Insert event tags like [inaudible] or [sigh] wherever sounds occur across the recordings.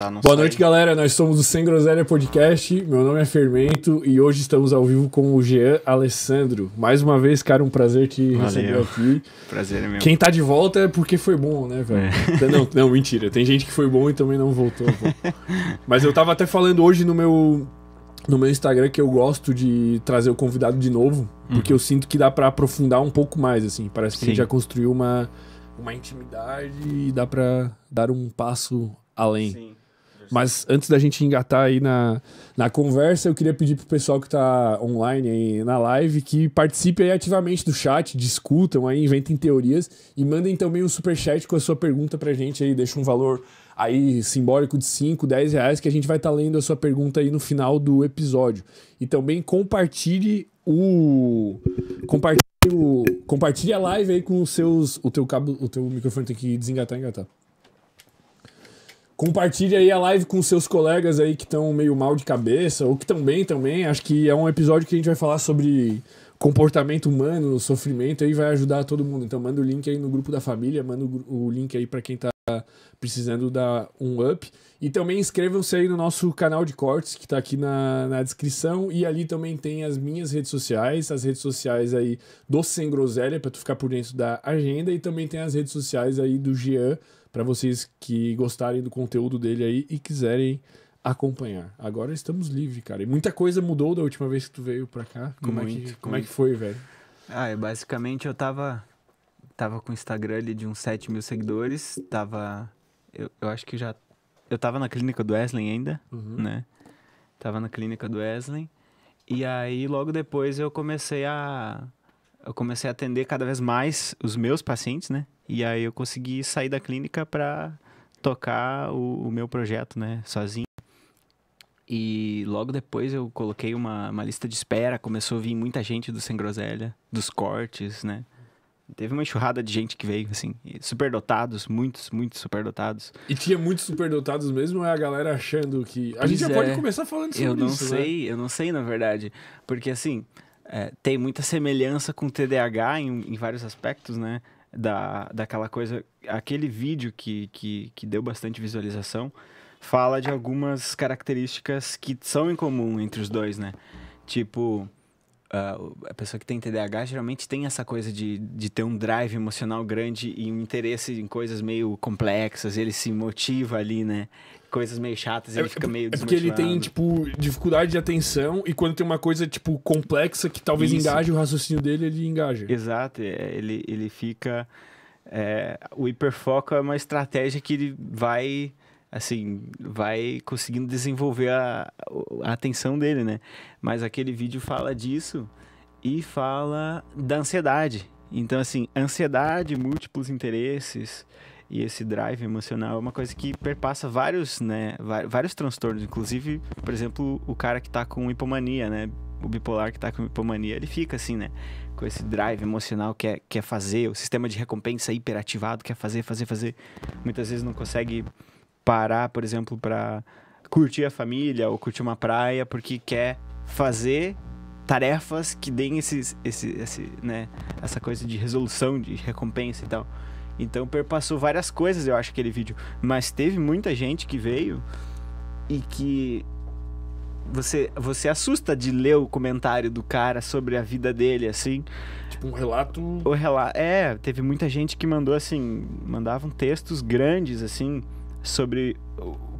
Tá, Boa noite, galera. Nós somos o Sem Groselha Podcast. Meu nome é Fermento e hoje estamos ao vivo com o Jean Alessandro. Mais uma vez, cara, um prazer te Valeu. receber aqui. Prazer é meu. Quem tá de volta é porque foi bom, né, velho? É. Não, não, mentira. Tem gente que foi bom e também não voltou. [laughs] Mas eu tava até falando hoje no meu no meu Instagram que eu gosto de trazer o convidado de novo, uhum. porque eu sinto que dá para aprofundar um pouco mais assim. Parece que Sim. a gente já construiu uma uma intimidade e dá para dar um passo além. Sim. Mas antes da gente engatar aí na, na conversa, eu queria pedir pro pessoal que tá online aí na live que participe aí ativamente do chat, discutam aí, inventem teorias e mandem também um super chat com a sua pergunta pra gente aí, deixa um valor aí simbólico de 5, 10 reais, que a gente vai estar tá lendo a sua pergunta aí no final do episódio. E também compartilhe o. Compartilhe, o... compartilhe a live aí com os seus. O teu cabo. O teu microfone tem que desengatar engatar. Compartilhe aí a live com seus colegas aí que estão meio mal de cabeça ou que estão bem também. Acho que é um episódio que a gente vai falar sobre comportamento humano, sofrimento aí vai ajudar todo mundo. Então manda o link aí no grupo da família, manda o link aí para quem tá precisando dar um up. E também inscrevam-se aí no nosso canal de cortes que tá aqui na, na descrição e ali também tem as minhas redes sociais, as redes sociais aí do Sem Groselha para tu ficar por dentro da agenda e também tem as redes sociais aí do Jean para vocês que gostarem do conteúdo dele aí e quiserem acompanhar. Agora estamos livres, cara. E muita coisa mudou da última vez que tu veio pra cá. Como, muito, é, que, como é que foi, velho? Ah, é, basicamente eu tava, tava com o Instagram ali de uns 7 mil seguidores. Tava. Eu, eu acho que já. Eu tava na clínica do Wesley ainda, uhum. né? Tava na clínica do Wesley. E aí logo depois eu comecei a. Eu comecei a atender cada vez mais os meus pacientes, né? E aí eu consegui sair da clínica para tocar o, o, meu projeto, né, sozinho. E logo depois eu coloquei uma, uma lista de espera, começou a vir muita gente do Sem Groselha, dos cortes, né. Teve uma enxurrada de gente que veio, assim, superdotados, muitos, muitos superdotados. E tinha muitos superdotados mesmo, ou é a galera achando que. A pois gente já pode é. começar falando sobre isso. Eu não isso, né? sei, né? eu não sei, na verdade. Porque assim, é, tem muita semelhança com o TDAH em, em vários aspectos, né? da, daquela coisa. Aquele vídeo que, que, que deu bastante visualização fala de algumas características que são em comum entre os dois, né? Tipo, uh, a pessoa que tem TDAH geralmente tem essa coisa de, de ter um drive emocional grande e um interesse em coisas meio complexas, ele se motiva ali, né? coisas meio chatas e é, ele fica é, meio É porque ele tem, tipo, dificuldade de atenção e quando tem uma coisa, tipo, complexa que talvez Isso. engaje o raciocínio dele, ele engaja. Exato, é, ele, ele fica... É, o hiperfoco é uma estratégia que ele vai assim, vai conseguindo desenvolver a, a, atenção dele, né? Mas aquele vídeo fala disso e fala da ansiedade. Então, assim, ansiedade, múltiplos interesses e esse drive emocional é uma coisa que perpassa vários, né, vários transtornos, inclusive, por exemplo, o cara que tá com hipomania, né, o bipolar que tá com hipomania, ele fica assim, né, com esse drive emocional que é, que é fazer, o sistema de recompensa hiperativado quer é fazer, fazer, fazer, muitas vezes não consegue parar, por exemplo, para curtir a família ou curtir uma praia porque quer fazer tarefas que deem esses, esse, esse, né, essa coisa de resolução, de recompensa e tal. Então perpassou várias coisas, eu acho, aquele vídeo. Mas teve muita gente que veio e que você, você assusta de ler o comentário do cara sobre a vida dele, assim. Tipo um relato. O rela É, teve muita gente que mandou assim. Mandavam textos grandes, assim, sobre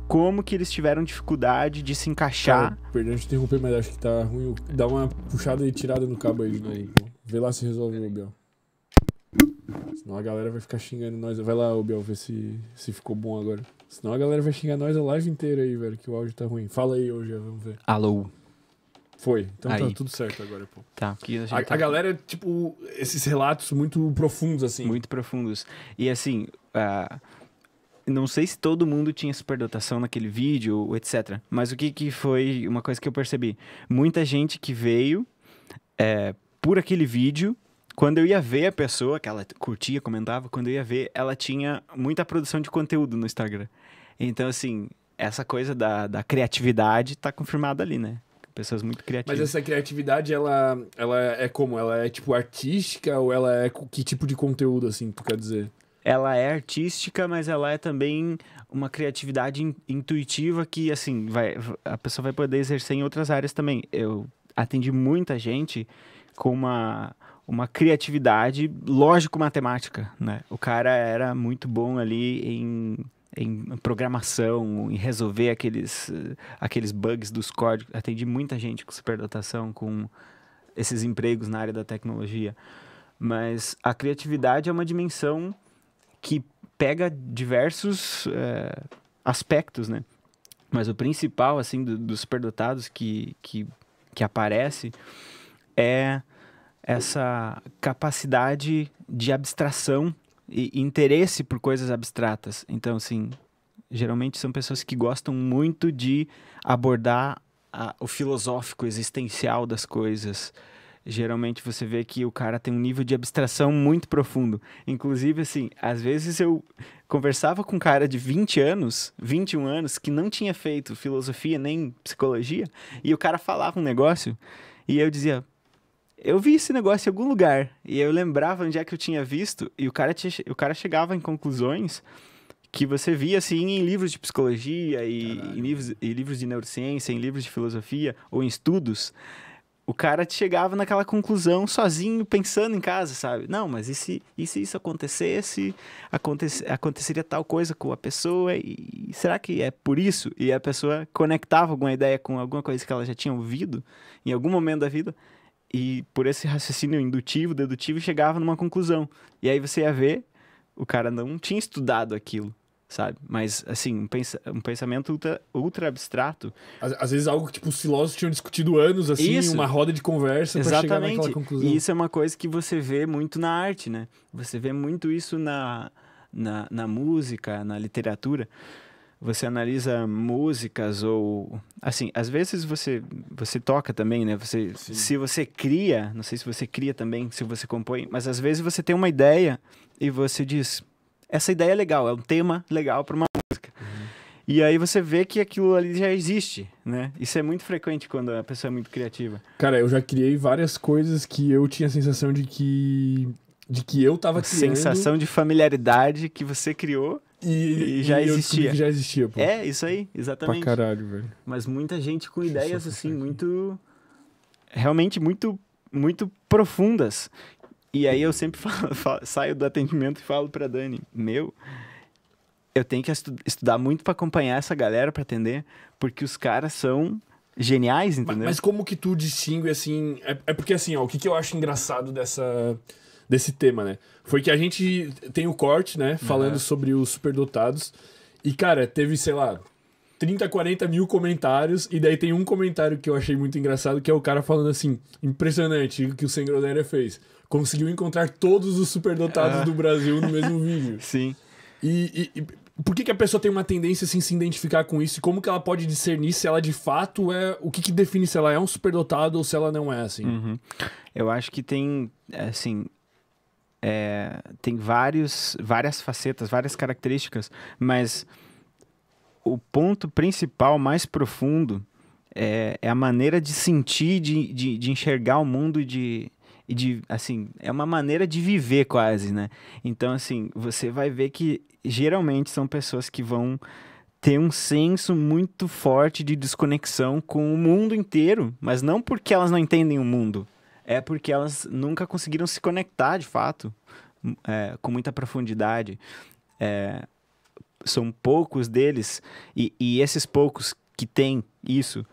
como que eles tiveram dificuldade de se encaixar. Cara, perdão de interromper, mas acho que tá ruim. Dá uma puxada e tirada no cabo aí, né? Vê lá se resolve, Gabriel. Senão a galera vai ficar xingando nós. Vai lá, ô Biel, ver se, se ficou bom agora. Senão a galera vai xingar nós a live inteira aí, velho, que o áudio tá ruim. Fala aí hoje, vamos ver. Alô. Foi. Então tá aí. tá tudo certo agora, pô. Tá, porque a, a, tá... a galera, tipo, esses relatos muito profundos, assim. Muito profundos. E assim, uh, não sei se todo mundo tinha superdotação naquele vídeo, etc. Mas o que, que foi uma coisa que eu percebi? Muita gente que veio é, por aquele vídeo quando eu ia ver a pessoa, que ela curtia, comentava, quando eu ia ver, ela tinha muita produção de conteúdo no Instagram. Então, assim, essa coisa da, da criatividade tá confirmada ali, né? pessoas muito criativas. Mas essa criatividade, ela, ela é como? Ela é, tipo, artística ou ela é... Que tipo de conteúdo, assim, tu quer dizer? Ela é artística, mas ela é também uma criatividade in, intuitiva que, assim, vai, a pessoa vai poder exercer em outras áreas também. Eu atendi muita gente com uma uma criatividade lógico-matemática, né? O cara era muito bom ali em, em programação, em resolver aqueles, aqueles bugs dos códigos. Atendi muita gente com superdotação, com esses empregos na área da tecnologia. Mas a criatividade é uma dimensão que pega diversos é, aspectos, né? Mas o principal, assim, do, dos superdotados que, que, que aparece é essa capacidade de abstração e interesse por coisas abstratas. Então, assim, geralmente são pessoas que gostam muito de abordar a, o filosófico, existencial das coisas. Geralmente você vê que o cara tem um nível de abstração muito profundo. Inclusive, assim, às vezes eu conversava com um cara de 20 anos, 21 anos, que não tinha feito filosofia nem psicologia, e o cara falava um negócio, e eu dizia, eu vi esse negócio em algum lugar. E eu lembrava onde é que eu tinha visto. E o cara, o cara chegava em conclusões que você via assim em livros de psicologia e em livros, em livros de neurociência, em livros de filosofia ou em estudos. O cara chegava naquela conclusão sozinho, pensando em casa, sabe? Não, mas e se, e se isso acontecesse? aconteceria tal coisa com a pessoa? E, será que é por isso? E a pessoa conectava alguma ideia com alguma coisa que ela já tinha ouvido em algum momento da vida e por esse raciocínio indutivo, dedutivo, chegava numa conclusão. E aí você ia ver, o cara não tinha estudado aquilo, sabe? Mas, assim, um, pensamento ultra, ultra abstrato. Às, às, vezes algo que, tipo, os filósofos tinham discutido anos, assim, isso. uma roda de conversa para chegar naquela conclusão. E isso é uma coisa que você vê muito na arte, né? Você vê muito isso na, na, na música, na literatura você analisa músicas ou assim, às vezes você você toca também, né? Você Sim. se você cria, não sei se você cria também, se você compõe, mas às vezes você tem uma ideia e você diz, essa ideia é legal, é um tema legal para uma música. Uhum. E aí você vê que aquilo ali já existe, né? Isso é muito frequente quando a pessoa é muito criativa. Cara, eu já criei várias coisas que eu tinha a sensação de que de que eu tava criando. Sensação de familiaridade que você criou e, e, já e existia. já existia, pô. É, isso aí, exatamente. Pra caralho, velho. Mas muita gente com Deixa ideias, assim, aqui. muito. Realmente muito, muito profundas. E aí eu sempre [laughs] falo, falo, saio do atendimento e falo pra Dani: Meu, eu tenho que estu estudar muito para acompanhar essa galera para atender, porque os caras são geniais, entendeu? Mas, mas como que tu distingue, assim. É, é porque, assim, ó, o que, que eu acho engraçado dessa desse tema, né? Foi que a gente tem o corte, né? Falando sobre os superdotados. E, cara, teve, sei lá, 30, 40 mil comentários, e daí tem um comentário que eu achei muito engraçado, que é o cara falando assim, impressionante o que o Sengrodera fez. Conseguiu encontrar todos os superdotados ah. do Brasil no mesmo [laughs] vídeo. Sim. E, e, e, por que, que a pessoa tem uma tendência assim, se identificar com isso? E como que ela pode discernir se ela de fato é... O que, que define se ela é um superdotado ou se ela não é, assim? Uhum. Eu acho que tem, assim é, tem vários, várias facetas, várias características, mas o ponto principal, mais profundo, é, é a maneira de sentir, de, de, de enxergar o mundo e de, de, assim, é uma maneira de viver quase, né? Então, assim, você vai ver que geralmente são pessoas que vão ter um senso muito forte de desconexão com o mundo inteiro, mas não porque elas não entendem o mundo, é porque elas nunca conseguiram se conectar de fato hum, é, com muita profundidade. É, são poucos deles, e, e, esses poucos que têm isso,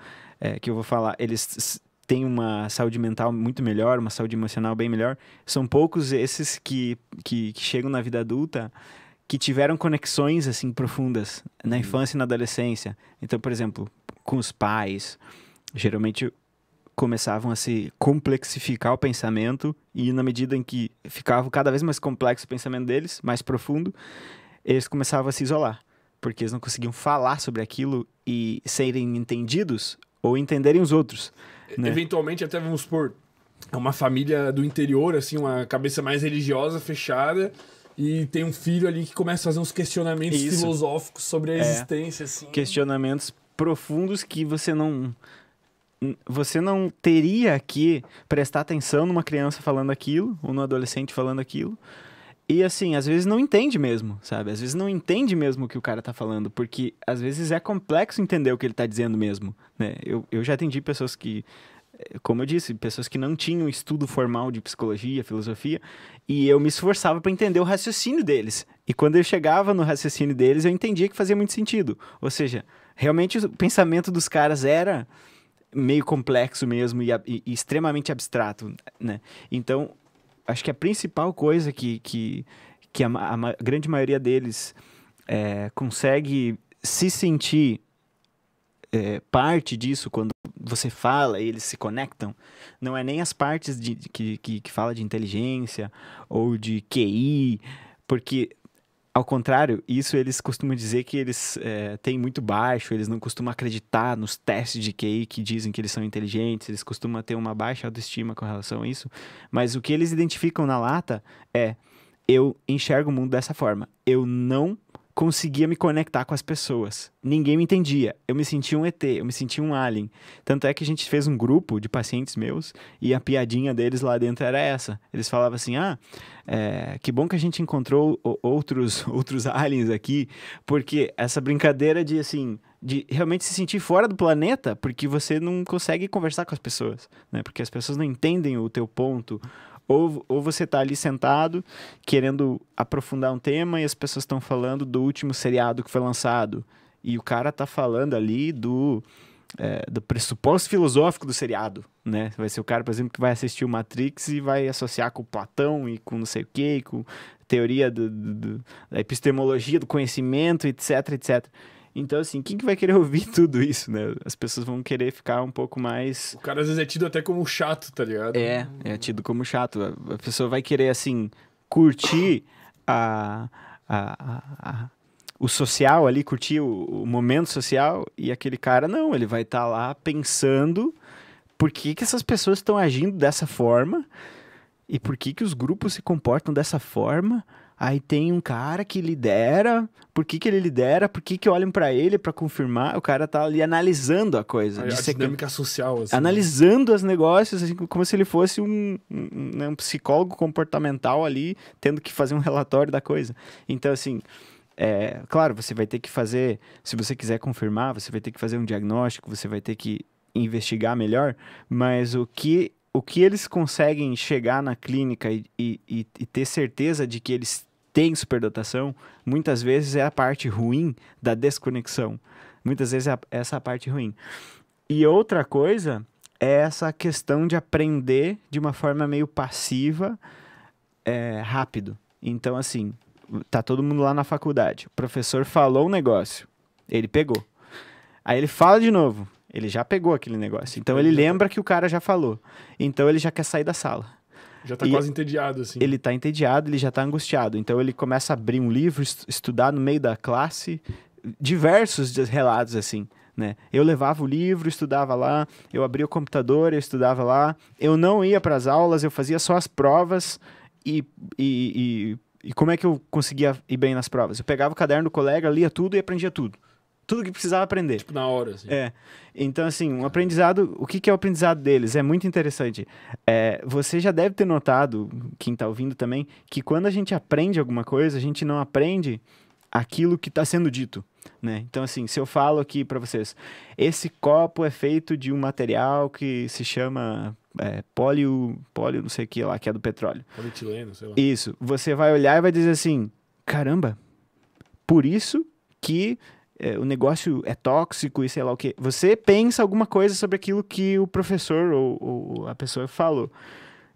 é, que eu vou falar, eles têm uma saúde mental muito melhor, uma saúde emocional bem melhor. São poucos esses que, que, que chegam na vida adulta que tiveram conexões assim profundas na uhum. infância e na adolescência. Então, por exemplo, com os pais, geralmente começavam a se complexificar o pensamento e na medida em que ficava cada vez mais complexo o pensamento deles, mais profundo, eles começavam a se isolar, porque eles não conseguiam falar sobre aquilo e serem entendidos ou entenderem os outros. Né? Eventualmente, até vamos supor, é uma família do interior, assim, uma cabeça mais religiosa, fechada, e tem um filho ali que começa a fazer uns questionamentos Isso. filosóficos sobre a é, existência, assim. Questionamentos profundos que você não você não teria que prestar atenção numa criança falando aquilo, ou num adolescente falando aquilo. E assim, às vezes não entende mesmo, sabe? Às vezes não entende mesmo o que o cara tá falando, porque às vezes é complexo entender o que ele tá dizendo mesmo, né? Eu, eu já atendi pessoas que, eh, como eu disse, pessoas que não tinham estudo formal de psicologia, filosofia, e eu me esforçava para entender o raciocínio deles. E quando eu chegava no raciocínio deles, eu entendia que fazia muito sentido. Ou seja, realmente o pensamento dos caras era meio complexo mesmo e, e, extremamente abstrato, né? Então, acho que a principal coisa que, que, que a, a, a grande maioria deles é, consegue se sentir é, parte disso quando você fala e eles se conectam, não é nem as partes de que, que, que fala de inteligência ou de QI, porque ao contrário, isso eles costumam dizer que eles é, têm muito baixo, eles não costumam acreditar nos testes de QI que dizem que eles são inteligentes, eles costumam ter uma baixa autoestima com relação a isso. Mas o que eles identificam na lata é: eu enxergo o mundo dessa forma. Eu não conseguia me conectar com as pessoas. Ninguém me entendia. Eu me sentia um ET, eu me sentia um alien. Tanto é que a gente fez um grupo de pacientes meus e a piadinha deles lá dentro era essa. Eles falavam assim: ah, é, que bom que a gente encontrou outros, [laughs] outros aliens aqui, porque essa brincadeira de assim. De realmente se sentir fora do planeta, porque você não consegue conversar com as pessoas, né? Porque as pessoas não entendem o teu ponto, ou, ou você tá ali sentado, querendo aprofundar um tema, e as pessoas estão falando do último seriado que foi lançado. E o cara tá falando ali do, é, do pressuposto filosófico do seriado, né? Vai ser o cara, por exemplo, que vai assistir o Matrix e vai associar com Platão e com não sei o quê, com teoria do, do, do da epistemologia do conhecimento, etc, etc. Então, assim, quem que vai querer [laughs] ouvir tudo isso, né? As pessoas vão querer ficar um pouco mais. O cara às vezes é tido até como chato, tá ligado? É, é tido como chato. A pessoa vai querer, assim, curtir a, a, a, a o social ali, curtir o, o, momento social, e aquele cara não, ele vai estar tá lá pensando por que, que essas pessoas estão agindo dessa forma e por que, que os grupos se comportam dessa forma Aí tem um cara que lidera. Por que, que ele lidera? Por que, que olham para ele para confirmar? O cara tá ali analisando a coisa. de a sec... dinâmica social. Assim, né? analisando né? os negócios, assim, como se ele fosse um, um, né, um, psicólogo comportamental ali, tendo que fazer um [laughs] relatório da coisa. Então, assim, é, claro, você vai ter que fazer. Se você quiser confirmar, você vai ter que fazer um diagnóstico, você vai ter que investigar melhor. Mas o que o que eles conseguem chegar na clínica e, e, e ter certeza de que eles têm superdotação, muitas vezes é a parte ruim da desconexão. Muitas vezes é essa parte ruim. E outra coisa é essa questão de aprender de uma forma meio passiva, é, rápido. Então, assim, tá todo mundo lá na faculdade. O professor falou um negócio, ele pegou. Aí ele fala de novo, ele já pegou aquele negócio. Então ele tá. lembra que o cara já falou. Então ele já quer sair da sala. Já tá e quase entediado, assim. Ele tá entediado, ele já tá angustiado. Então ele começa a abrir um livro, estudar no meio da classe, diversos relatos, assim. Né? Eu levava o livro, estudava lá, eu abria o computador, eu estudava lá, eu não ia para as aulas, eu fazia só as provas e, e, e, e, como é que eu conseguia ir bem nas provas? Eu pegava o caderno do colega, lia tudo e aprendia tudo tudo que precisava aprender. Tipo, na hora, assim. É. Então, assim, um aprendizado... O que, que é o aprendizado deles? É muito interessante. É, você já deve ter notado, quem está ouvindo também, que quando a gente aprende alguma coisa, a gente não aprende aquilo que está sendo dito, né? Então, assim, se eu falo aqui para vocês, esse copo é feito de um material que se chama é, polio, polio não sei o que lá, que é do petróleo. Polietileno, sei lá. Isso. Você vai olhar e vai dizer assim, caramba, por isso que é, o negócio é tóxico e sei lá o que. Você pensa alguma coisa sobre aquilo que o professor ou, ou, a pessoa falou.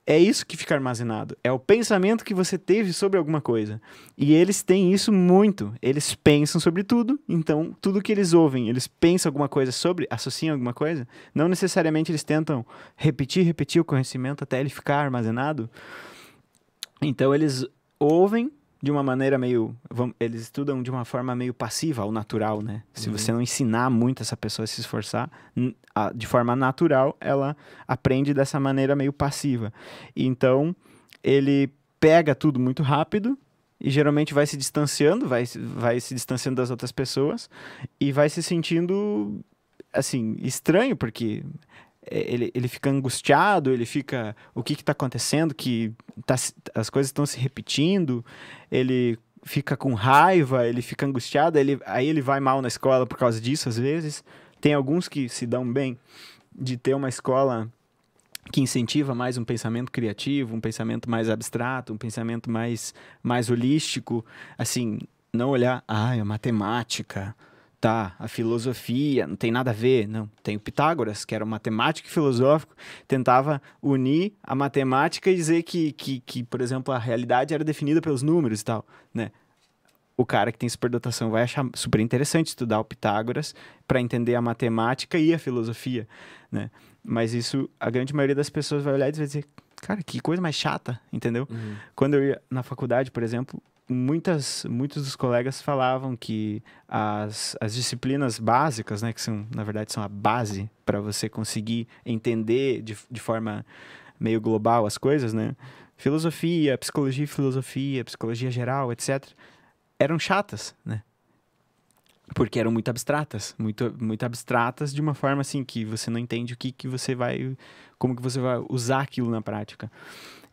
É isso que fica armazenado. É o pensamento que você teve sobre alguma coisa. E eles têm isso muito. Eles pensam sobre tudo, então tudo que eles ouvem, eles pensam alguma coisa sobre, associam alguma coisa. Não necessariamente eles tentam repetir, repetir o conhecimento até ele ficar armazenado. Então eles ouvem, de uma maneira meio. Vamos, eles estudam de uma forma meio passiva, ao natural, né? Se uhum. você não ensinar muito essa pessoa a se esforçar a, de forma natural, ela aprende dessa maneira meio passiva. Então, ele pega tudo muito rápido e geralmente vai se distanciando, vai, vai se distanciando das outras pessoas e vai se sentindo assim, estranho, porque é, ele, ele fica angustiado, ele fica. O que está acontecendo? Que tá, as coisas estão se repetindo, ele fica com raiva, ele fica angustiado, ele, aí ele vai mal na escola por causa disso, às vezes. Tem alguns que se dão bem de ter uma escola que incentiva mais um pensamento criativo, um pensamento mais abstrato, um pensamento mais, mais holístico, assim, não olhar, ah, é matemática, tá, a filosofia não tem nada a ver, não. Tem o Pitágoras, que era um matemático e filosófico, tentava unir a matemática e dizer que, que, que, por exemplo, a realidade era definida pelos números e tal, né? O cara que tem superdotação vai achar super interessante estudar o Pitágoras para entender a matemática e a filosofia, né? Mas isso, a grande maioria das pessoas vai olhar e vai dizer, cara, que coisa mais chata, entendeu? Uhum. Quando eu ia na faculdade, por exemplo, muitas, muitos dos colegas falavam que as, as disciplinas básicas, né, que são, na verdade são a base para você conseguir entender de, de forma meio global as coisas, né? Filosofia, psicologia e filosofia, psicologia geral, etc. Eram chatas, né? Porque eram muito abstratas, muito, muito abstratas de uma forma assim que você não entende o que, que você vai, como que você vai usar aquilo na prática.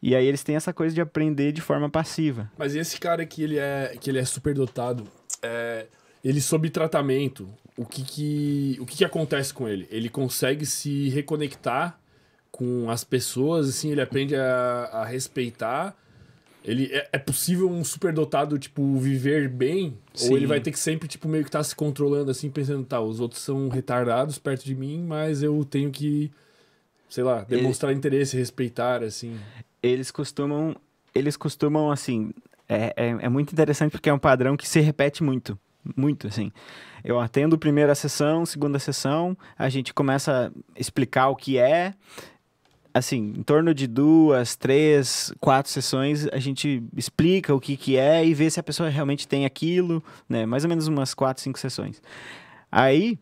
E aí eles têm essa coisa de aprender de forma passiva. Mas esse cara que ele é, que ele é superdotado, é, ele sob tratamento, o que que, o que que acontece com ele? Ele consegue se reconectar com as pessoas, assim, ele aprende a, a respeitar. Ele é, é, possível um superdotado, tipo, viver bem? Sim. Ou ele vai ter que sempre, tipo, meio que estar tá se controlando, assim, pensando, tá, os outros são retardados perto de mim, mas eu tenho que, sei lá, demonstrar ele... interesse, respeitar, assim eles costumam, eles costumam assim, é, é, é, muito interessante porque é um padrão que se repete muito, muito assim. Eu atendo primeira sessão, segunda sessão, a gente começa a explicar o que é, assim, em torno de duas, três, quatro sessões, a gente explica o que que é e vê se a pessoa realmente tem aquilo, né? Mais ou menos umas quatro, cinco sessões. Aí,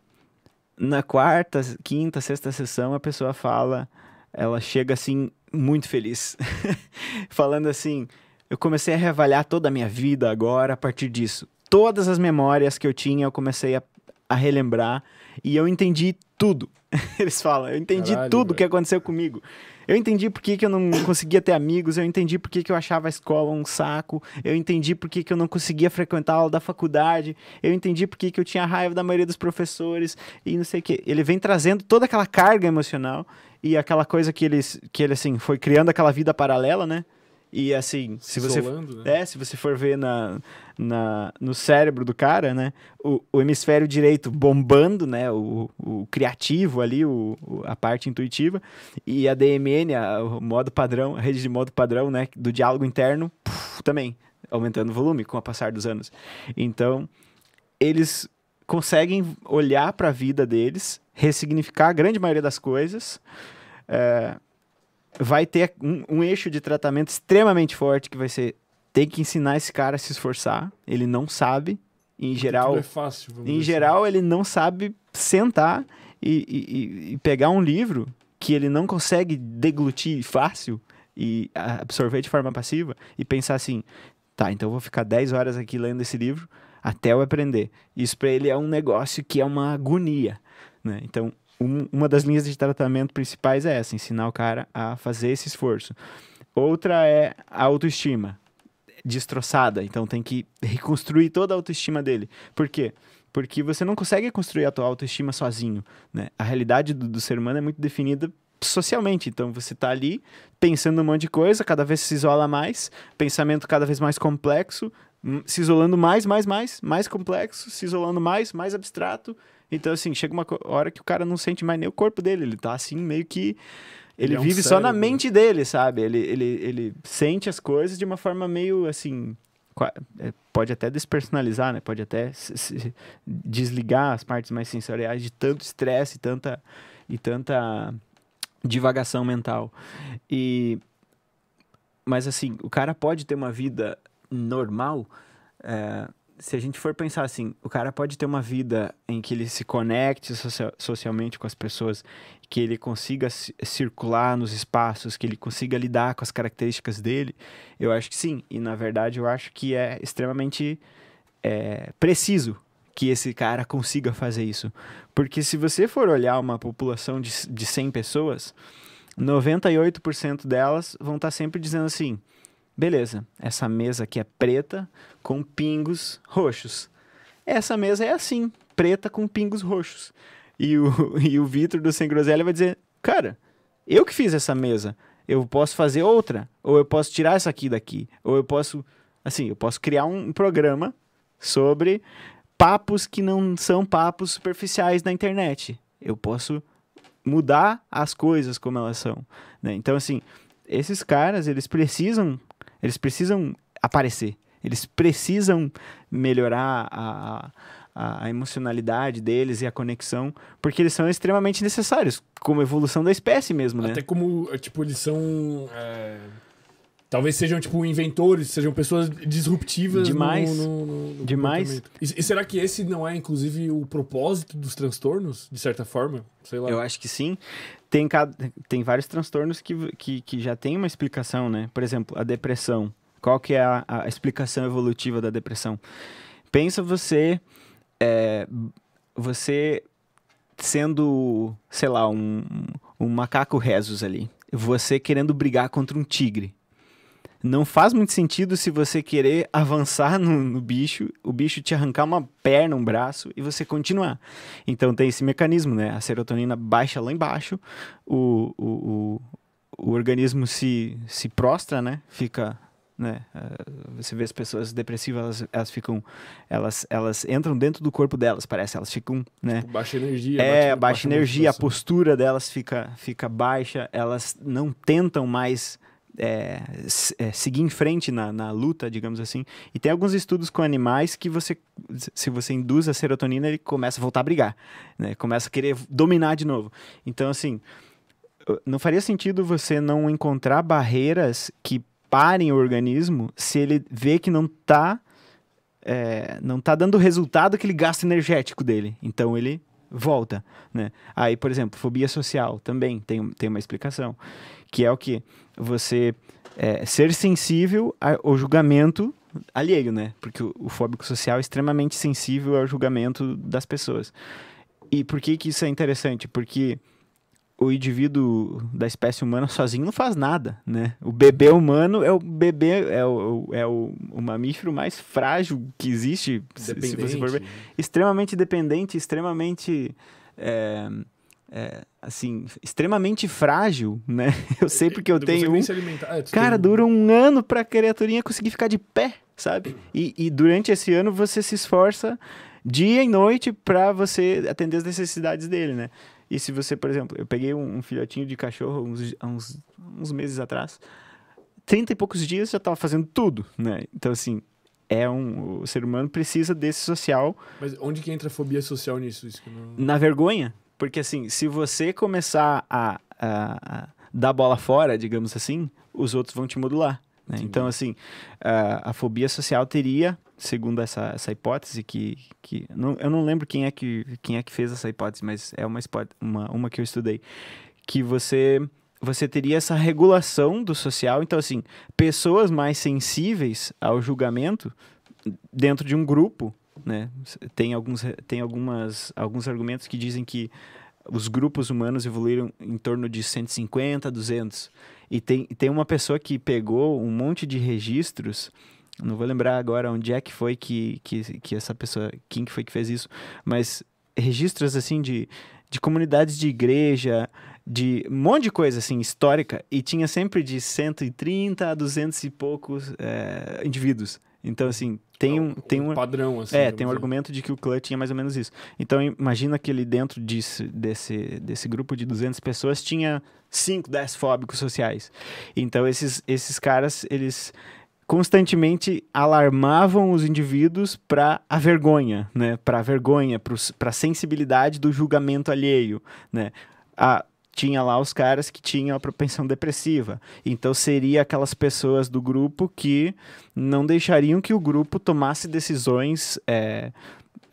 na quarta, quinta, sexta sessão, a pessoa fala, ela chega assim muito feliz. [laughs] Falando assim, eu comecei a reavaliar toda a minha vida agora a partir disso. Todas as memórias que eu tinha, eu comecei a, a relembrar e eu entendi tudo. [laughs] Eles falam, eu entendi Caralho, tudo que aconteceu comigo. Eu entendi por que, que eu não conseguia ter amigos, eu entendi por que, que eu achava a escola um saco, eu entendi por que, que eu não conseguia frequentar a aula da faculdade, eu entendi por que, que eu tinha raiva da maioria dos professores e não sei o que. Ele vem trazendo toda aquela carga emocional e aquela coisa que ele, que ele assim, foi criando aquela vida paralela, né? E assim, se, se isolando, você, né? é, se você for ver na, na, no cérebro do cara, né? O, o hemisfério direito bombando, né? O, o criativo ali, o, o, a parte intuitiva. E a DMN, a, o modo padrão, a rede de modo padrão, né? Do diálogo interno, também aumentando o volume com o passar dos anos. Então, eles conseguem olhar para a vida deles, ressignificar a grande maioria das coisas é, vai ter um, um, eixo de tratamento extremamente forte que vai ser tem que ensinar esse cara a se esforçar. Ele não sabe. Em geral, é fácil, em assim. geral assim. ele não sabe sentar e, e, e, pegar um livro que ele não consegue deglutir fácil e absorver de forma passiva e pensar assim, tá, então eu vou ficar 10 horas aqui lendo esse livro até eu aprender. Isso para ele é um negócio que é uma agonia, né? Então, um, uma das linhas de tratamento principais é essa, ensinar o cara a fazer esse esforço. Outra é a autoestima destroçada, então tem que reconstruir toda a autoestima dele. Por quê? Porque você não consegue construir a tua autoestima sozinho, né? A realidade do, do ser humano é muito definida socialmente. Então você está ali pensando um monte de coisa, cada vez se isola mais, pensamento cada vez mais complexo, hum, se isolando mais, mais, mais, mais complexo, se isolando mais, mais abstrato, então, assim, chega uma hora que o cara não sente mais nem o corpo dele, ele tá assim, meio que. Ele, ele é um vive cérebro. só na né? mente dele, sabe? Ele, ele, ele sente as coisas de uma forma meio assim. É, pode até despersonalizar, né? Pode até desligar as partes mais sensoriais de tanto estresse e tanta, e tanta divagação mental. E. Mas assim, o cara pode ter uma vida normal. É se a gente for pensar assim, o cara pode ter uma vida em que ele se conecte social, socialmente com as pessoas, que ele consiga circular nos espaços, que ele consiga lidar com as características dele, eu acho que sim. E na verdade eu acho que é extremamente é, preciso que esse cara consiga fazer isso. Porque se você for olhar uma população de, de 100 pessoas, 98% delas vão estar tá sempre dizendo assim Beleza, essa mesa aqui é preta com pingos roxos. Essa mesa é assim, preta com pingos roxos. E o, [laughs] e o Vitor do Sem Groselha vai dizer: Cara, eu que fiz essa mesa. Eu posso fazer outra, ou eu posso tirar essa aqui daqui, ou eu posso. Assim, eu posso criar um programa sobre papos que não são papos superficiais na internet. Eu posso mudar as coisas como elas são. Né? Então, assim, esses caras, eles precisam eles precisam aparecer. Eles precisam melhorar a, a, a, emocionalidade deles e a conexão, porque eles são extremamente necessários, como evolução da espécie mesmo, né? Até como, é, tipo, eles são... É... Talvez sejam, tipo, inventores, sejam pessoas disruptivas Demais. No, no, no Demais. E, e, será que esse não é, inclusive, o propósito dos transtornos, de certa forma? Sei lá. Eu acho que sim tem, tem vários transtornos que, que, que já tem uma explicação, né? Por exemplo, a depressão. Qual que é a, a explicação evolutiva da depressão? Pensa você... É, você sendo, sei lá, um, um macaco Rezos ali. Você querendo brigar contra um tigre não faz muito sentido se você querer avançar no, no, bicho, o bicho te arrancar uma perna, um braço e você continuar. Então tem esse mecanismo, né? A serotonina baixa lá embaixo, o, o, o, o organismo se, se prostra, né? Fica. Né? Ah, você vê as pessoas depressivas, elas, elas ficam. Elas, elas entram dentro do corpo delas, parece. Elas ficam. Né? Tipo, baixa energia. É, baixa, baixa energia, a postura delas fica, fica baixa, elas não tentam mais é, é, seguir em frente na, na, luta, digamos assim. E tem alguns estudos com animais que você, se você induz a serotonina, ele começa a voltar a brigar, né? Começa a querer dominar de novo. Então, assim, não faria sentido você não encontrar barreiras que parem o organismo se ele vê que não está é, não tá dando o resultado que ele gasta energético dele. Então ele volta, né? Aí, por exemplo, fobia social também tem, tem uma explicação, que é o que você é, ser sensível ao julgamento alheio, né? Porque o, o fóbico social é extremamente sensível ao julgamento das pessoas. E por que que isso é interessante? Porque o indivíduo da espécie humana sozinho não faz nada, né? O bebê humano é o bebê, é o, é o, o mamífero mais frágil que existe, se você for ver. Né? Extremamente dependente, extremamente. É, é, assim, extremamente frágil, né? [laughs] Eu sei é, porque eu tenho um... ah, Cara, tem... dura um ano pra criaturinha conseguir ficar de pé, sabe? E, e durante esse ano você se esforça dia e noite para você atender as necessidades dele, né? E se você, por exemplo, eu peguei um, um filhotinho de cachorro uns, uns, uns meses atrás, 30 e poucos dias já estava fazendo tudo, né? Então, assim, é um o ser humano precisa desse social. Mas onde que entra a fobia social nisso? Não... Na vergonha, porque assim, se você começar a, a, a, dar bola fora, digamos assim, os outros vão te modular. Né? Então, assim, a, a, fobia social teria segundo essa, essa hipótese que, que não, eu não lembro quem é que quem é que fez essa hipótese, mas é uma uma, uma que eu estudei que você você teria essa regulação do social, então assim, pessoas mais sensíveis ao julgamento dentro de um grupo, né? Tem alguns tem algumas alguns argumentos que dizem que os grupos humanos evoluíram em torno de 150, 200. E tem, tem uma pessoa que pegou um monte de registros não vou lembrar agora onde é que foi que, que, que essa pessoa, quem que foi que fez isso, mas registros assim de, de comunidades de igreja, de um monte de coisa assim histórica e tinha sempre de 130 a 200 e poucos é, indivíduos. Então assim, tem é um, tem um padrão assim. É, tem um assim. argumento de que o clã tinha mais ou menos isso. Então imagina que ele dentro desse desse desse grupo de 200 pessoas tinha 5, 10 fóbicos sociais. Então esses esses caras, eles constantemente alarmavam os indivíduos para a vergonha, né? Para a vergonha, para a sensibilidade do julgamento alheio, né? A, tinha lá os caras que tinham a propensão depressiva. Então seria aquelas pessoas do grupo que não deixariam que o grupo tomasse decisões é,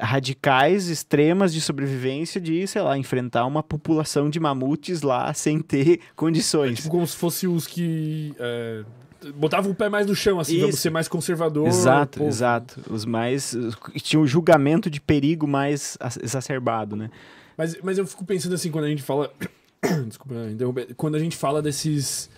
radicais, extremas de sobrevivência de, sei lá, enfrentar uma população de mamutes lá sem ter [laughs] condições. É tipo como se fosse os que é botava o pé mais no chão, assim, Isso. vamos ser mais conservador. Exato, pô. exato. Os mais. Tinha o um julgamento de perigo mais exacerbado, né? Mas, mas eu fico pensando assim, quando a gente fala. [coughs] Desculpa, interromper. Quando a gente fala desses.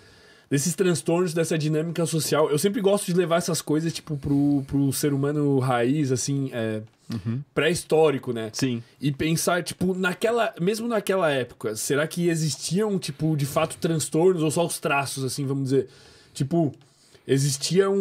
Desses transtornos, dessa dinâmica social, eu sempre gosto de levar essas coisas, tipo, pro, pro ser humano raiz, assim, é, uhum. pré-histórico, né? Sim. E pensar, tipo, naquela. Mesmo naquela época, será que existiam, tipo, de fato transtornos ou só os traços, assim, vamos dizer? Tipo, existia um,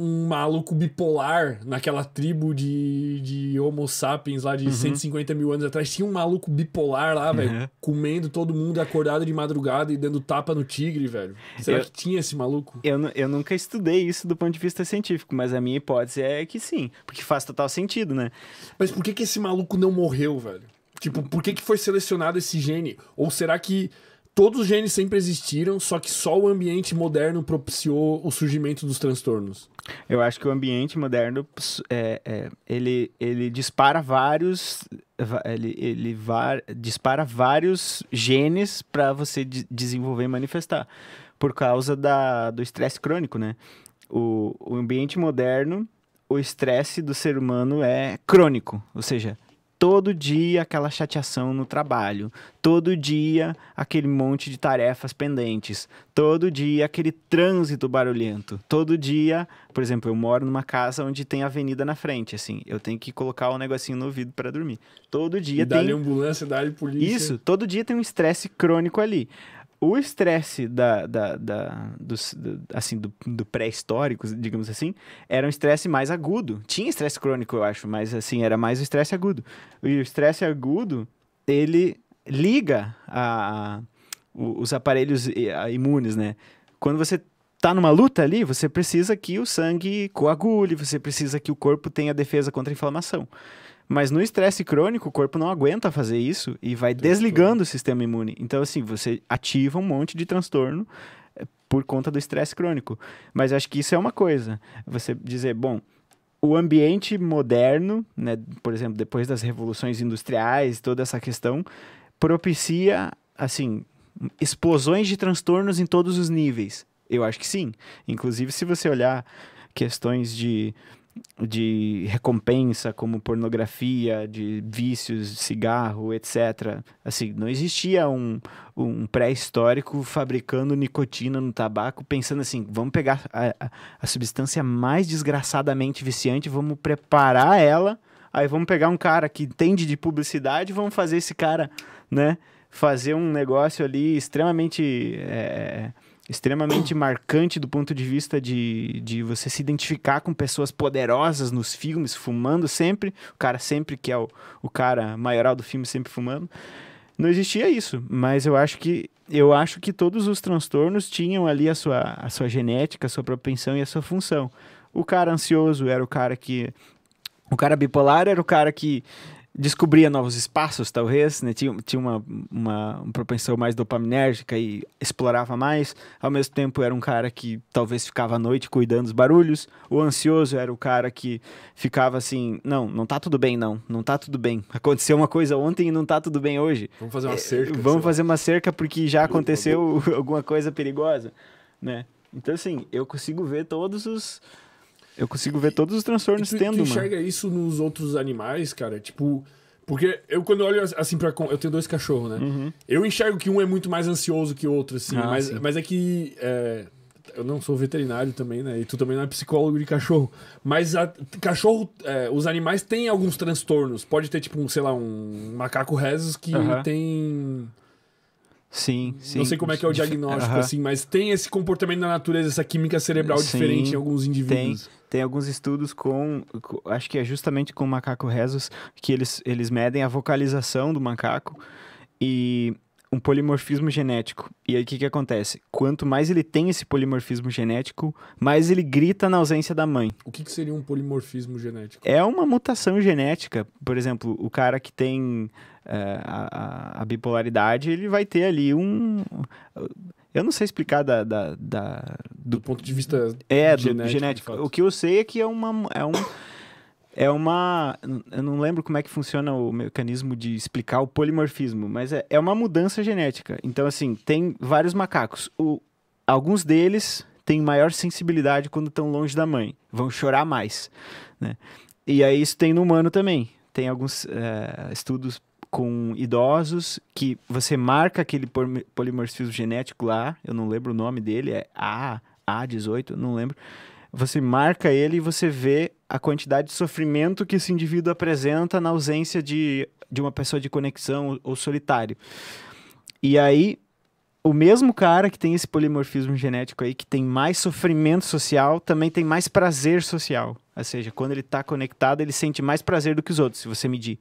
um, maluco bipolar naquela tribo de, de Homo sapiens lá de uhum. 150 mil anos atrás. Tinha um maluco bipolar lá, velho, uhum. comendo todo mundo acordado de madrugada e dando tapa no tigre, velho. Será eu, que tinha esse maluco? Eu, eu nunca estudei isso do ponto de vista científico, mas a minha hipótese é que sim, porque faz total sentido, né? Mas por que, que esse maluco não morreu, velho? Tipo, por que, que foi selecionado esse gene? Ou será que todos os genes sempre existiram, só que só o ambiente moderno propiciou o surgimento dos transtornos. Eu acho que o ambiente moderno é, é, ele, ele dispara vários ele, ele var, dispara vários genes para você de, desenvolver e manifestar por causa da, do estresse crônico, né? O, o ambiente moderno, o estresse do ser humano é crônico, ou seja, todo dia aquela chateação no trabalho, todo dia aquele monte de tarefas pendentes, todo dia aquele trânsito barulhento, todo dia, por exemplo, eu moro numa casa onde tem avenida na frente, assim, eu tenho que colocar um negocinho no ouvido para dormir. Todo dia e tem dá ambulância, dá-lhe polícia. Isso, todo dia tem um estresse crônico ali o estresse da, da, da, do, assim, do, do pré-histórico, digamos assim, era um estresse mais agudo. Tinha estresse crônico, eu acho, mas assim, era mais o estresse agudo. E o estresse agudo, ele liga a, a, os aparelhos imunes, né? Quando você tá numa luta ali, você precisa que o sangue coagule, você precisa que o corpo tenha defesa contra a inflamação. Mas no estresse crônico, o corpo não aguenta fazer isso e vai desligando o sistema imune. Então, assim, você ativa um monte de transtorno eh, por conta do estresse crônico. Mas acho que isso é uma coisa. Você dizer, bom, o ambiente moderno, né, por exemplo, depois das revoluções industriais, toda essa questão, propicia, assim, explosões de transtornos em todos os níveis. Eu acho que sim. Inclusive, se você olhar questões de de recompensa como pornografia, de vícios, cigarro, etc. Assim, não existia um, um pré-histórico fabricando nicotina no tabaco, pensando assim, vamos pegar a, a substância mais desgraçadamente viciante, vamos preparar ela, aí vamos pegar um cara que entende de publicidade, vamos fazer esse cara, né, fazer um negócio ali extremamente... É, extremamente marcante do ponto de vista de, de você se identificar com pessoas poderosas nos filmes, fumando sempre. O cara sempre que é o, o cara maioral do filme sempre fumando. Não existia isso, mas eu acho que eu acho que todos os transtornos tinham ali a sua, a sua genética, a sua propensão e a sua função. O cara ansioso era o cara que o cara bipolar era o cara que descobria novos espaços, talvez, né? Tinha, tinha uma, uma, uma propensão mais dopaminérgica e explorava mais. Ao mesmo tempo, era um cara que talvez ficava à noite cuidando dos barulhos. O ansioso era o cara que ficava assim: não, não tá tudo bem, não, não tá tudo bem. Aconteceu uma coisa ontem e não tá tudo bem hoje. Vamos fazer uma é, cerca. É, vamos fazer uma cerca porque já aconteceu [laughs] alguma coisa perigosa, né? Então, assim, eu consigo ver todos os eu consigo ver todos os transtornos tu, tendo, tu enxerga isso nos outros animais, cara? Tipo, porque eu quando olho assim para eu tenho dois cachorros, né? Uhum. Eu enxergo que um é muito mais ansioso que o outro, assim. Ah, mas, sim. mas é que é, eu não sou veterinário também, né? E tu também não é psicólogo de cachorro. Mas a, cachorro, é, os animais têm alguns transtornos. Pode ter tipo um, sei lá, um macaco rezos que uhum. tem Sim, sim. Não sei como é que é o diagnóstico, uhum. assim, mas tem esse comportamento da natureza, essa química cerebral sim, diferente em alguns indivíduos. Tem, tem alguns estudos com, com acho que é justamente com o macaco rezos, que eles, eles medem a vocalização do macaco e um polimorfismo genético. E aí o que, que acontece? Quanto mais ele tem esse polimorfismo genético, mais ele grita na ausência da mãe. O que, que seria um polimorfismo genético? É uma mutação genética. Por exemplo, o cara que tem é, a, a, bipolaridade, ele vai ter ali um. Eu não sei explicar da, da, da do, do ponto de vista é, genético. genético. O que eu sei é que é uma. É um, é uma. Eu não lembro como é que funciona o mecanismo de explicar o polimorfismo, mas é, é uma mudança genética. Então, assim, tem vários macacos. O, alguns deles têm maior sensibilidade quando estão longe da mãe, vão chorar mais. Né? E aí isso tem no humano também. Tem alguns é, estudos com idosos que você marca aquele polimorfismo genético lá, eu não lembro o nome dele, é A, A18, não lembro. Você marca ele e você vê a quantidade de sofrimento que esse indivíduo apresenta na ausência de, de uma pessoa de conexão ou solitário. E aí, o mesmo cara que tem esse polimorfismo genético aí, que tem mais sofrimento social, também tem mais prazer social. Ou seja, quando ele está conectado, ele sente mais prazer do que os outros, se você medir.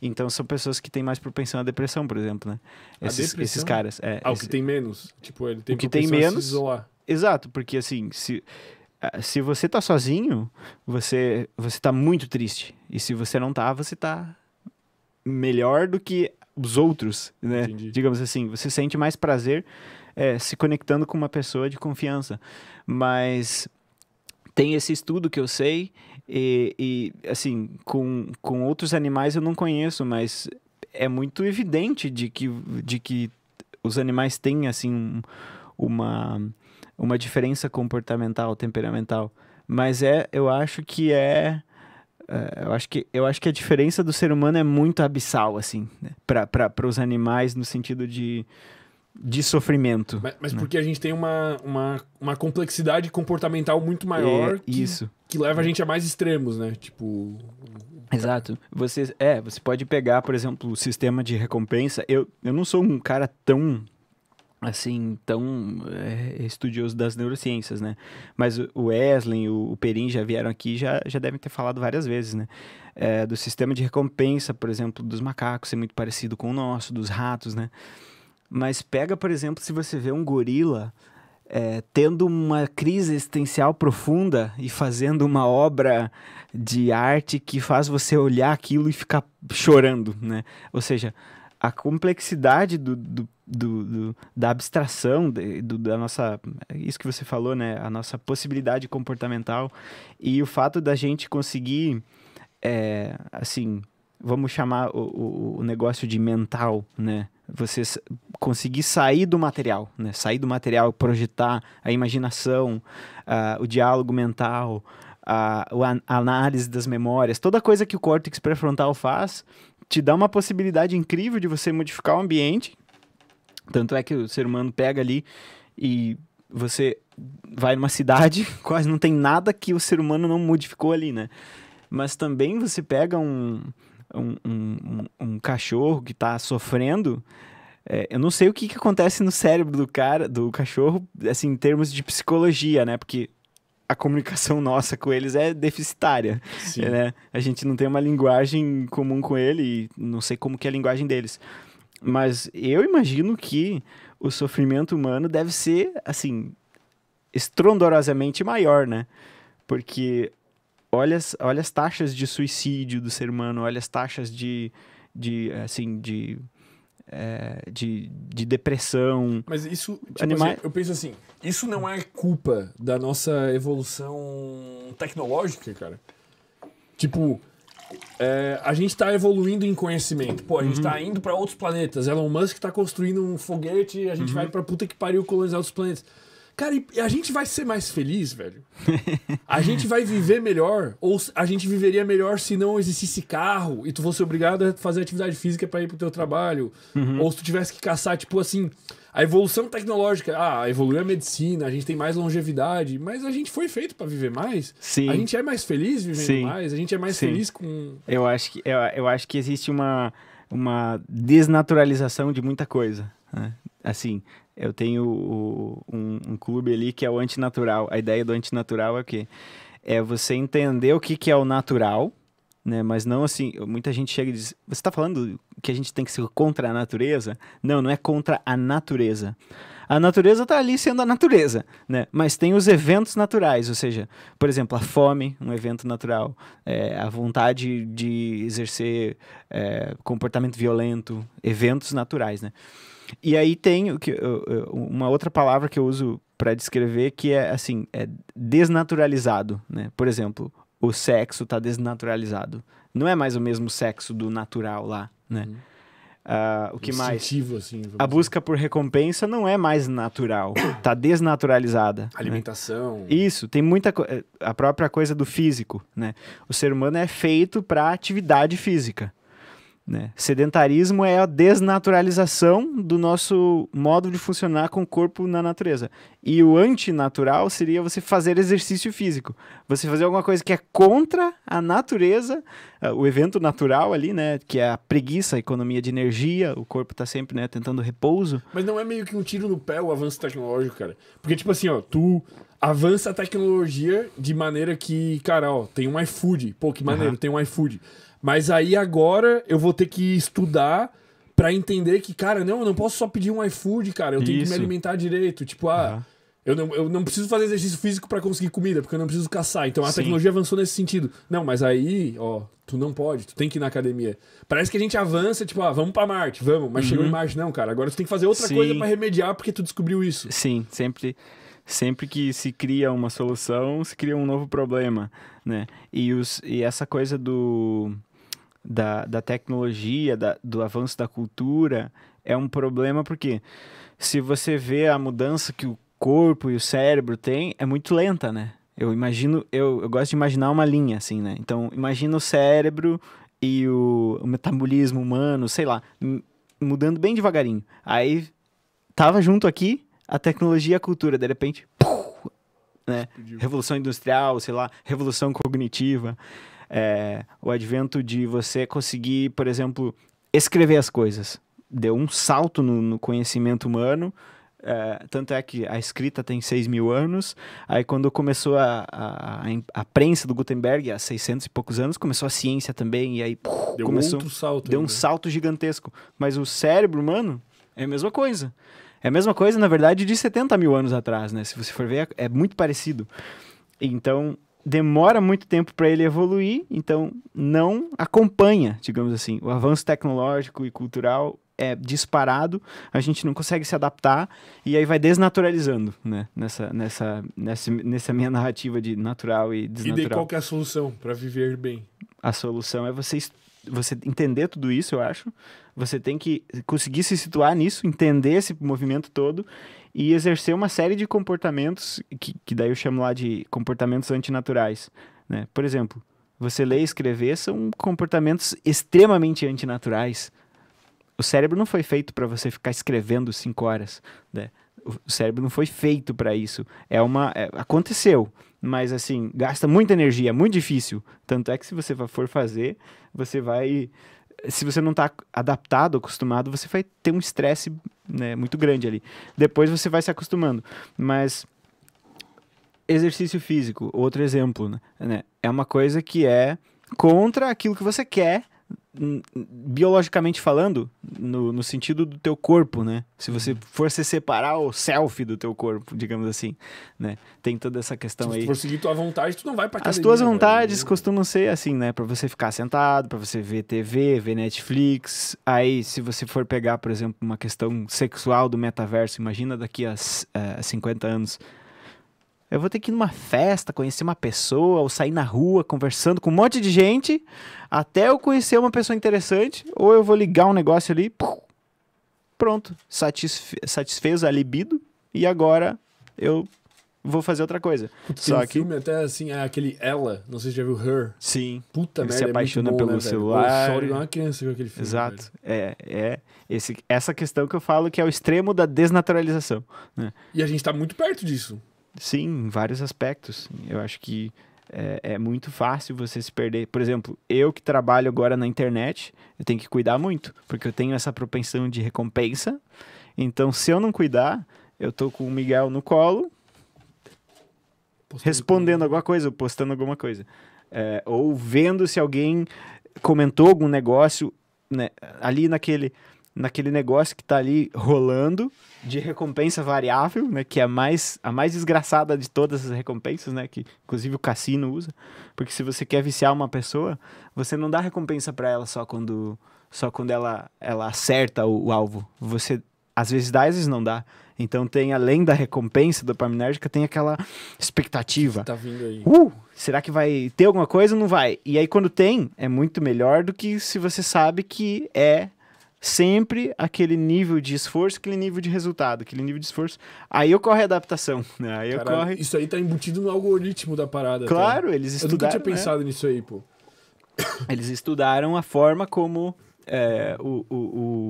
Então, são pessoas que têm mais propensão à depressão, por exemplo, né? Esses, esses, caras. É, ah, esse... que tem menos. Tipo, ele tem o que tem menos, se isolar. Exato, porque assim, se, ah, se você está sozinho, você, você tá muito triste. E se você não tá, você está melhor do que os outros, né? Entendi. Digamos assim, você sente mais prazer é, se conectando com uma pessoa de confiança. Mas tem esse estudo que eu sei, e, e assim, com, com outros animais eu não conheço, mas é muito evidente de que, de que os animais têm, assim, uma, uma diferença comportamental, temperamental. Mas é, eu acho que é é, eu, acho que, eu acho que a diferença do ser humano é muito abissal, assim, né? para os animais, no sentido de, de sofrimento. Mas, mas né? porque a gente tem uma, uma, uma complexidade comportamental muito maior é, que, isso. que leva a gente a mais extremos, né? Tipo. Exato. Você, é, você pode pegar, por exemplo, o sistema de recompensa. Eu, eu não sou um cara tão assim, tão é, estudioso das neurociências, né? Mas o Wesley, o, o Perin já vieram aqui, já, já devem ter falado várias vezes, né? É, do sistema de recompensa, por exemplo, dos macacos ser é muito parecido com o nosso, dos ratos, né? Mas pega, por exemplo, se você vê um gorila é, tendo uma crise existencial profunda e fazendo uma obra de arte que faz você olhar aquilo e ficar chorando, né? Ou seja, a complexidade do, do do, do, da abstração, de, do, da nossa. Isso que você falou, né? A nossa possibilidade comportamental e o fato da gente conseguir, é, assim, vamos chamar o, o, o, negócio de mental, né? Você conseguir sair do material, né? Sair do material, projetar a imaginação, uh, o diálogo mental, a, a, análise das memórias, toda coisa que o córtex pré-frontal faz, te dá uma possibilidade incrível de você modificar o ambiente tanto é que o ser humano pega ali e você vai numa cidade, [laughs] quase não tem nada que o ser humano não modificou ali, né? Mas também você pega um, um, um, um cachorro que está sofrendo. É, eu não sei o que, que acontece no cérebro do cara, do cachorro, assim, em termos de psicologia, né? Porque a comunicação [laughs] nossa com eles é deficitária, Sim. né? A gente não tem uma linguagem comum com ele e não sei como que é a linguagem deles. Mas eu imagino que o sofrimento humano deve ser, assim, estrondorosamente maior, né? Porque olha, as, olha as taxas de suicídio do ser humano, olha as taxas de, de assim, de, é, de, de, depressão. Mas isso, tipo assim, eu penso assim, isso não é culpa da nossa evolução tecnológica, cara? Tipo, é, a gente está evoluindo em conhecimento. Pô, a gente está uhum. indo para outros planetas. Elon Musk está construindo um foguete, e a gente uhum. vai para puta que pariu colonizar outros planetas. Cara, e a gente vai ser mais feliz, velho? [laughs] a gente vai viver melhor? Ou a gente viveria melhor se não existisse carro e tu fosse obrigado a fazer atividade física para ir pro teu trabalho? Uhum. Ou se tu tivesse que caçar, tipo assim a evolução tecnológica, ah, evoluiu a medicina, a gente tem mais longevidade, mas a gente foi feito para viver mais. Sim. A gente é mais feliz vivendo Sim. mais, a gente é mais Sim. feliz com. Eu acho que, eu, eu acho que existe uma, uma desnaturalização de muita coisa. Né? Assim, eu tenho o, um, um, clube ali que é o antinatural. A ideia do antinatural é o quê? É você entender o que, que é o natural né? Mas não assim, muita gente chega e diz: você está falando que a gente tem que ser contra a natureza? Não, não é contra a natureza. A natureza está ali sendo a natureza, né? Mas tem os eventos naturais, ou seja, por exemplo, a fome, um evento natural, é, a vontade de exercer é, comportamento violento, eventos naturais, né? E aí tem o que, uma outra palavra que eu uso para descrever que é assim é desnaturalizado, né? Por exemplo, o sexo está desnaturalizado. Não é mais o mesmo sexo do natural lá, né? Uhum. Uh, o que mais? Assim, a busca por recompensa não é mais natural, está [coughs] desnaturalizada. Né? Alimentação. Né? Isso, tem muita eh, a própria coisa do físico, né? O ser humano é feito para atividade física. Né? Sedentarismo é a desnaturalização do nosso modo de funcionar com o corpo na natureza. E o antinatural seria você fazer exercício físico. Você fazer alguma coisa que é contra a natureza, eh, o evento natural ali, né? Que é a preguiça, a economia de energia, o corpo está sempre né, tentando repouso. Mas não é meio que um tiro no pé o avanço tecnológico, cara. Porque, tipo assim, ó, tu avança a tecnologia de maneira que, cara, ó, tem um iFood. Pô, que maneiro, uhum. tem um iFood. Mas aí agora eu vou ter que estudar para entender que, cara, não, eu não posso só pedir um iFood, cara. Eu tenho Isso. que me alimentar direito. Tipo, ah. Uhum. Eu não, eu não preciso fazer exercício físico para conseguir comida, porque eu não preciso caçar. Então a Sim. tecnologia avançou nesse sentido. Não, mas aí, ó, tu não pode, tu tem que ir na academia. Parece que a gente avança, tipo, ah, vamos para Marte, vamos, mas uhum. chegou em Marte, não, cara. Agora tu tem que fazer outra Sim. coisa para remediar porque tu descobriu isso. Sim, sempre sempre que se cria uma solução, se cria um novo problema, né? E, os, e essa coisa do, da, da tecnologia, da, do avanço da cultura, é um problema porque se você vê a mudança que o corpo e o cérebro têm, é muito lenta, né? Eu imagino, eu, eu gosto de imaginar uma linha, assim, né? Então, imagina o cérebro e o, o metabolismo humano, sei lá, mudando bem devagarinho. Aí, tava junto aqui, a tecnologia e a cultura, de repente, né? revolução industrial, sei lá, revolução cognitiva, é, o advento de você conseguir, por exemplo, escrever as coisas. Deu um salto no, no conhecimento humano, é, tanto é que a escrita tem 6 mil anos, aí quando começou a, a, a, prensa do Gutenberg, há 600 e poucos anos, começou a ciência também, e aí puf, deu começou, salto, deu um salto gigantesco. Mas o cérebro humano é a mesma coisa. É a mesma coisa, na verdade, de 70 mil anos atrás, né? Se você for ver, é muito parecido. Então, demora muito tempo para ele evoluir, então não acompanha, digamos assim. O avanço tecnológico e cultural é disparado, a gente não consegue se adaptar e aí vai desnaturalizando, né? Nessa, nessa, nessa, nessa minha narrativa de natural e desnatural. E daí qual que é a solução para viver bem? A solução é você, você entender tudo isso, eu acho, você tem que conseguir se situar nisso, entender esse movimento todo e exercer uma série de comportamentos, que, que daí eu chamo lá de comportamentos antinaturais. Né? Por exemplo, você ler e escrever são comportamentos extremamente antinaturais. O cérebro não foi feito para você ficar escrevendo cinco horas. Né? O cérebro não foi feito para isso. É uma é, aconteceu, mas assim gasta muita energia, é muito difícil. Tanto é que se você for fazer, você vai se você não está adaptado, acostumado, você vai ter um estresse né, muito grande ali. Depois você vai se acostumando. Mas exercício físico, outro exemplo, né? né é uma coisa que é contra aquilo que você quer Hum, biologicamente falando, no, no, sentido do teu corpo, né? Se você uhum. for se separar o selfie do teu corpo, digamos assim, né? Tem toda essa questão aí. Se for seguir tua vontade, tu não vai pra As tuas vontades velho. costumam ser assim, né? Pra você ficar sentado, pra você ver TV, ver Netflix. Aí, se você for pegar, por exemplo, uma questão sexual do metaverso, imagina daqui a, eh, a 50 anos eu vou ter que ir numa festa, conhecer uma pessoa, ou sair na rua conversando com um monte de gente, até eu conhecer uma pessoa interessante, ou eu vou ligar um negócio ali, pronto, satisfe satisfez a libido, e agora eu vou fazer outra coisa. Puta, Só que... filme até assim, é aquele Ela, não sei se já viu Her. Sim. Puta Ele merda, se é apaixona é bom, pelo né, celular. Chora igual uma criança com aquele filme. Exato. Velho. É, é esse, essa questão que eu falo que é o extremo da desnaturalização. Né? E a gente tá muito perto disso. Sim, em vários aspectos. Eu acho que é, é, muito fácil você se perder. Por exemplo, eu que trabalho agora na internet, eu tenho que cuidar muito, porque eu tenho essa propensão de recompensa. Então, se eu não cuidar, eu tô com o Miguel no colo, postando respondendo alguma coisa, postando alguma coisa. É, ou vendo se alguém comentou algum negócio né, ali naquele naquele negócio que está ali rolando de recompensa variável, né, que é a mais a mais desgraçada de todas as recompensas, né, que inclusive o cassino usa, porque se você quer viciar uma pessoa, você não dá recompensa para ela só quando só quando ela ela acerta o, o, alvo. Você às vezes dá, às vezes não dá. Então tem além da recompensa dopaminérgica, tem aquela expectativa. Tá vindo aí. Uh, será que vai ter alguma coisa ou não vai? E aí quando tem, é muito melhor do que se você sabe que é sempre aquele nível de esforço, aquele nível de resultado, aquele nível de esforço. Aí ocorre a adaptação, né? Aí Caralho, ocorre... Isso aí tá embutido no algoritmo da parada. Tá? Claro, tá? eles estudaram... Eu nunca tinha né? pensado nisso aí, pô. Eles estudaram a forma como... É, o, o,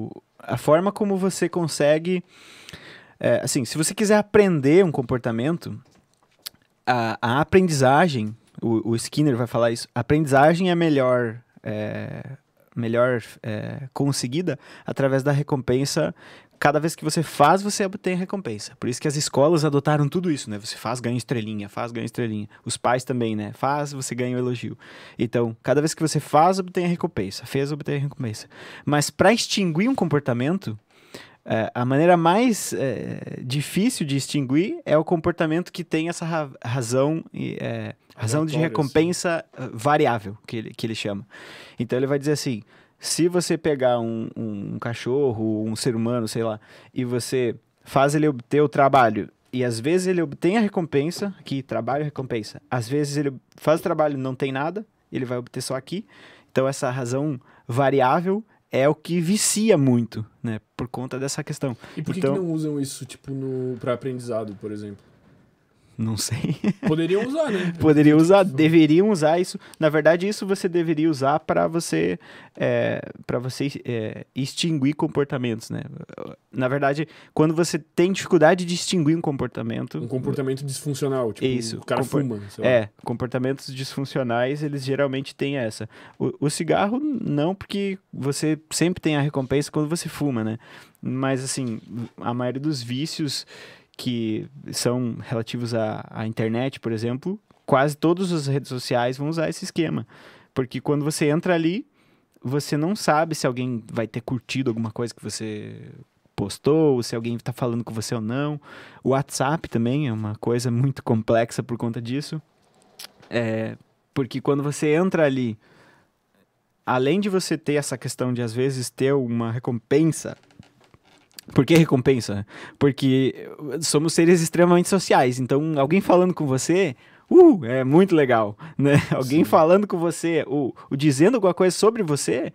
o, a forma como você consegue... É, assim, se você quiser aprender um comportamento, a, a aprendizagem... O, o Skinner vai falar isso. A aprendizagem é a melhor... É, melhor é, conseguida através da recompensa. Cada vez que você faz, você obtém recompensa. Por isso que as escolas adotaram tudo isso, né? Você faz, ganha estrelinha, faz, ganha estrelinha. Os pais também, né? Faz, você ganha o elogio. Então, cada vez que você faz, obtém a recompensa. Fez, obtém a recompensa. Mas para extinguir um comportamento, é, a maneira mais é, difícil de extinguir é o comportamento que tem essa ra razão e é, razão de assim. recompensa é, variável que ele, que ele chama. Então ele vai dizer assim: se você pegar um, um, um cachorro, um ser humano, sei lá, e você faz ele obter o trabalho e às vezes ele obtém a recompensa, que trabalho recompensa. Às vezes ele faz o trabalho não tem nada, ele vai obter só aqui. Então essa razão variável é o que vicia muito, né? Por conta dessa questão. E por que, então, que não usam isso, tipo, no, pra aprendizado, por exemplo? Não sei. [laughs] Poderiam usar, né? Poderiam usar, deveriam usar isso. Na verdade, isso você deveria usar para você, é, para você é, extinguir comportamentos, né? Na verdade, quando você tem dificuldade de extinguir um comportamento, um comportamento disfuncional, tipo, isso, o cara compor... fuma. É, comportamentos disfuncionais eles geralmente têm essa. O, o cigarro não, porque você sempre tem a recompensa quando você fuma, né? Mas assim, a maioria dos vícios que são relativos à, à internet, por exemplo, quase todas as redes sociais vão usar esse esquema. Porque quando você entra ali, você não sabe se alguém vai ter curtido alguma coisa que você postou, se alguém está falando com você ou não. O WhatsApp também é uma coisa muito complexa por conta disso. É, porque quando você entra ali, além de você ter essa questão de às vezes ter uma recompensa por que recompensa? Porque eh, somos seres extremamente sociais. Então, alguém falando com você, uh, é muito legal, [laughs] né? Alguém falando com você, ou, ou, dizendo alguma coisa sobre você,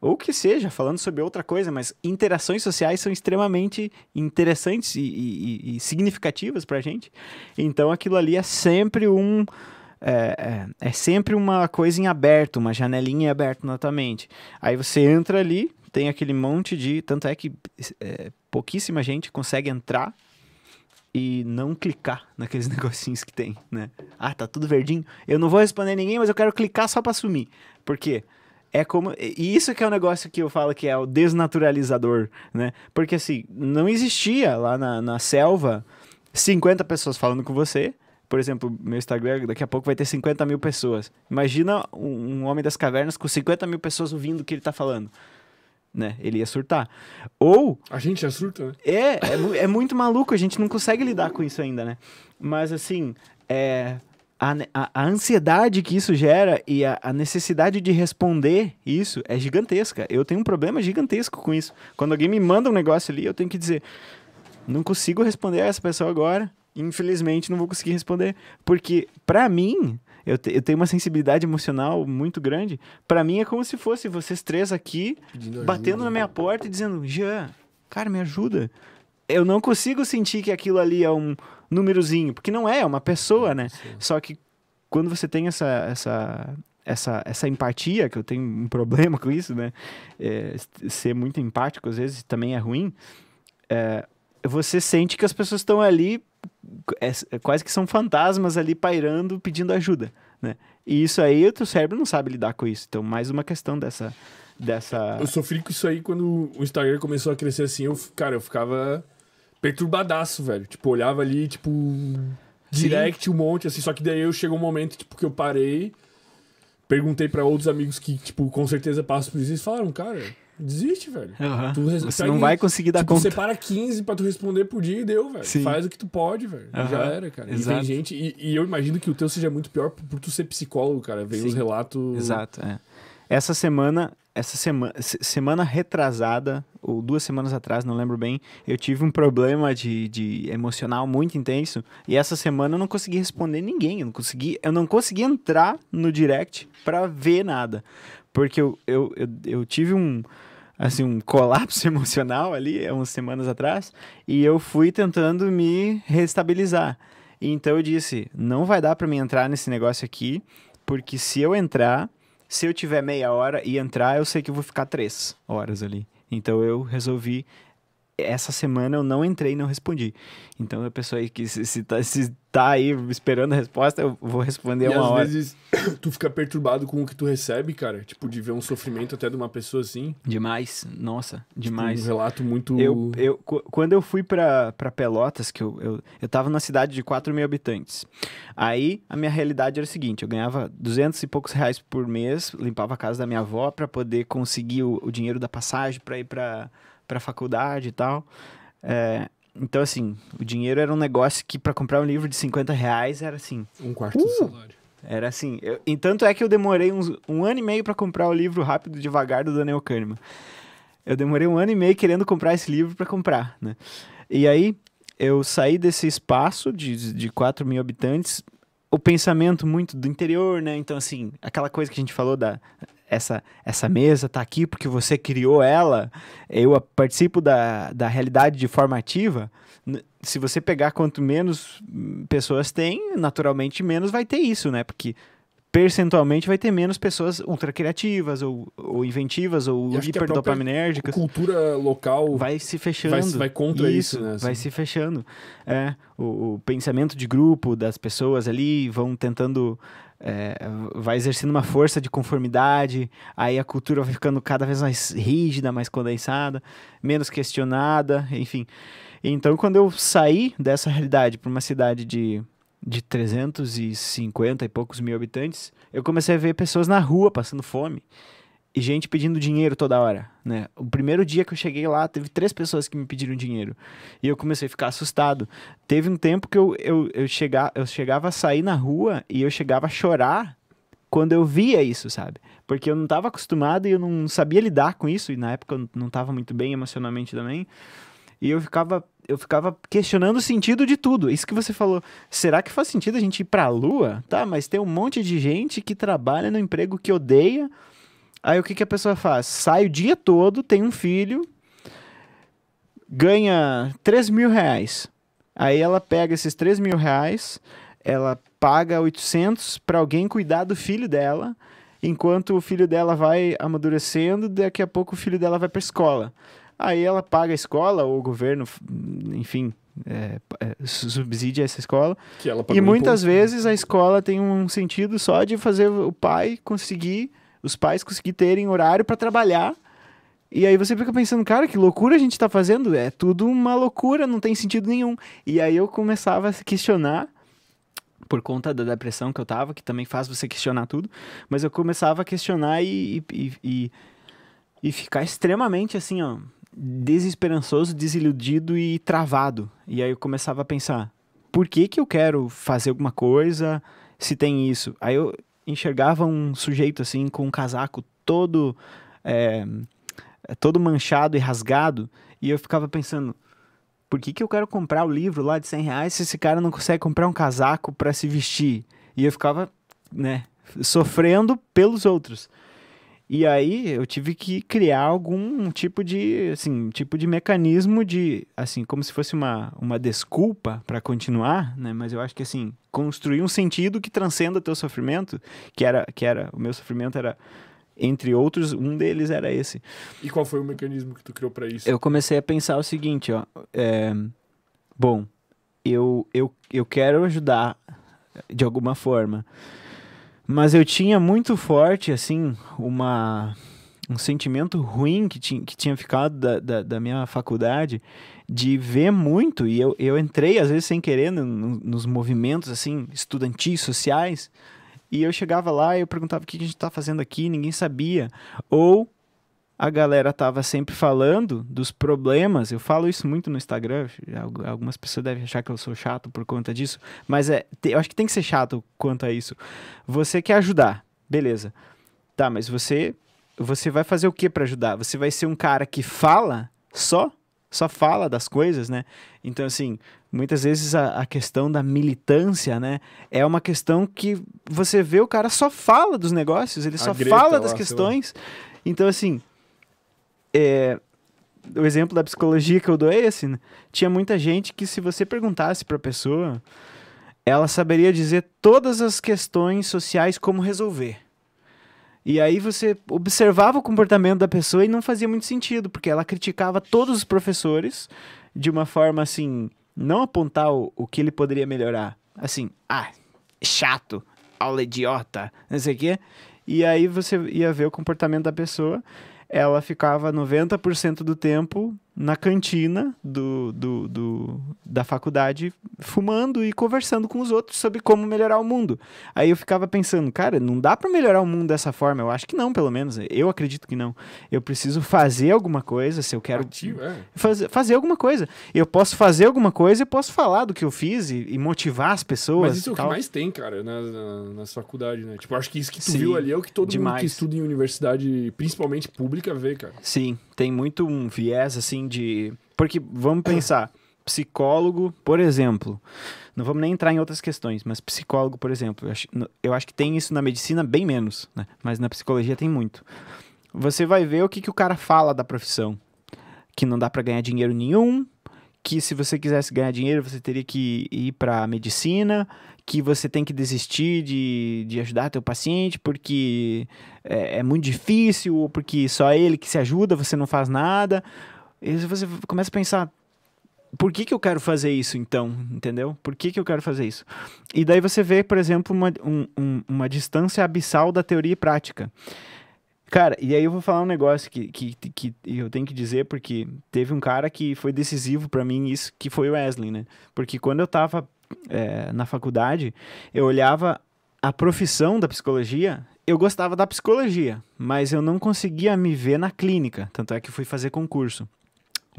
ou que seja, falando sobre outra coisa, mas interações sociais são extremamente interessantes e, e, e significativas pra gente. Então aquilo ali é sempre um. É, é, é sempre uma coisa em aberto, uma janelinha aberta na tua mente. Aí você entra ali, tem aquele monte de. Tanto é que é, pouquíssima gente consegue entrar e não clicar naqueles [laughs] negocinhos que tem, né? Ah, tá tudo verdinho. Eu não vou responder ninguém, mas eu quero clicar só para sumir. Por quê? É como. E isso que é o um negócio que eu falo que é o desnaturalizador, né? Porque assim, não existia lá na, na selva 50 pessoas falando com você. Por exemplo, meu Instagram daqui a pouco vai ter 50 mil pessoas. Imagina um, um homem das cavernas com 50 mil pessoas ouvindo o que ele tá falando né? Ele ia surtar. Ou. A gente já surta, né? É, é, é muito maluco, a gente não consegue lidar com isso ainda, né? Mas assim, é. A, a, a, ansiedade que isso gera e a, a, necessidade de responder isso é gigantesca. Eu tenho um problema gigantesco com isso. Quando alguém me manda um negócio ali, eu tenho que dizer: não consigo responder a essa pessoa agora. Infelizmente, não vou conseguir responder. Porque, para mim, eu, te, eu tenho uma sensibilidade emocional muito grande. Para mim é como se fosse vocês três aqui batendo na minha porta e dizendo: Jean, cara, me ajuda. Eu não consigo sentir que aquilo ali é um númerozinho, porque não é, é uma pessoa, né? Sim. Só que quando você tem essa, essa, essa, essa empatia, que eu tenho um problema [laughs] com isso, né? É, ser muito empático às vezes também é ruim. É, você sente que as pessoas estão ali, é, é, quase que são fantasmas ali pairando, pedindo ajuda, né? E isso aí, o teu cérebro não sabe lidar com isso. Então, mais uma questão dessa... dessa... Eu sofri com isso aí quando o Instagram começou a crescer assim. Eu, cara, eu ficava perturbadaço, velho. Tipo, olhava ali, tipo, direct Sim. um monte, assim. Só que daí eu chegou um momento, tipo, que eu parei, perguntei para outros amigos que, tipo, com certeza passam por isso e falaram, cara Desiste, velho. Uhum. Tu res... Você não vai conseguir dar tipo, conta. para 15 pra tu responder por dia e deu, velho. Faz o que tu pode, velho. Uhum. Já era, cara. Exato. E tem gente. E, e, eu imagino que o teu seja muito pior por, por tu ser psicólogo, cara. Vem os relatos. Exato, é. Essa semana, essa semana, semana retrasada, ou duas semanas atrás, não lembro bem, eu tive um problema de, de emocional muito intenso. E essa semana eu não consegui responder ninguém. Eu não consegui, eu não consegui entrar no direct pra ver nada. Porque eu, eu, eu, eu tive um assim, um colapso [laughs] emocional ali, há umas semanas atrás, e eu fui tentando me restabilizar. Então eu disse, não vai dar para mim entrar nesse negócio aqui, porque se eu entrar, se eu tiver meia hora e entrar, eu sei que eu vou ficar três horas ali. Então eu resolvi essa semana eu não entrei e não respondi. Então a pessoa aí que se, se, tá, se tá aí esperando a resposta, eu vou responder e uma às hora. às vezes [coughs] tu fica perturbado com o que tu recebe, cara. Tipo, de ver um sofrimento até de uma pessoa assim. Demais, nossa, demais. Tipo, um relato muito... Eu, eu, quando eu fui para Pelotas, que eu, eu, eu tava numa cidade de 4 mil habitantes. Aí, a minha realidade era o seguinte, eu ganhava 200 e poucos reais por mês, limpava a casa da minha avó para poder conseguir o, o dinheiro da passagem para ir para para faculdade e tal. É, então, assim, o dinheiro era um negócio que para comprar um livro de 50 reais era assim. Um quarto uh! do salário. Era assim. Eu, e tanto é que eu demorei uns, um ano e meio para comprar o livro Rápido Devagar do Daniel Kahneman. Eu demorei um ano e meio querendo comprar esse livro para comprar, né? E aí eu saí desse espaço de, de 4 mil habitantes, o pensamento muito do interior, né? Então, assim, aquela coisa que a gente falou da essa, essa mesa está aqui porque você criou ela, eu participo da, da realidade de forma ativa. Se você pegar quanto menos pessoas tem, naturalmente menos vai ter isso, né? Porque percentualmente vai ter menos pessoas ultra criativas ou, ou inventivas ou hiperdopaminérgicas. cultura local vai se fechando. Vai, vai contra isso, isso né? Vai assim. se fechando. É, o, o, pensamento de grupo das pessoas ali vão tentando é, vai exercendo uma força de conformidade, aí a cultura vai ficando cada vez mais rígida, mais condensada, menos questionada, enfim. Então, quando eu saí dessa realidade para uma cidade de, de 350 e poucos mil habitantes, eu comecei a ver pessoas na rua passando fome e gente pedindo dinheiro toda hora, né? O primeiro dia que eu cheguei lá, teve três pessoas que me pediram dinheiro. E eu comecei a ficar assustado. Teve um tempo que eu, eu, eu, chega, eu chegava a sair na rua e eu chegava a chorar quando eu via isso, sabe? Porque eu não estava acostumado e eu não sabia lidar com isso. E na época eu não estava muito bem emocionalmente também. E eu ficava, eu ficava questionando o sentido de tudo. Isso que você falou. Será que faz sentido a gente ir para a lua? Tá, mas tem um monte de gente que trabalha no emprego que odeia Aí o que, que a pessoa faz? Sai o dia todo, tem um filho, ganha 3 mil reais. Aí ela pega esses 3 mil reais, ela paga 800 para alguém cuidar do filho dela, enquanto o filho dela vai amadurecendo, daqui a pouco o filho dela vai para escola. Aí ela paga a escola, ou o governo, enfim, é, é, subsidia essa escola. e muitas um né? vezes a escola tem um sentido só de fazer o pai conseguir os pais conseguirem terem horário para trabalhar. E aí você fica pensando, cara, que loucura a gente está fazendo. É tudo uma loucura, não tem sentido nenhum. E aí eu começava a questionar por conta da depressão que eu tava, que também faz você questionar tudo, mas eu começava a questionar e, e, e, e ficar extremamente assim, ó, desesperançoso, desiludido e travado. E aí eu começava a pensar, por que que eu quero fazer alguma coisa se tem isso? Aí eu enxergava um sujeito assim com um casaco todo é, todo manchado e rasgado e eu ficava pensando por que, que eu quero comprar o livro lá de 100 reais se esse cara não consegue comprar um casaco para se vestir? E eu ficava, né, sofrendo pelos outros. E aí eu tive que criar algum tipo de, assim, tipo de mecanismo de, assim, como se fosse uma, uma desculpa para continuar, né? Mas eu acho que, assim, construir um sentido que transcenda teu sofrimento, que era, que era o meu sofrimento era entre outros, um deles era esse. E qual foi o mecanismo que tu criou para isso? Eu comecei a pensar o seguinte, ó, é, bom, eu, eu, eu quero ajudar de alguma forma, mas eu tinha muito forte, assim, uma um sentimento ruim que, tinha que tinha ficado da, da, da minha faculdade de ver muito, e eu, eu entrei às vezes sem querer no, nos movimentos assim, estudantis, sociais, e eu chegava lá e eu perguntava o que a gente está fazendo aqui, ninguém sabia. Ou a galera tava sempre falando dos problemas. Eu falo isso muito no Instagram. Algumas pessoas devem achar que eu sou chato por conta disso, mas é, eu acho que tem que ser chato quanto a isso. Você quer ajudar, beleza? Tá, mas você você vai fazer o que para ajudar? Você vai ser um cara que fala só? só fala das coisas, né? Então, assim, muitas vezes a, a, questão da militância, né? É uma questão que você vê o cara só fala dos negócios, ele a só Greta, fala das lá, questões. Então, assim, é, o exemplo da psicologia que eu dou é esse, né? Tinha muita gente que se você perguntasse pra pessoa, ela saberia dizer todas as questões sociais como resolver. E aí você observava o comportamento da pessoa e não fazia muito sentido, porque ela criticava todos os professores de uma forma assim, não apontar o, o que ele poderia melhorar. Assim, ah, chato, aula idiota, não sei o quê. E aí você ia ver o comportamento da pessoa. Ela ficava 90% do tempo na cantina do, do, do, da faculdade fumando e conversando com os outros sobre como melhorar o mundo. Aí eu ficava pensando, cara, não dá para melhorar o mundo dessa forma. Eu acho que não, pelo menos. Eu acredito que não. Eu preciso fazer alguma coisa se eu quero. Ativo, é. faz, fazer alguma coisa. Eu posso fazer alguma coisa e posso falar do que eu fiz e, e, motivar as pessoas. Mas isso é o tal. que mais tem, cara, na, na, nas faculdades, né? Tipo, acho que isso que tu Sim, viu ali é o que todo demais. mundo que estuda em universidade, principalmente pública, vê, cara. Sim, tem muito um viés assim de. Porque vamos pensar psicólogo, por exemplo, não vamos nem entrar em outras questões, mas psicólogo, por exemplo, eu acho, eu acho que tem isso na medicina bem menos, né? mas na psicologia tem muito. Você vai ver o que, que o cara fala da profissão, que não dá para ganhar dinheiro nenhum, que se você quisesse ganhar dinheiro você teria que ir para medicina, que você tem que desistir de, de ajudar teu paciente porque é, é muito difícil ou porque só ele que se ajuda, você não faz nada. E você começa a pensar, por que, que eu quero fazer isso então? Entendeu? Por que, que eu quero fazer isso? E daí você vê, por exemplo, uma, um, uma distância abissal da teoria e prática. Cara, e aí eu vou falar um negócio que, que, que eu tenho que dizer, porque teve um cara que foi decisivo para mim isso, que foi o Wesley, né? Porque quando eu tava é, na faculdade, eu olhava a profissão da psicologia, eu gostava da psicologia, mas eu não conseguia me ver na clínica, tanto é que fui fazer concurso.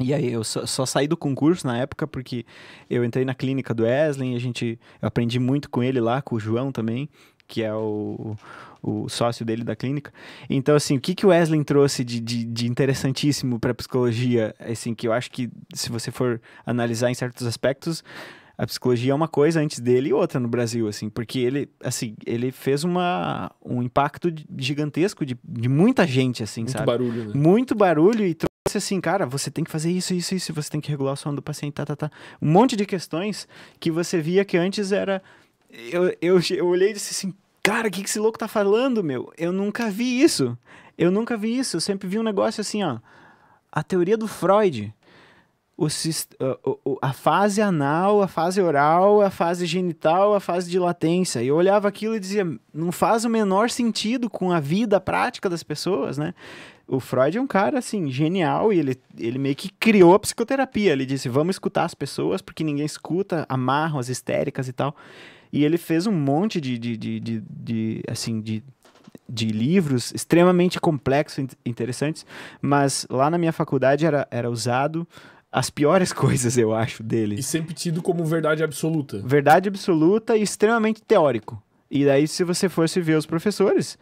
E aí eu só, só, saí do concurso na época porque eu entrei na clínica do Wesley, a gente eu aprendi muito com ele lá, com o João também, que é o, o sócio dele da clínica. Então, assim, o que, que o Wesley trouxe de, de, de interessantíssimo para a psicologia? Assim, que eu acho que se você for analisar em certos aspectos, a psicologia é uma coisa antes dele e outra no Brasil, assim, porque ele, assim, ele fez uma, um impacto gigantesco de, de muita gente, assim, Muito sabe? barulho, né? Muito barulho e disse assim, cara, você tem que fazer isso, isso, isso, você tem que regular o som do paciente, tá, tá, tá. Um monte de questões que você via que antes era. Eu, eu, eu olhei e disse assim, cara, o que, que esse louco tá falando, meu? Eu nunca vi isso. Eu nunca vi isso. Eu sempre vi um negócio assim, ó. A teoria do Freud. O, a fase anal, a fase oral, a fase genital, a fase de latência. E eu olhava aquilo e dizia, não faz o menor sentido com a vida prática das pessoas, né? o Freud é um cara, assim, genial e ele, ele meio que criou a psicoterapia. Ele disse: vamos escutar as pessoas porque ninguém escuta, amarram as histéricas e tal. E ele fez um monte de, de, de, de, de assim, de de livros extremamente complexos e interessantes, mas lá na minha faculdade era, era usado as piores [laughs] coisas, eu acho, dele. E sempre tido como verdade absoluta. Verdade absoluta e extremamente teórico. E daí, se você fosse ver os professores,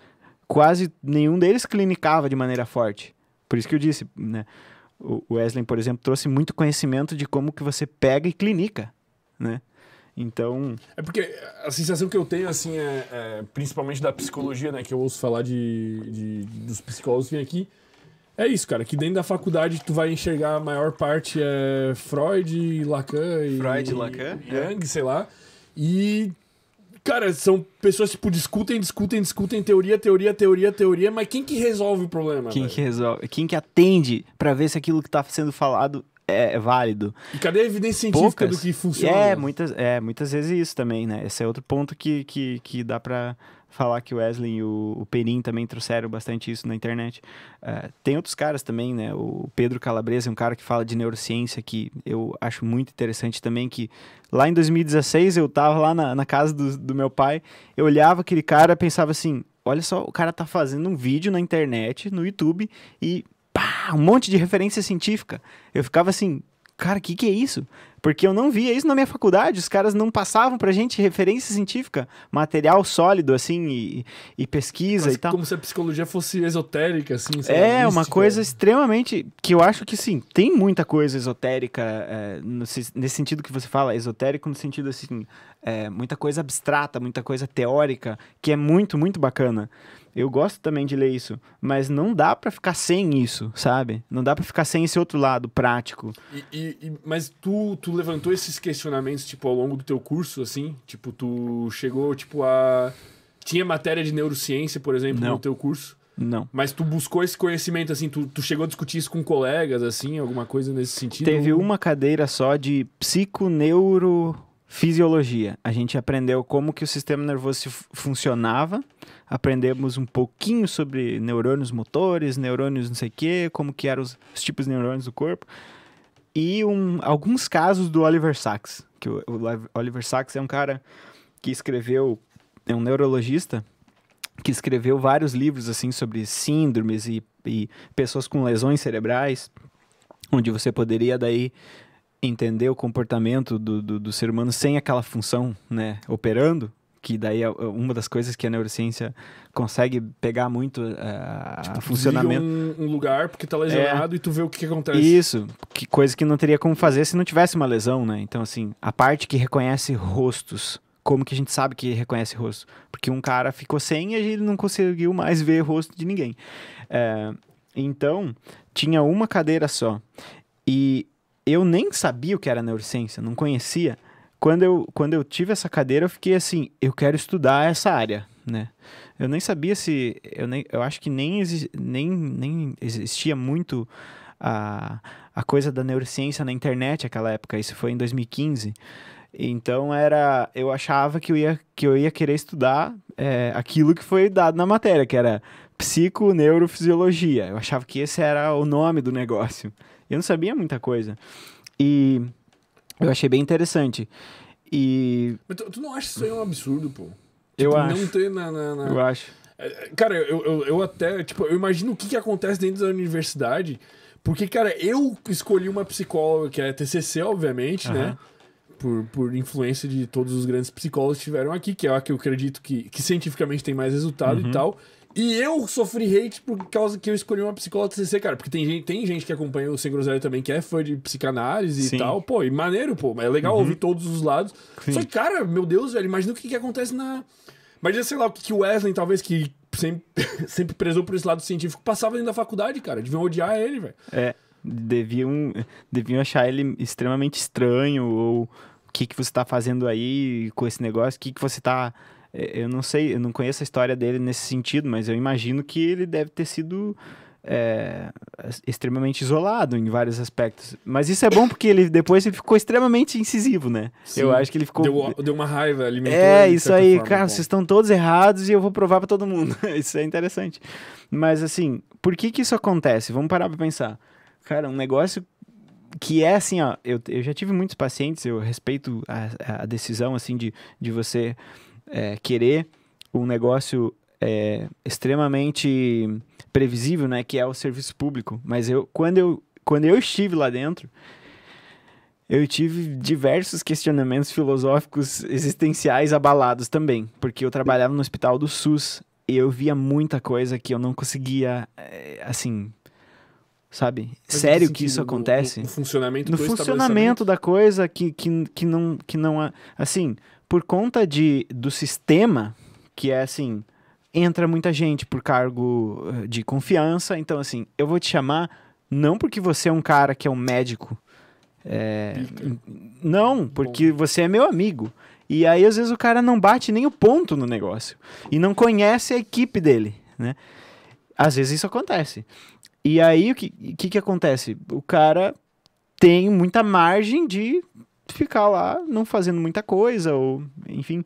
quase nenhum deles clinicava de maneira forte. Por isso que eu disse, né? O Wesley, por exemplo, trouxe muito conhecimento de como que você pega e clinica, né? Então... É porque a sensação que eu tenho, assim, é, é principalmente da psicologia, né? Que eu ouço falar de, de dos psicólogos que vêm aqui. É isso, cara. Que dentro da faculdade tu vai enxergar a maior parte é Freud, Lacan e... Freud, Lacan. E é. Jung, é. sei lá. E Cara, são pessoas, tipo, discutem, discutem, discutem teoria, teoria, teoria, teoria, mas quem que resolve o problema? Quem velho? que resolve? Quem que atende para ver se aquilo que tá sendo falado é válido. E cadê a evidência científica Poucas? do que funciona? É, muitas, é, muitas vezes isso também, né? Esse é outro ponto que, que, que dá para falar que o Wesley e o, o Perim também trouxeram bastante isso na internet. Uh, tem outros caras também, né? O Pedro Calabresa é um cara que fala de neurociência que eu acho muito interessante também, que lá em 2016 eu tava lá na, na casa do, do meu pai, eu olhava aquele cara pensava assim, olha só, o cara tá fazendo um vídeo na internet, no YouTube, e pá, um monte de referência científica. Eu ficava assim, cara, o que, que é isso? Porque eu não via isso na minha faculdade, os caras não passavam pra gente referência científica, material sólido, assim, e, e pesquisa Mas e tal. Como se a psicologia fosse esotérica, assim. É, uma coisa extremamente. que eu acho que sim, tem muita coisa esotérica, é, nesse, nesse sentido que você fala, esotérico, no sentido assim, é, muita coisa abstrata, muita coisa teórica, que é muito, muito bacana. Eu gosto também de ler isso, mas não dá para ficar sem isso, sabe? Não dá para ficar sem esse outro lado prático. E, e, e, mas tu, tu levantou esses questionamentos, tipo, ao longo do teu curso, assim? Tipo, tu chegou, tipo, a... Tinha matéria de neurociência, por exemplo, não. no teu curso? Não. Mas tu buscou esse conhecimento, assim, tu, tu, chegou a discutir isso com colegas, assim, alguma coisa nesse sentido? Teve uma cadeira só de psiconeurofisiologia. A gente aprendeu como que o sistema nervoso funcionava aprendemos um pouquinho sobre neurônios motores, neurônios não sei o quê, como que eram os, os tipos de neurônios do corpo. E um, alguns casos do Oliver Sacks, que o, o Oliver Sacks é um cara que escreveu, é um neurologista, que escreveu vários livros assim sobre síndromes e, e, pessoas com lesões cerebrais, onde você poderia daí entender o comportamento do, do, do ser humano sem aquela função né, operando, que daí é, é uma das coisas que a neurociência consegue pegar muito uh, tipo, funcionamento um, um, lugar porque tá lesionado é, e tu vê o que, que, acontece isso que coisa que não teria como fazer se não tivesse uma lesão né então assim a parte que reconhece rostos como que a gente sabe que reconhece rosto porque um cara ficou sem e ele não conseguiu mais ver o rosto de ninguém é, então tinha uma cadeira só e eu nem sabia o que era neurociência não conhecia quando eu, quando eu tive essa cadeira, eu fiquei assim, eu quero estudar essa área, né? Eu nem sabia se, eu, nem, eu acho que nem, exi, nem, nem existia muito a, a coisa da neurociência na internet naquela época, isso foi em 2015. Então era, eu achava que eu ia, que eu ia querer estudar é, aquilo que foi dado na matéria, que era psico-neurofisiologia. Eu achava que esse era o nome do negócio. Eu não sabia muita coisa. E eu achei bem interessante. E. Mas tu, tu não acha isso aí um absurdo, pô? eu tipo, acho. Não ter na, na, na... Eu acho. É, é, cara, eu, eu, eu, até, tipo, eu imagino o que, que acontece dentro da universidade. Porque, cara, eu escolhi uma psicóloga, que é a TCC, obviamente, uhum. né? Por, por influência de todos os grandes psicólogos que tiveram aqui, que é a que eu acredito que, que cientificamente tem mais resultado uhum. e tal. E eu sofri hate por causa que eu escolhi uma psicóloga TCC, cara. Porque tem gente, tem gente que acompanha o Sem Groselha também, que é fã de psicanálise Sim. e tal. Pô, e maneiro, pô. É legal uhum. ouvir todos os lados. Sim. Só que, cara, meu Deus, velho, imagina o que, que acontece na... Imagina, sei lá, o que o Wesley, talvez, que sempre, [laughs] sempre prezou por esse lado científico, passava dentro da faculdade, cara. Deviam odiar ele, velho. É, deviam, deviam achar ele extremamente estranho ou... O que, que você tá fazendo aí com esse negócio? O que, que você tá é, eu não sei, eu não conheço a história dele nesse sentido, mas eu imagino que ele deve ter sido é, extremamente isolado em vários aspectos. Mas isso é bom porque ele depois ele ficou extremamente incisivo, né? Sim, eu acho que ele ficou. Deu, deu uma raiva, alimentou. É, isso aí, forma, cara, bom. vocês estão todos errados e eu vou provar para todo mundo. [laughs] isso é interessante. Mas assim, por que que isso acontece? Vamos parar pra pensar. Cara, um negócio que é assim, ó. Eu, eu já tive muitos pacientes, eu respeito a, a decisão, assim, de, de você é, querer um negócio é, extremamente previsível, né? Que é o serviço público. Mas eu, quando eu, quando eu estive lá dentro, eu tive diversos questionamentos filosóficos existenciais abalados também, porque eu trabalhava no hospital do SUS e eu via muita coisa que eu não conseguia, é, assim, sabe? Mas Sério que, que isso acontece? No, no funcionamento, no do funcionamento da coisa que, que, que não que não assim, por conta de, do sistema, que é assim, entra muita gente por cargo eh, de confiança. Então, assim, eu vou te chamar não porque você é um cara que é um médico. É, não, porque Bom. você é meu amigo. E aí, às vezes, o cara não bate nem o ponto no negócio. E não conhece a equipe dele, né? Às vezes isso acontece. E aí, o que, que, que acontece? O cara tem muita margem de ficar lá não fazendo muita coisa, ou enfim.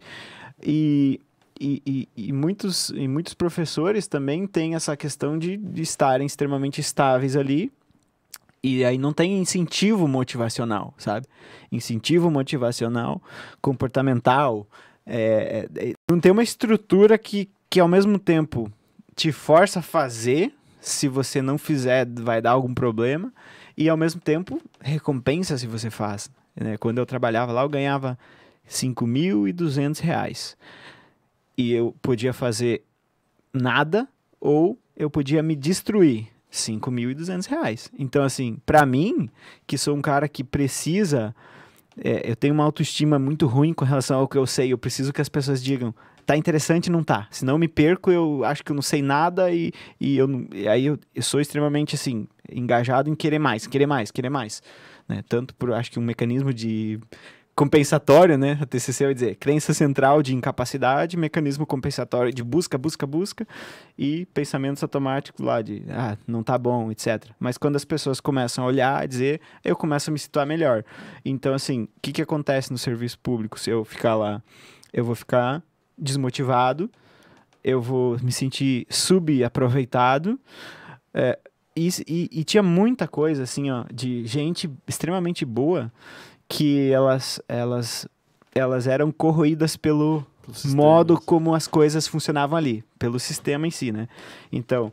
E, e, e, e muitos, e muitos professores também têm essa questão de, de estarem extremamente estáveis ali, e aí não tem incentivo motivacional, sabe? Incentivo motivacional, comportamental, é, é, é não tem uma estrutura que, que ao mesmo tempo te força a fazer, se você não fizer vai dar algum problema, e ao mesmo tempo recompensa se você faz. Né? Quando eu trabalhava lá, eu ganhava 5.200 reais. E eu podia fazer nada ou eu podia me destruir. 5.200 reais. Então, assim, para mim, que sou um cara que precisa... É, eu tenho uma autoestima muito ruim com relação ao que eu sei. Eu preciso que as pessoas digam, tá interessante, não tá. Senão eu me perco, eu acho que eu não sei nada e, e, eu, e aí eu, eu sou extremamente, assim, engajado em querer mais, querer mais, querer mais né? Tanto por, acho que um mecanismo de compensatório, né? A TCC vai dizer crença central de incapacidade, mecanismo compensatório de busca, busca, busca e pensamentos automáticos lá de ah, não tá bom, etc. Mas quando as pessoas começam a olhar, e dizer, eu começo a me situar melhor. Então, assim, o que, que acontece no serviço público se eu ficar lá? Eu vou ficar desmotivado, eu vou me sentir subaproveitado, é, e, e, e, tinha muita coisa, assim, ó, de gente extremamente boa que elas, elas, elas eram corroídas pelo, pelo modo como as coisas funcionavam ali, pelo sistema em si, né? Então,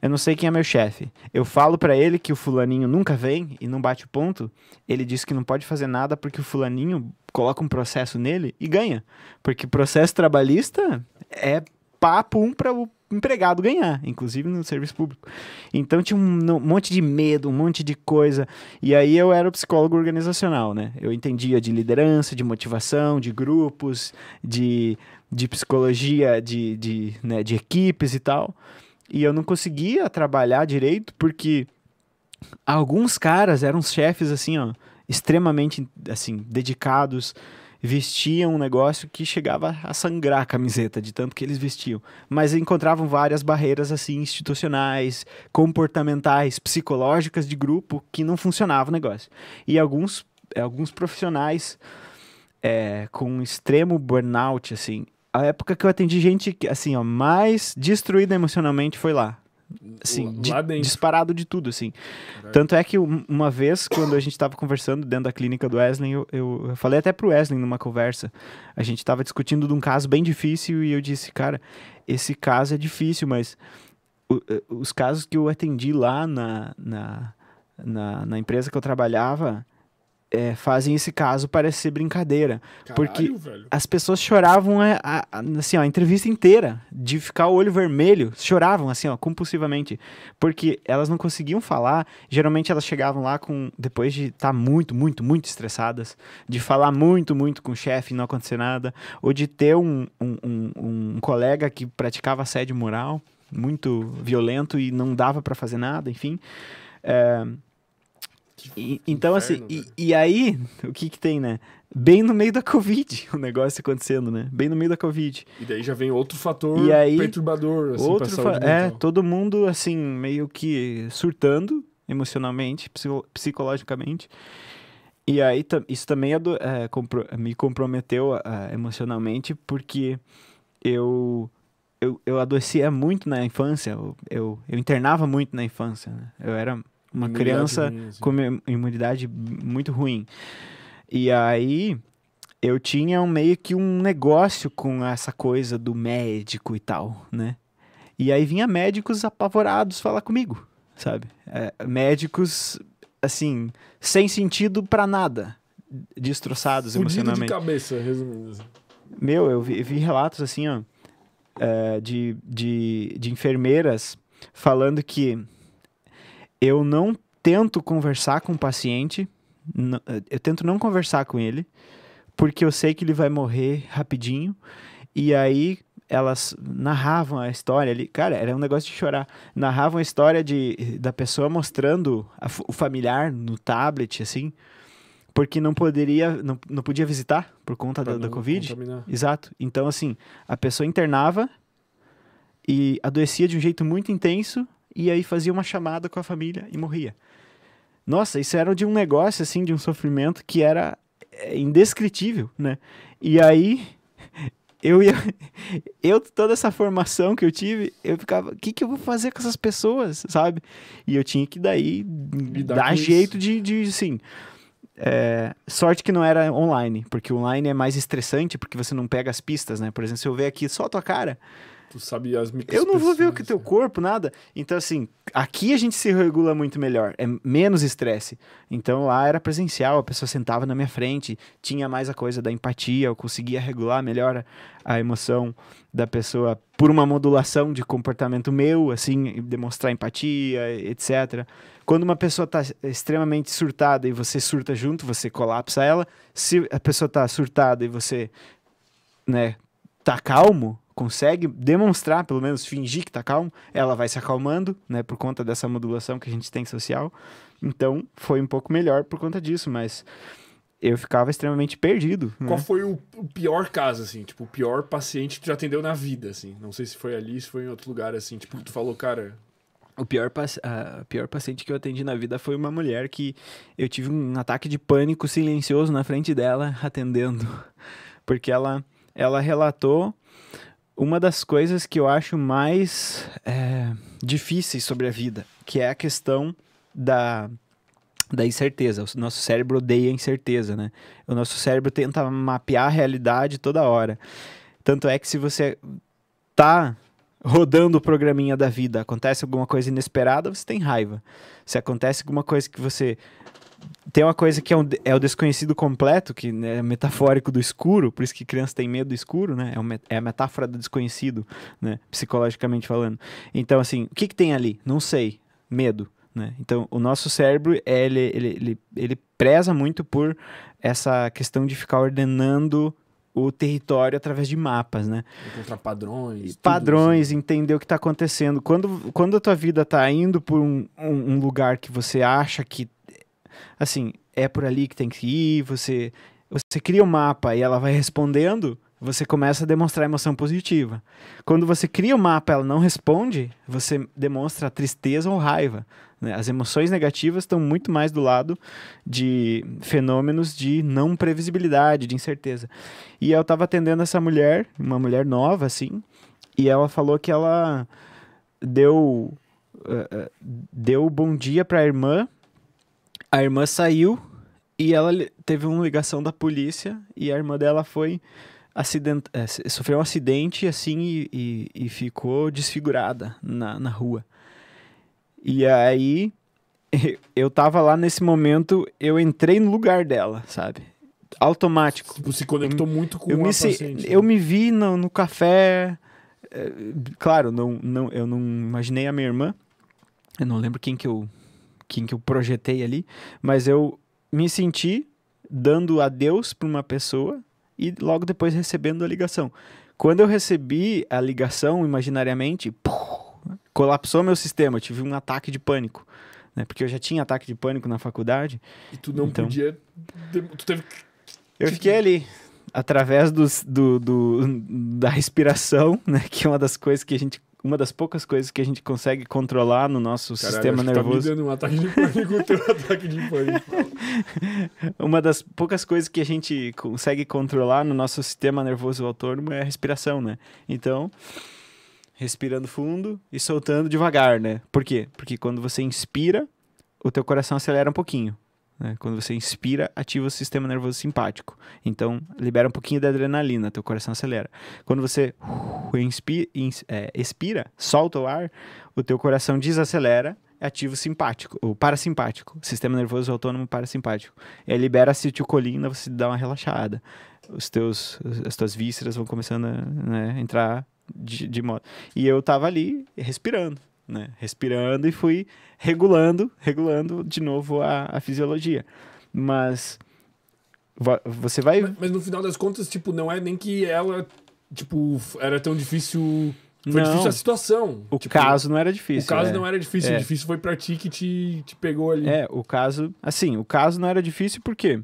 eu não sei quem é meu chefe. Eu falo para ele que o fulaninho nunca vem e não bate o ponto. Ele diz que não pode fazer nada porque o fulaninho coloca um processo nele e ganha. Porque processo trabalhista é papo um para o empregado ganhar, inclusive no serviço público. Então tinha um, um monte de medo, um monte de coisa. E aí eu era o psicólogo organizacional, né? Eu entendia de liderança, de motivação, de grupos, de, de psicologia, de, de, né, de equipes e tal. E eu não conseguia trabalhar direito porque alguns caras eram chefes assim, ó, extremamente assim dedicados vestiam um negócio que chegava a sangrar a camiseta, de tanto que eles vestiam. Mas encontravam várias barreiras, assim, institucionais, comportamentais, psicológicas de grupo, que não funcionava o negócio. E alguns, alguns profissionais é, com extremo burnout, assim, a época que eu atendi gente, assim, ó, mais destruída emocionalmente foi lá sim de, disparado de tudo, assim. Caraca. Tanto é que uma vez, quando a gente estava conversando dentro da clínica do Wesley, eu, eu falei até pro Wesley numa conversa. A gente estava discutindo de um caso bem difícil e eu disse, cara, esse caso é difícil, mas o, eh, os casos que eu atendi lá na, na, na, na empresa que eu trabalhava é, fazem esse caso parecer brincadeira. Caralho, porque velho. as pessoas choravam é, a, a, assim, ó, a entrevista inteira de ficar o olho vermelho, choravam assim, ó, compulsivamente, porque elas não conseguiam falar. Geralmente elas chegavam lá com depois de estar tá muito, muito, muito estressadas, de falar muito, muito com o chefe e não acontecer nada, ou de ter um, um, um, um colega que praticava assédio moral muito violento e não dava para fazer nada, enfim. É, então, inferno, assim, e, e, aí, o que que tem, né? Bem no meio da Covid, [laughs] o negócio acontecendo, né? Bem no meio da Covid. E daí já vem outro fator e aí, perturbador, assim, outro pra saúde É, todo mundo, assim, meio que surtando emocionalmente, psicologicamente. E aí, isso também é, é me comprometeu emocionalmente, porque eu eu, eu adoecia muito na infância, eu, eu, eu, internava muito na infância, né? Eu era uma criança ruim, assim. com imunidade muito ruim. E aí eu tinha um, meio que um negócio com essa coisa do médico e tal, né? E aí vinha médicos apavorados falar comigo, sabe? É, médicos, assim, sem sentido para nada, destroçados Fudido emocionalmente. de cabeça, resumindo. Assim. Meu, eu vi, vi relatos assim, ó, é, de, de, de enfermeiras falando que eu não tento conversar com o paciente, eu tento não conversar com ele, porque eu sei que ele vai morrer rapidinho. E aí elas narravam a história ali, cara, era um negócio de chorar. Narravam a história de, da pessoa mostrando a, o familiar no tablet, assim, porque não poderia, não, não podia visitar por conta da, da Covid. Contaminar. Exato. Então, assim, a pessoa internava e adoecia de um jeito muito intenso e aí fazia uma chamada com a família e morria. Nossa, isso era de um negócio, assim, de um sofrimento que era é, indescritível, né? E aí, [laughs] eu ia, [laughs] eu toda essa formação que eu tive, eu ficava, o que, que eu vou fazer com essas pessoas, sabe? E eu tinha que daí dar, dar jeito de, de assim. É, sorte que não era online, porque online é mais estressante, porque você não pega as pistas, né? Por exemplo, se eu ver aqui só a tua cara, Tu sabe as Eu não vou ver o que teu né? corpo, nada. Então, assim, aqui a gente se regula muito melhor. É menos estresse. Então, lá era presencial, a pessoa sentava na minha frente, tinha mais a coisa da empatia, eu conseguia regular melhor a emoção da pessoa por uma modulação de comportamento meu, assim, demonstrar empatia, etc. Quando uma pessoa está extremamente surtada e você surta junto, você colapsa ela. Se a pessoa está surtada e você, né, tá calmo, consegue demonstrar, pelo menos fingir que está calmo, ela vai se acalmando, né, por conta dessa modulação que a gente tem social. Então, foi um pouco melhor por conta disso, mas eu ficava extremamente perdido. Né? Qual né? foi o, o, pior caso, assim? Tipo, o pior paciente que tu já atendeu na vida, assim? Não sei se foi ali, se foi em outro lugar, assim. Tipo, tu falou, cara... O pior, a pior paciente que eu atendi na vida foi uma mulher que eu tive um ataque de pânico silencioso na frente dela, atendendo. [laughs] Porque ela, ela relatou uma das coisas que eu acho mais é, difíceis sobre a vida, que é a questão da, da incerteza. O nosso cérebro odeia a incerteza, né? O nosso cérebro tenta mapear a realidade toda hora. Tanto é que se você tá rodando o programinha da vida, acontece alguma coisa inesperada, você tem raiva. Se acontece alguma coisa que você tem uma coisa que é, é o desconhecido completo, que né, é metafórico do escuro, por isso que criança tem medo do escuro, né? É, é a metáfora do desconhecido, né? Psicologicamente falando. Então, assim, o que, que tem ali? Não sei. Medo. Né? Então, o nosso cérebro, ele, ele, ele, ele preza muito por essa questão de ficar ordenando o território através de mapas, né? Encontrar padrões. Padrões, entender o que está acontecendo. Quando, quando a tua vida está indo por um, um, um, lugar que você acha que assim, é por ali que tem que ir, você, você cria o um mapa e ela vai respondendo, você começa a demonstrar emoção positiva. Quando você cria o um mapa e ela não responde, você demonstra tristeza ou raiva. Né? As emoções negativas estão muito mais do lado de fenômenos de não previsibilidade, de incerteza. E eu estava atendendo essa mulher, uma mulher nova, assim, e ela falou que ela deu, uh, deu bom dia para a irmã a irmã saiu e ela teve uma ligação da polícia e a irmã dela foi acident... É, sofreu um acidente assim e, e, e ficou desfigurada na, na rua. E aí [laughs] eu tava lá nesse momento, eu entrei no lugar dela, sabe? Automático. Tipo, se conectou eu, muito com eu me paciente. Se, eu né? me vi no, no café. É, claro, não, não, eu não imaginei a minha irmã. Eu não lembro quem que eu quem que eu projetei ali, mas eu me senti dando adeus para uma pessoa e logo depois recebendo a ligação. Quando eu recebi a ligação, imaginariamente, pô, colapsou meu sistema, eu tive um ataque de pânico. Né? Porque eu já tinha ataque de pânico na faculdade. E tu não então, podia. Tu teve... Eu fiquei ali, através dos, do, do, da respiração, [laughs] né? que é uma das coisas que a gente uma das poucas coisas que a gente consegue controlar no nosso Caralho, sistema nervoso. Tá me dando um ataque de pânico, o [laughs] teu ataque de pânico. [laughs] uma das poucas coisas que a gente consegue controlar no nosso sistema nervoso autônomo é a respiração, né? Então, respirando fundo e soltando devagar, né? Por quê? Porque quando você inspira, o teu coração acelera um pouquinho. Né? Quando você inspira, ativa o sistema nervoso simpático. Então, libera um pouquinho da adrenalina, teu coração acelera. Quando você uh, inspira, ins, é, expira, solta o ar, o teu coração desacelera o simpático, o parasimpático, sistema nervoso autônomo parasimpático. E é, aí libera a acetilcolina, você dá uma relaxada. Os teus, as tuas vísceras vão começando a né, entrar de, de modo. E eu tava ali respirando né? Respirando e fui regulando, regulando de novo a, a fisiologia. Mas você vai. Mas, mas, no final das contas, tipo, não é nem que ela, tipo, era tão difícil. Foi não, difícil a situação. O tipo, caso não era difícil. O caso é. não era difícil. É. O difícil foi pra ti que te, te pegou ali. É, o caso. Assim, o caso não era difícil porque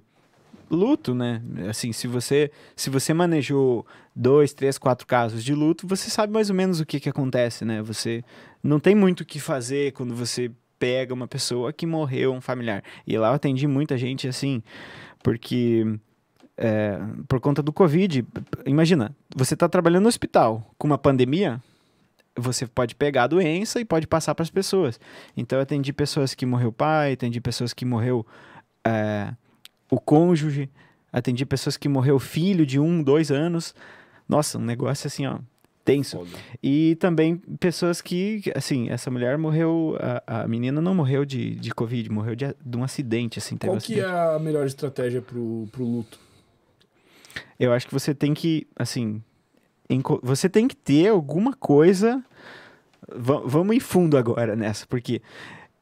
luto, né? Assim, se você se você manejou dois, três, quatro casos de luto, você sabe mais ou menos o que, que acontece, né? Você não tem muito o que fazer quando você pega uma pessoa que morreu, um familiar. E lá eu atendi muita gente assim, porque é, por conta do Covid, imagina, você está trabalhando no hospital com uma pandemia, você pode pegar a doença e pode passar para as pessoas. Então eu atendi pessoas que morreu o pai, atendi pessoas que morreu é, o cônjuge, atendi pessoas que morreu filho de um, dois anos. Nossa, um negócio assim, ó, tenso. E também pessoas que, assim, essa mulher morreu, a, a menina não morreu de, de Covid, morreu de, de um acidente, assim. Qual um acidente. que é a melhor estratégia pro, pro luto? Eu acho que você tem que, assim, você tem que ter alguma coisa. V vamos em fundo agora nessa, porque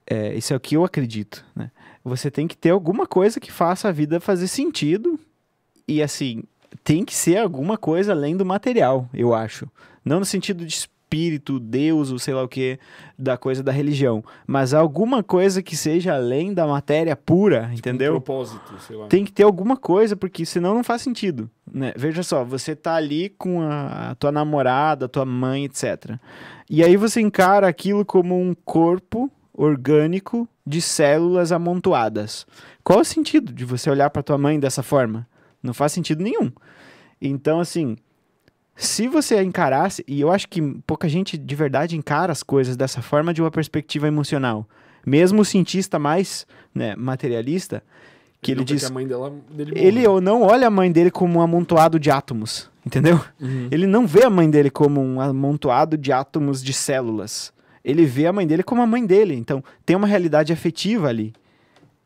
é, isso é o que eu acredito, né? Você tem que ter alguma coisa que faça a vida fazer sentido e assim tem que ser alguma coisa além do material, eu acho. Não no sentido de espírito, Deus, ou sei lá o que, da coisa da religião, mas alguma coisa que seja além da matéria pura, tipo entendeu? Um propósito, sei lá. Tem que ter alguma coisa, porque senão não faz sentido, né? Veja só, você tá ali com a, a tua namorada, a tua mãe, etc. E aí você encara aquilo como um corpo orgânico de células amontoadas. Qual o sentido de você olhar para tua mãe dessa forma? Não faz sentido nenhum. Então, assim, se você encarasse, e eu acho que pouca gente de verdade encara as coisas dessa forma de uma perspectiva emocional. Mesmo o cientista mais né, materialista, que ele, ele diz. Que dele, ele ou não olha a mãe dele como um amontoado de átomos, entendeu? Uhum. Ele não vê a mãe dele como um amontoado de átomos de células. Ele vê a mãe dele como a mãe dele. Então, tem uma realidade afetiva ali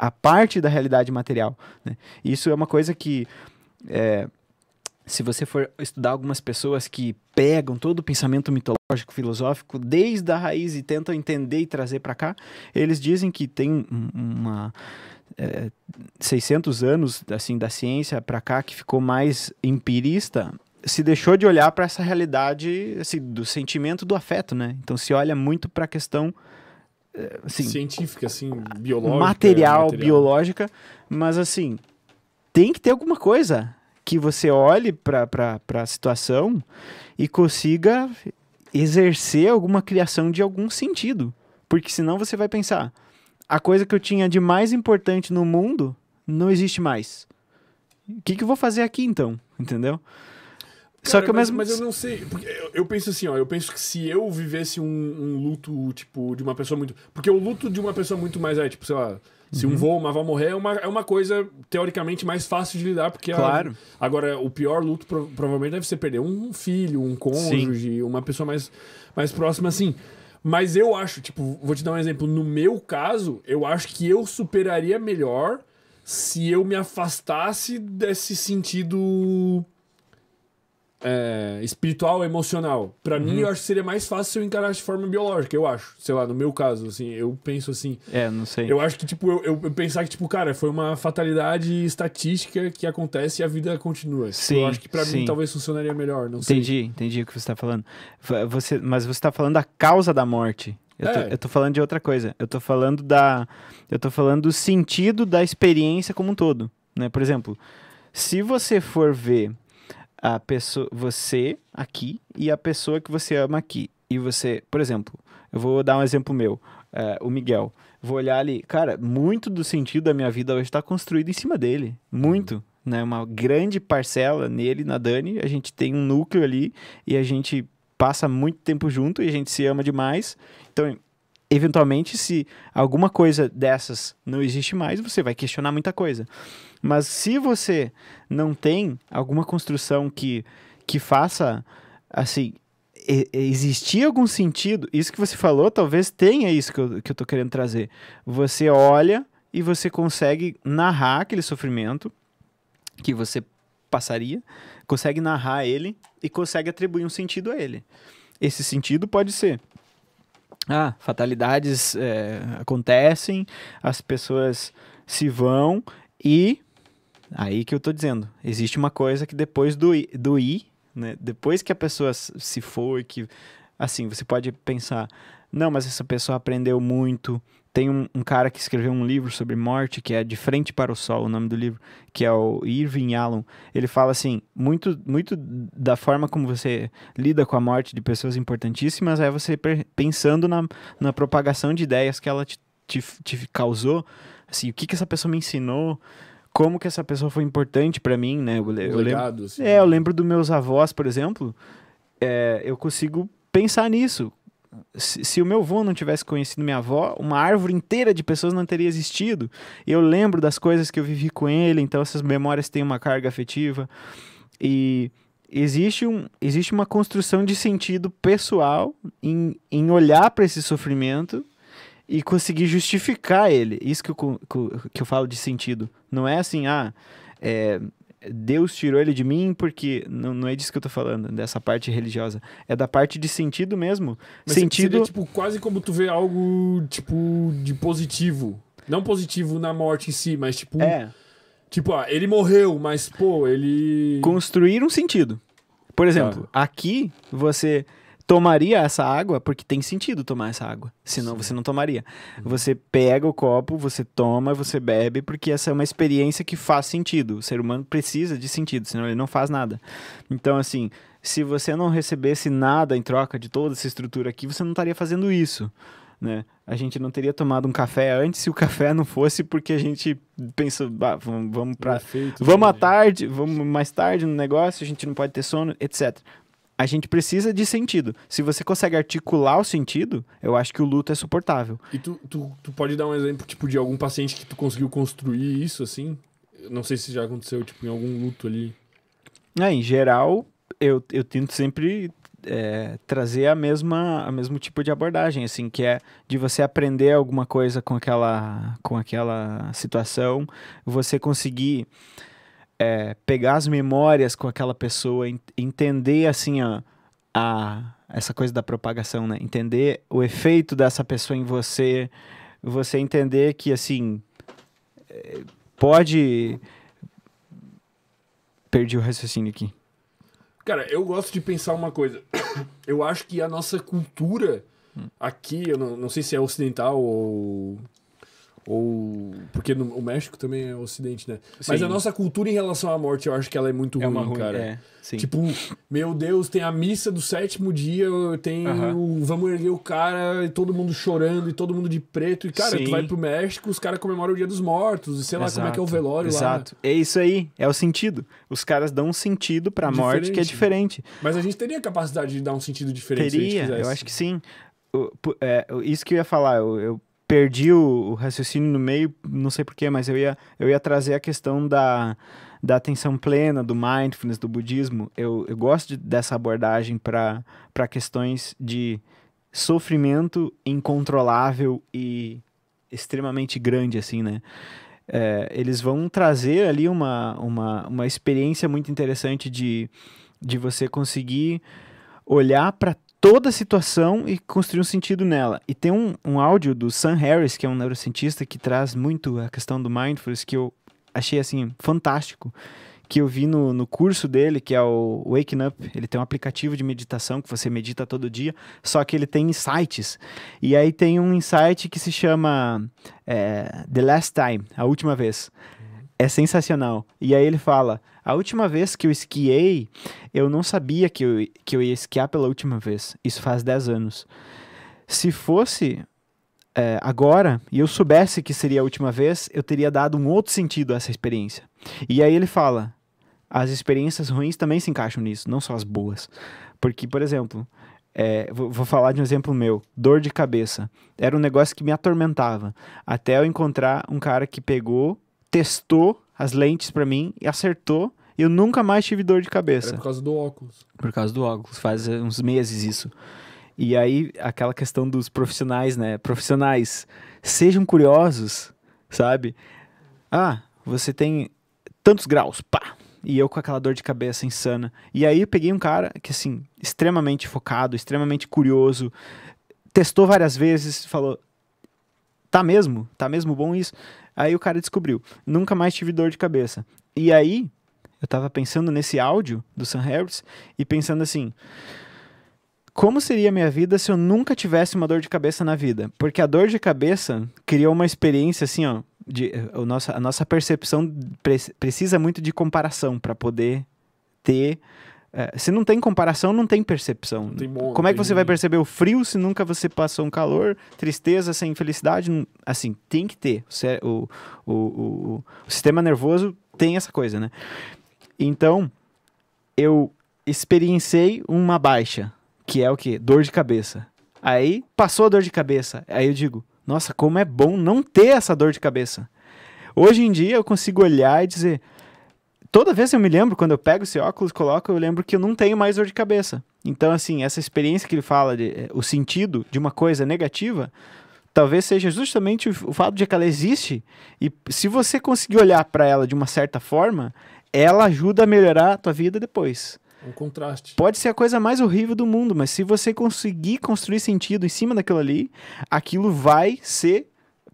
a parte da realidade material. Né? Isso é uma coisa que. É, se você for estudar algumas pessoas que pegam todo o pensamento mitológico, filosófico, desde a raiz e tentam entender e trazer para cá, eles dizem que tem uma. É, 600 anos assim da ciência para cá que ficou mais empirista se deixou de olhar para essa realidade assim, do sentimento do afeto né então se olha muito para a questão Assim, Científica, assim, biológica. Material, material, biológica. Mas, assim, tem que ter alguma coisa que você olhe para a situação e consiga exercer alguma criação de algum sentido. Porque senão você vai pensar, a coisa que eu tinha de mais importante no mundo não existe mais. O que, que eu vou fazer aqui então? Entendeu? Cara, Só que eu mas, mesmo. Mas eu não sei. eu penso assim, ó. Eu penso que se eu vivesse um, um, luto, tipo, de uma pessoa muito. Porque o luto de uma pessoa muito mais é, tipo, sei lá. Se uhum. um voo, uma avó morrer, é uma, é uma coisa teoricamente mais fácil de lidar, porque. Claro. A, agora, o pior luto pro, provavelmente deve ser perder um filho, um cônjuge, Sim. uma pessoa mais, mais próxima, assim. Mas eu acho, tipo, vou te dar um exemplo. No meu caso, eu acho que eu superaria melhor se eu me afastasse desse sentido é, espiritual, emocional. Para uhum. mim, eu acho que seria mais fácil se eu encarar de forma biológica, eu acho. Sei lá, no meu caso, assim, eu penso assim. É, não sei. Eu acho que, tipo, eu, eu pensar que, tipo, cara, foi uma fatalidade estatística que acontece e a vida continua. Sim, eu acho que para mim talvez funcionaria melhor, não entendi, sei. Entendi, o que você tá falando. Você, mas você tá falando da causa da morte. Eu, é. tô, eu tô falando de outra coisa. Eu tô falando da. Eu tô falando do sentido da experiência como um todo. Né? Por exemplo, se você for ver a pessoa, você aqui e a pessoa que você ama aqui. E você, por exemplo, eu vou dar um exemplo meu, é, o Miguel. Vou olhar ali, cara, muito do sentido da minha vida hoje está construído em cima dele, muito. Uhum. Né, uma grande parcela nele, na Dani, a gente tem um núcleo ali e a gente passa muito tempo junto e a gente se ama demais. Então, eventualmente, se alguma coisa dessas não existe mais, você vai questionar muita coisa. Mas se você não tem alguma construção que, que faça, assim, e, existir algum sentido, isso que você falou talvez tenha isso que eu, que eu tô querendo trazer. Você olha e você consegue narrar aquele sofrimento que você passaria, consegue narrar ele e consegue atribuir um sentido a ele. Esse sentido pode ser ah, fatalidades é, acontecem, as pessoas se vão e Aí que eu tô dizendo. Existe uma coisa que depois do, do I, né? Depois que a pessoa se foi, que. Assim, você pode pensar, não, mas essa pessoa aprendeu muito. Tem um, um, cara que escreveu um livro sobre morte, que é De Frente para o Sol, o nome do livro, que é o Irving Allen. Ele fala assim: muito, muito da forma como você lida com a morte de pessoas importantíssimas é você pensando na, na propagação de ideias que ela te, te, te causou. Assim, o que, que essa pessoa me ensinou? como que essa pessoa foi importante para mim, né? Eu, eu legado, lembro, assim. É, eu lembro dos meus avós, por exemplo, é, eu consigo pensar nisso. Se, se, o meu avô não tivesse conhecido minha avó, uma árvore inteira de pessoas não teria existido. Eu lembro das coisas que eu vivi com ele, então essas memórias têm uma carga afetiva. E existe, um, existe uma construção de sentido pessoal em, em olhar para esse sofrimento e conseguir justificar ele. Isso que eu, que eu falo de sentido. Não é assim, ah, é, Deus tirou ele de mim porque. Não, não é disso que eu tô falando, dessa parte religiosa. É da parte de sentido mesmo. Mas sentido. Seria, tipo, quase como tu vê algo, tipo, de positivo. Não positivo na morte em si, mas tipo. É. Tipo, ah, ele morreu, mas, pô, ele. Construir um sentido. Por exemplo, ah. aqui você tomaria essa água porque tem sentido tomar essa água. Senão Sim. você não tomaria. Uhum. Você pega o copo, você toma, você bebe, porque essa é uma experiência que faz sentido. O ser humano precisa de sentido, senão ele não faz nada. Então, assim, se você não recebesse nada em troca de toda essa estrutura aqui, você não estaria fazendo isso. Né? A gente não teria tomado um café antes se o [laughs] café não fosse porque a gente pensou, ah, vamos, vamos para, vamos à né? tarde, vamos mais tarde no negócio, a gente não pode ter sono, etc a gente precisa de sentido. Se você consegue articular o sentido, eu acho que o luto é suportável. E tu, tu, tu pode dar um exemplo, tipo, de algum paciente que tu conseguiu construir isso, assim? não sei se já aconteceu, tipo, em algum luto ali. É, em geral, eu, eu tento sempre é, trazer a mesma a mesmo tipo de abordagem assim que é de você aprender alguma coisa com aquela com aquela situação você conseguir é, pegar as memórias com aquela pessoa, entender assim a, a, essa coisa da propagação, né? Entender o efeito dessa pessoa em você, você entender que assim é, pode perdi o raciocínio aqui. Cara, eu gosto de pensar uma coisa. [coughs] Eu acho que a nossa cultura hum. aqui, eu não, não sei se é ocidental ou ou. Porque no, o México também é ocidente, né? Sim. Mas a nossa cultura em relação à morte, eu acho que ela é muito é ruim, cara. É, sim. Tipo, meu Deus, tem a missa do sétimo dia, tem o Vamos erguer o cara, e todo mundo chorando, e todo mundo de preto. E, cara, sim. tu vai pro México, os caras comemoram o dia dos mortos, e sei lá Exato. como é que é o velório né? Exato. lá. Exato. Né? É isso aí, é o sentido. Os caras dão um sentido pra a morte que é diferente. Mas a gente teria capacidade de dar um sentido diferente teria, se a gente quisesse. Eu acho que sim. O, é, isso que eu ia falar, eu, eu perdi o, o, raciocínio no meio, não sei porquê, mas eu ia, eu ia trazer a questão da, da atenção plena, do mindfulness, do budismo. Eu, eu gosto de, dessa abordagem para questões de sofrimento incontrolável e extremamente grande, assim, né? É, eles vão trazer ali uma, uma, uma experiência muito interessante de, de você conseguir olhar para toda a situação e construir um sentido nela. E tem um, um áudio do Sam Harris, que é um neurocientista que traz muito a questão do mindfulness, que eu achei assim fantástico que eu vi no, no curso dele, que é o Waking Up. Ele tem um aplicativo de meditação que você medita todo dia, só que ele tem insights. E aí tem um insight que se chama é, The Last Time, a última vez. É sensacional. E aí ele fala: a última vez que eu esquiei, eu não sabia que eu, que eu ia esquiar pela última vez. Isso faz 10 anos. Se fosse é, agora e eu soubesse que seria a última vez, eu teria dado um outro sentido a essa experiência. E aí ele fala: as experiências ruins também se encaixam nisso, não só as boas. Porque, por exemplo, é, vou, vou, falar de um exemplo meu: dor de cabeça. Era um negócio que me atormentava. Até eu encontrar um cara que pegou, testou as lentes para mim e acertou eu nunca mais tive dor de cabeça. Era por causa do óculos. Por causa do óculos, faz é, uns meses isso. E aí, aquela questão dos profissionais, né? Profissionais, sejam curiosos, sabe? Ah, você tem tantos graus, pá! E eu com aquela dor de cabeça insana. E aí eu peguei um cara que, assim, extremamente focado, extremamente curioso, testou várias vezes, falou: tá mesmo? Tá mesmo bom isso? Aí o cara descobriu. Nunca mais tive dor de cabeça. E aí, eu estava pensando nesse áudio do Sam Harris e pensando assim: como seria a minha vida se eu nunca tivesse uma dor de cabeça na vida? Porque a dor de cabeça criou uma experiência assim, ó, de, o nosso a nossa percepção pre precisa muito de comparação para poder ter é, se não tem comparação, não tem percepção. Não tem Como é que você vai perceber o frio se nunca você passou um calor, tristeza, sem felicidade? Não, assim, tem que ter. O, o, o, o, sistema nervoso tem essa coisa, né? Então, eu experienciei uma baixa, que é o quê? Dor de cabeça. Aí passou a dor de cabeça. Aí eu digo, nossa, como é bom não ter essa dor de cabeça. Hoje em dia eu consigo olhar e dizer. Toda vez eu me lembro, quando eu pego esse óculos, coloco, eu lembro que eu não tenho mais dor de cabeça. Então, assim, essa experiência que ele fala, de, eh, o sentido de uma coisa negativa, talvez seja justamente o, o fato de que ela existe. E se você conseguir olhar para ela de uma certa forma, ela ajuda a melhorar a tua vida depois. Um contraste. Pode ser a coisa mais horrível do mundo, mas se você conseguir construir sentido em cima daquilo ali, aquilo vai ser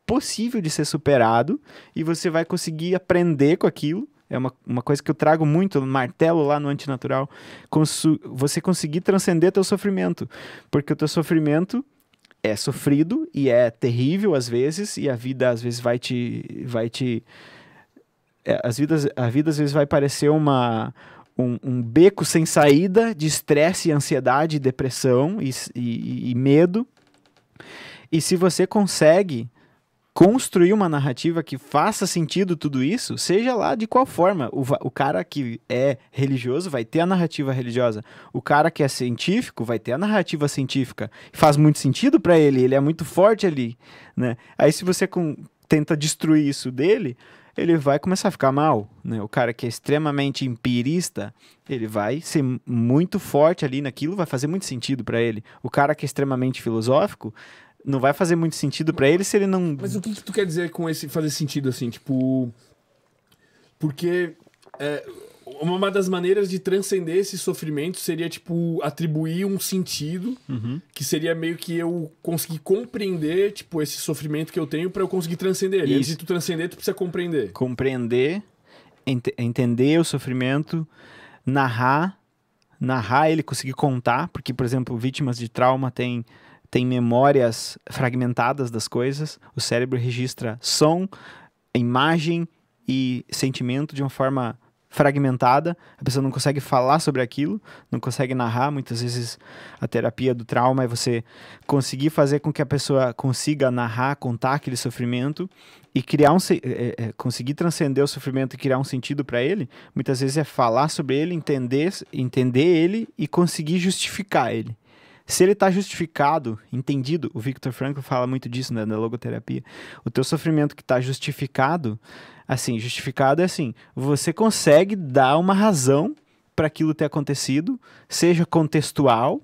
possível de ser superado e você vai conseguir aprender com aquilo. É uma, uma coisa que eu trago muito, martelo lá no antinatural. Consu você conseguir transcender teu sofrimento. Porque o teu sofrimento é sofrido e é terrível às vezes, e a vida às vezes vai te. Vai te é, as vidas, a vida às vezes vai parecer uma, um, um beco sem saída de estresse, ansiedade, depressão e, e, e medo. E se você consegue construir uma narrativa que faça sentido tudo isso, seja lá de qual forma. O, o cara que é religioso vai ter a narrativa religiosa. O cara que é científico vai ter a narrativa científica. Faz muito sentido para ele, ele é muito forte ali, né? Aí se você com, tenta destruir isso dele, ele vai começar a ficar mal. Né? O cara que é extremamente empirista, ele vai ser muito forte ali naquilo, vai fazer muito sentido para ele. O cara que é extremamente filosófico, não vai fazer muito sentido para ele se ele não. Mas o que, que, tu quer dizer com esse fazer sentido assim? Tipo. Porque. É, uma das maneiras de transcender esse sofrimento seria, tipo, atribuir um sentido, uhum. que seria meio que eu conseguir compreender, tipo, esse sofrimento que eu tenho para eu conseguir transcender ele. E se tu transcender, tu precisa compreender. Compreender, ent entender o sofrimento, narrar, narrar ele, conseguir contar, porque, por exemplo, vítimas de trauma têm tem memórias fragmentadas das coisas, o cérebro registra som, imagem e sentimento de uma forma fragmentada, a pessoa não consegue falar sobre aquilo, não consegue narrar. Muitas vezes a terapia do trauma é você conseguir fazer com que a pessoa consiga narrar, contar aquele sofrimento e criar um é, é, é, conseguir transcender o sofrimento e criar um sentido para ele. Muitas vezes é falar sobre ele, entender, entender ele e conseguir justificar ele se ele está justificado, entendido, o Victor Frankl fala muito disso né, na logoterapia, o teu sofrimento que está justificado, assim, justificado é assim, você consegue dar uma razão para aquilo ter acontecido, seja contextual,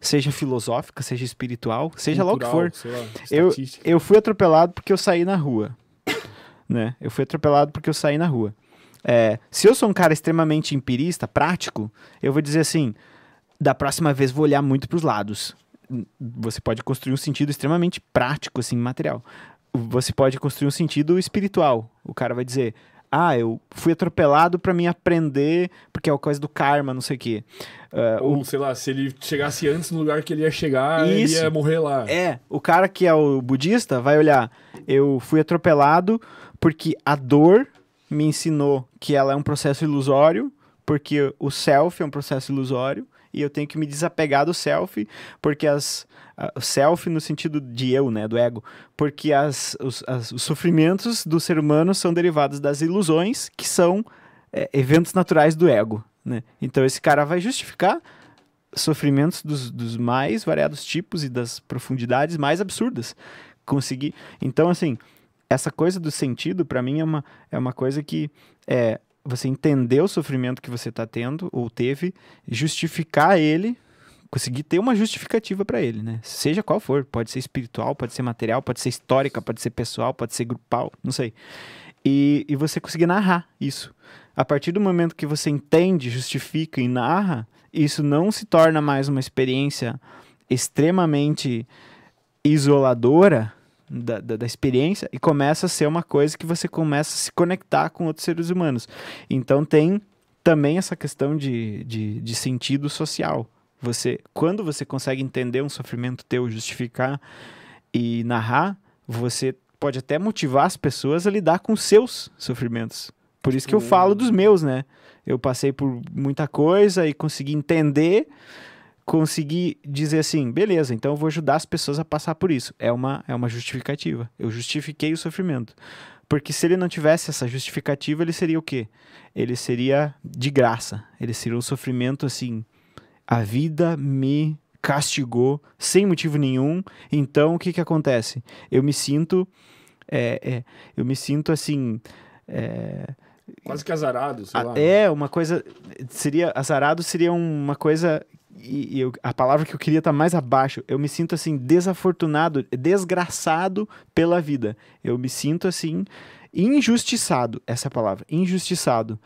seja filosófica, seja espiritual, seja Cultural, lá o que for. Lá, eu, eu fui atropelado porque eu saí na rua. [coughs] né? Eu fui atropelado porque eu saí na rua. É, se eu sou um cara extremamente empirista, prático, eu vou dizer assim: da próxima vez vou olhar muito para os lados. Você pode construir um sentido extremamente prático, assim, material. Você pode construir um sentido espiritual, o cara vai dizer: ah, eu fui atropelado para me aprender, porque é uma coisa do karma, não sei o quê. Uh, Ou, o... sei lá, se ele chegasse antes no lugar que ele ia chegar, Isso. ele ia morrer lá. É, o cara que é o budista vai olhar, eu fui atropelado porque a dor me ensinou que ela é um processo ilusório, porque o self é um processo ilusório, e eu tenho que me desapegar do self, porque as o self no sentido de eu, né, do ego, porque as, os, as, os sofrimentos do ser humano são derivados das ilusões que são é, eventos naturais do ego, né? Então esse cara vai justificar sofrimentos dos, dos mais variados tipos e das profundidades mais absurdas. Conseguir. Então, assim, essa coisa do sentido, para mim, é uma, é uma coisa que é você entender o sofrimento que você está tendo ou teve, justificar ele conseguir ter uma justificativa para ele, né? Seja qual for, pode ser espiritual, pode ser material, pode ser histórica, pode ser pessoal, pode ser grupal, não sei. E, e você conseguir narrar isso. A partir do momento que você entende, justifica e narra, isso não se torna mais uma experiência extremamente isoladora da, da, da, experiência e começa a ser uma coisa que você começa a se conectar com outros seres humanos. Então tem também essa questão de, de, de sentido social. Você, quando você consegue entender um sofrimento teu, justificar e narrar, você pode até motivar as pessoas a lidar com seus sofrimentos. Por isso que eu falo dos meus, né? Eu passei por muita coisa e consegui entender, consegui dizer assim, beleza, então eu vou ajudar as pessoas a passar por isso. É uma, é uma justificativa. Eu justifiquei o sofrimento. Porque se ele não tivesse essa justificativa, ele seria o quê? Ele seria de graça. Ele seria um sofrimento assim a vida me castigou sem motivo nenhum. Então, o que que acontece? Eu me sinto, é, é, eu me sinto assim. É, Quase que azarado, sei a, lá. É, né? uma coisa. Seria, azarado seria uma coisa. E, e eu, a palavra que eu queria tá mais abaixo. Eu me sinto assim, desafortunado, desgraçado pela vida. Eu me sinto assim, injustiçado. Essa é a palavra, injustiçado.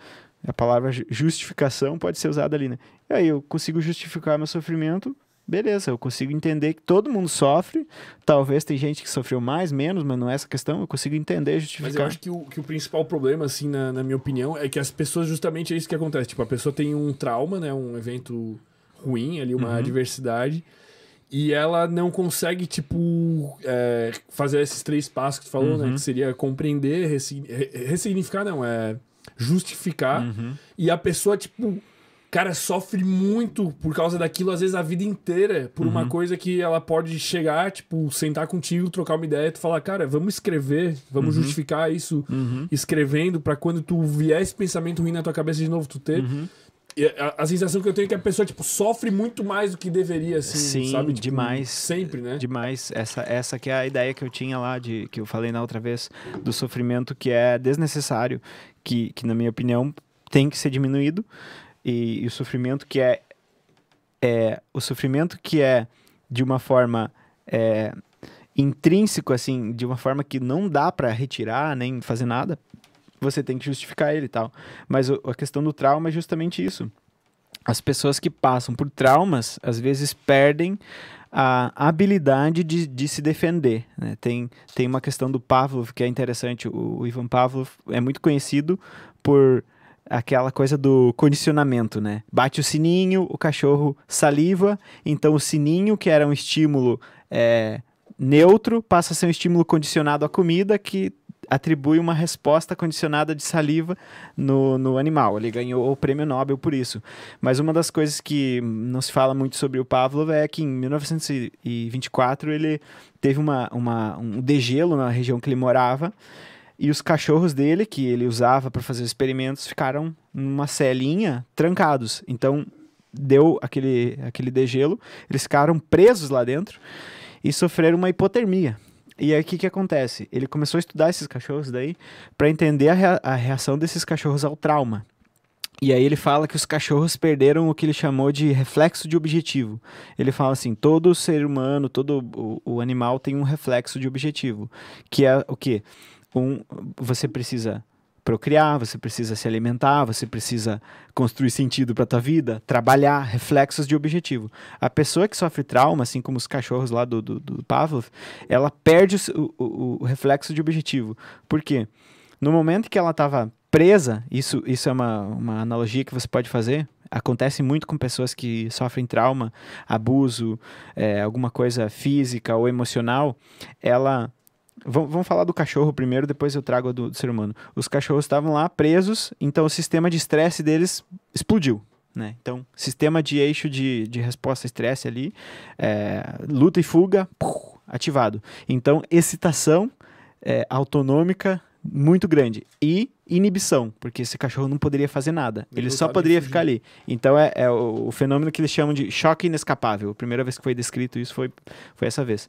A palavra justificação pode ser usada ali, né? E aí eu consigo justificar meu sofrimento, beleza, eu consigo entender que todo mundo sofre. Talvez tem gente que sofreu mais, menos, mas não é essa questão. Eu consigo entender, justificar. Mas eu acho que o, que o principal problema, assim, na, na minha opinião, é que as pessoas, justamente é isso que acontece. Tipo, a pessoa tem um trauma, né? Um evento ruim ali, uma uhum. adversidade. E ela não consegue, tipo, é, fazer esses três passos que tu falou, né? uhum. né? Que seria compreender, ressignificar, não, é justificar. Uhum. E a pessoa, tipo, cara, sofre muito por causa daquilo, às vezes a vida inteira, por uhum. uma coisa que ela pode chegar, tipo, sentar contigo, trocar uma ideia, tu falar, cara, vamos escrever, vamos uhum. justificar isso uhum. escrevendo, para quando tu vier esse pensamento ruim na tua cabeça de novo, tu ter. Uhum. A, a, sensação que eu tenho é que a pessoa, tipo, sofre muito mais do que deveria, assim, Sim, sabe? Tipo, demais. Sempre, né? Demais. Essa, essa que é a ideia que eu tinha lá, de, que eu falei na outra vez, do sofrimento que é desnecessário, que, que na minha opinião, tem que ser diminuído. E, e o sofrimento que é, é... O sofrimento que é, de uma forma... É, intrínseco, assim, de uma forma que não dá para retirar nem fazer nada, você tem que justificar ele e tal. Mas a questão do trauma é justamente isso. As pessoas que passam por traumas, às vezes perdem a habilidade de, de se defender. Né? Tem, tem uma questão do Pavlov que é interessante. O, o Ivan Pavlov é muito conhecido por aquela coisa do condicionamento, né? Bate o sininho, o cachorro saliva, então o sininho, que era um estímulo é, neutro, passa a ser um estímulo condicionado à comida, que atribui uma resposta condicionada de saliva no, no animal. Ele ganhou o prêmio Nobel por isso. Mas uma das coisas que não se fala muito sobre o Pavlov é que em 1924 ele teve uma, uma, um degelo na região que ele morava e os cachorros dele, que ele usava para fazer experimentos, ficaram numa celinha trancados. Então deu aquele, aquele degelo, eles ficaram presos lá dentro e sofreram uma hipotermia. E aí o que, que acontece? Ele começou a estudar esses cachorros daí para entender a reação desses cachorros ao trauma. E aí ele fala que os cachorros perderam o que ele chamou de reflexo de objetivo. Ele fala assim, todo ser humano, todo o, o animal tem um reflexo de objetivo, que é o quê? Um, você precisa procriar, você precisa se alimentar, você precisa construir sentido para tua vida, trabalhar, reflexos de objetivo. A pessoa que sofre trauma, assim como os cachorros lá do, do, do Pavlov, ela perde o, o, o reflexo de objetivo. Por quê? No momento que ela estava presa, isso, isso é uma, uma analogia que você pode fazer, acontece muito com pessoas que sofrem trauma, abuso, é, alguma coisa física ou emocional, ela Vamos falar do cachorro primeiro, depois eu trago do, do ser humano. Os cachorros estavam lá presos, então o sistema de estresse deles explodiu. Né? Então, sistema de eixo de, de resposta estresse ali, é, luta e fuga, puf, ativado. Então, excitação é, autonômica muito grande. E inibição, porque esse cachorro não poderia fazer nada. Ele, ele só poderia ficar ali. Então é, é o, o, fenômeno que eles chamam de choque inescapável. A primeira vez que foi descrito isso foi, foi essa vez.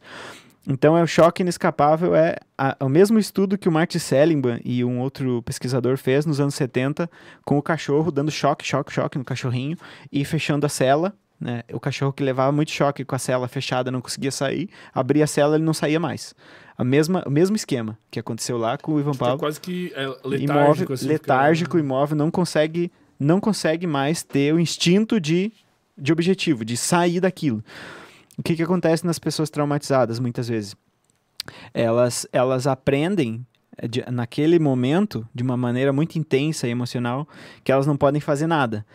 Então, é o choque inescapável é, a, é o mesmo estudo que o Martin Seligman e um outro pesquisador fez nos anos 70 com o cachorro dando choque, choque, choque no cachorrinho e fechando a cela. Né? O cachorro que levava muito choque com a cela fechada não conseguia sair, abria a cela ele não saía mais. A mesma, o mesmo esquema que aconteceu lá com o Ivan tá Pablo. quase que é, letárgico. Imóvel, assim, letárgico, imóvel, não consegue, não consegue mais ter o instinto de, de objetivo, de sair daquilo o que, que acontece nas pessoas traumatizadas muitas vezes? Elas, elas aprendem eh, de, naquele momento de uma maneira muito intensa e emocional que elas não podem fazer nada.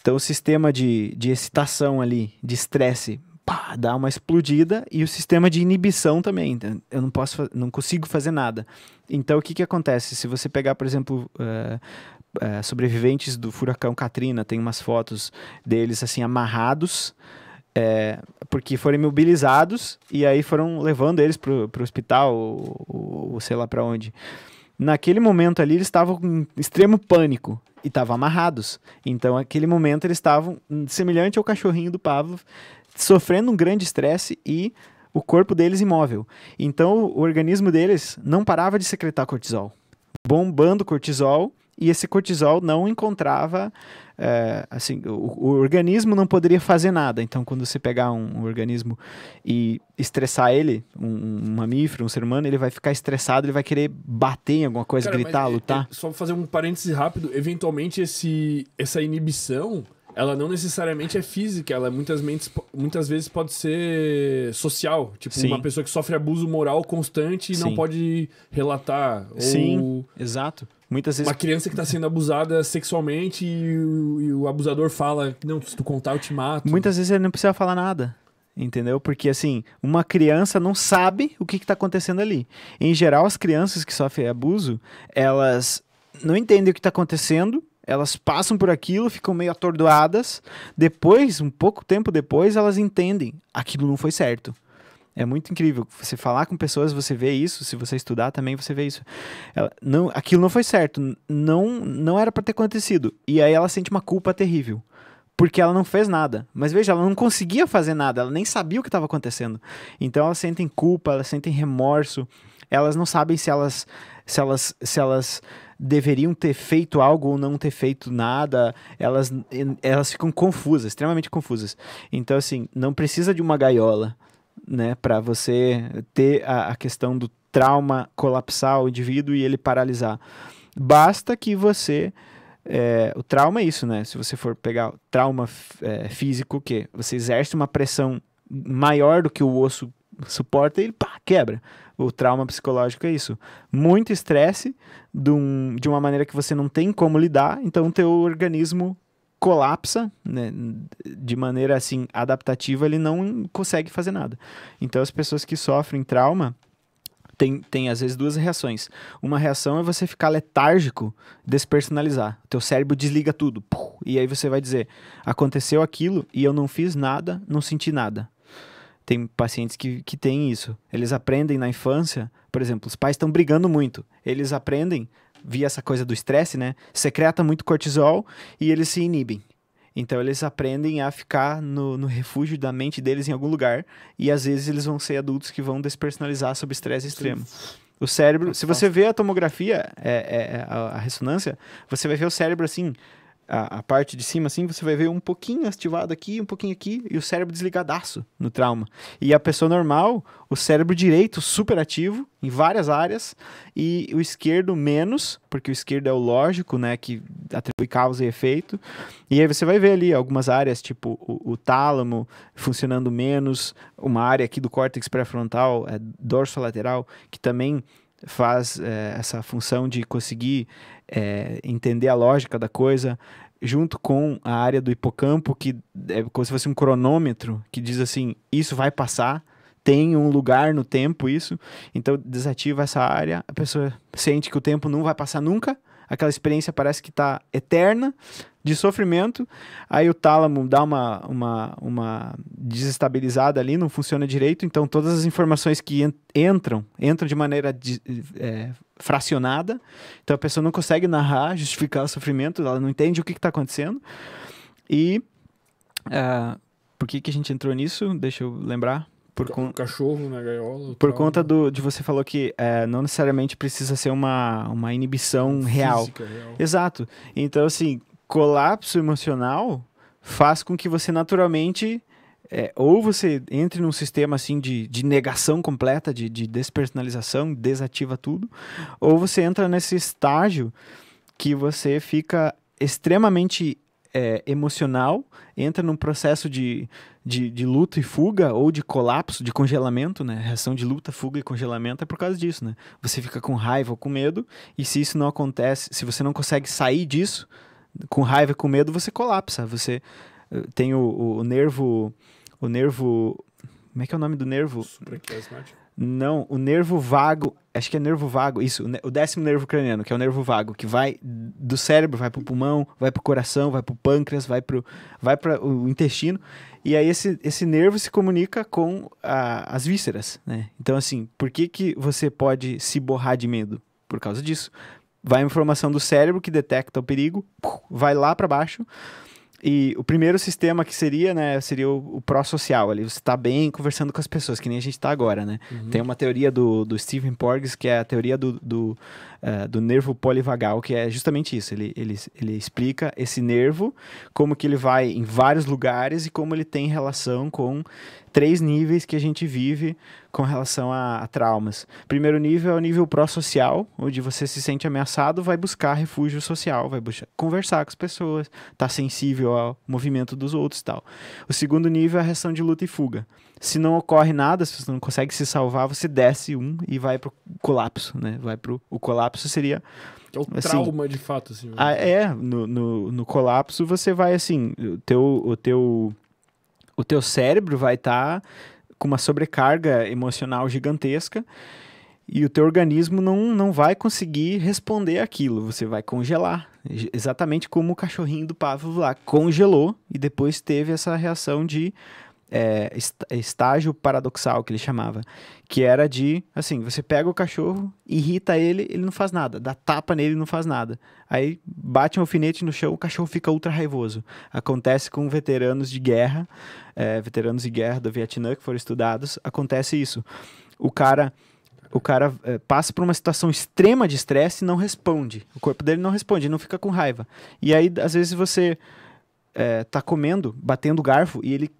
Então o sistema de, de excitação ali, de estresse, dá uma explodida e o sistema de inibição também. Eu não posso, não consigo fazer nada. Então o que que acontece? Se você pegar, por exemplo, uh, sobreviventes do furacão Katrina, tem umas fotos deles assim amarrados é, porque foram imobilizados e aí foram levando eles para o hospital, ou, ou, sei lá para onde. Naquele momento ali eles estavam com extremo pânico e estavam amarrados. Então, naquele momento eles estavam semelhante ao cachorrinho do Pavlov, sofrendo um grande estresse e o corpo deles imóvel. Então, o organismo deles não parava de secretar cortisol, bombando cortisol e esse cortisol não encontrava é, assim o, o, organismo não poderia fazer nada então quando você pegar um, um organismo e estressar ele um, um, mamífero um ser humano ele vai ficar estressado ele vai querer bater em alguma coisa Cara, gritar é, lutar é, é, só fazer um parêntese rápido eventualmente esse essa inibição ela não necessariamente é física, ela é muitas, mentes, muitas vezes pode ser social. Tipo, Sim. uma pessoa que sofre abuso moral constante e Sim. não pode relatar. Sim, exato. Muitas vezes... Uma criança que está sendo abusada sexualmente e o, e o, abusador fala: Não, se tu contar, eu te mato. Muitas vezes ele não precisa falar nada. Entendeu? Porque, assim, uma criança não sabe o que, está acontecendo ali. Em geral, as crianças que sofrem abuso, elas não entendem o que está acontecendo, elas passam por aquilo, ficam meio atordoadas. Depois, um pouco tempo depois, elas entendem: aquilo não foi certo é muito incrível. Você falar com pessoas, você vê isso. Se você estudar também, você vê isso. Ela, não, aquilo não foi certo. Não, não era para ter acontecido. E aí ela sente uma culpa terrível porque ela não fez nada. Mas veja, ela não conseguia fazer nada, ela nem sabia o que estava acontecendo. Então elas sentem culpa, elas sentem remorso, elas não sabem se elas se elas se elas deveriam ter feito algo ou não ter feito nada. Elas elas ficam confusas, extremamente confusas. Então assim, não precisa de uma gaiola né? Para você ter a, a questão do trauma colapsar o indivíduo e ele paralisar. Basta que você é, o trauma é isso, né? Se você for pegar trauma é, físico, que você exerce uma pressão maior do que o osso suporta e ele pá, quebra. O trauma psicológico é isso. Muito estresse de, um, de uma maneira que você não tem como lidar, então o teu organismo colapsa né, de maneira assim adaptativa, ele não consegue fazer nada. Então as pessoas que sofrem trauma tem, tem às vezes duas reações. Uma reação é você ficar letárgico, despersonalizar. O teu cérebro desliga tudo. e aí você vai dizer: aconteceu aquilo e eu não fiz nada, não senti nada. Tem pacientes que, que têm isso. Eles aprendem na infância, por exemplo, os pais estão brigando muito. Eles aprendem via essa coisa do estresse, né? Secreta muito cortisol e eles se inibem. Então eles aprendem a ficar no, no, refúgio da mente deles em algum lugar. E às vezes eles vão ser adultos que vão despersonalizar sob estresse extremo. O cérebro, se você vê a tomografia, é, é, é, a, a ressonância, você vai ver o cérebro assim, a, a, parte de cima, assim, você vai ver um pouquinho ativado aqui, um pouquinho aqui, e o cérebro desligadaço no trauma. E a pessoa normal, o cérebro direito super ativo em várias áreas, e o esquerdo menos, porque o esquerdo é o lógico, né, que atribui causa e efeito. E aí você vai ver ali algumas áreas, tipo o, o tálamo funcionando menos, uma área aqui do córtex pré-frontal, é, lateral que também faz é, essa função de conseguir é, entender a lógica da coisa, junto com a área do hipocampo, que é como se fosse um cronômetro, que diz assim: isso vai passar, tem um lugar no tempo isso. Então desativa essa área, a pessoa sente que o tempo não vai passar nunca, aquela experiência parece que está eterna, de sofrimento, aí o tálamo dá uma, uma, uma desestabilizada ali, não funciona direito, então todas as informações que entram, entram de maneira de, é, fracionada, então a pessoa não consegue narrar, justificar o sofrimento, ela não entende o que está acontecendo, e uh, por que, que a gente entrou nisso? Deixa eu lembrar. Por con... cachorro na gaiola. Por tal, conta né? do, de você falou que é, não necessariamente precisa ser uma, uma inibição real. real. Exato. Então, assim, colapso emocional faz com que você naturalmente é, ou você entre num sistema assim de, de negação completa, de, de despersonalização, desativa tudo, ou você entra nesse estágio que você fica extremamente é, emocional, entra num processo de, de, de, luta e fuga, ou de colapso, de congelamento, né? Reação de luta, fuga e congelamento é por causa disso, né? Você fica com raiva ou com medo, e se isso não acontece, se você não consegue sair disso, com raiva e com medo, você colapsa. Você eh, tem o, o, o nervo. O nervo. Como é que é o nome do nervo? Não, o nervo vago, acho que é nervo vago, isso, o décimo nervo craniano, que é o nervo vago, que vai do cérebro, vai pro pulmão, vai pro coração, vai pro pâncreas, vai pro vai para o intestino, e aí esse, esse nervo se comunica com a, as vísceras, né? Então assim, por que que você pode se borrar de medo? Por causa disso vai a informação do cérebro que detecta o perigo, vai lá para baixo. E o primeiro sistema que seria, né, seria o, o pró-social ali. Você está bem conversando com as pessoas, que nem a gente está agora, né? Uhum. Tem uma teoria do, do Stephen Porges, que é a teoria do, do eh, do nervo polivagal, que é justamente isso. Ele, ele, ele explica esse nervo, como que ele vai em vários lugares e como ele tem relação com três níveis que a gente vive com relação a, a traumas. Primeiro nível é o nível pró-social, onde você se sente ameaçado, vai buscar refúgio social, vai buscar, conversar com as pessoas, tá sensível ao movimento dos outros e tal. O segundo nível é a reação de luta e fuga se não ocorre nada, se você não consegue se salvar, você desce um e vai pro colapso, né? Vai pro... O colapso seria... É o assim, trauma, de fato, assim. Né? Ah, é, no, no, no, colapso você vai, assim, o teu... O teu, o teu cérebro vai estar tá com uma sobrecarga emocional gigantesca e o teu organismo não, não vai conseguir responder aquilo. Você vai congelar, exatamente como o cachorrinho do Pavlov lá congelou e depois teve essa reação de é, estágio paradoxal que ele chamava, que era de assim, você pega o cachorro, irrita ele, ele não faz nada, dá tapa nele, não faz nada. Aí bate um alfinete no chão, o cachorro fica ultra raivoso. Acontece com veteranos de guerra, é, veteranos de guerra do Vietnã que foram estudados, acontece isso. O cara o cara é, passa por uma situação extrema de estresse e não responde. O corpo dele não responde, não fica com raiva. E aí, às vezes, você é, tá comendo, batendo garfo, e ele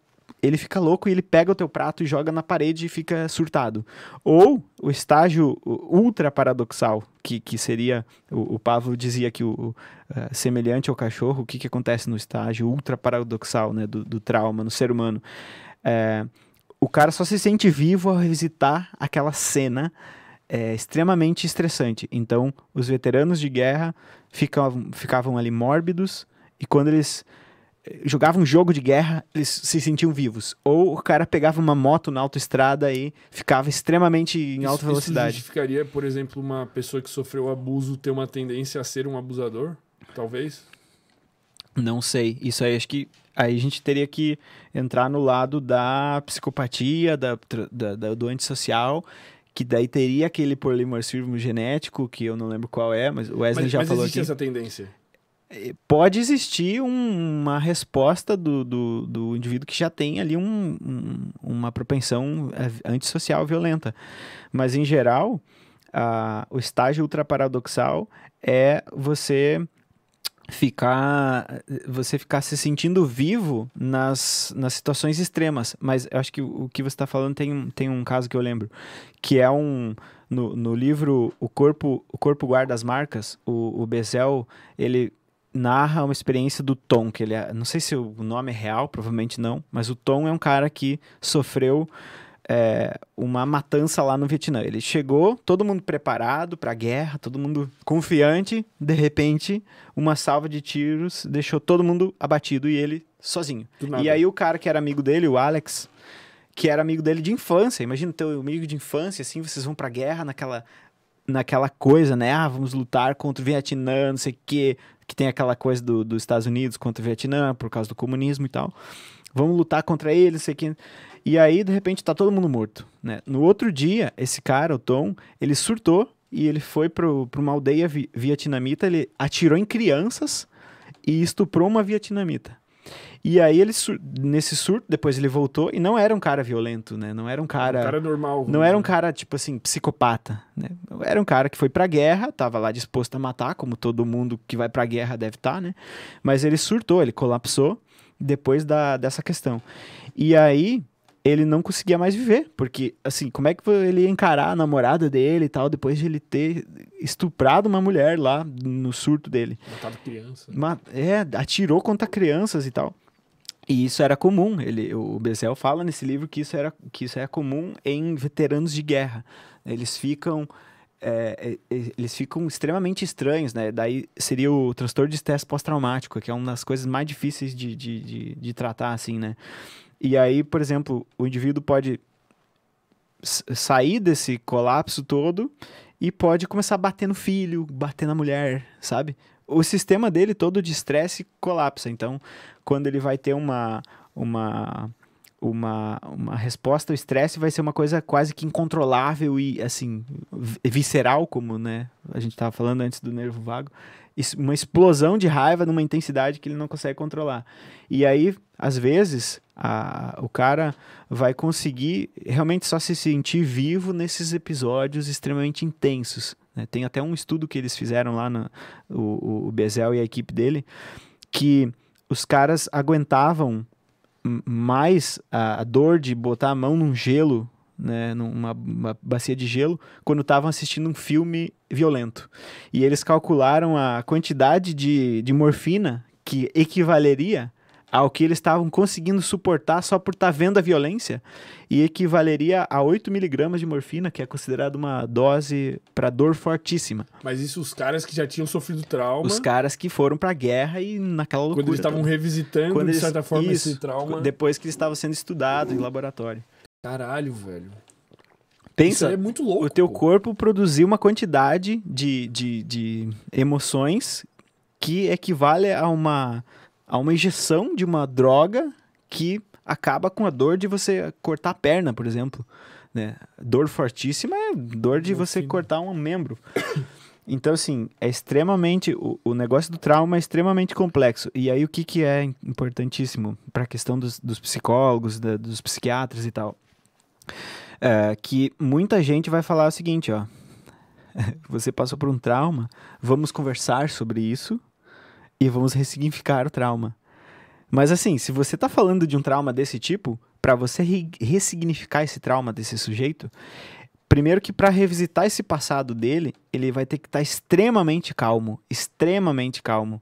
ele fica louco e ele pega o teu prato e joga na parede e fica surtado. Ou o estágio ultra paradoxal, que, que seria, o, o Pavlo dizia que o, o eh, semelhante ao cachorro, o que, que acontece no estágio ultra paradoxal né, do, do trauma no ser humano? É, o cara só se sente vivo ao revisitar aquela cena é, extremamente estressante. Então, os veteranos de guerra ficavam ficavam ali mórbidos e quando eles jogava um jogo de guerra, eles se sentiam vivos. Ou o cara pegava uma moto na autoestrada e ficava extremamente em isso, alta velocidade. Isso justificaria, por exemplo, uma pessoa que sofreu abuso ter uma tendência a ser um abusador? Talvez? Não sei. Isso aí acho que aí a gente teria que entrar no lado da psicopatia, da, da, da do antissocial que daí teria aquele polimorfismo genético, que eu não lembro qual é, mas o Wesley mas, já mas falou existe aqui. essa tendência. É, pode existir um, uma resposta do, do, do, indivíduo que já tem ali um, um, uma propensão é, antissocial violenta. Mas, em geral, a, o estágio ultraparadoxal é você ficar você ficar se sentindo vivo nas, nas situações extremas mas eu acho que o, que você está falando tem, tem um caso que eu lembro que é um no, no livro o corpo o corpo guarda as marcas o, o Bezel ele narra uma experiência do Tom, que ele é, não sei se o nome é real, provavelmente não, mas o Tom é um cara que sofreu é, uma matança lá no Vietnã. Ele chegou, todo mundo preparado para a guerra, todo mundo confiante, de repente, uma salva de tiros deixou todo mundo abatido e ele sozinho. E aí o cara que era amigo dele, o Alex, que era amigo dele de infância, imagina teu amigo de infância, assim, vocês vão a guerra naquela naquela coisa, né? Ah, vamos lutar contra o Vietnã, não sei o quê, que tem aquela coisa do, dos Estados Unidos contra o Vietnã por causa do comunismo e tal. Vamos lutar contra eles, sei que. E aí, de repente, tá todo mundo morto, né? No outro dia, esse cara, o Tom, ele surtou e ele foi para uma aldeia vi vietnamita, ele atirou em crianças e estuprou uma vietnamita. E aí ele nesse surto, depois ele voltou e não era um cara violento, né? Não era um cara. Um cara normal. Não era um cara, tipo assim, psicopata, né? Era um cara que foi pra guerra, tava lá disposto a matar, como todo mundo que vai pra guerra deve estar, tá, né? Mas ele surtou, ele colapsou depois da, dessa questão. E aí ele não conseguia mais viver, porque, assim, como é que ele ia encarar a namorada dele e tal, depois de ele ter estuprado uma mulher lá no surto dele? Matado criança. Né? É, atirou contra crianças e tal. E isso era comum, ele, o Bezel fala nesse livro que isso, era, que isso é comum em veteranos de guerra. Eles ficam, é, é, é, eles ficam extremamente estranhos, né? Daí seria o transtorno de estresse pós-traumático, que é uma das coisas mais difíceis de, de, de, de tratar, assim, né? E aí, por exemplo, o indivíduo pode sair desse colapso todo e pode começar a bater no filho, bater na mulher, sabe? o sistema dele todo de estresse colapsa. Então, quando ele vai ter uma uma uma, uma resposta ao estresse vai ser uma coisa quase que incontrolável e assim visceral como né a gente estava falando antes do nervo vago uma explosão de raiva numa intensidade que ele não consegue controlar e aí às vezes a, o cara vai conseguir realmente só se sentir vivo nesses episódios extremamente intensos né? Tem até um estudo que eles fizeram lá, no, o, o Bezel e a equipe dele, que os caras aguentavam mais a, a dor de botar a mão num gelo, né, numa bacia de gelo, quando estavam assistindo um filme violento. E eles calcularam a quantidade de, de morfina que equivaleria ao que eles estavam conseguindo suportar só por estar tá vendo a violência, e equivaleria a 8 miligramas de morfina, que é considerada uma dose para dor fortíssima. Mas isso os caras que já tinham sofrido trauma. Os caras que foram para a guerra e naquela loucura. Quando eles estavam revisitando, quando eles, de certa forma, isso, esse trauma. Depois que estava sendo estudado em laboratório. Caralho, velho. Pensa, é louco, o teu pô. corpo produziu uma quantidade de, de, de emoções que equivale a uma a uma injeção de uma droga que acaba com a dor de você cortar a perna, por exemplo. Né? Dor fortíssima é dor de você cortar um membro. Então, assim, é extremamente. O, o negócio do trauma é extremamente complexo. E aí, o que, que é importantíssimo para a questão dos, dos psicólogos, da, dos psiquiatras e tal? É, que muita gente vai falar o seguinte: ó, [laughs] você passou por um trauma, vamos conversar sobre isso e vamos ressignificar o trauma. Mas assim, se você está falando de um trauma desse tipo, para você re ressignificar esse trauma desse sujeito, primeiro que para revisitar esse passado dele, ele vai ter que estar tá extremamente calmo, extremamente calmo.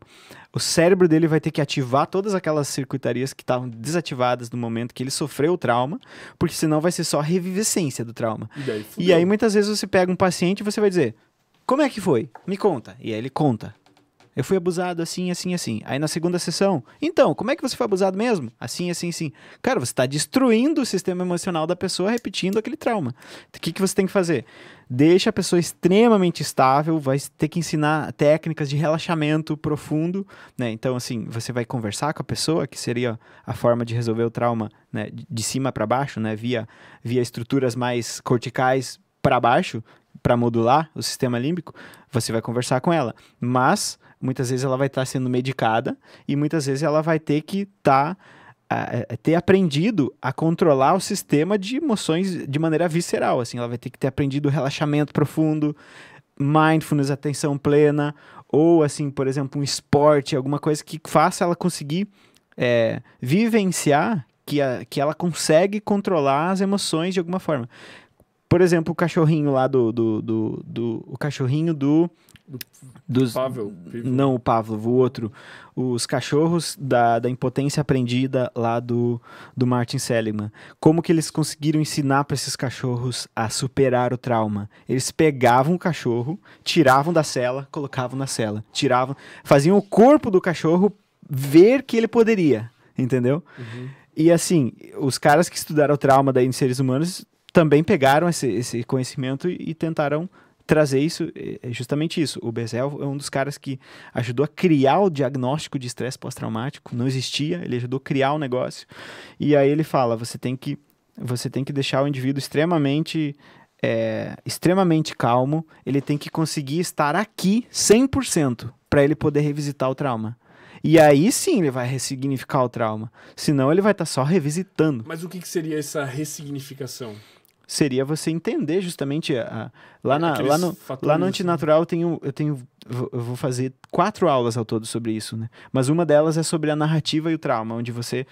O cérebro dele vai ter que ativar todas aquelas circuitarias que estavam desativadas no momento que ele sofreu o trauma, porque senão vai ser só a revivescência do trauma. E, daí, e aí muitas vezes você pega um paciente e você vai dizer: "Como é que foi? Me conta". E aí ele conta. Eu fui abusado assim, assim, assim. Aí na segunda sessão, então, como é que você foi abusado mesmo? Assim, assim, assim. Cara, você está destruindo o sistema emocional da pessoa repetindo aquele trauma. O que, que você tem que fazer? Deixa a pessoa extremamente estável, vai ter que ensinar técnicas de relaxamento profundo, né? Então, assim, você vai conversar com a pessoa, que seria a forma de resolver o trauma, né? De cima para baixo, né? Via, via estruturas mais corticais para baixo, para modular o sistema límbico, você vai conversar com ela. Mas Muitas vezes ela vai estar tá sendo medicada e muitas vezes ela vai ter que Tá, a, é, é, ter aprendido a controlar o sistema de emoções de maneira visceral, assim, ela vai ter que ter aprendido relaxamento profundo, mindfulness, atenção plena, ou assim, por exemplo, um esporte, alguma coisa que faça ela conseguir é, vivenciar que, a, que ela consegue controlar as emoções de alguma forma. Por exemplo, o cachorrinho lá do. do, do, do o cachorrinho do dos Pavel, não o Pavlo, o outro, os cachorros da, da impotência aprendida lá do, do Martin Seligman. Como que eles conseguiram ensinar para esses cachorros a superar o trauma? Eles pegavam o cachorro, tiravam da cela, colocavam na cela, tiravam, faziam o corpo do cachorro ver que ele poderia, entendeu? Uhum. E assim, os caras que estudaram o trauma daí em seres humanos também pegaram esse, esse conhecimento e, e tentaram trazer isso, é, é justamente isso. O Bezel é um dos caras que ajudou a criar o diagnóstico de estresse pós-traumático, não existia, ele ajudou a criar o negócio. E aí ele fala: você tem que, você tem que deixar o indivíduo extremamente. É, extremamente calmo, ele tem que conseguir estar aqui 100% para ele poder revisitar o trauma. E aí sim ele vai ressignificar o trauma. Senão ele vai estar tá só revisitando. Mas o que, que seria essa ressignificação? seria você entender justamente a, a, lá, é, na, lá, no, lá no né? Antinatural eu tenho, eu tenho eu vou fazer quatro aulas ao todo sobre isso, né? Mas uma delas é sobre a narrativa e o trauma, onde você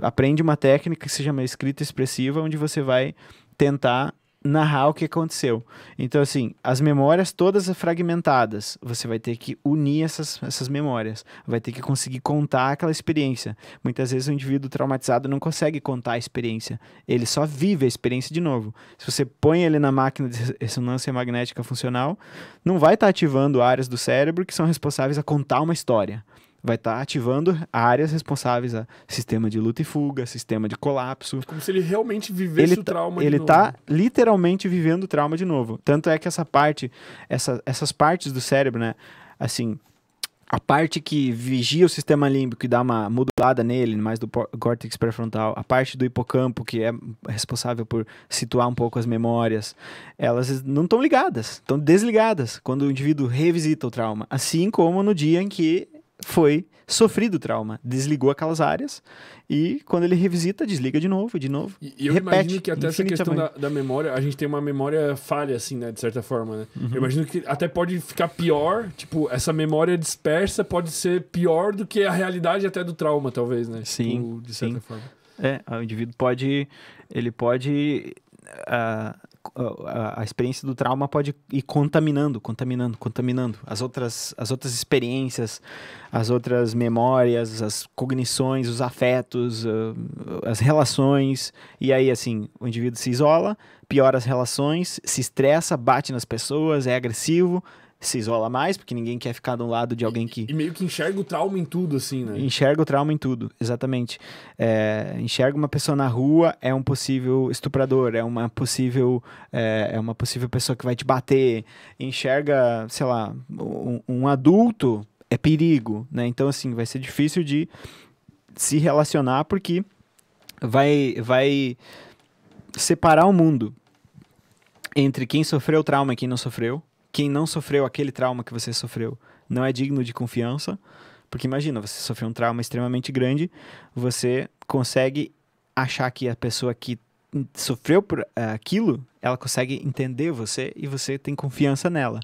aprende uma técnica que se chama escrita expressiva, onde você vai tentar narrar o que aconteceu. Então, assim, as memórias todas fragmentadas, você vai ter que unir essas, essas memórias, vai ter que conseguir contar aquela experiência. Muitas vezes o indivíduo traumatizado não consegue contar a experiência, ele só vive a experiência de novo. Se você põe ele na máquina de ressonância magnética funcional, não vai estar tá ativando áreas do cérebro que são responsáveis a contar uma história vai estar tá ativando áreas responsáveis a sistema de luta e fuga, sistema de colapso. Como se ele realmente vivesse ele o tá, trauma ele de novo. Ele está literalmente vivendo o trauma de novo. Tanto é que essa parte, essa, essas partes do cérebro, né? Assim, a parte que vigia o sistema límbico e dá uma modulada nele, mais do córtex pré-frontal, a parte do hipocampo que é responsável por situar um pouco as memórias, elas não estão ligadas, estão desligadas quando o indivíduo revisita o trauma, assim como no dia em que foi sofrido trauma, desligou aquelas áreas e quando ele revisita, desliga de novo, de novo. E, e eu repete, imagino que até essa questão da, da, memória, a gente tem uma memória falha, assim, né, de certa forma, né? Uhum. Eu imagino que até pode ficar pior, tipo, essa memória dispersa pode ser pior do que a realidade até do trauma, talvez, né? Sim. Tipo, de certa sim. forma. É, o indivíduo pode, ele pode uh, a, experiência do trauma pode ir contaminando, contaminando, contaminando as outras, as outras experiências, as outras memórias, as cognições, os afetos, ah, as relações. E aí, assim, o indivíduo se isola, piora as relações, se estressa, bate nas pessoas, é agressivo, se isola mais, porque ninguém quer ficar do lado de alguém que. E, e meio que enxerga o trauma em tudo, assim, né? Enxerga o trauma em tudo, exatamente. É, enxerga uma pessoa na rua, é um possível estuprador, é uma possível. É, é uma possível pessoa que vai te bater. Enxerga, sei lá, um, um adulto é perigo, né? Então, assim, vai ser difícil de se relacionar porque vai, vai separar o mundo entre quem sofreu o trauma e quem não sofreu quem não sofreu aquele trauma que você sofreu não é digno de confiança. Porque imagina, você sofreu um trauma extremamente grande, você consegue achar que a pessoa que sofreu por uh, aquilo, ela consegue entender você e você tem confiança nela.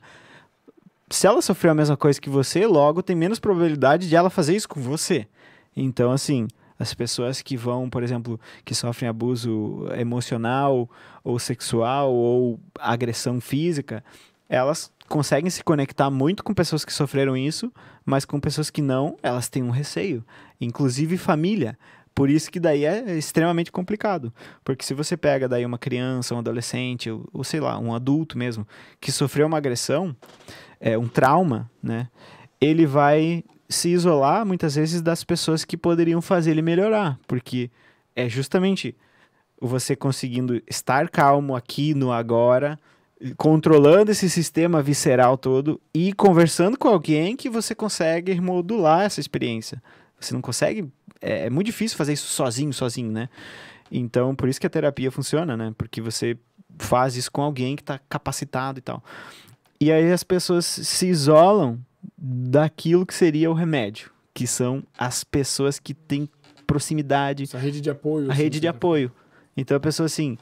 Se ela sofreu a mesma coisa que você, logo tem menos probabilidade de ela fazer isso com você. Então, assim, as pessoas que vão, por exemplo, que sofrem abuso emocional ou sexual ou agressão física, elas conseguem se conectar muito com pessoas que sofreram isso, mas com pessoas que não, elas têm um receio, inclusive família. Por isso que daí é extremamente complicado, porque se você pega daí uma criança, um adolescente, ou, ou sei lá, um adulto mesmo, que sofreu uma agressão, é, um trauma, né? Ele vai se isolar muitas vezes das pessoas que poderiam fazer ele melhorar, porque é justamente você conseguindo estar calmo aqui no agora, controlando esse sistema visceral todo e conversando com alguém que você consegue modular essa experiência. Você não consegue. É, é, muito difícil fazer isso sozinho, sozinho, né? Então, por isso que a terapia funciona, né? Porque você faz isso com alguém que está capacitado e tal. E aí as pessoas se isolam daquilo que seria o remédio, que são as pessoas que têm proximidade. Essa rede de apoio. A assim, rede de né? apoio. Então a pessoa assim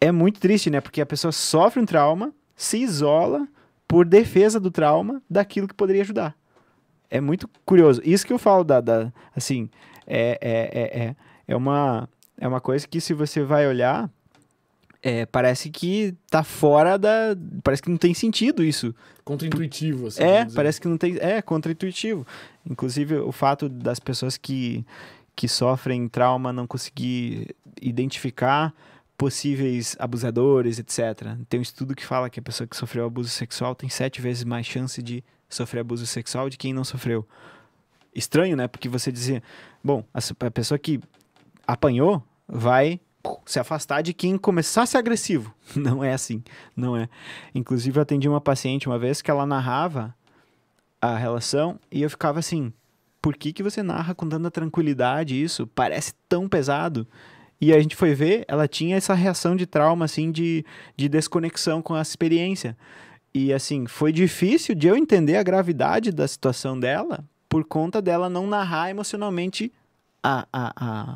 é muito triste, né? Porque a pessoa sofre um trauma, se isola por defesa do trauma daquilo que poderia ajudar. É muito curioso. Isso que eu falo da, da assim, é, é, é, é, uma é uma coisa que se você vai olhar, é, parece que tá fora da, parece que não tem sentido isso. Contraintuitivo, assim. É, parece que não tem, é contraintuitivo. Inclusive o fato das pessoas que que sofrem trauma não conseguir identificar possíveis abusadores, etc. Tem um estudo que fala que a pessoa que sofreu abuso sexual tem sete vezes mais chance de sofrer abuso sexual de quem não sofreu. Estranho, né? Porque você dizia, bom, a pessoa que apanhou vai se afastar de quem começar a ser agressivo. [laughs] Não é assim, não é. Inclusive, eu atendi uma paciente uma vez que ela narrava a relação e eu ficava assim: por que, que você narra com tanta tranquilidade isso? Parece tão pesado. E a gente foi ver, ela tinha essa reação de trauma, assim, de, de desconexão com a experiência. E, assim, foi difícil de eu entender a gravidade da situação dela por conta dela não narrar emocionalmente a, a,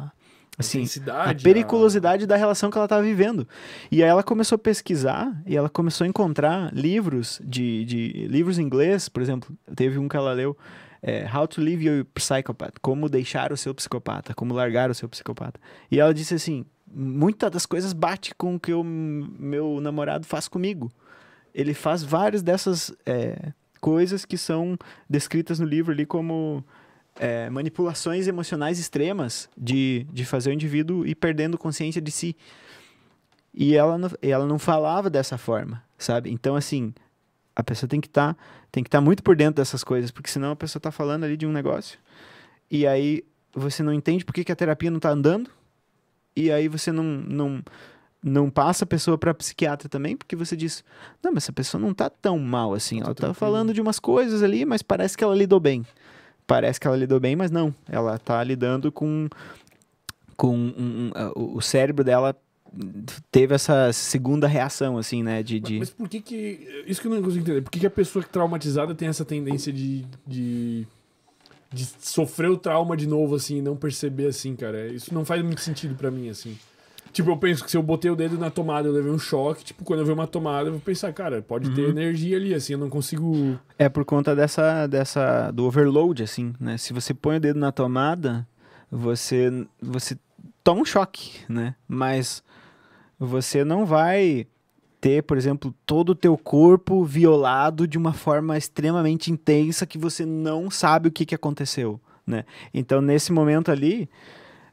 a assim, a periculosidade a... da relação que ela estava vivendo. E aí ela começou a pesquisar e ela começou a encontrar livros de, de livros em inglês, por exemplo, teve um que ela leu é, How to leave Your Psychopath, como deixar o seu psicopata, como largar o seu psicopata. E ela disse assim, muitas das coisas bate com o que o meu namorado faz comigo. Ele faz várias dessas é, coisas que são descritas no livro ali como é, manipulações emocionais extremas de, de fazer o indivíduo ir perdendo consciência de si. E ela não, ela não falava dessa forma, sabe? Então, assim, a pessoa tem que estar tá, tem que estar tá muito por dentro dessas coisas, porque senão a pessoa está falando ali de um negócio e aí você não entende por que, que a terapia não está andando e aí você não, não não passa a pessoa para psiquiatra também, porque você diz: "Não, mas essa pessoa não está tão mal assim, tá ela está falando de umas coisas ali, mas parece que ela lidou bem". Parece que ela lidou bem, mas não. Ela está lidando com com um, um, uh, o cérebro dela teve essa segunda reação, assim, né? De, de... Mas, mas, por que que... Isso que eu não consigo entender. Por que que a pessoa é traumatizada tem essa tendência de... de... De sofrer o trauma de novo, assim, e não perceber, assim, cara. Isso não faz muito sentido para mim, assim. Tipo, eu penso que se eu botei o dedo na tomada, eu levei um choque. Tipo, quando eu ver uma tomada, eu vou pensar, cara, pode uhum. ter energia ali, assim, eu não consigo. É por conta dessa, dessa. do overload, assim, né? Se você põe o dedo na tomada, você. você toma um choque, né? Mas você não vai ter, por exemplo, todo o teu corpo violado de uma forma extremamente intensa que você não sabe o que, que aconteceu, né? Então, nesse momento ali,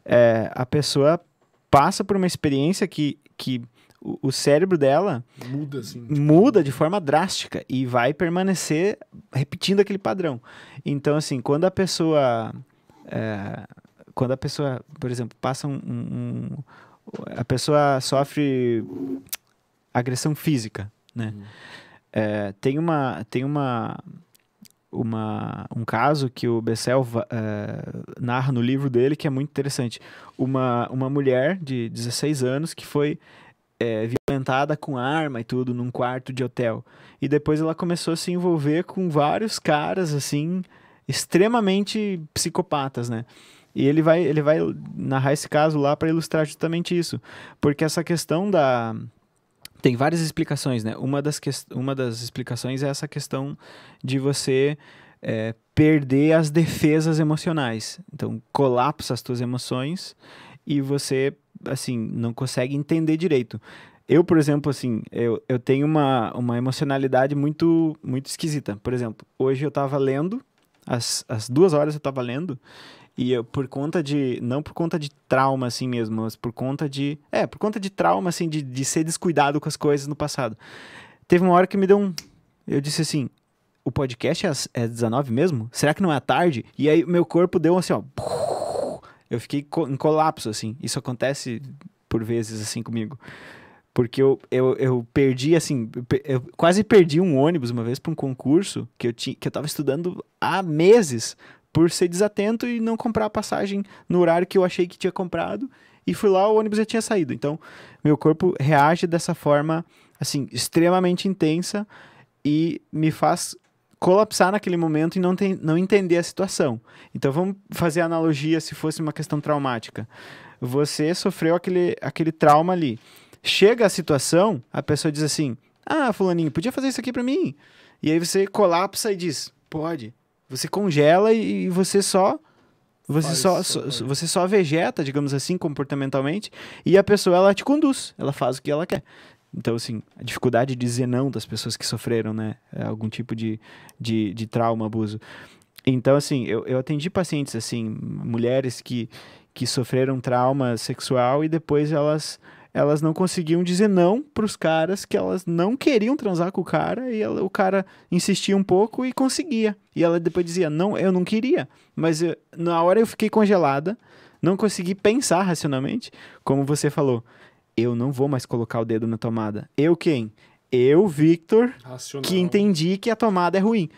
é, a pessoa passa por uma experiência que, que o, o cérebro dela muda, assim, tipo... muda de forma drástica e vai permanecer repetindo aquele padrão. Então, assim, quando a pessoa... É, quando a pessoa, por exemplo, passa um, um a pessoa sofre agressão física, né? Uhum. É, tem uma, tem uma, uma, um caso que o Bessel é, narra no livro dele que é muito interessante. Uma, uma mulher de 16 anos que foi é, violentada com arma e tudo num quarto de hotel. E depois ela começou a se envolver com vários caras, assim, extremamente psicopatas, né? E ele vai, ele vai narrar esse caso lá para ilustrar justamente isso. Porque essa questão da. Tem várias explicações, né? Uma das, que... uma das explicações é essa questão de você é, perder as defesas emocionais. Então, colapsa as tuas emoções e você, assim, não consegue entender direito. Eu, por exemplo, assim, eu, eu tenho uma, uma emocionalidade muito, muito esquisita. Por exemplo, hoje eu estava lendo, às, às duas horas eu estava lendo, e eu, por conta de. Não por conta de trauma, assim mesmo, mas por conta de. É, por conta de trauma, assim, de, de ser descuidado com as coisas no passado. Teve uma hora que me deu um. Eu disse assim: o podcast é é 19 mesmo? Será que não é à tarde? E aí meu corpo deu assim, ó. Eu fiquei em colapso, assim. Isso acontece por vezes, assim, comigo. Porque eu, eu, eu perdi, assim, eu quase perdi um ônibus uma vez para um concurso que eu, tinha, que eu tava estudando há meses por ser desatento e não comprar a passagem no horário que eu achei que tinha comprado. E fui lá, o ônibus já tinha saído. Então, meu corpo reage dessa forma, assim, extremamente intensa e me faz colapsar naquele momento e não, tem, não entender a situação. Então, vamos fazer a analogia se fosse uma questão traumática. Você sofreu aquele, aquele trauma ali. Chega a situação, a pessoa diz assim: Ah, Fulaninho, podia fazer isso aqui para mim? E aí você colapsa e diz: Pode você congela e, você só você só, só você só vegeta, digamos assim, comportamentalmente, e a pessoa ela te conduz, ela faz o que ela quer. Então, assim, a dificuldade de dizer não das pessoas que sofreram, né? É algum tipo de, de, de trauma, abuso. Então, assim, eu, eu atendi pacientes, assim, mulheres que, que sofreram trauma sexual e depois elas elas não conseguiam dizer não pros caras que elas não queriam transar com o cara e ela, o cara insistia um pouco e conseguia. E ela depois dizia: "Não, eu não queria". Mas eu, na hora eu fiquei congelada, não consegui pensar racionalmente, como você falou. Eu não vou mais colocar o dedo na tomada. Eu quem? Eu, Victor, Racional. que entendi que a tomada é ruim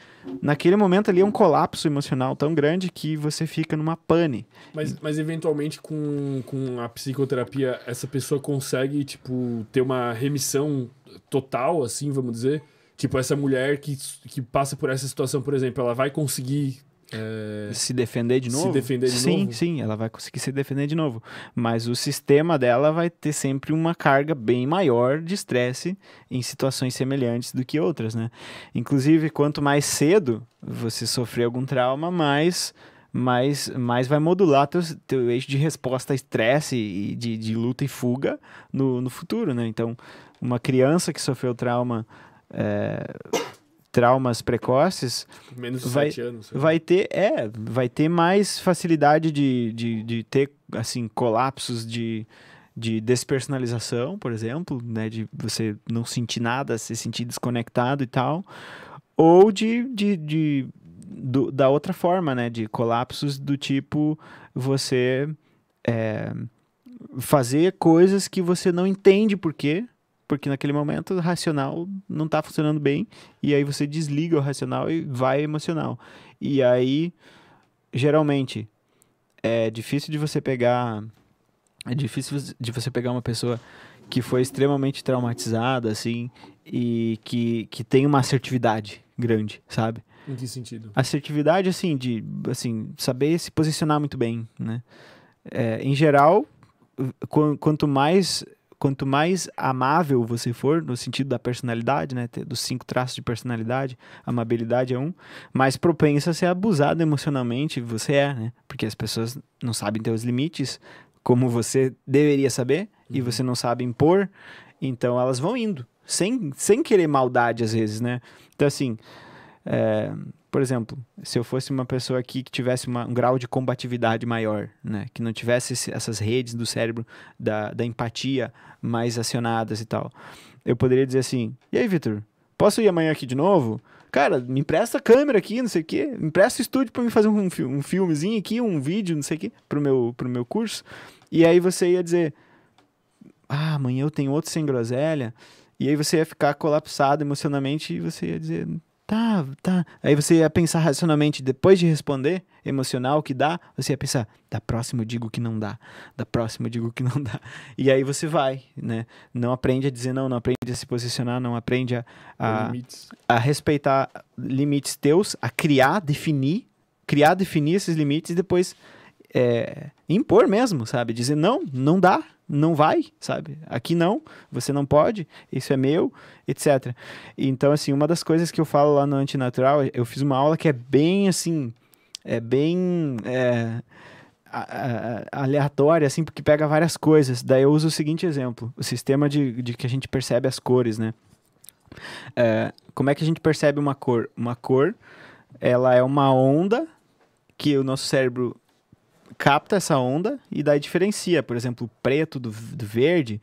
naquele momento ali é um colapso emocional tão grande que você fica numa pane. Mas, mas eventualmente com, com a psicoterapia, essa pessoa consegue, tipo, ter uma remissão total, assim, vamos dizer? Tipo, essa mulher que, que passa por essa situação, por exemplo, ela vai conseguir é... Se defender de novo? Se defender de sim, novo? Sim, ela vai conseguir se defender de novo. Mas o sistema dela vai ter sempre uma carga bem maior de estresse em situações semelhantes do que outras, né? Inclusive, quanto mais cedo você sofrer algum trauma, mais mais, mais vai modular teu, teu eixo de resposta a estresse e de, de luta e fuga no, no futuro, né? Então, uma criança que sofreu trauma é, traumas precoces, menos de vai, anos, vai ter é, vai ter mais facilidade de, de, de ter assim colapsos de, de despersonalização, por exemplo, né, de você não sentir nada, se sentir desconectado e tal, ou de, de, de do, da outra forma, né, de colapsos do tipo você é, fazer coisas que você não entende por quê, porque naquele momento o racional não está funcionando bem, e aí você desliga o racional e vai emocional. E aí, geralmente, é difícil de você pegar. É difícil de você pegar uma pessoa que foi extremamente traumatizada, assim, e que, que tem uma assertividade grande, sabe? Em que sentido? Assertividade, assim, de assim, saber se posicionar muito bem, né? É, em geral, quanto mais quanto mais amável você for, no sentido da personalidade, né? Dos cinco traços de personalidade, amabilidade é um, mais propenso a ser abusado emocionalmente você é, né? Porque as pessoas não sabem ter os limites como você deveria saber uhum. e você não sabe impor, então elas vão indo, sem, sem querer maldade às vezes, né? Então, assim. É por exemplo, se eu fosse uma pessoa aqui que tivesse uma, um grau de combatividade maior, né? Que não tivesse esse, essas redes do cérebro da, da empatia mais acionadas e tal, eu poderia dizer assim: e aí, Vitor, posso ir amanhã aqui de novo? Cara, me empresta a câmera aqui, não sei o quê. Me empresta o estúdio para mim fazer um, um filmezinho aqui, um vídeo, não sei o quê, pro meu, pro meu curso. E aí você ia dizer: ah, amanhã eu tenho outro sem groselha. E aí você ia ficar colapsado emocionalmente e você ia dizer: tá, tá. Aí você ia pensar racionalmente, depois de responder, emocional que dá, você ia pensar, da próxima eu digo que não dá, da próxima eu digo que não dá. [laughs] E aí você vai, né? Não aprende a dizer não, não aprende a se posicionar, não aprende a, a, a respeitar limites teus, a criar, definir, criar, definir esses limites e depois é, impor mesmo, sabe? Dizer não, não dá, não vai, sabe? Aqui não, você não pode, isso é meu, etc. Então, assim, uma das coisas que eu falo lá no Antinatural, eu fiz uma aula que é bem assim, é bem é, aleatória, assim, porque pega várias coisas. Daí eu uso o seguinte exemplo: o sistema de, de que a gente percebe as cores, né? É, como é que a gente percebe uma cor? Uma cor, ela é uma onda que o nosso cérebro capta essa onda e daí diferencia, por exemplo, o preto do, do verde.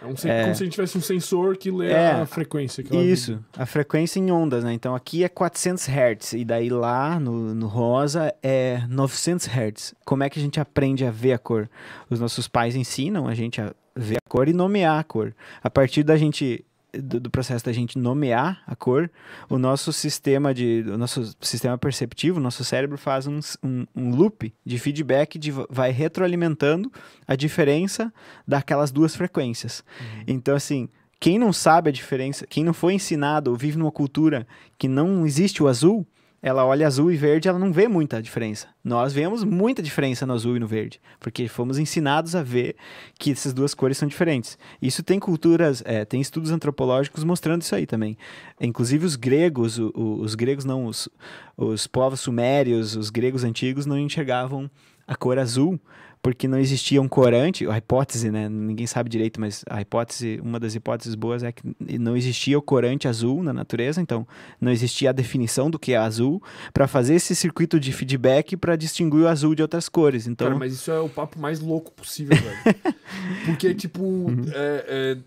É, um, é, como se a gente tivesse um sensor que lê é, a frequência. Que isso, a frequência em ondas, né? Então aqui é 400 Hz e daí lá no, no rosa é 900 Hz. Como é que a gente aprende a ver a cor? Os nossos pais ensinam a gente a ver a cor e nomear a cor. A partir da gente do, do, processo da gente nomear a cor, o nosso sistema de, o nosso sistema perceptivo, o nosso cérebro faz um, um, um, loop de feedback, de, vai retroalimentando a diferença daquelas duas frequências. Uhum. Então, assim, quem não sabe a diferença, quem não foi ensinado ou vive numa cultura que não existe o azul, ela olha azul e verde, ela não vê muita diferença. Nós vemos muita diferença no azul e no verde, porque fomos ensinados a ver que essas duas cores são diferentes. Isso tem culturas, é, tem estudos antropológicos mostrando isso aí também. Inclusive os gregos, o, o, os gregos não, os, os povos sumérios, os gregos antigos não enxergavam a cor azul porque não existia um corante, a hipótese, né? Ninguém sabe direito, mas a hipótese, uma das hipóteses boas é que não existia o corante azul na natureza, então não existia a definição do que é azul para fazer esse circuito de feedback para distinguir o azul de outras cores. Então, Cara, mas isso é o papo mais louco possível, velho. [laughs] porque tipo, uhum. é, é...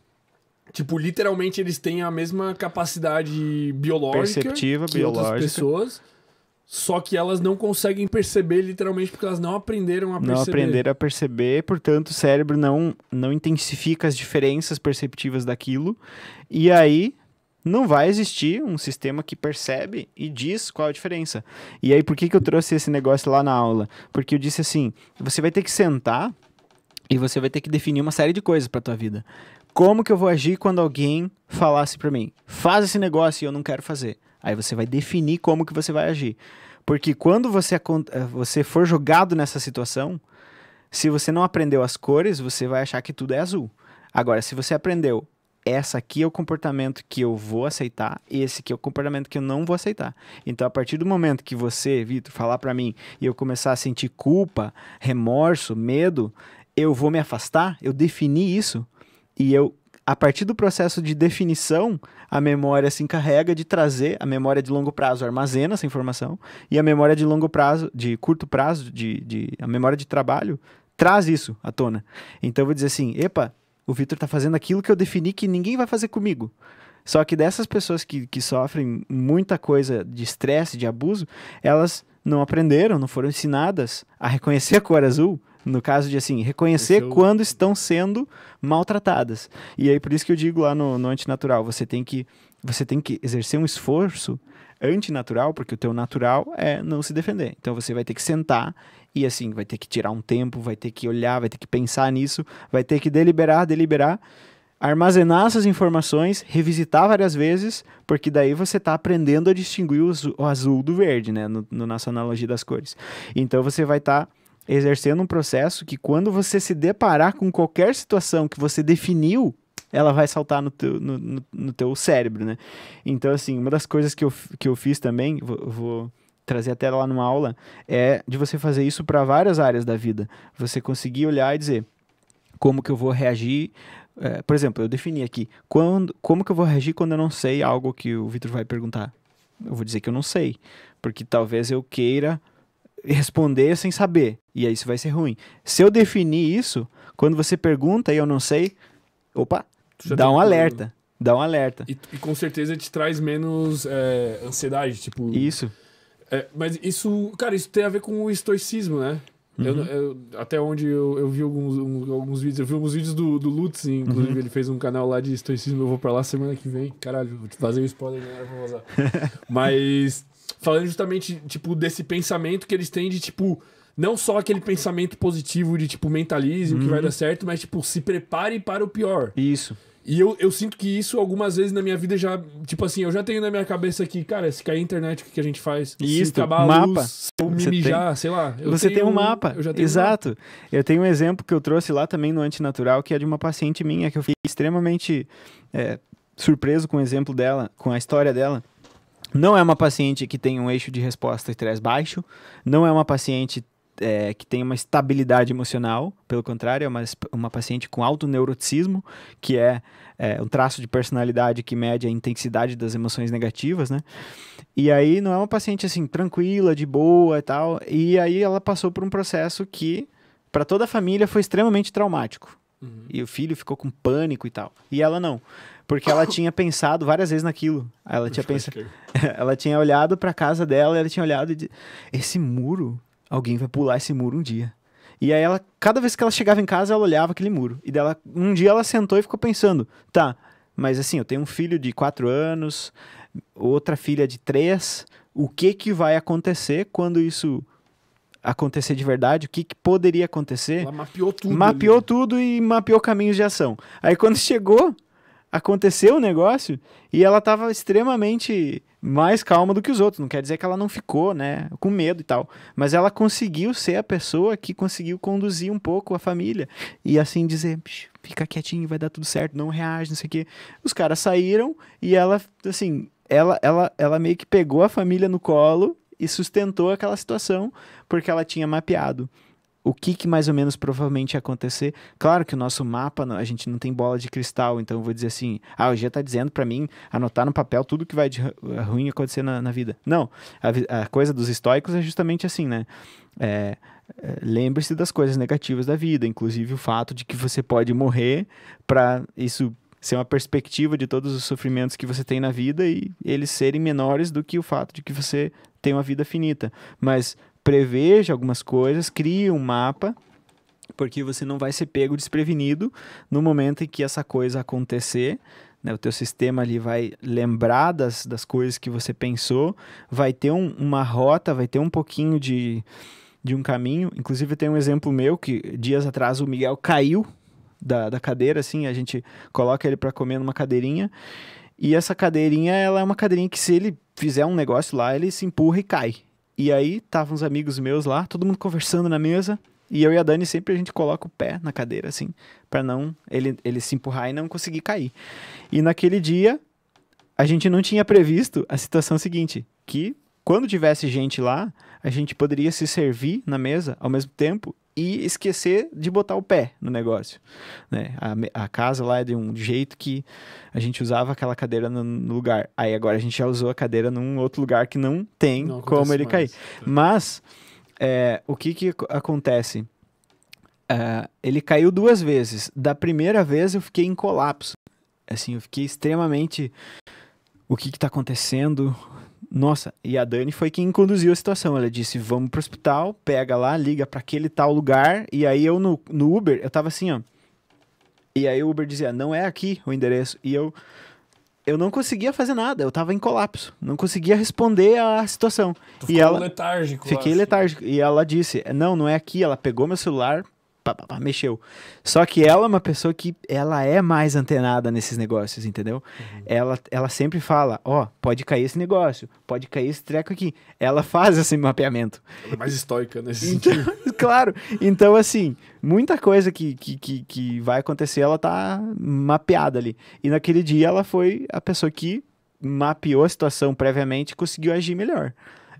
Tipo, literalmente eles têm a mesma capacidade biológica Perceptiva, que biológica. outras pessoas. Só que elas não conseguem perceber literalmente porque elas não aprenderam a perceber. Não aprenderam a perceber, portanto, o cérebro não, não intensifica as diferenças perceptivas daquilo. E aí não vai existir um sistema que percebe e diz qual a diferença. E aí, por que, que eu trouxe esse negócio lá na aula? Porque eu disse assim: você vai ter que sentar e você vai ter que definir uma série de coisas para tua vida. Como que eu vou agir quando alguém falasse para mim, faz esse negócio e eu não quero fazer? Aí você vai definir como que você vai agir. Porque quando você, eh, você for jogado nessa situação, se você não aprendeu as cores, você vai achar que tudo é azul. Agora, se você aprendeu, essa aqui é o comportamento que eu vou aceitar, esse aqui é o comportamento que eu não vou aceitar. Então, a partir do momento que você, Vitor, falar para mim e eu começar a sentir culpa, remorso, medo, eu vou me afastar, eu defini isso e eu a partir do processo de definição, a memória se encarrega de trazer, a memória de longo prazo armazena essa informação, e a memória de longo prazo, de curto prazo, de, de a memória de trabalho, traz isso à tona. Então eu vou dizer assim: epa, o Vitor está fazendo aquilo que eu defini que ninguém vai fazer comigo. Só que dessas pessoas que, que sofrem muita coisa de estresse, de abuso, elas não aprenderam, não foram ensinadas a reconhecer a cor azul no caso de, assim, reconhecer eu... É quando estão sendo maltratadas. E aí, por isso que eu digo lá no, no antinatural, você tem que você tem que exercer um esforço antinatural, porque o teu natural é não se defender. Então você vai ter que sentar e assim, vai ter que tirar um tempo, vai ter que olhar, vai ter que pensar nisso, vai ter que deliberar, deliberar, armazenar essas informações, revisitar várias vezes, porque daí você está aprendendo a distinguir o azul do verde, né? No, no, nossa analogia das cores. Então você vai estar. Tá exercendo um processo que quando você se deparar com qualquer situação que você definiu, ela vai saltar no teu, no, no, no teu cérebro, né? Então, assim, uma das coisas que eu, que eu fiz também, vou, vou trazer até lá numa aula, é de você fazer isso para várias áreas da vida. Você conseguir olhar e dizer como que eu vou reagir. É, por exemplo, eu defini aqui quando, como que eu vou reagir quando eu não sei algo que o Vitor vai perguntar. Eu vou dizer que eu não sei, porque talvez eu queira responder sem saber. E aí isso vai ser ruim. Se eu definir isso, quando você pergunta e eu não sei, opa, dá um alerta. Dá um alerta. E, e, com certeza te traz menos é, ansiedade, tipo. Isso. É, mas isso, cara, isso tem a ver com o estoicismo, né? Uhum. Eu, eu, até onde eu, eu vi alguns, um, alguns vídeos, eu vi alguns vídeos do, do Lutz, inclusive uhum. ele fez um canal lá de estoicismo, eu vou pra lá semana que vem. Caralho, vou te fazer um spoiler, né? vou [laughs] mas falando justamente, tipo, desse pensamento que eles têm de, tipo, não só aquele pensamento positivo de, tipo, mentalize o uhum. que vai uhum. dar certo, mas, tipo, se prepare para o pior. Isso. E eu, eu sinto que isso algumas vezes na minha vida já. Tipo assim, eu já tenho na minha cabeça que, cara, se cair a internet, o que, a gente faz? Isso, se acabar mapa. Luz, se eu me mijar, tem... sei lá. você tenho, tem um mapa. Eu Exato. Um mapa. Eu tenho um exemplo que eu trouxe lá também no Antinatural, que é de uma paciente minha, que eu fiquei extremamente é, surpreso com o exemplo dela, com a história dela. Não é uma paciente que tem um eixo de resposta estresse baixo, não é uma paciente é, que tem uma estabilidade emocional, pelo contrário, é uma, uma paciente com alto neuroticismo, que é, é, um traço de personalidade que mede a intensidade das emoções negativas, né? E aí não é uma paciente assim, tranquila, de boa e tal, e aí ela passou por um processo que, para toda a família, foi extremamente traumático. Uhum. E o filho ficou com pânico e tal. E ela não, porque ela [laughs] tinha pensado várias vezes naquilo. Ela tinha pensado, [laughs] ela tinha olhado para casa dela, ela tinha olhado e disse: esse muro, alguém vai pular esse muro um dia. E aí ela, cada vez que ela chegava em casa, ela olhava aquele muro. E dela, um dia ela sentou e ficou pensando, tá, mas assim, eu tenho um filho de quatro anos, outra filha de três, o que que vai acontecer quando isso acontecer de verdade, o que, que poderia acontecer. Ela mapeou tudo. Mapeou ali. tudo e mapeou caminhos de ação. Aí quando [laughs] chegou, aconteceu o negócio e ela estava extremamente mais calma do que os outros. Não quer dizer que ela não ficou, né, com medo e tal, mas ela conseguiu ser a pessoa que conseguiu conduzir um pouco a família e assim dizer, fica quietinho, vai dar tudo certo, não reage, não sei o quê. Os caras saíram e ela assim, ela, ela, ela meio que pegou a família no colo e sustentou aquela situação porque ela tinha mapeado o que, que, mais ou menos provavelmente ia acontecer. Claro que o nosso mapa, a gente não tem bola de cristal, então eu vou dizer assim: ah, o G está dizendo para mim anotar no papel tudo que vai de eh, ruim acontecer na, na vida. Não, a, a, coisa dos estoicos é justamente assim, né? É, é, Lembre-se das coisas negativas da vida, inclusive o fato de que você pode morrer para isso ser uma perspectiva de todos os sofrimentos que você tem na vida e eles serem menores do que o fato de que você tem uma vida finita. Mas preveja algumas coisas, crie um mapa, porque você não vai ser pego desprevenido no momento em que essa coisa acontecer. Né? O teu sistema ali vai lembrar das, das coisas que você pensou, vai ter um, uma rota, vai ter um pouquinho de, de um caminho. Inclusive, tem um exemplo meu que dias atrás o Miguel caiu da, da cadeira, assim, a gente coloca ele para comer numa cadeirinha. E essa cadeirinha, ela é uma cadeirinha que se ele fizer um negócio lá, ele se empurra e cai. E aí, estavam uns amigos meus lá, todo mundo conversando na mesa. E eu e a Dani sempre a gente coloca o pé na cadeira, assim, para não ele, ele se empurrar e não conseguir cair. E naquele dia, a gente não tinha previsto a situação seguinte: que quando tivesse gente lá, a gente poderia se servir na mesa ao mesmo tempo e esquecer de botar o pé no negócio. Né? A, a, casa lá é de um jeito que a gente usava aquela cadeira no, no, lugar. Aí agora a gente já usou a cadeira num outro lugar que não tem não como ele mais. cair. Mas é, o que, que acontece? É, ele caiu duas vezes. Da primeira vez eu fiquei em colapso. Assim, eu fiquei extremamente. O que está acontecendo? Nossa, e a Dani foi quem conduziu a situação. Ela disse: vamos pro hospital, pega lá, liga para aquele tal lugar. E aí eu no, no Uber, eu tava assim, ó. E aí o Uber dizia: não é aqui o endereço. E eu. Eu não conseguia fazer nada, eu tava em colapso, não conseguia responder à situação. Tu e ela letárgico. Fiquei acho. Assim, né? letárgico. E ela disse: "Não, não é aqui". Ela pegou meu celular, pá, pá, pá, mexeu. Só que ela é uma pessoa que ela é mais antenada nesses negócios, entendeu? Uhum. Ela, ela sempre fala, ó, oh, pode cair esse negócio, pode cair esse treco aqui. Ela faz esse mapeamento. Ela é mais estoica nesse então, sentido. [laughs] claro. Então, assim, muita coisa que, que, que, que vai acontecer, ela tá mapeada ali. E naquele dia ela foi a pessoa que mapeou a situação previamente e conseguiu agir melhor.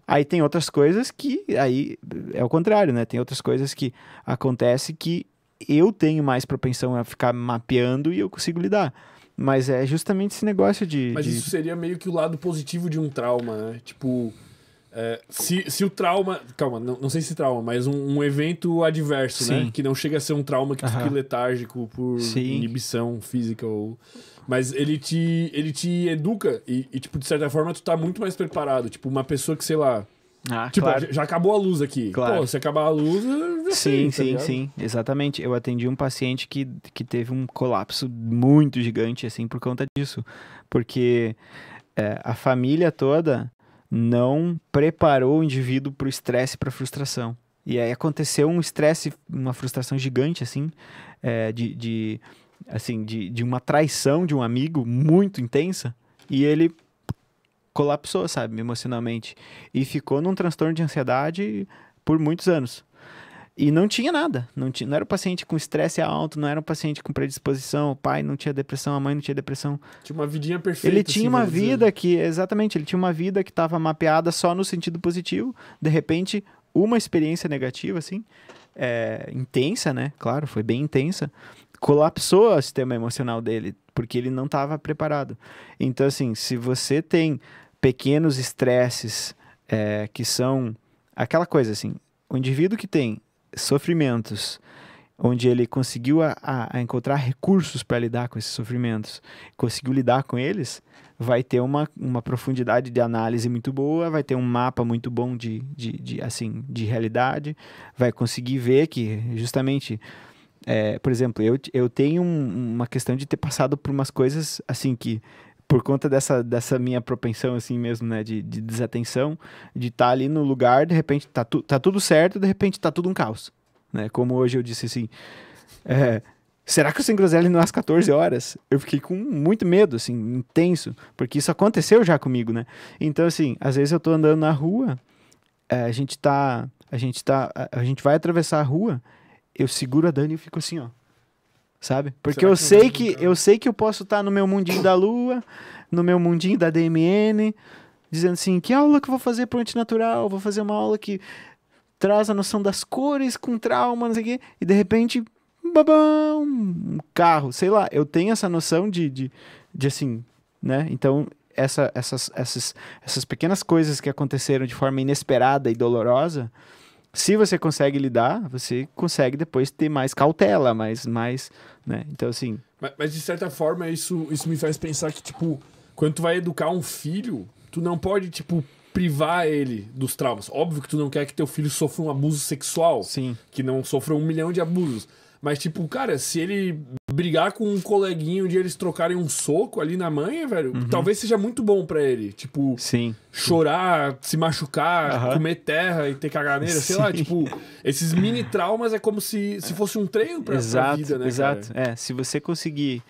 Aí tem outras coisas que aí é o contrário, né? Tem outras coisas que acontece que eu tenho mais propensão a ficar mapeando e eu consigo lidar. Mas é justamente esse negócio de. Mas de... isso seria meio que o lado positivo de um trauma, né? Tipo, é, se, se o trauma. Calma, não, não sei se trauma, mas um, um evento adverso, né? Sim. né? Que não chega a ser um trauma que uhum. fique letárgico por Sim. inibição física ou. Mas ele te, ele te educa e, e, tipo, de certa forma, tu tá muito mais preparado. Tipo, uma pessoa que, sei lá, ah, tipo, claro. já acabou a luz aqui. Claro. Pô, se acabar a luz, Sim, sei, sim, tá sim. Exatamente. Eu atendi um paciente que, que teve um colapso muito gigante, assim, por conta disso. Porque é, a família toda não preparou o indivíduo para o estresse, para a frustração. E aí aconteceu um estresse, uma frustração gigante, assim, é, de, de, assim de, de uma traição de um amigo muito intensa, e ele colapsou, sabe, emocionalmente. E ficou num transtorno de ansiedade por muitos anos. E não tinha nada. Não, tinha, não era um paciente com estresse alto, não era um paciente com predisposição. O pai não tinha depressão, a mãe não tinha depressão. Tinha uma vidinha perfeita. Ele assim, tinha assim, uma vida dizer. que, exatamente, ele tinha uma vida que estava mapeada só no sentido positivo. De repente, uma experiência negativa, assim, é, intensa, né? Claro, foi bem intensa. Colapsou o sistema emocional dele, porque ele não estava preparado. Então, assim, se você tem pequenos estresses é, que são aquela coisa, assim, o indivíduo que tem sofrimentos, onde ele conseguiu a, a, a encontrar recursos para lidar com esses sofrimentos, conseguiu lidar com eles, vai ter uma, uma profundidade de análise muito boa, vai ter um mapa muito bom de, de, de assim, de realidade, vai conseguir ver que justamente é, por exemplo, eu, eu tenho um, uma questão de ter passado por umas coisas assim que por conta dessa, dessa minha propensão, assim mesmo, né? De, de desatenção, de estar tá ali no lugar, de repente tá, tu, tá tudo certo, de repente tá tudo um caos. Né? Como hoje eu disse assim. É, Será que o Sem Groselha não é às 14 horas? Eu fiquei com muito medo, assim, intenso, porque isso aconteceu já comigo, né? Então, assim, às vezes eu tô andando na rua, é, a gente tá. A gente tá. A, gente vai atravessar a rua, eu seguro a Dani e fico assim, ó sabe? Porque eu sei que eu sei que eu posso estar tá no meu mundinho da lua, no meu mundinho da DMN, dizendo assim, que aula que eu vou fazer pro antinatural, vou fazer uma aula que traz a noção das cores com trauma, não sei o quê, e de repente, babam, um carro, sei lá, eu tenho essa noção de, de, de assim, né? Então, essa, essas, essas, essas pequenas coisas que aconteceram de forma inesperada e dolorosa, se você consegue lidar, você consegue depois ter mais cautela, mais, mais né? Então, assim... Mas, mas, de certa forma, isso, isso me faz pensar que, tipo, quando tu vai educar um filho, tu não pode, tipo, privar ele dos traumas. Óbvio que tu não quer que teu filho sofra um abuso sexual. Sim. Que não sofra um milhão de abusos. Mas, tipo, cara, se ele brigar com um coleguinho de eles trocarem um soco ali na manha, velho, uhum. talvez seja muito bom para ele. Tipo, Sim. chorar, se machucar, uhum. comer terra e ter caganeira, Sim. sei lá, tipo, esses mini traumas é como se, se fosse um treino pra, exato, vida, né? Exato. Cara? É, se você conseguir.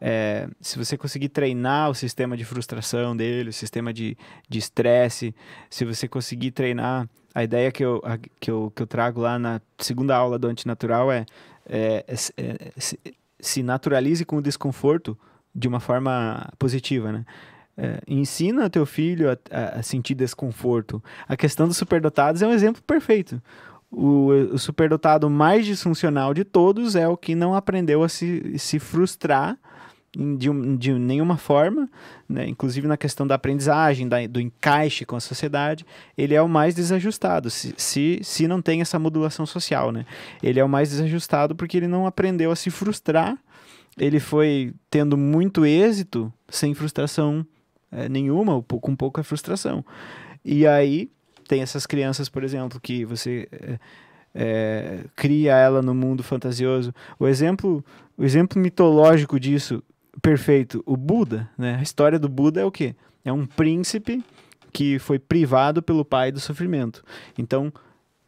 É, se você conseguir treinar o sistema de frustração dele, o sistema de estresse, se você conseguir treinar. A ideia que eu, a, que, eu, que eu trago lá na segunda aula do Antinatural é é, é, é, se, se, naturalize com o desconforto de uma forma positiva, né? É, ensina teu filho a, a, sentir desconforto. A questão dos superdotados é um exemplo perfeito. O, o superdotado mais disfuncional de todos é o que não aprendeu a se, se frustrar de, um, de nenhuma forma, né? inclusive na questão da aprendizagem, da, do encaixe com a sociedade, ele é o mais desajustado, se, se, se não tem essa modulação social. Né? Ele é o mais desajustado porque ele não aprendeu a se frustrar, ele foi tendo muito êxito sem frustração é, nenhuma, com pouca frustração. E aí tem essas crianças, por exemplo, que você é, é, cria ela no mundo fantasioso. O exemplo, o exemplo mitológico disso perfeito o Buda, né? A história do Buda é o quê? É um príncipe que foi privado pelo pai do sofrimento. Então,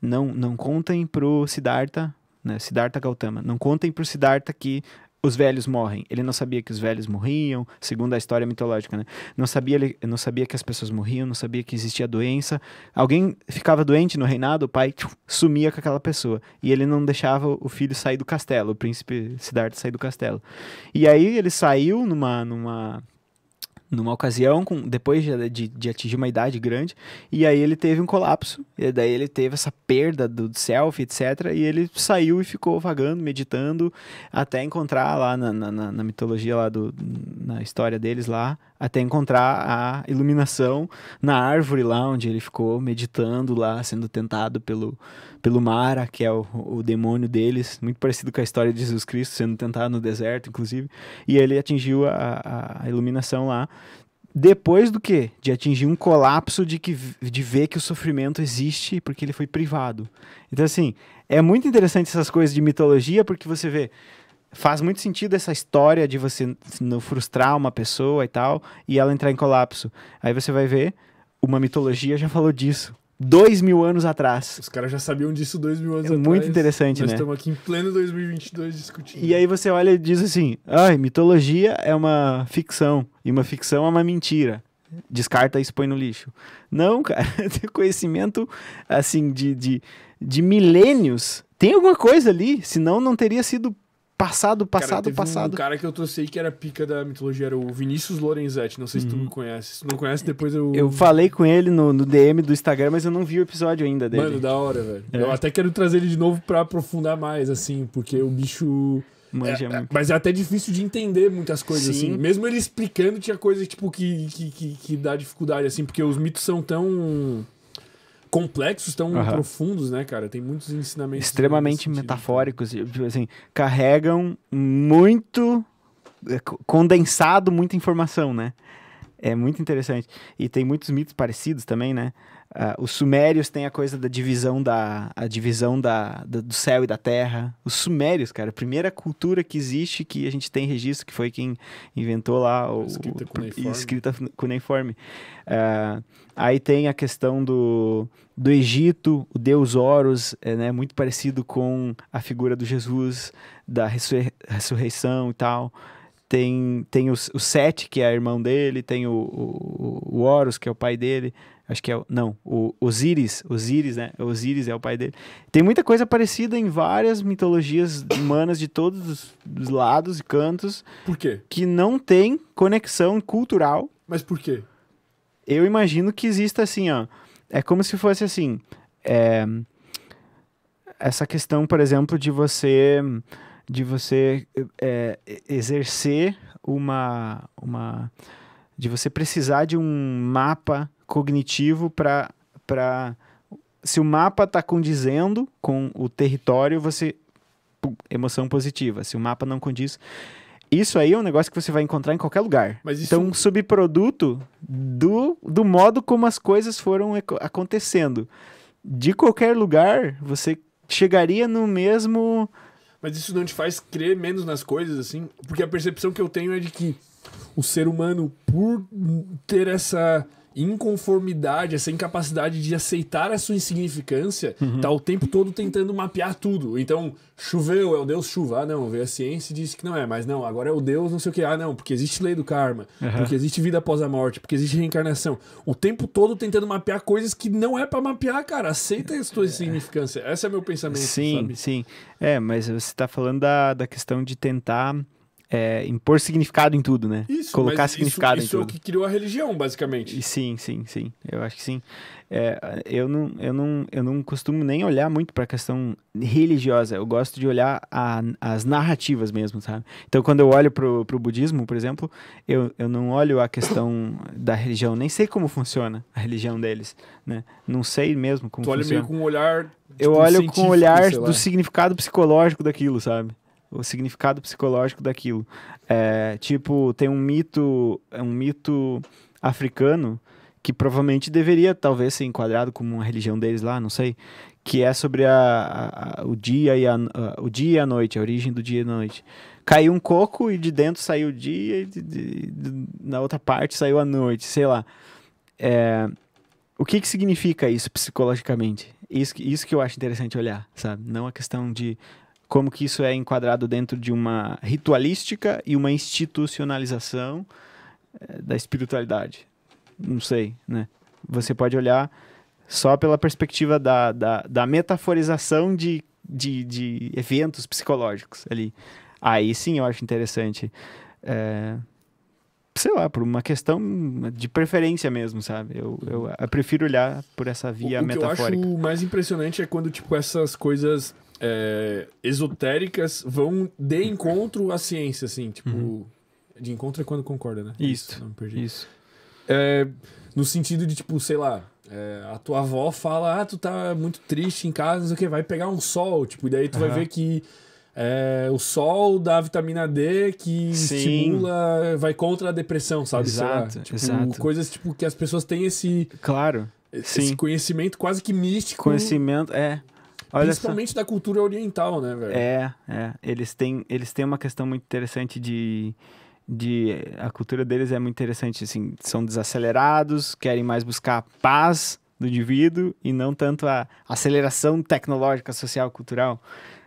não não contem pro Siddhartha, né? Siddhartha Gautama, não contem pro Siddhartha que os velhos morrem. Ele não sabia que os velhos morriam, segundo a história mitológica, né? Não sabia, ele, não sabia que as pessoas morriam, não sabia que existia doença. Alguém ficava doente no reinado, o pai tchum, sumia com aquela pessoa. E ele não deixava o filho sair do castelo, o príncipe Siddhartha sair do castelo. E aí ele saiu numa, numa numa ocasião, com, depois de, de, de, atingir uma idade grande, e aí ele teve um colapso, e daí ele teve essa perda do self, etc. E ele saiu e ficou vagando, meditando, até encontrar lá na, na, na mitologia, lá do, na história deles lá, até encontrar a iluminação na árvore lá onde ele ficou meditando lá, sendo tentado pelo, pelo Mara, que é o, o demônio deles, muito parecido com a história de Jesus Cristo sendo tentado no deserto, inclusive. E ele atingiu a, a iluminação lá depois do que? De atingir um colapso de, que, de ver que o sofrimento existe porque ele foi privado. Então, assim, é muito interessante essas coisas de mitologia, porque você vê faz muito sentido essa história de você frustrar uma pessoa e tal, e ela entrar em colapso. Aí você vai ver, uma mitologia já falou disso. Dois mil anos atrás. Os caras já sabiam disso dois mil anos é atrás. Muito interessante, Nós né? Nós estamos aqui em pleno 2022 discutindo. E aí você olha e diz assim: ai, mitologia é uma ficção. E uma ficção é uma mentira. Descarta isso, põe no lixo. Não, [laughs] cara. Tem conhecimento, assim, de, de, de milênios. Tem alguma coisa ali. Senão não teria sido Passado, passado, cara, passado. Um cara que eu aí que era pica da mitologia era o Vinícius Lorenzetti. Não sei se tu uhum. me conhece. Se não conhece, depois eu. Eu falei com ele no, no, DM do Instagram, mas eu não vi o episódio ainda dele. Mano, da hora, velho. É. Eu até quero trazer ele de novo pra aprofundar mais, assim, porque o bicho. Manja é, é muito. Mas é até difícil de entender muitas coisas, Sim. assim. Mesmo ele explicando, tinha coisa tipo, que, que, que, que dá dificuldade, assim, porque os mitos são tão complexos, tão uhum. profundos, né, cara? Tem muitos ensinamentos. Extremamente metafóricos, tipo assim, carregam muito eh, condensado muita informação, né? É muito interessante. E tem muitos mitos parecidos também, né? Uh, os sumérios têm a coisa da divisão da a divisão da, da, do céu e da terra. Os sumérios, cara, a primeira cultura que existe que a gente tem registro que foi quem inventou lá o escrita cuneiforme. Uh, ah, aí tem a questão do, do Egito, o deus Horus, é, né, muito parecido com a figura do Jesus da ressurreição e tal tem, tem o, o Seth, que é irmão dele, tem o, o, o Horus, que é o pai dele, acho que é, não, o Osíris, Osíris, né, Osíris é o pai dele. Tem muita coisa parecida em várias mitologias humanas de todos os lados e cantos. Por quê? Que não tem conexão cultural. Mas por quê? Eu imagino que exista assim, ó, é como se fosse assim, é, essa questão, por exemplo, de você de você é, exercer uma, uma. de você precisar de um mapa cognitivo para. Se o mapa está condizendo com o território, você. Pum, emoção positiva. Se o mapa não condiz. Isso aí é um negócio que você vai encontrar em qualquer lugar. Isso... Então, um subproduto do, do modo como as coisas foram acontecendo. De qualquer lugar, você chegaria no mesmo mas isso não te faz crer menos nas coisas, assim? Porque a percepção que eu tenho é de que o ser humano, por ter essa inconformidade, essa incapacidade de aceitar a sua insignificância, uhum. tá o tempo todo tentando mapear tudo. Então, choveu, é o Deus chuva. Ah, não, veio a ciência e disse que não é, mas não, agora é o Deus não sei o que. Ah, não, porque existe lei do karma, uhum. porque existe vida após a morte, porque existe reencarnação. O tempo todo tentando mapear coisas que não é para mapear, cara. Aceita a sua insignificância. Esse é meu pensamento. Sim, sabe? sim. É, mas você tá falando da, da questão de tentar é, impor significado em tudo, né? Isso, Colocar significado isso, isso em tudo. Isso é o que criou a religião, basicamente. E sim, sim, sim. Eu acho que sim. É, eu, não, eu, não, eu não costumo nem olhar muito para a questão religiosa. Eu gosto de olhar a, as narrativas mesmo, sabe? Então, quando eu olho para o budismo, por exemplo, eu, eu não olho a questão da religião. Nem sei como funciona a religião deles, né? Não sei mesmo como tu funciona. Tu olha meio com um olhar... Tipo, eu olho com o olhar do significado psicológico daquilo, sabe? o significado psicológico daquilo. É, tipo, tem um mito, é um mito africano que provavelmente deveria talvez ser enquadrado como uma religião deles lá, não sei, que é sobre a, a o dia e a, a, o dia e a noite, a origem do dia e da noite. Caiu um coco e de dentro saiu o dia e de, de, de, na outra parte saiu a noite, sei lá. É, o que que significa isso psicologicamente? Isso, isso que eu acho interessante olhar, sabe? Não a questão de como que isso é enquadrado dentro de uma ritualística e uma institucionalização eh, da espiritualidade. Não sei, né? Você pode olhar só pela perspectiva da, da, da metaforização de, de, de, eventos psicológicos ali. Aí sim eu acho interessante. É, sei lá, por uma questão de preferência mesmo, sabe? Eu, eu, eu prefiro olhar por essa via o, o metafórica. O que eu acho mais impressionante é quando, tipo, essas coisas é, esotéricas vão de encontro à ciência, assim, tipo. Uhum. De encontro é quando concorda, né? Isso. Isso. Não perdi. Isso. É, no sentido de, tipo, sei lá, é, a tua avó fala, ah, tu tá muito triste em casa, não sei o que, vai pegar um sol, tipo, e daí tu uhum. vai ver que. É, o sol dá vitamina D que Sim. estimula, vai contra a depressão, sabe? Exato, tipo, exato. Coisas tipo que as pessoas têm esse. Claro. Esse Sim. conhecimento quase que místico. Conhecimento, é. Olha principalmente essa... da cultura oriental, né, velho? É, é. Eles têm, eles têm uma questão muito interessante de de a cultura deles é muito interessante assim são desacelerados querem mais buscar a paz do indivíduo e não tanto a aceleração tecnológica social cultural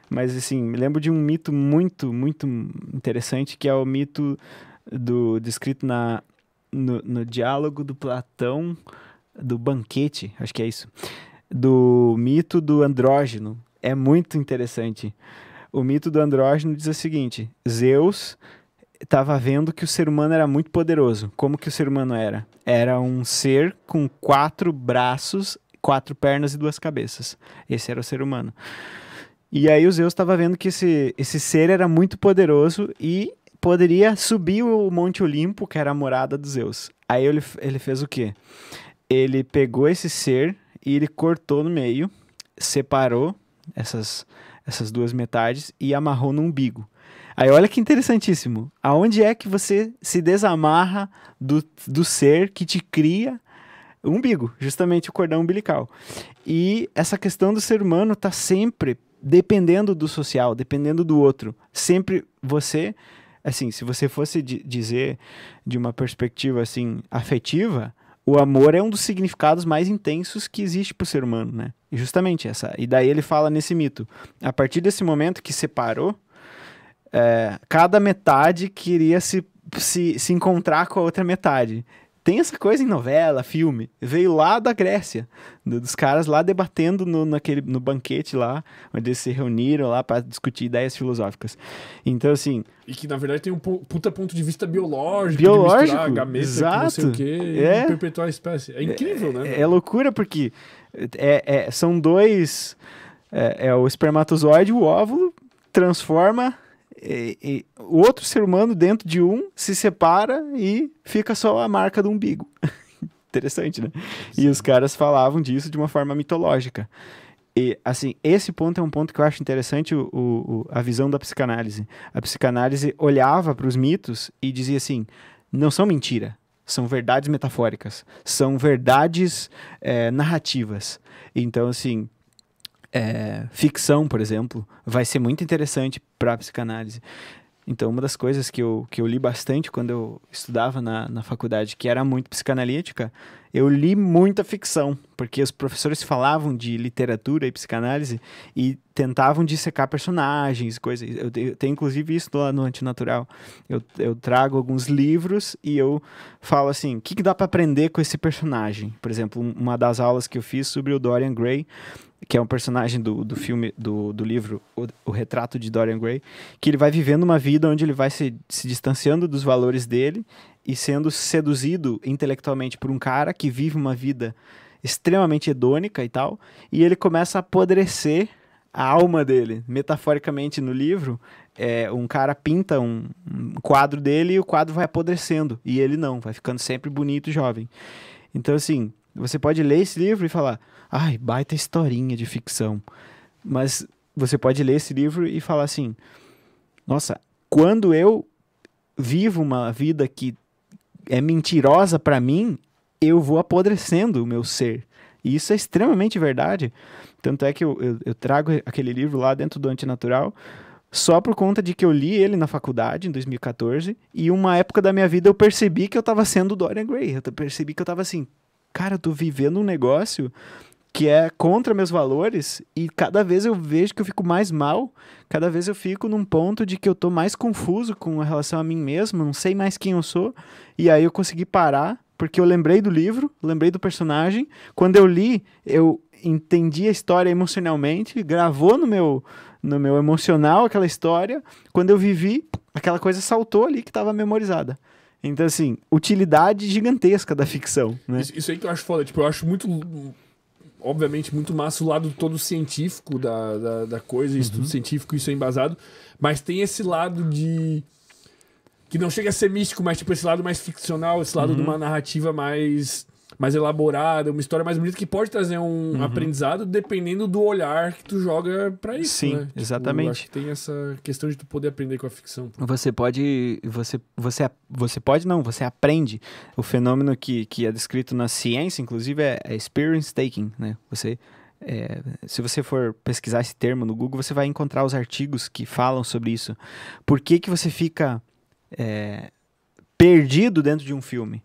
mas assim me lembro de um mito muito muito interessante que é o mito do descrito na no, no diálogo do Platão do banquete acho que é isso do mito do andrógeno. É muito interessante. O mito do andrógeno diz o seguinte: Zeus estava vendo que o ser humano era muito poderoso. Como que o ser humano era? Era um ser com quatro braços, quatro pernas e duas cabeças. Esse era o ser humano. E aí o Zeus estava vendo que esse, esse ser era muito poderoso e poderia subir o Monte Olimpo, que era a morada dos Zeus. Aí ele, ele fez o quê? Ele pegou esse ser, e ele cortou no meio, separou essas, essas duas metades e amarrou no umbigo. Aí olha que interessantíssimo. Aonde é que você se desamarra do, do ser que te cria o umbigo, justamente o cordão umbilical. E essa questão do ser humano está sempre dependendo do social, dependendo do outro. Sempre você, assim, se você fosse dizer de uma perspectiva assim afetiva, o amor é um dos significados mais intensos que existe para o ser humano, né? E justamente essa. E daí ele fala nesse mito. A partir desse momento que separou, é, cada metade queria se, se, se encontrar com a outra metade. Tem essa coisa em novela, filme. Veio lá da Grécia, dos caras lá debatendo no, naquele, no banquete lá, onde eles se reuniram lá para discutir ideias filosóficas. Então, assim. E que na verdade tem um puta ponto de vista biológico, biológico de misturar gameta, exato, não sei o quê, é, e perpetuar a espécie. É incrível, é, né? É loucura porque é, é são dois. É, é o espermatozoide, o óvulo, transforma e, e, o outro ser humano dentro de um se separa e fica só a marca do umbigo. [laughs] Interessante, né? Sim. E os caras falavam disso de uma forma mitológica. E, assim, esse ponto é um ponto que eu acho interessante o, o a visão da psicanálise. A psicanálise olhava para os mitos e dizia assim: não são mentira, são verdades metafóricas, são verdades é, narrativas. Então, assim, é, ficção, por exemplo, vai ser muito interessante para a psicanálise. Então, uma das coisas que eu, que eu li bastante quando eu estudava na, na faculdade, que era muito psicanalítica, eu li muita ficção, porque os professores falavam de literatura e psicanálise e tentavam dissecar personagens, coisas. Eu, tenho inclusive isso lá no Antinatural. Eu, eu trago alguns livros e eu falo assim: o que, que dá para aprender com esse personagem? Por exemplo, uma das aulas que eu fiz sobre o Dorian Gray, que é um personagem do, do filme, do, do livro o, o, Retrato de Dorian Gray, que ele vai vivendo uma vida onde ele vai se, se distanciando dos valores dele e sendo seduzido intelectualmente por um cara que vive uma vida extremamente hedônica e tal, e ele começa a apodrecer a alma dele. Metaforicamente no livro, é, um cara pinta um, um quadro dele e o quadro vai apodrecendo, e ele não, vai ficando sempre bonito jovem. Então, assim, você pode ler esse livro e falar, ai, baita historinha de ficção. Mas você pode ler esse livro e falar assim: nossa, quando eu vivo uma vida que é mentirosa para mim, eu vou apodrecendo o meu ser. E isso é extremamente verdade. Tanto é que eu, eu, eu, trago aquele livro lá dentro do Antinatural só por conta de que eu li ele na faculdade, em 2014, e uma época da minha vida eu percebi que eu estava sendo Dorian Gray. Eu percebi que eu estava assim, cara, eu tô vivendo um negócio que é contra meus valores e cada vez eu vejo que eu fico mais mal, cada vez eu fico num ponto de que eu tô mais confuso com relação a mim mesmo, não sei mais quem eu sou. E aí eu consegui parar porque eu lembrei do livro, lembrei do personagem. Quando eu li, eu entendi a história emocionalmente, gravou no meu no meu emocional aquela história. Quando eu vivi, aquela coisa saltou ali que estava memorizada. Então, assim, utilidade gigantesca da ficção, né? Isso, isso aí que eu acho foda. Tipo, eu acho muito obviamente, muito massa o lado todo científico da, da, da coisa, uhum. estudo científico, isso é embasado. Mas tem esse lado de. que não chega a ser místico, mas tipo esse lado mais ficcional, esse lado uhum. de uma narrativa mais mais elaborada, uma história mais bonita que pode trazer um uhum. aprendizado dependendo do olhar que tu joga para isso. Sim, né? Tipo, exatamente. acho que tem essa questão de tu poder aprender com a ficção. Você pode, você, você, você pode não, você aprende o fenômeno que, que é descrito na ciência, inclusive é, é experience taking, né? Você é, se você for pesquisar esse termo no Google, você vai encontrar os artigos que falam sobre isso. Por que, que você fica é, perdido dentro de um filme?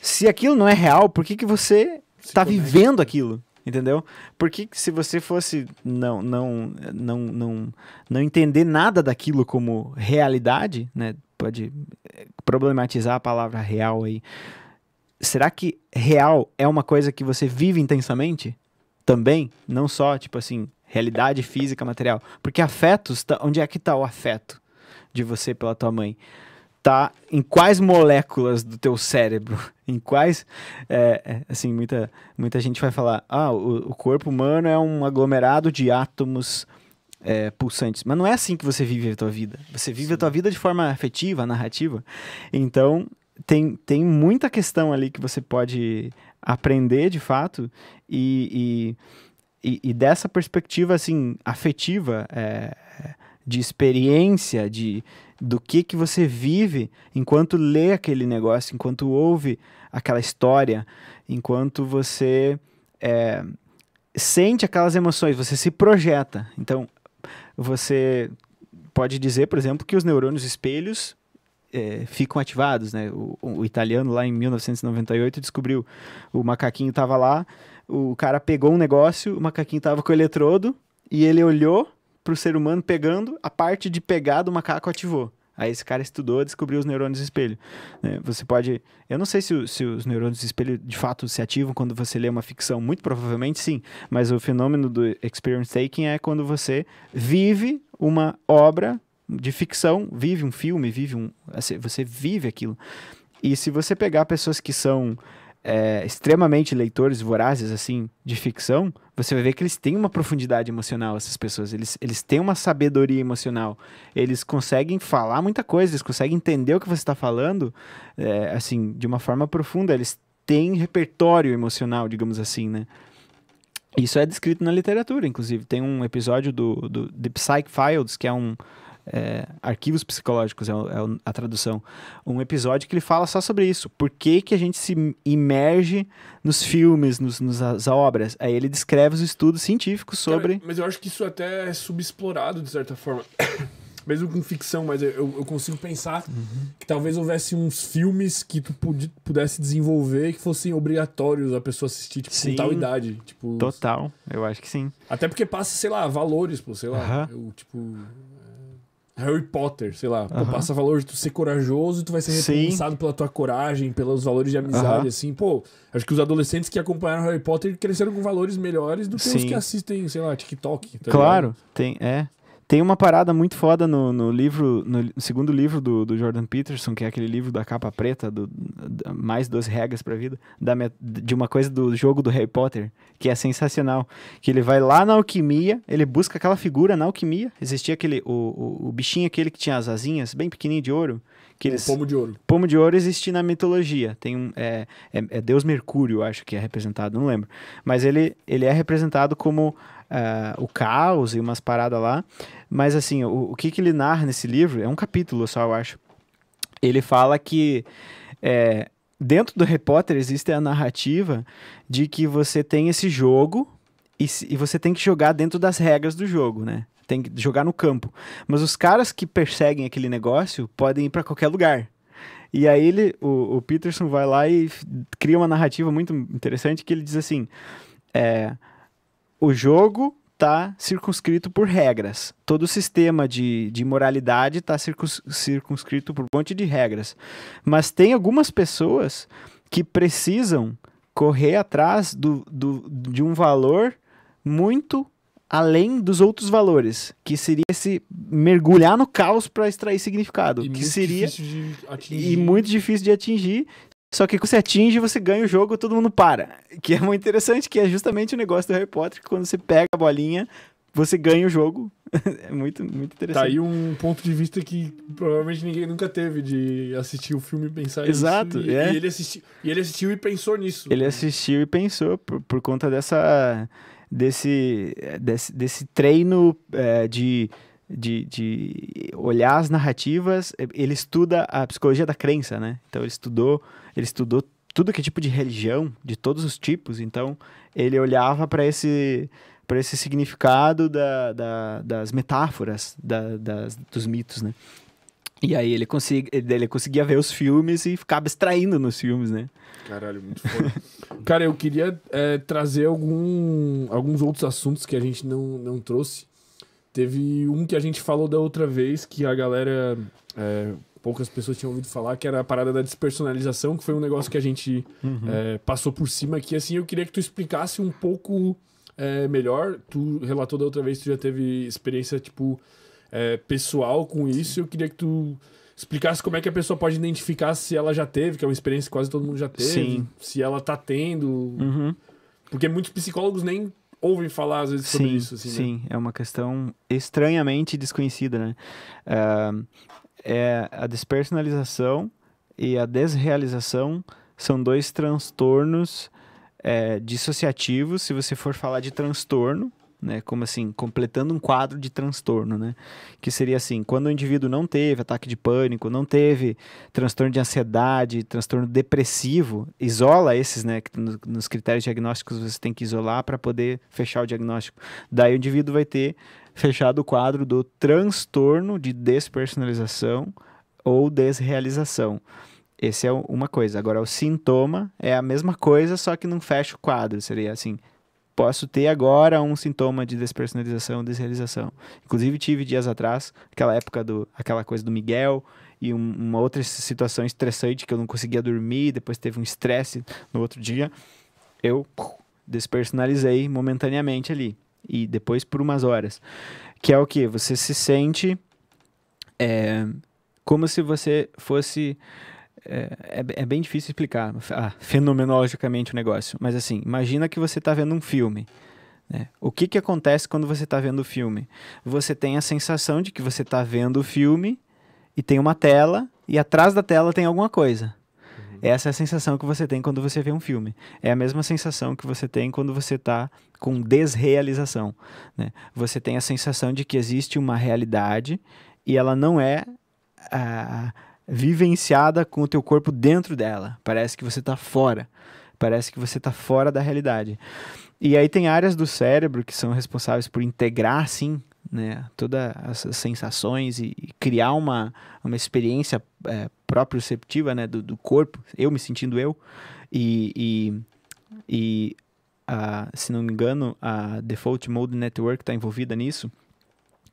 se aquilo não é real, por que, que você está vivendo aquilo? Entendeu? Por que, se você fosse não, não, não, não, não entender nada daquilo como realidade, né? Pode eh, problematizar a palavra real aí. Será que real é uma coisa que você vive intensamente? Também, não só, tipo assim, realidade física, material. Porque afetos, onde é que está o afeto de você pela tua mãe? tá em quais moléculas do teu cérebro, [laughs] em quais, é, é, assim, muita, muita gente vai falar, ah, o, o corpo humano é um aglomerado de átomos é, pulsantes, mas não é assim que você vive a tua vida, você vive Sim. a tua vida de forma afetiva, narrativa, então tem, tem muita questão ali que você pode aprender de fato e, e, e, e dessa perspectiva, assim, afetiva, é, é de experiência, de do que que você vive enquanto lê aquele negócio, enquanto ouve aquela história, enquanto você é, sente aquelas emoções, você se projeta. Então, você pode dizer, por exemplo, que os neurônios espelhos é, ficam ativados, né? O, o, italiano lá em 1998 descobriu o macaquinho estava lá, o cara pegou um negócio, o macaquinho estava com o eletrodo e ele olhou pro ser humano pegando, a parte de pegar do macaco ativou. Aí esse cara estudou, descobriu os neurônios de espelho. Né? Você pode. Eu não sei se, se, os neurônios de espelho de fato se ativam quando você lê uma ficção, muito provavelmente sim, mas o fenômeno do experience taking é quando você vive uma obra de ficção, vive um filme, vive um. Assim, você vive aquilo. E se você pegar pessoas que são é, extremamente leitores vorazes, assim, de ficção, você vai ver que eles têm uma profundidade emocional, essas pessoas. Eles, eles têm uma sabedoria emocional. Eles conseguem falar muita coisa, eles conseguem entender o que você está falando, é, assim, de uma forma profunda. Eles têm repertório emocional, digamos assim, né? Isso é descrito na literatura, inclusive. Tem um episódio do, do The Psych Files, que é um, é, Arquivos Psicológicos é, é a tradução, um episódio que ele fala só sobre isso. Por que, que a gente se imerge nos filmes, nos, nas obras? Aí ele descreve os estudos científicos sobre. Cara, mas eu acho que isso até é subexplorado de certa forma. [coughs] Mesmo com ficção, mas eu, eu consigo pensar uhum. que talvez houvesse uns filmes que tu pudesse desenvolver que fossem obrigatórios a pessoa assistir, tipo, com tal idade. Tipo, Total, eu acho que sim. Até porque passa, sei lá, valores, pô, sei lá. Uhum. Eu, tipo, Harry Potter, sei lá. passa valor de tu ser corajoso e tu vai ser recompensado Sim. pela tua coragem, pelos valores de amizade, assim. Pô, acho que os adolescentes que acompanharam Harry Potter cresceram com valores melhores do que Sim. os que assistem, sei lá, TikTok. Tá claro, ligado? tem, é. Tem uma parada muito foda no, no livro, no segundo livro do, do, Jordan Peterson, que é aquele livro da capa preta, do, do mais duas regras pra vida, da, de uma coisa do jogo do Harry Potter, que é sensacional. Que ele vai lá na alquimia, ele busca aquela figura na alquimia. Existia aquele, o, o, o bichinho aquele que tinha as asinhas, bem pequenininho de ouro, que eles... Pomo de ouro. Pomo de ouro existe na mitologia. Tem um, é, é, é, Deus Mercúrio, acho que é representado, não lembro. Mas ele, ele é representado como uh, o caos e umas paradas lá. Mas assim, o, o que, que ele narra nesse livro é um capítulo só, eu acho. Ele fala que é, dentro do Harry Potter existe a narrativa de que você tem esse jogo e, e você tem que jogar dentro das regras do jogo, né? Tem que jogar no campo. Mas os caras que perseguem aquele negócio podem ir para qualquer lugar. E aí ele, o, o, Peterson vai lá e cria uma narrativa muito interessante que ele diz assim: é, o jogo está circunscrito por regras. Todo o sistema de, de moralidade está circunscrito por um monte de regras. Mas tem algumas pessoas que precisam correr atrás do, do, de um valor muito além dos outros valores, que seria esse mergulhar no caos para extrair significado, e que seria e muito difícil de atingir, só que quando você atinge, você ganha o jogo, todo mundo para. Que é muito interessante, que é justamente o negócio do Harry Potter, que quando você pega a bolinha, você ganha o jogo. [laughs] é muito, muito tá interessante. Tá aí um ponto de vista que provavelmente ninguém nunca teve de assistir o filme e pensar Exato, nisso. Exato. É. E, ele assistiu, e ele assistiu e pensou nisso. Ele assistiu e pensou por, por conta dessa. Desse, desse, desse treino é, de de, de olhar as narrativas, eh, ele estuda a psicologia da crença, né? Então ele estudou, ele estudou tudo que é tipo de religião, de todos os tipos. Então ele olhava para esse para esse significado da, da, das metáforas da, das, dos mitos, né? E aí ele, consegui, ele conseguia ver os filmes e ficava extraindo nos filmes, né? Caralho, muito foda. Cara, eu queria é, trazer algum, alguns outros assuntos que a gente não, não trouxe. Teve um que a gente falou da outra vez que a galera. É, poucas pessoas tinham ouvido falar, que era a parada da despersonalização, que foi um negócio que a gente uhum. é, passou por cima aqui. Assim, eu queria que tu explicasse um pouco é, melhor. Tu relatou da outra vez que tu já teve experiência, tipo, é, pessoal com isso. Sim. Eu queria que tu explicasse como é que a pessoa pode identificar se ela já teve, que é uma experiência que quase todo mundo já teve. Sim. Se ela tá tendo. Uhum. Porque muitos psicólogos nem ouvem falar às vezes sim, sobre isso. Assim, né? sim, né? é uma questão estranhamente desconhecida, né? Eh, é a despersonalização e a desrealização são dois transtornos é, dissociativos. Se você for falar de transtorno, né? Como assim, completando um quadro de transtorno, né? Que seria assim, quando o indivíduo não teve ataque de pânico, não teve transtorno de ansiedade, transtorno depressivo, isola esses, né? Que nos critérios diagnósticos você tem que isolar para poder fechar o diagnóstico. Daí o indivíduo vai ter fechado o quadro do transtorno de despersonalização ou desrealização. Esse é uma coisa. Agora, o sintoma é a mesma coisa, só que não fecha o quadro. Seria assim, posso ter agora um sintoma de despersonalização, desrealização. Inclusive tive dias atrás, aquela época do, aquela coisa do Miguel e um, uma outra situação estressante que eu não conseguia dormir, depois teve um estresse no outro dia, eu despersonalizei momentaneamente ali e depois por umas horas, que é o que você se sente é, como se você fosse é, é, é, bem difícil explicar ah, fenomenologicamente o negócio, mas assim, imagina que você está vendo um filme. Né? O que, que acontece quando você está vendo o filme? Você tem a sensação de que você está vendo o filme e tem uma tela e atrás da tela tem alguma coisa. Uhum. Essa é a sensação que você tem quando você vê um filme. É a mesma sensação que você tem quando você está com desrealização. Né? Você tem a sensação de que existe uma realidade e ela não é. Ah, vivenciada com o teu corpo dentro dela. Parece que você está fora. Parece que você está fora da realidade. E aí tem áreas do cérebro que são responsáveis por integrar, sim, né, todas essas sensações e, e criar uma, uma experiência é, proprioceptiva né, do, do corpo, eu me sentindo eu. E, e, e a, se não me engano, a Default Mode Network está envolvida nisso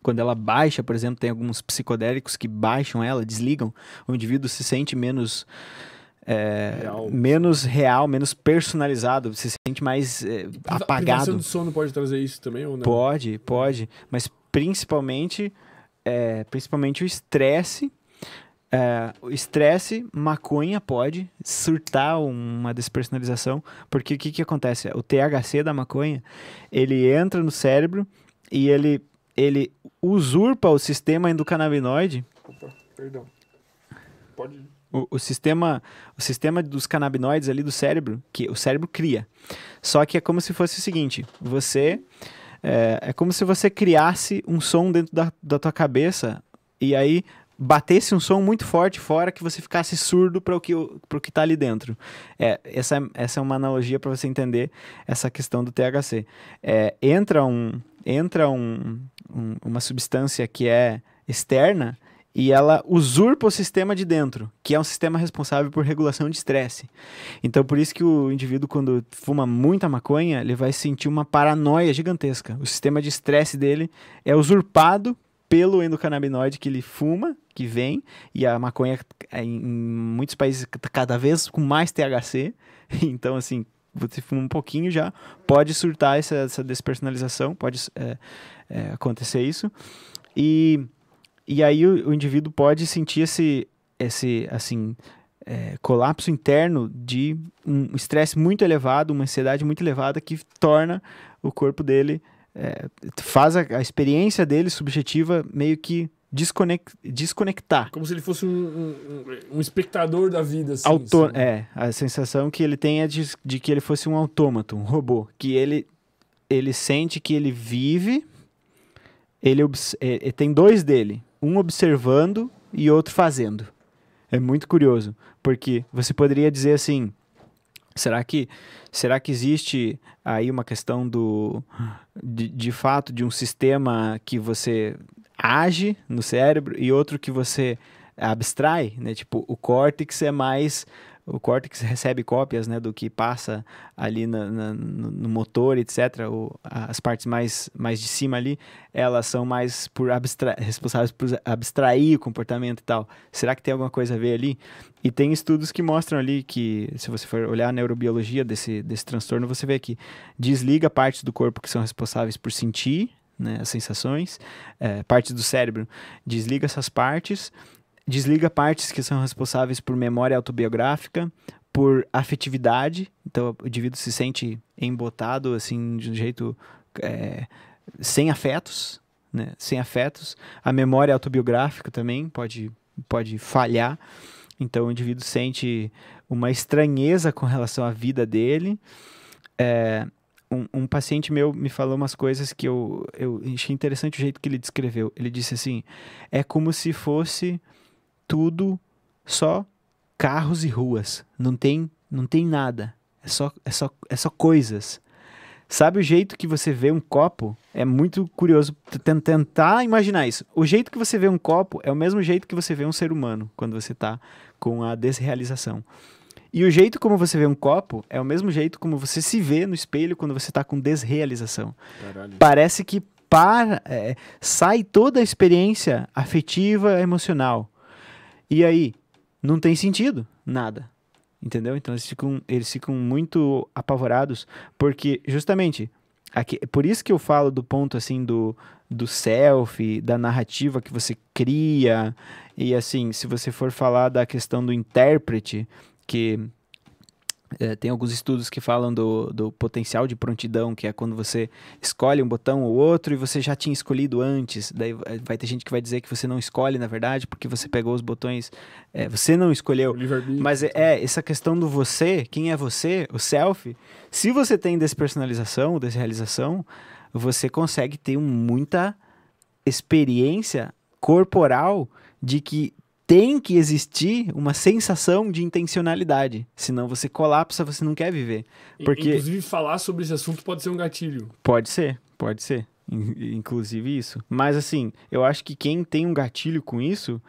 quando ela baixa, por exemplo, tem alguns psicodélicos que baixam ela, desligam, o indivíduo se sente menos. É, real. menos real, menos personalizado, se sente mais é, a apagado. A do sono pode trazer isso também ou não? Pode, pode, mas principalmente é, principalmente o estresse. É, o estresse, maconha pode surtar uma despersonalização, porque o que, que acontece? O THC da maconha, ele entra no cérebro e ele ele usurpa o sistema endocannabinoide. Opa, perdão. Pode. O, o, sistema, o sistema dos canabinoides ali do cérebro, que o cérebro cria. Só que é como se fosse o seguinte: você. É, é como se você criasse um som dentro da, da tua cabeça e aí batesse um som muito forte fora que você ficasse surdo para o que pro que tá ali dentro. É, essa, essa é uma analogia para você entender essa questão do THC. É, entra um entra um, um, uma substância que é externa e ela usurpa o sistema de dentro, que é um sistema responsável por regulação de estresse. Então, por isso que o indivíduo, quando fuma muita maconha, ele vai sentir uma paranoia gigantesca. O sistema de estresse dele é usurpado pelo endocannabinoide que ele fuma, que vem, e a maconha é, em muitos países cada vez com mais THC. [laughs] Então, assim, você fuma um pouquinho já, pode surtar essa, essa despersonalização, pode é, é, acontecer isso. E, e aí o, o indivíduo pode sentir esse, esse assim, é, colapso interno de um estresse muito elevado, uma ansiedade muito elevada que torna o corpo dele, é, faz a, a, experiência dele subjetiva meio que desconec desconectar. Como se ele fosse um, um, um espectador da vida. Assim, Auto assim. É, a sensação que ele tem é de, de que ele fosse um autômato, um robô. Que ele, ele sente que ele vive, ele é, é, tem dois dele, um observando e outro fazendo. É muito curioso, porque você poderia dizer assim, Será que, será que existe aí uma questão do de, de, fato de um sistema que você age no cérebro e outro que você abstrai, né? Tipo, o córtex é mais o córtex recebe cópias né, do que passa ali na, na, no motor, etc. O, as partes mais, mais de cima ali, elas são mais por abstra responsáveis por abstrair o comportamento e tal. Será que tem alguma coisa a ver ali? E tem estudos que mostram ali que, se você for olhar a neurobiologia desse, desse transtorno, você vê que desliga partes do corpo que são responsáveis por sentir, né, as sensações, é, parte do cérebro desliga essas partes, desliga partes que são responsáveis por memória autobiográfica, por afetividade, então o indivíduo se sente embotado assim de um jeito é, sem afetos, né, sem afetos. A memória autobiográfica também pode pode falhar. Então o indivíduo sente uma estranheza com relação à vida dele. É, um, um, paciente meu me falou umas coisas que eu, eu achei interessante o jeito que ele descreveu. Ele disse assim: é como se fosse tudo só carros e ruas. Não tem, não tem nada. É só, é só, é só coisas. Sabe o jeito que você vê um copo? É muito curioso tentar imaginar isso. O jeito que você vê um copo é o mesmo jeito que você vê um ser humano quando você está com a desrealização. E o jeito como você vê um copo é o mesmo jeito como você se vê no espelho quando você está com desrealização. Caralho. Parece que para, é, sai toda a experiência afetiva, emocional. E aí, não tem sentido nada. Entendeu? Então eles ficam, eles ficam muito apavorados, porque justamente Aqui, é por isso que eu falo do ponto assim do, do selfie, da narrativa que você cria, e assim, se você for falar da questão do intérprete, que é, tem alguns estudos que falam do, do potencial de prontidão, que é quando você escolhe um botão ou outro e você já tinha escolhido antes. Daí é, vai ter gente que vai dizer que você não escolhe, na verdade, porque você pegou os botões. É, você não escolheu. Mas é, é, essa questão do você, quem é você, o self. Se você tem despersonalização, desrealização, você consegue ter muita experiência corporal de que tem que existir uma sensação de intencionalidade. Senão você colapsa, você não quer viver. Porque... Inclusive, falar sobre esse assunto pode ser um gatilho. Pode ser, pode ser. Inclusive isso. Mas assim, eu acho que quem tem um gatilho com isso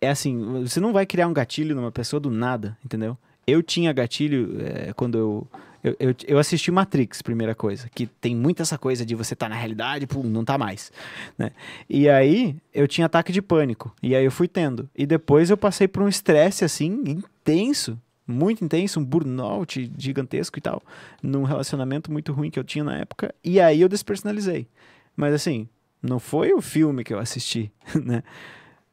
é assim, você não vai criar um gatilho numa pessoa do nada, entendeu? Eu tinha gatilho é, quando eu eu, eu, eu, assisti Matrix, primeira coisa, que tem muita essa coisa de você tá na realidade, pum, não tá mais, né? E aí, eu tinha ataque de pânico, e aí eu fui tendo. E depois eu passei por um estresse, assim, intenso, muito intenso, um burnout gigantesco e tal, num relacionamento muito ruim que eu tinha na época, e aí eu despersonalizei. Mas assim, não foi o filme que eu assisti, [laughs] né?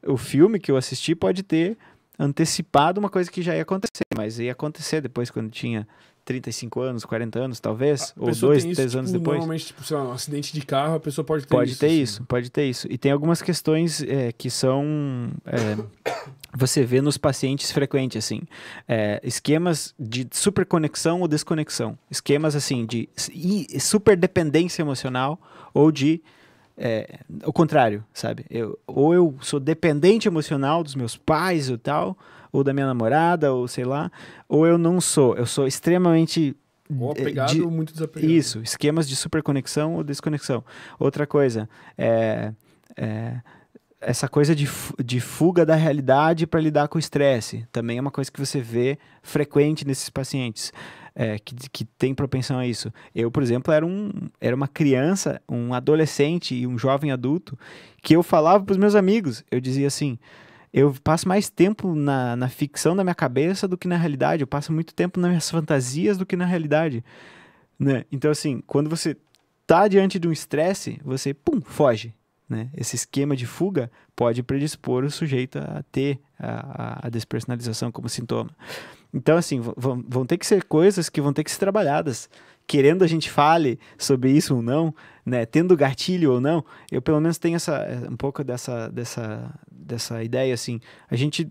O filme que eu assisti pode ter antecipado uma coisa que já ia acontecer, mas ia acontecer depois quando tinha 35 anos, 40 anos, talvez, a ou dois, isso, três tipo, anos depois. Normalmente, tipo, sei lá, um acidente de carro, a pessoa pode ter pode isso. Pode ter assim. isso, pode ter isso. E tem algumas questões é, que são. É, você vê nos pacientes frequentes, assim, é, esquemas de superconexão ou desconexão. Esquemas, assim, de superdependência emocional ou de é, o contrário, sabe? Eu, ou eu sou dependente emocional dos meus pais ou tal, ou da minha namorada, ou sei lá, ou eu não sou. Eu sou extremamente. Ou apegado de, ou muito desapegado. Isso, esquemas de superconexão ou desconexão. Outra coisa, é, é essa coisa de, de fuga da realidade para lidar com o estresse também é uma coisa que você vê frequente nesses pacientes é, que, que tem propensão a isso. Eu, por exemplo, era, um, era uma criança, um adolescente e um jovem adulto que eu falava para os meus amigos. Eu dizia assim: eu passo mais tempo na, na ficção da minha cabeça do que na realidade. Eu passo muito tempo nas minhas fantasias do que na realidade. Né? Então, assim, quando você está diante de um estresse, você, pum, foge. Né? Esse esquema de fuga pode predispor o sujeito a ter a, a despersonalização como sintoma. Então, assim, vão, vão ter que ser coisas que vão ter que ser trabalhadas. Querendo a gente fale sobre isso ou não, né? Tendo gatilho ou não, eu pelo menos tenho essa, eh, um pouco dessa, dessa, dessa ideia, assim. A gente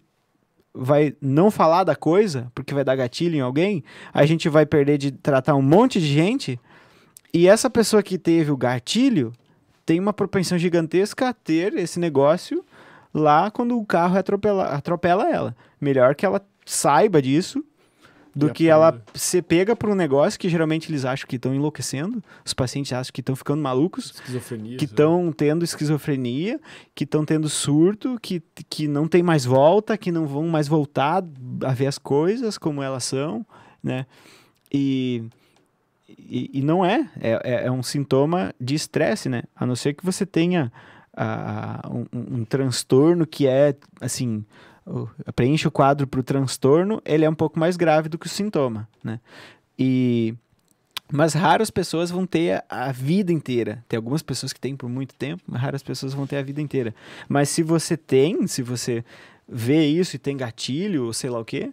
vai não falar da coisa, porque vai dar gatilho em alguém, a gente vai perder de tratar um monte de gente, e essa pessoa que teve o gatilho tem uma propensão gigantesca a ter esse negócio lá quando o carro atropela, atropela ela. Melhor que ela saiba disso do e que ela ser pega por um negócio que geralmente eles acham que estão enlouquecendo, os pacientes acham que estão ficando malucos, que estão né? é. tendo esquizofrenia, que estão tendo surto, que, que não tem mais volta, que não vão mais voltar a ver as coisas como elas são, né? E, e, e não é. é, é, é um sintoma de estresse, né? A não ser que você tenha uh, um, um transtorno que é, assim, preenche o quadro para o transtorno, ele é um pouco mais grave do que o sintoma, né? E mas raras pessoas vão ter a, vida inteira. Tem algumas pessoas que têm por muito tempo, mas raras pessoas vão ter a vida inteira. Mas se você tem, se você vê isso e tem gatilho ou sei lá o quê,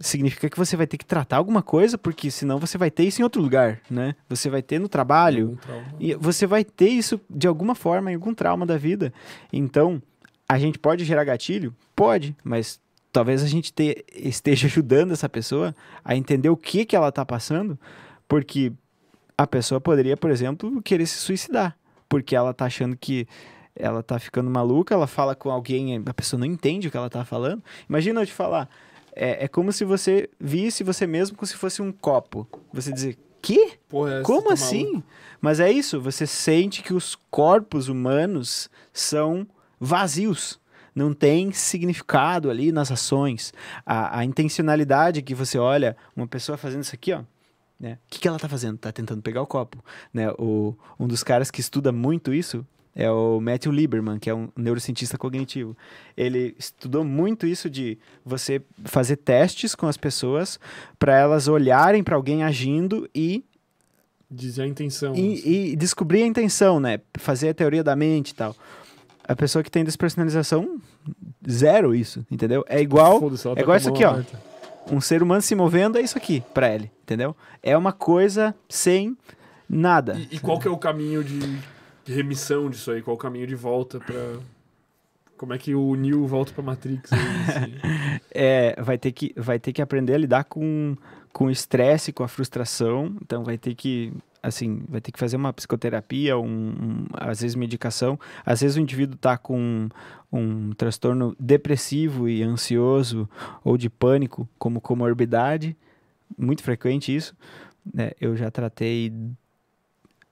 significa que você vai ter que tratar alguma coisa, porque senão você vai ter isso em outro lugar, né? Você vai ter no trabalho e você vai ter isso de alguma forma em algum trauma da vida. Então, a gente pode gerar gatilho? Pode, mas talvez a gente te, esteja [laughs] ajudando essa pessoa a entender o que, que ela está passando, porque a pessoa poderia, por exemplo, querer se suicidar, porque ela está achando que ela está ficando maluca, ela fala com alguém, a pessoa não entende o que ela está falando. Imagina eu te falar, é, é, como se você visse você mesmo como se fosse um copo. Você dizer, que? Porra, como tá assim? Maluco. Mas é isso, você sente que os corpos humanos são vazios. Não tem significado ali nas ações. A, a intencionalidade que você olha uma pessoa fazendo isso aqui, ó. Né? O que, que ela tá fazendo? Tá tentando pegar o copo. Né? O, um dos caras que estuda muito isso é o Matthew Lieberman, que é um neurocientista cognitivo. Ele estudou muito isso de você fazer testes com as pessoas para elas olharem para alguém agindo e dizer a intenção e, assim. e, descobrir a intenção, né? Fazer a teoria da mente e tal. A pessoa que tem despersonalização, zero isso, entendeu? É igual, é tá igual tá isso aqui, ó. Um ser humano se movendo é isso aqui para ele, entendeu? É uma coisa sem nada. E, e qual que é o caminho de remissão disso aí? Qual o caminho de volta para como é que o Neo volta para Matrix? Aí, assim? [laughs] é, vai ter que vai ter que aprender a lidar com com o estresse, com a frustração, então vai ter que assim, vai ter que fazer uma psicoterapia, um, um às vezes medicação. Às vezes o indivíduo está com um, um transtorno depressivo e ansioso ou de pânico como comorbidade, muito frequente isso. Né? Eu já tratei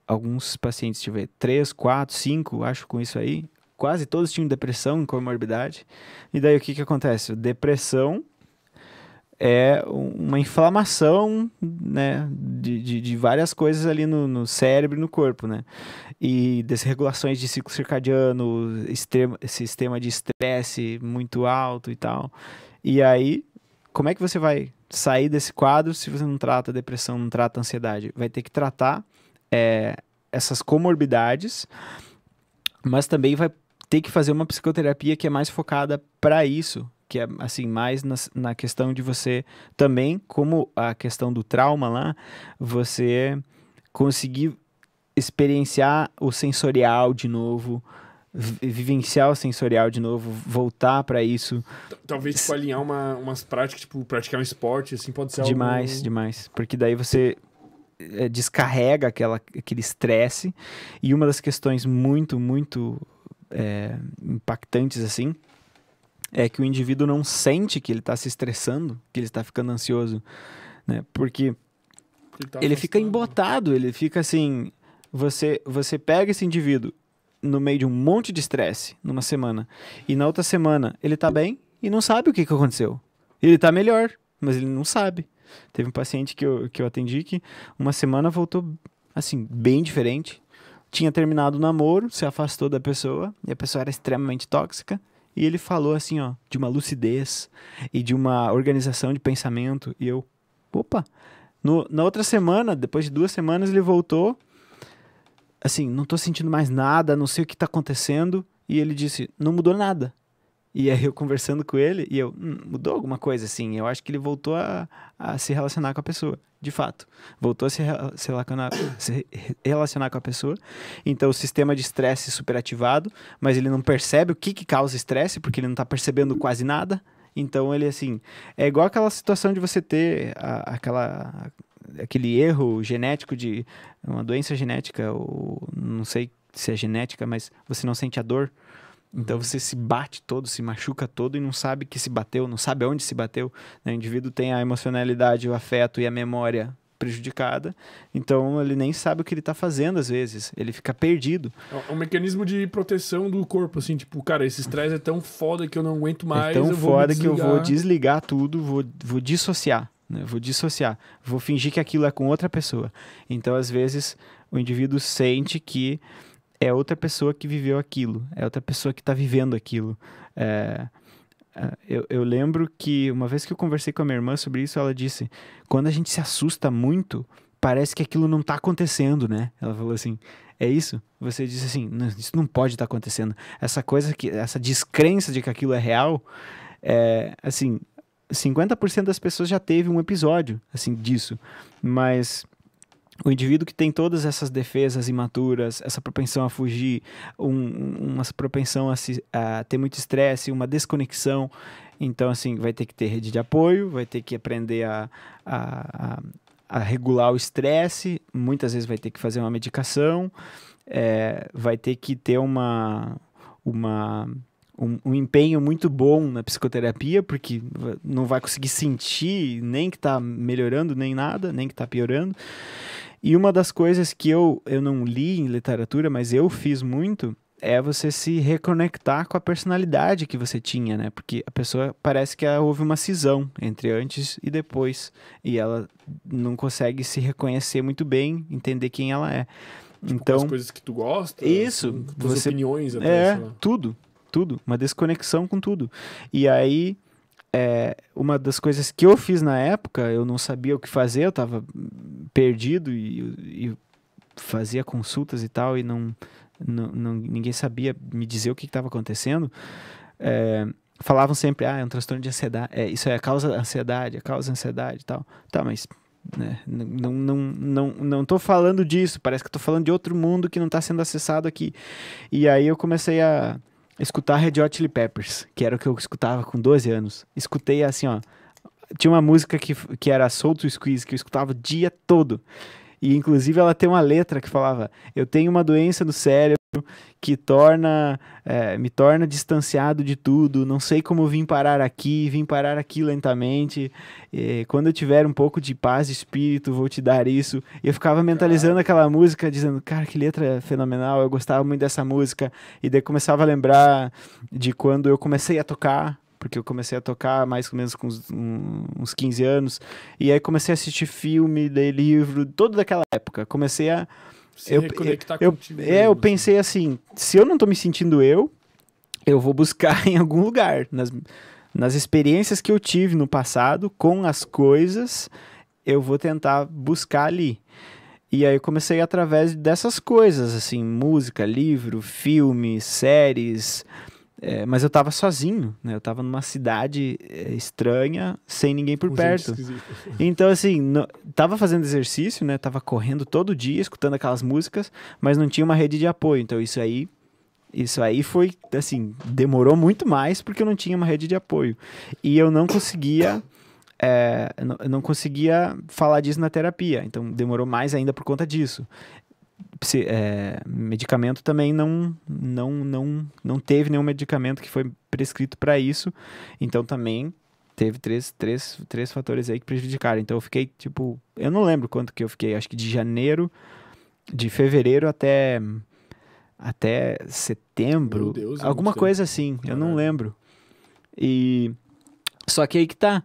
alguns pacientes, deixa eu ver, 3, 4, acho, com isso aí. Quase todos tinham depressão e comorbidade. E daí o que, que acontece? Depressão é uma inflamação né, de, de, de várias coisas ali no, no cérebro e no corpo, né? E desregulações de ciclo circadiano, extrema, sistema de estresse muito alto e tal. E aí, como é que você vai sair desse quadro se você não trata depressão, não trata ansiedade? Vai ter que tratar é, essas comorbidades, mas também vai ter que fazer uma psicoterapia que é mais focada para isso, que é assim mais na, na questão de você também, como a questão do trauma lá, você conseguir experienciar o sensorial de novo, vivenciar o sensorial de novo, voltar para isso. Talvez tipo, alinhar uma, umas práticas, tipo, praticar um esporte, assim, pode ser Demais, algum... demais. Porque daí você eh, descarrega aquela, aquele estresse. E uma das questões muito, muito é, impactantes, assim, é que o indivíduo não sente que ele está se estressando, que ele está ficando ansioso, né? Porque tá ele, fica embotado, ele fica assim, você você pega esse indivíduo no meio de um monte de estresse numa semana e na outra semana ele está bem e não sabe o que, que aconteceu. Ele está melhor, mas ele não sabe. Teve um paciente que eu, que eu atendi que uma semana voltou assim, bem diferente. Tinha terminado o namoro, se afastou da pessoa, e a pessoa era extremamente tóxica. E ele falou assim, ó, de uma lucidez e de uma organização de pensamento. E eu, opa! No, na outra semana, depois de duas semanas, ele voltou. Assim, não tô sentindo mais nada, não sei o que tá acontecendo. E ele disse, não mudou nada. E aí eu conversando com ele, e eu, hum, mudou alguma coisa assim? Eu acho que ele voltou a, a se relacionar com a pessoa, de fato. Voltou a se, se, relacionar, se relacionar com a pessoa. Então o sistema de estresse superativado, mas ele não percebe o que, que causa estresse, porque ele não está percebendo quase nada. Então ele assim, é igual aquela situação de você ter a, aquela aquele erro genético de uma doença genética ou não sei se é genética, mas você não sente a dor então você se bate todo, se machuca todo e não sabe que se bateu, não sabe onde se bateu. Né? O indivíduo tem a emocionalidade, o afeto e a memória prejudicada, então ele nem sabe o que ele tá fazendo às vezes, ele fica perdido. É um é mecanismo de proteção do corpo, assim, tipo, cara, esse estresse é tão foda que eu não aguento é mais. É tão foda que eu vou desligar tudo, vou, vou dissociar, né? Vou dissociar, vou fingir que aquilo é com outra pessoa. Então, às vezes, o indivíduo sente que é outra pessoa que viveu aquilo, é outra pessoa que está vivendo aquilo. É, é, eu, eu, lembro que uma vez que eu conversei com a minha irmã sobre isso, ela disse: quando a gente se assusta muito, parece que aquilo não está acontecendo, né? Ela falou assim: é isso? Você disse assim: isso não pode estar tá acontecendo. Essa coisa que, essa descrença de que aquilo é real, é, assim, 50% das pessoas já teve um episódio assim disso, mas o indivíduo que tem todas essas defesas imaturas, essa propensão a fugir, um, uma propensão a, se, a ter muito estresse, uma desconexão, então assim vai ter que ter rede de apoio, vai ter que aprender a, a, a regular o estresse, muitas vezes vai ter que fazer uma medicação, é, vai ter que ter uma, uma um, um, empenho muito bom na psicoterapia, porque não vai conseguir sentir nem que está melhorando, nem nada, nem que está piorando. E uma das coisas que eu, eu não li em literatura, mas eu fiz muito, é você se reconectar com a personalidade que você tinha, né? Porque a pessoa parece que houve uma cisão entre antes e depois. E ela não consegue se reconhecer muito bem, entender quem ela é. Tipo, então, as coisas que tu gosta, isso, as você, opiniões, até, é, tudo, tudo, uma desconexão com tudo. E aí é, uma das coisas que eu fiz na época, eu não sabia o que fazer, eu estava perdido e, e, fazia consultas e tal, e não, não, não ninguém sabia me dizer o que estava acontecendo. É, falavam sempre, ah, é um transtorno de ansiedade, é, isso é a causa da ansiedade, a é causa da ansiedade e tal. Tá, mas né, não, não, não, não tô falando disso, parece que estou falando de outro mundo que não está sendo acessado aqui. E aí eu comecei a escutar Red Hot Chili Peppers, que era o que eu escutava com 12 anos. Escutei assim, ó. Tinha uma música que, que era Soul to Squeeze, que eu escutava o dia todo. E inclusive ela tem uma letra que falava: Eu tenho uma doença no cérebro que torna é, me torna distanciado de tudo. Não sei como vim parar aqui, vim parar aqui lentamente. E, quando eu tiver um pouco de paz de espírito, vou te dar isso. E eu ficava mentalizando aquela música, dizendo, cara, que letra fenomenal. Eu gostava muito dessa música. E daí começava a lembrar de quando eu comecei a tocar porque eu comecei a tocar mais ou menos com uns, uns 15 anos, e aí comecei a assistir filme, ler livro, toda daquela época. Comecei a, se eu, reconectar eu, contigo. Eu, é, eu pensei assim, se eu não tô me sentindo eu, eu vou buscar [laughs] em algum lugar. Nas, nas experiências que eu tive no passado com as coisas, eu vou tentar buscar ali. E aí eu comecei através dessas coisas, assim, música, livro, filmes, séries, é, mas eu estava sozinho, né? Eu estava numa cidade é, estranha, sem ninguém por um perto. Então, assim, tava fazendo exercício, né? Tava correndo todo dia, escutando aquelas músicas, mas não tinha uma rede de apoio. Então, isso aí isso aí foi, assim, demorou muito mais porque eu não tinha uma rede de apoio. E eu não conseguia. É, não, eu não conseguia falar disso na terapia, então demorou mais ainda por conta disso é, medicamento também não, não, não, não teve nenhum medicamento que foi prescrito para isso. Então também teve três, três, três fatores aí que prejudicaram. Então eu fiquei, tipo, eu não lembro quanto que eu fiquei, acho que de janeiro, de fevereiro até, até setembro, Deus, alguma coisa tempo. assim, eu não lembro. E só que aí que tá,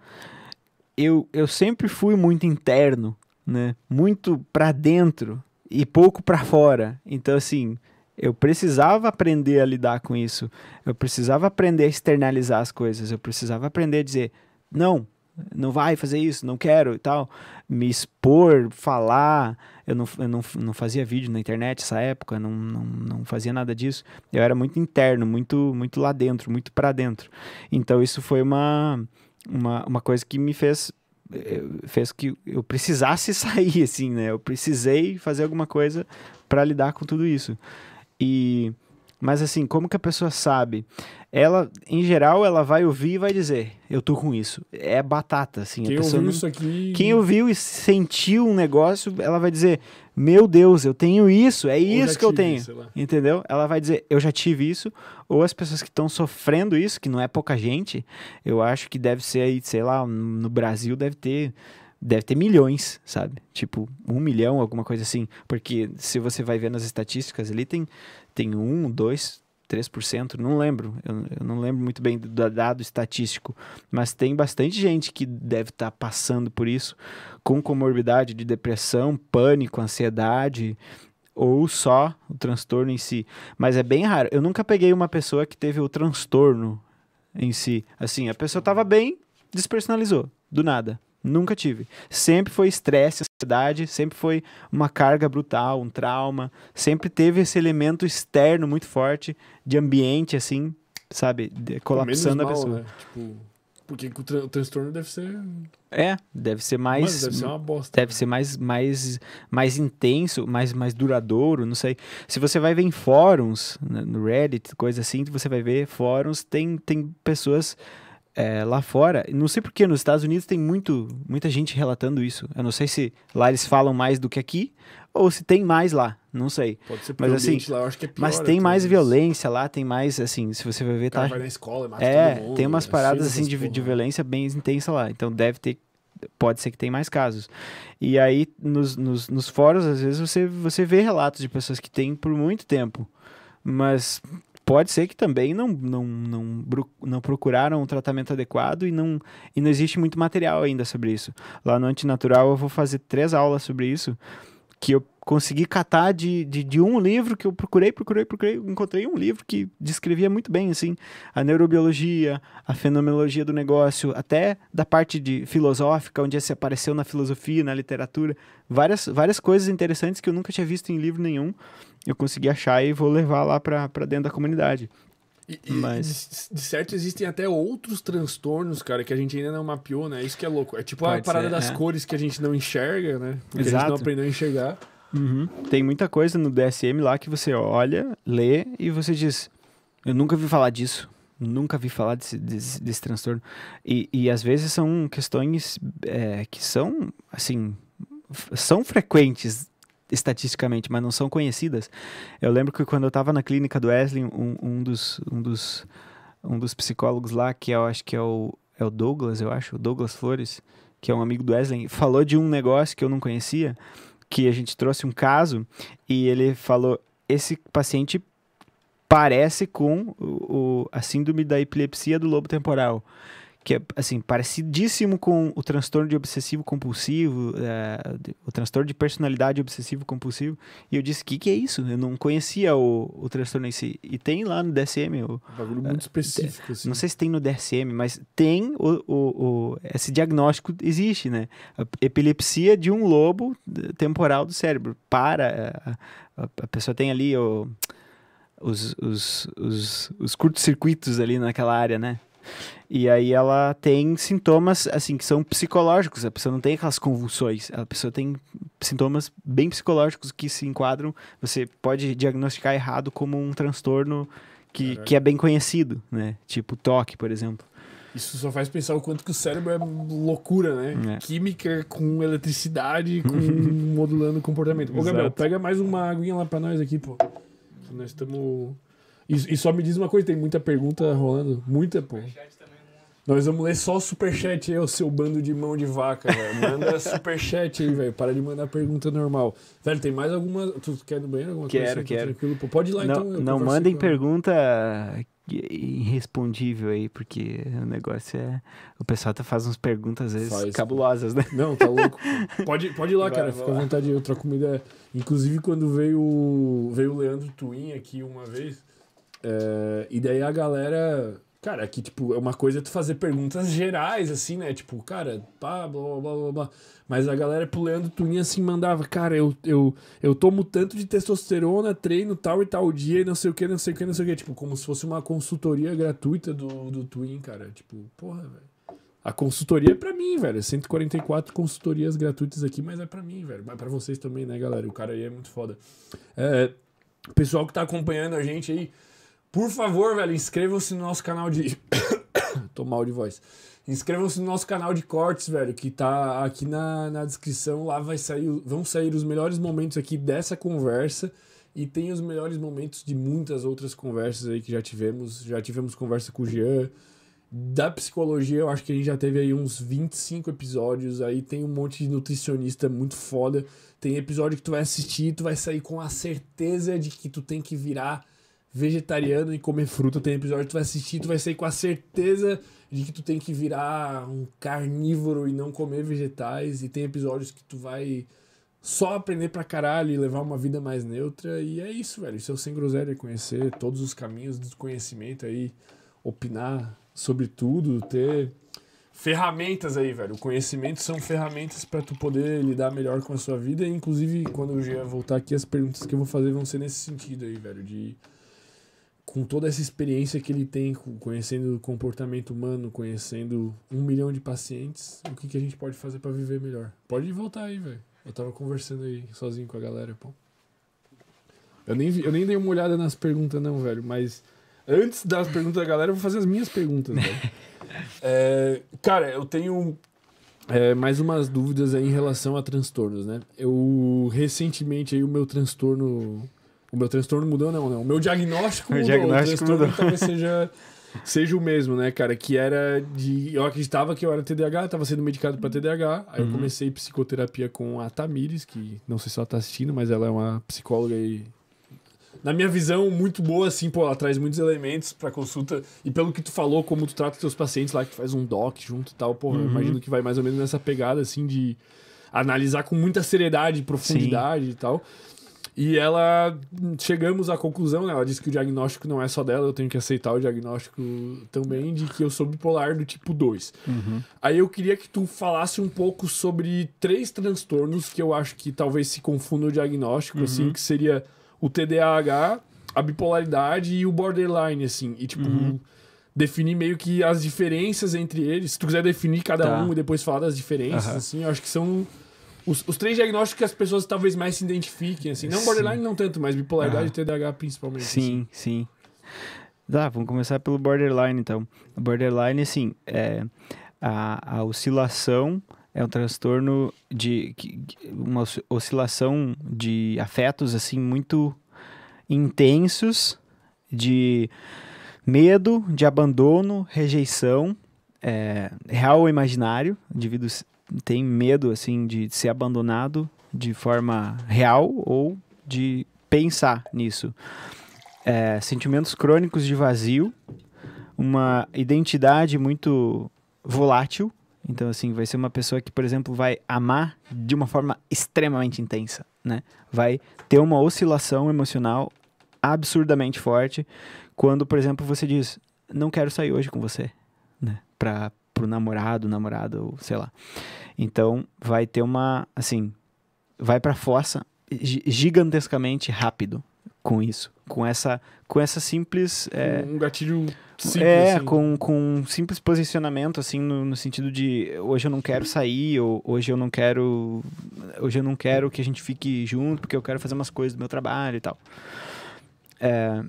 eu, eu sempre fui muito interno, né? Muito para dentro, e pouco para fora. Então, assim, eu precisava aprender a lidar com isso. Eu precisava aprender a externalizar as coisas. Eu precisava aprender a dizer: não, não vai fazer isso, não quero e tal. Me expor, falar. Eu não, eu não, não fazia vídeo na internet essa época, não, não, não fazia nada disso. Eu era muito interno, muito, muito lá dentro, muito para dentro. Então, isso foi uma, uma, uma coisa que me fez é, fez que eu precisasse [laughs] sair, assim, né? Eu precisei fazer alguma coisa para lidar com tudo isso. E mas assim, como que a pessoa sabe? Ela, em geral, ela vai ouvir e vai dizer, eu tô com isso. É batata, assim. Quem a pessoa ouviu não... isso aqui... Quem ouviu e sentiu um negócio, ela vai dizer, meu Deus, eu tenho isso, é isso que eu tenho. Isso, entendeu? Ela vai dizer, eu já tive isso, ou as pessoas que estão sofrendo isso, que não é pouca gente, eu acho que deve ser aí, sei lá, no Brasil deve ter. Deve ter milhões, sabe? Tipo, um milhão, alguma coisa assim. Porque se você vai ver nas estatísticas ali, tem, tem um, dois, 3%, não lembro, eu, eu, não lembro muito bem do dado estatístico, mas tem bastante gente que deve estar tá passando por isso, com comorbidade de depressão, pânico, ansiedade, ou só o transtorno em si. Mas é bem raro, eu nunca peguei uma pessoa que teve o transtorno em si. Assim, a pessoa estava bem, despersonalizou, do nada. Nunca tive. Sempre foi estresse, ansiedade, sempre foi uma carga brutal, um trauma. Sempre teve esse elemento externo muito forte de ambiente, assim, sabe? De, colapsando mal, a pessoa. Né? Tipo, porque o, o, transtorno deve ser. É, deve ser mais. Mas deve ser uma bosta. Deve né? ser mais, mais, mais intenso, mais, mais duradouro, não sei. Se você vai ver em fóruns, né, no Reddit, coisa assim, você vai ver fóruns, tem, tem pessoas é, lá fora, não sei porque nos Estados Unidos tem muito, muita gente relatando isso. Eu não sei se lá eles falam mais do que aqui, ou se tem mais lá, não sei. Pode ser mas assim, lá, eu acho que é pior, Mas tem mais isso. violência lá, tem mais, assim, se você vai ver, tá... Vai na escola, mata é, mundo, tem umas é paradas, assim, de, de violência bem intensa lá. Então deve ter pode ser que tem mais casos. E aí, nos, nos, nos, fóruns, às vezes, você, você vê relatos de pessoas que têm por muito tempo. Mas pode ser que também não, não, não, não procuraram um tratamento adequado e não, e não existe muito material ainda sobre isso. Lá no Antinatural eu vou fazer três aulas sobre isso, que eu consegui catar de, de, de um livro que eu procurei, procurei, procurei, encontrei um livro que descrevia muito bem, assim, a neurobiologia, a fenomenologia do negócio, até da parte de filosófica, onde se apareceu na filosofia, na literatura, várias, várias coisas interessantes que eu nunca tinha visto em livro nenhum, eu consegui achar e vou levar lá para dentro da comunidade. E, Mas... De, de, certo, existem até outros transtornos, cara, que a gente ainda não mapeou, né? Isso que é louco. É tipo Pode a parada ser, das é. cores que a gente não enxerga, né? Porque Exato. a gente não aprendeu a enxergar. Uhum. Tem muita coisa no DSM lá que você olha, lê e você diz: Eu nunca vi falar disso. Nunca vi falar desse, desse, desse transtorno. E, e às vezes são questões é, que são, assim, são frequentes estatisticamente, mas não são conhecidas. Eu lembro que quando eu estava na clínica do Wesley, um, um, dos, um, dos, um dos psicólogos lá, que eu acho que é o, é o Douglas, eu acho, o Douglas Flores, que é um amigo do Wesley, falou de um negócio que eu não conhecia, que a gente trouxe um caso e ele falou: esse paciente parece com o, o a síndrome da epilepsia do lobo temporal que é assim parecidíssimo com o transtorno de obsessivo compulsivo, é, o transtorno de personalidade obsessivo compulsivo. E eu disse: o que, que é isso? Eu não conhecia o, o transtorno em si. E tem lá no DSM. O, um bagulho muito é, específico. Assim. Não sei se tem no DSM, mas tem o, o, o, esse diagnóstico existe, né? A epilepsia de um lobo temporal do cérebro. Para é, a, a, pessoa tem ali o os, os, os, os curtos-circuitos ali naquela área, né? E aí ela tem sintomas, assim, que são psicológicos. A pessoa não tem aquelas convulsões. A pessoa tem sintomas bem psicológicos que se enquadram. Você pode diagnosticar errado como um transtorno que, que é bem conhecido, né? Tipo toque, por exemplo. Isso só faz pensar o quanto que o cérebro é loucura, né? É. Química com eletricidade, com [laughs] modulando o comportamento. Ô, Gabriel, pega mais uma aguinha lá pra nós aqui, pô. Nós estamos e, só me diz uma coisa, tem muita pergunta rolando. Muita, pô. Né? Nós vamos ler só superchat aí, o seu bando de mão de vaca, velho. Manda [laughs] superchat aí, velho. Para de mandar pergunta normal. Velho, tem mais alguma. Tu quer ir no banheiro? Alguma quero, coisa tá quero. Tranquilo? pode ir lá não, então. Não mandem com... pergunta irrespondível aí, porque o negócio é. O pessoal até tá faz umas perguntas às vezes faz, cabulosas, né? Não, tá louco. [laughs] Pode, pode ir lá, Vai, cara. Fica lá. à vontade, eu troco uma ideia. É. Inclusive, quando veio, veio o Leandro Twin aqui uma vez. É, e daí a galera. Cara, que tipo, é uma coisa tu fazer perguntas gerais, assim, né? Tipo, cara, pá, blá, blá, blá, blá, blá. Mas a galera pro Leandro Tuninha assim mandava, cara, eu, eu, eu tomo tanto de testosterona, treino tal e tal dia, e não sei o que, não sei o que, não sei o que. Tipo, como se fosse uma consultoria gratuita do, do Twin, cara. Tipo, porra, velho. A consultoria é pra mim, velho. 144 consultorias gratuitas aqui, mas é pra mim, velho. Mas pra vocês também, né, galera? O cara aí é muito foda. É, o pessoal que tá acompanhando a gente aí, por favor, velho, inscrevam-se no nosso canal de. [coughs] Tô mal de voz. Inscrevam-se no nosso canal de cortes, velho, que tá aqui na, na descrição. Lá vai sair, vão sair os melhores momentos aqui dessa conversa e tem os melhores momentos de muitas outras conversas aí que já tivemos. Já tivemos conversa com o Jean. Da psicologia, eu acho que a gente já teve aí uns 25 episódios. Aí tem um monte de nutricionista muito foda. Tem episódio que tu vai assistir e tu vai sair com a certeza de que tu tem que virar vegetariano e comer fruta, tem episódio que tu vai assistir, tu vai sair com a certeza de que tu tem que virar um carnívoro e não comer vegetais, e tem episódios que tu vai só aprender pra caralho e levar uma vida mais neutra, e é isso, velho. Isso é o Sem Groselha, conhecer todos os caminhos do conhecimento aí, opinar sobre tudo, ter ferramentas aí, velho. O conhecimento são ferramentas para tu poder lidar melhor com a sua vida. E, inclusive, quando eu Jean voltar aqui, as perguntas que eu vou fazer vão ser nesse sentido aí, velho. De com toda essa experiência que ele tem, conhecendo o comportamento humano, conhecendo um milhão de pacientes, o que, que a gente pode fazer para viver melhor? Pode voltar aí, velho. Eu tava conversando aí sozinho com a galera, pô. Eu nem, vi, eu nem dei uma olhada nas perguntas, não, velho, mas antes das perguntas da galera, eu vou fazer as minhas perguntas, velho. [laughs] É, cara, eu tenho é, mais umas dúvidas aí em relação a transtornos, né? Eu recentemente aí o meu transtorno o meu transtorno mudou, não, né, O meu diagnóstico [laughs] mudou. O diagnóstico o transtorno mudou. talvez seja, seja o mesmo, né, cara? Que era de. Eu acreditava que eu era TDAH, estava sendo medicado para TDAH. Aí uhum. eu comecei psicoterapia com a Tamires, que não sei se ela tá assistindo, mas ela é uma psicóloga aí Na minha visão, muito boa, assim, pô, ela traz muitos elementos para consulta. E pelo que tu falou, como tu trata os teus pacientes lá, que tu faz um doc junto e tal, pô, uhum. eu imagino que vai mais ou menos nessa pegada, assim, de analisar com muita seriedade, profundidade Sim. e tal. E ela. Chegamos à conclusão, né? Ela disse que o diagnóstico não é só dela, eu tenho que aceitar o diagnóstico também de que eu sou bipolar do tipo 2. Uhum. Aí eu queria que tu falasse um pouco sobre três transtornos que eu acho que talvez se confundam o diagnóstico, assim, uhum. assim, que seria o TDAH, a bipolaridade e o borderline, assim. E tipo. Uhum definir meio que as diferenças entre eles. Se tu quiser definir cada tá. um e depois falar das diferenças, uhum. assim, eu acho que são os, os, três diagnósticos que as pessoas talvez mais se identifiquem, assim. Não borderline, não tanto, mas bipolaridade ah. e TDAH principalmente. Sim, assim. sim. Tá, vamos começar pelo borderline, então. Borderline, assim, é, a, a oscilação é um transtorno de... Uma oscilação de afetos, assim, muito intensos, de medo, de abandono, rejeição, é, real ou imaginário. indivíduos tem medo assim de ser abandonado de forma real ou de pensar nisso. É, sentimentos crônicos de vazio, uma identidade muito volátil. Então, assim, vai ser uma pessoa que, por exemplo, vai amar de uma forma extremamente intensa, né? Vai ter uma oscilação emocional absurdamente forte quando, por exemplo, você diz: Não quero sair hoje com você, né? pro namorado, namorado, sei lá. Então, vai ter uma, assim, vai pra força gigantescamente rápido com isso, com essa, com essa simples... É, um gatilho simples. É, assim. com, com um simples posicionamento, assim, no, no, sentido de hoje eu não quero sair, ou hoje eu não quero... Hoje eu não quero que a gente fique junto, porque eu quero fazer umas coisas do meu trabalho e tal. É,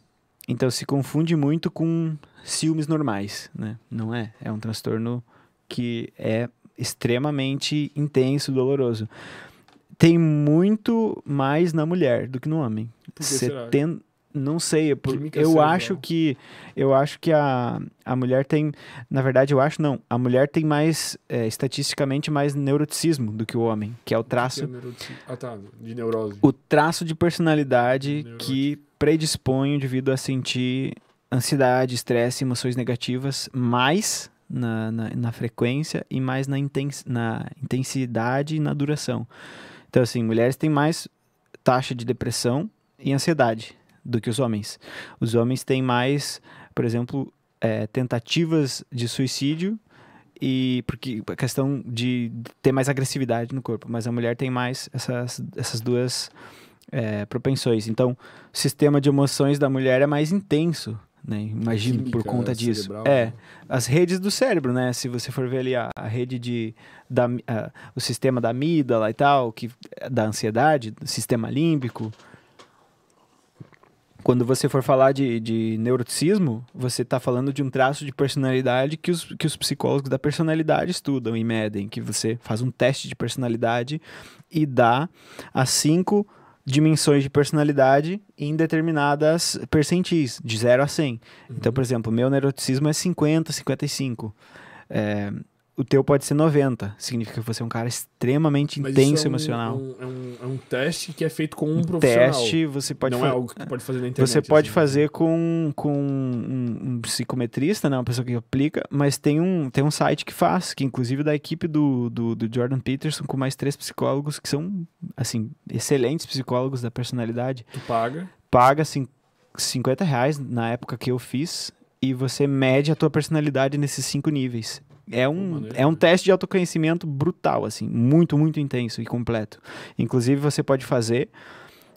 então se confunde muito com ciúmes normais, né? Não é. É um transtorno que é extremamente intenso, doloroso. Tem muito mais na mulher do que no homem. Por que Não sei, é eu acho que eu acho que a, a mulher tem, na verdade eu acho não, a mulher tem mais é, estatisticamente mais neuroticismo do que o homem, que é o traço o que é neurotic... ah, tá, de neurose. O traço de personalidade que predispõe o indivíduo a sentir ansiedade, estresse, emoções negativas mais na, na, na frequência e mais na, intens, na intensidade e na duração. Então, assim, mulheres têm mais taxa de depressão e ansiedade do que os homens. Os homens têm mais, por exemplo, é, tentativas de suicídio e porque a questão de ter mais agressividade no corpo, mas a mulher tem mais essas, essas duas é, propensões. Então, o sistema de emoções da mulher é mais intenso né? Imagino por conta disso. Cerebral, é, né? as redes do cérebro, né? Se você for ver ali a, a rede de da, a, o sistema da amígdala e tal, que da ansiedade, do sistema límbico. Quando você for falar de, de neuroticismo, você está falando de um traço de personalidade que os, que os psicólogos da personalidade estudam e medem, que você faz um teste de personalidade e dá as cinco dimensões de personalidade em determinadas percentis, de 0 a 100. Então, uhum. Então, por exemplo, meu neuroticismo é 50, 55. É, o teu pode ser 90. Significa que você é um cara extremamente Mas intenso é um, emocional. Um, é, um, é, um, teste que é feito com um, um profissional. Teste, você pode Não é algo que pode fazer na internet. Você pode assim. fazer com, com um, psicometrista, né? Uma pessoa que aplica, mas tem um, tem um site que faz, que inclusive da equipe do, do, do, Jordan Peterson, com mais três psicólogos que são, assim, excelentes psicólogos da personalidade. Tu paga? Paga, assim, 50 reais na época que eu fiz, e você mede a tua personalidade nesses cinco níveis é um, é um teste de autoconhecimento brutal, assim, muito, muito intenso e completo. Inclusive, você pode fazer,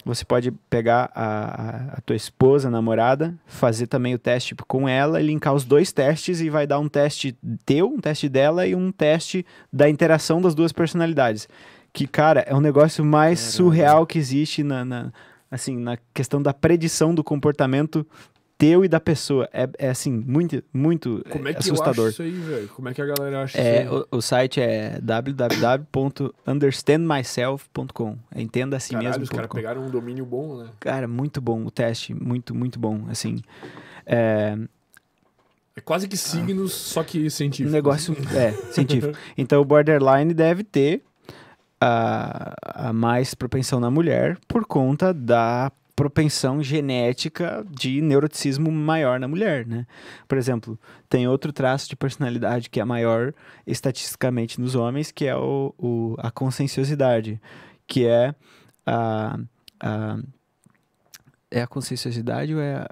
você pode pegar a, a tua esposa, a namorada, fazer também o teste tipo, com ela, linkar os dois testes e vai dar um teste teu, um teste dela e um teste da interação das duas personalidades. Que, cara, é um negócio mais surreal que existe na, na assim, na questão da predição do comportamento teu e da pessoa. É, é assim, muito, muito é, Como é que assustador. Eu acho isso aí, velho? Como é que a galera acha é, isso? Aí? O, o site é www.understandmyself.com. Entenda assim mesmo. Os caras pegaram um domínio bom, né? Cara, muito bom o teste, muito, muito bom. Assim. É... é quase que signos, ah. só que científico. Um negócio, é, [laughs] científico. Então, o borderline deve ter a, a mais propensão na mulher por conta da propensão genética de neuroticismo maior na mulher, né? Por exemplo, tem outro traço de personalidade que é maior estatisticamente nos homens, que é o, o a conscienciosidade, que é a, a é a conscienciosidade ou é a,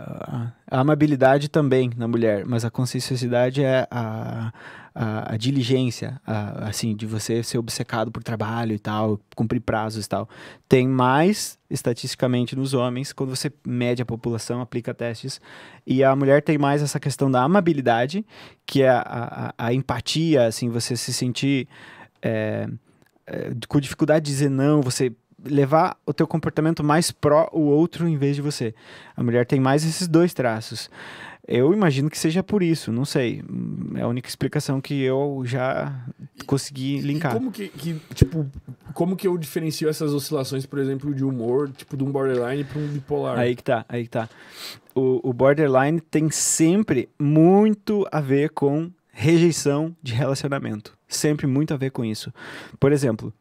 a, a, amabilidade também na mulher, mas a conscienciosidade é a, a, a diligência, a, assim, de você ser obcecado por trabalho e tal, cumprir prazos e tal. Tem mais estatisticamente nos homens, quando você mede a população, aplica testes, e a mulher tem mais essa questão da amabilidade, que é a, a, a empatia, assim, você se sentir é, é, com dificuldade de dizer não, você levar o teu comportamento mais pró o outro em vez de você. A mulher tem mais esses dois traços. Eu imagino que seja por isso, não sei. É a única explicação que eu já consegui e, linkar. E como que, que, tipo, como que eu diferencio essas oscilações, por exemplo, de humor, tipo, de um borderline para um bipolar? Aí que tá, aí que tá. O, o borderline tem sempre muito a ver com rejeição de relacionamento. Sempre muito a ver com isso. Por exemplo,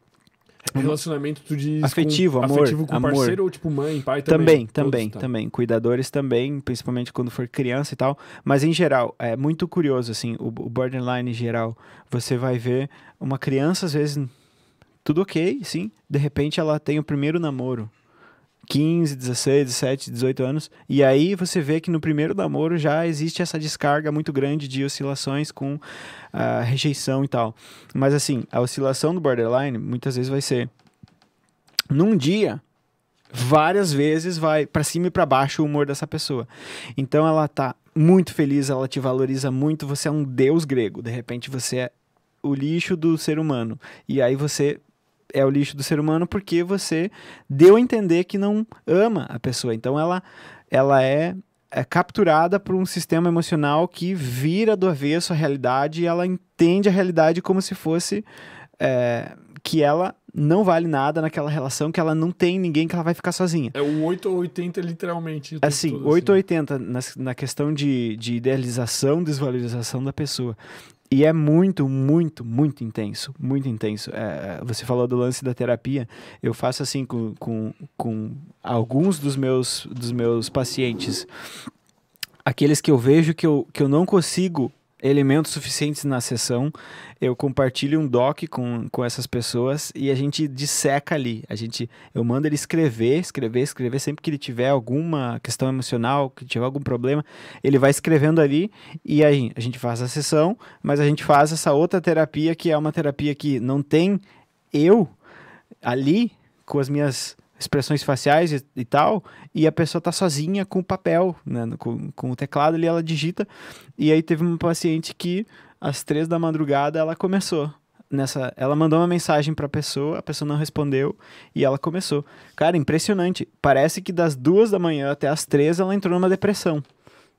é um relacionamento, tu diz. Afetivo, com, amor. Afetivo com amor. parceiro ou tipo mãe, pai também? Também, também, tá. também. Cuidadores também, principalmente quando for criança e tal. Mas em geral, é muito curioso, assim, o, o borderline em geral. Você vai ver uma criança, às vezes, tudo ok, sim. De repente ela tem o primeiro namoro. 15, 16, 17, 18 anos. E aí você vê que no primeiro namoro já existe essa descarga muito grande de oscilações com uh, rejeição e tal. Mas assim, a oscilação do borderline muitas vezes vai ser num dia várias vezes vai para cima e para baixo o humor dessa pessoa. Então ela tá muito feliz, ela te valoriza muito, você é um deus grego. De repente você é o lixo do ser humano. E aí você é o lixo do ser humano porque você deu a entender que não ama a pessoa. Então ela, ela é, é capturada por um sistema emocional que vira do avesso a realidade e ela entende a realidade como se fosse é, que ela não vale nada naquela relação, que ela não tem ninguém, que ela vai ficar sozinha. É o 8 assim, ou 80, literalmente. Assim, tudo, 8 ou 80 na, na questão de, de idealização, desvalorização da pessoa. E é muito, muito, muito intenso. Muito intenso. É, é, você falou do lance da terapia. Eu faço assim com, com, com alguns dos meus, dos meus pacientes. Aqueles que eu vejo que eu, que eu não consigo elementos suficientes na sessão, eu compartilho um doc com, com essas pessoas e a gente disseca ali. A gente, eu mando ele escrever, escrever, escrever. Sempre que ele tiver alguma questão emocional, que tiver algum problema, ele vai escrevendo ali e aí a gente faz a sessão, mas a gente faz essa outra terapia que é uma terapia que não tem eu ali com as minhas expressões faciais e, e, tal, e a pessoa tá sozinha com o papel, né, com, com o teclado ali, ela digita. E aí teve uma paciente que às três da madrugada ela começou nessa, ela mandou uma mensagem para a pessoa, a pessoa não respondeu e ela começou. Cara, impressionante. Parece que das duas da manhã até às três ela entrou numa depressão.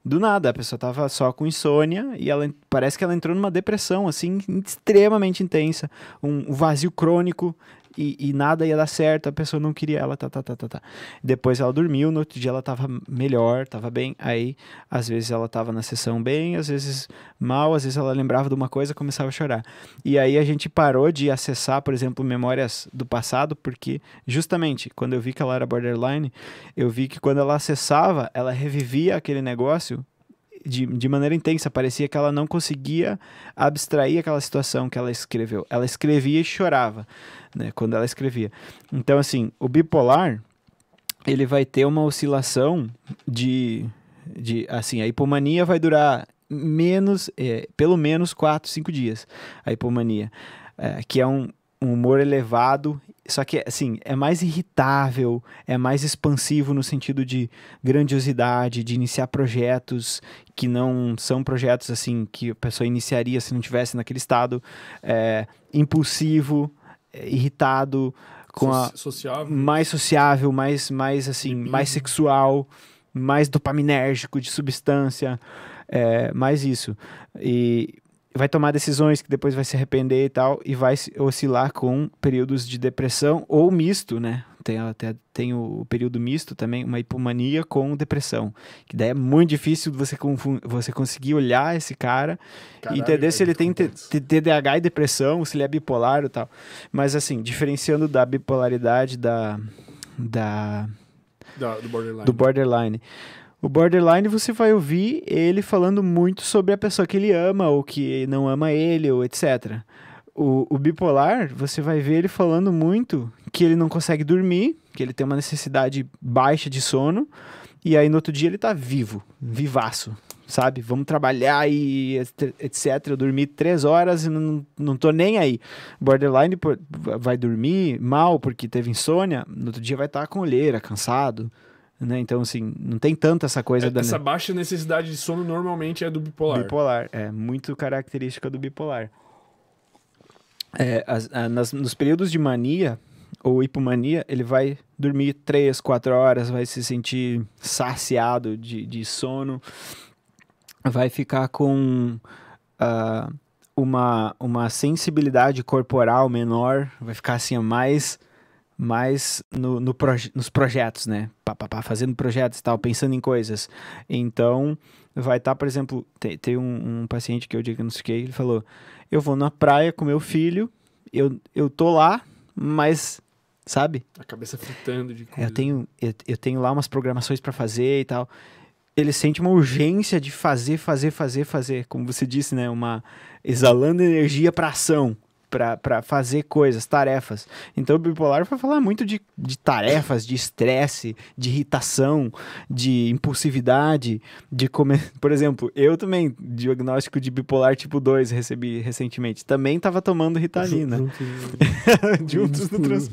Do nada, a pessoa tava só com insônia e ela parece que ela entrou numa depressão assim extremamente intensa, um vazio crônico, e, e, nada ia dar certo, a pessoa não queria ela, tá, tá, tá, tá, tá. Depois ela dormiu, no outro dia ela tava melhor, tava bem. Aí, às vezes ela tava na sessão bem, às vezes mal, às vezes ela lembrava de uma coisa e começava a chorar. E aí a gente parou de acessar, por exemplo, memórias do passado, porque justamente quando eu vi que ela era borderline, eu vi que quando ela acessava, ela revivia aquele negócio de, de maneira intensa. Parecia que ela não conseguia abstrair aquela situação que ela escreveu. Ela escrevia e chorava, né? Quando ela escrevia. Então, assim, o bipolar, ele vai ter uma oscilação de... de assim, a hipomania vai durar menos, é, pelo menos 4, 5 dias, a hipomania. É, que é um, um humor elevado só que, assim, é mais irritável, é mais expansivo no sentido de grandiosidade, de iniciar projetos que não são projetos, assim, que a pessoa iniciaria se não tivesse naquele estado. É, impulsivo, é, irritado, com a... Sociável. Mais sociável, mais, mais assim, uhum. mais sexual, mais dopaminérgico de substância, é, mais isso. E vai tomar decisões que depois vai se arrepender e tal, e vai oscilar com períodos de depressão ou misto, né? Tem, até, tem o período misto também, uma hipomania com depressão. Que daí é muito difícil você, você conseguir olhar esse cara Caralho, e entender é se ele tem TDAH e depressão, se ele é bipolar ou tal. Mas assim, diferenciando da bipolaridade da. da, da do borderline. Do borderline o borderline você vai ouvir ele falando muito sobre a pessoa que ele ama ou que não ama ele ou etc. O, o, bipolar, você vai ver ele falando muito que ele não consegue dormir, que ele tem uma necessidade baixa de sono, e aí no outro dia ele tá vivo, vivaço, sabe? Vamos trabalhar e etc. Eu dormi três horas e não, não tô nem aí. Borderline vai dormir mal porque teve insônia, no outro dia vai estar tá com olheira, cansado, né? Então, assim, não tem tanto essa coisa é, da. Essa baixa necessidade de sono normalmente é do bipolar. Bipolar, é muito característica do bipolar. É, as, a, nas, nos períodos de mania ou hipomania, ele vai dormir 3, 4 horas, vai se sentir saciado de, de sono, vai ficar com uh, uma, uma sensibilidade corporal menor, vai ficar assim, mais mas no, no proje nos projetos, né? Pá, pá, pá, fazendo projetos e tal, pensando em coisas. Então, vai estar, tá, por exemplo, tem, tem um, um, paciente que eu diagnostiquei, ele falou: Eu vou na praia com meu filho, eu, eu tô lá, mas. Sabe? A cabeça fritando de coisa. Eu tenho, eu, eu tenho lá umas programações para fazer e tal ele sente uma urgência de fazer, fazer, fazer, fazer, como você disse, né? Uma exalando energia para ação para fazer coisas, tarefas. Então o bipolar vai falar muito de, de tarefas, de estresse, de irritação, de impulsividade, de comer. [laughs] Por exemplo, eu também, diagnóstico de bipolar tipo 2, recebi recentemente. Também estava tomando Ritalina. [laughs] Juntos, no trans...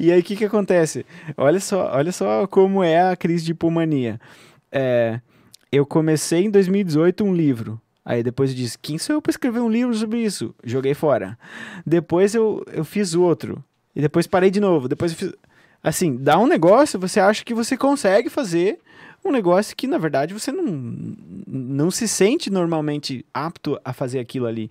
E aí o que, que acontece? Olha só, olha só como é a crise de hipomania. É, eu comecei em 2018 um livro Aí depois eu disse: quem sou eu para escrever um livro sobre isso? Joguei fora. Depois eu, eu fiz outro. E depois parei de novo. Depois eu fiz. Assim, dá um negócio, você acha que você consegue fazer um negócio que, na verdade, você não, não se sente normalmente apto a fazer aquilo ali.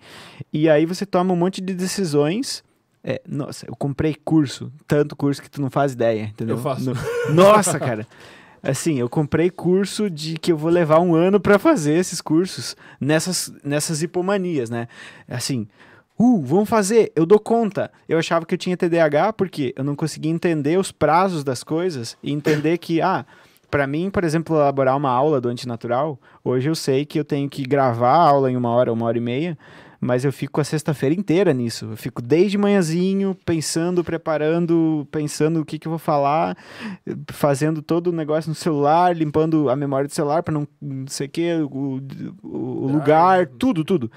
E aí você toma um monte de decisões é, nossa, eu comprei curso, tanto curso que tu não faz ideia, entendeu? Eu faço. No, nossa, cara. [laughs] assim, eu comprei curso de que eu vou levar um ano para fazer esses cursos nessas, nessas hipomanias, né? Assim, uh, vamos fazer, eu dou conta. Eu achava que eu tinha TDAH porque eu não conseguia entender os prazos das coisas e entender que, ah, para mim, por exemplo, elaborar uma aula do antinatural, hoje eu sei que eu tenho que gravar a aula em uma hora, uma hora e meia, mas eu fico a sexta-feira inteira nisso. Eu fico desde manhãzinho pensando, preparando, pensando o que, que eu vou falar, fazendo todo o negócio no celular, limpando a memória do celular para não, não sei o que, o, ah, lugar, uhum. tudo, tudo.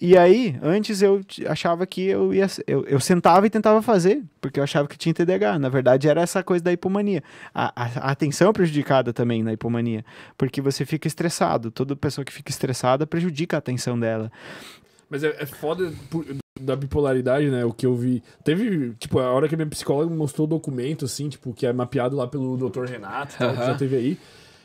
E aí, antes eu achava que eu ia. Eu, eu sentava e tentava fazer, porque eu achava que tinha TDAH. Na verdade, era essa coisa da hipomania. A, a, a atenção é prejudicada também na hipomania, porque você fica estressado. Toda pessoa que fica estressada prejudica a atenção dela. Mas é, é foda por, da bipolaridade, né? O que eu vi. Teve, tipo, a hora que a minha psicóloga mostrou o documento, assim, tipo, que é mapeado lá pelo Dr. Renato, tal, que já teve aí.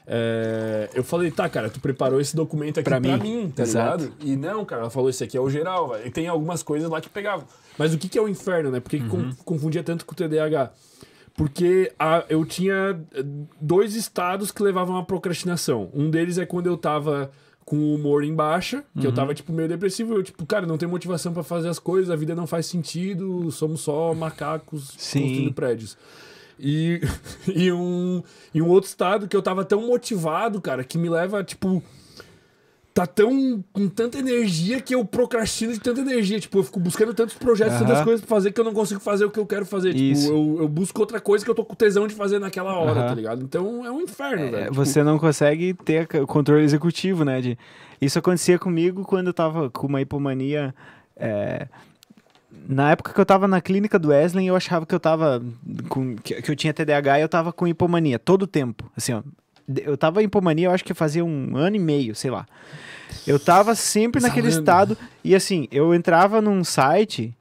É, eu falei, tá, cara, tu preparou esse documento aqui pra, pra mim. mim, tá Exato. ligado? E não, cara, ela falou, isso aqui é o geral, velho. E tem algumas coisas lá que pegavam. Mas o que, que é o inferno, né? Por que, que uhum. confundia tanto com o TDAH? Porque a, eu tinha dois estados que levavam à procrastinação. Um deles é quando eu tava com o humor em baixa, que uhum. eu tava, tipo, meio depressivo. Eu, tipo, cara, não tenho motivação para fazer as coisas, a vida não faz sentido, somos só macacos Sim. construindo prédios. E, [laughs] e, um, e um outro estado que eu tava tão motivado, cara, que me leva, tipo, tá tão com tanta energia que eu procrastino de tanta energia. Tipo, eu fico buscando tantos projetos, uhum. tantas coisas pra fazer que eu não consigo fazer o que eu quero fazer. Tipo, isso. Tipo, eu, eu busco outra coisa que eu tô com tesão de fazer naquela hora, uhum. tá ligado? Então é um inferno, é, velho. Tipo... Você não consegue ter controle executivo, né? De... Isso acontecia comigo quando eu tava com uma hipomania. É... Na época que eu tava na clínica do Wesley, eu achava que eu tava com... que eu tinha TDAH e eu tava com hipomania todo o tempo. Assim, ó, eu tava em Pomania, eu acho que fazia um ano e meio, sei lá. Eu tava sempre Exalando. naquele estado. E assim, eu entrava num site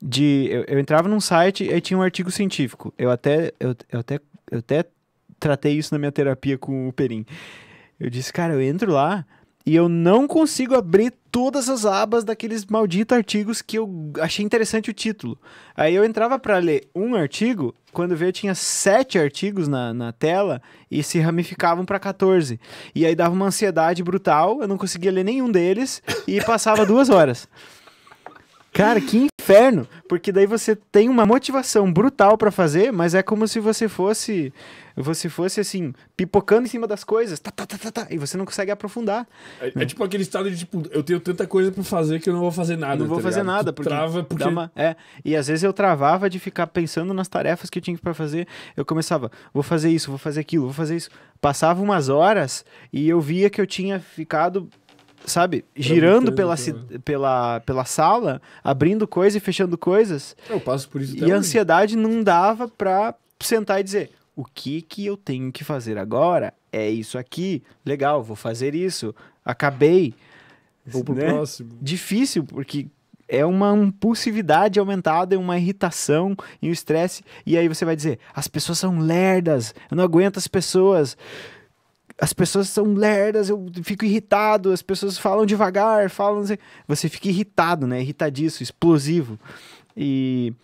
de. Eu, eu entrava num site e tinha um artigo científico. Eu até. Eu, eu, até, eu até tratei isso na minha terapia com o Perim. Eu disse, cara, eu entro lá e eu não consigo abrir todas as abas daqueles malditos artigos que eu achei interessante o título. Aí eu entrava para ler um artigo, quando veio tinha sete artigos na, na tela e se ramificavam para 14. E aí dava uma ansiedade brutal, eu não conseguia ler nenhum deles e passava duas horas. Cara, que inferno! Porque daí você tem uma motivação brutal para fazer, mas é como se você fosse. Você fosse assim, pipocando em cima das coisas, tá, tá, tá, tá, tá e você não consegue aprofundar. É, né? é tipo aquele estado de tipo, eu tenho tanta coisa para fazer que eu não vou fazer nada. Não vou tá fazer ligado? nada, porque. Trava porque... Uma, é, e às vezes eu travava de ficar pensando nas tarefas que eu tinha para fazer. Eu começava, vou fazer isso, vou fazer aquilo, vou fazer isso. Passava umas horas e eu via que eu tinha ficado sabe, girando pela, tá pela, pela sala, abrindo coisas e fechando coisas. Eu passo por isso E a ansiedade não dava pra sentar e dizer: o que que eu tenho que fazer agora? É isso aqui, legal, vou fazer isso, acabei. Vou pro né? próximo. Difícil, porque é uma impulsividade aumentada, é uma irritação e um estresse. E aí você vai dizer: as pessoas são lerdas, eu não aguento as pessoas as pessoas são lerdas, eu fico irritado, as pessoas falam devagar, falam. Você fica irritado, né? Irritadiço, explosivo. E,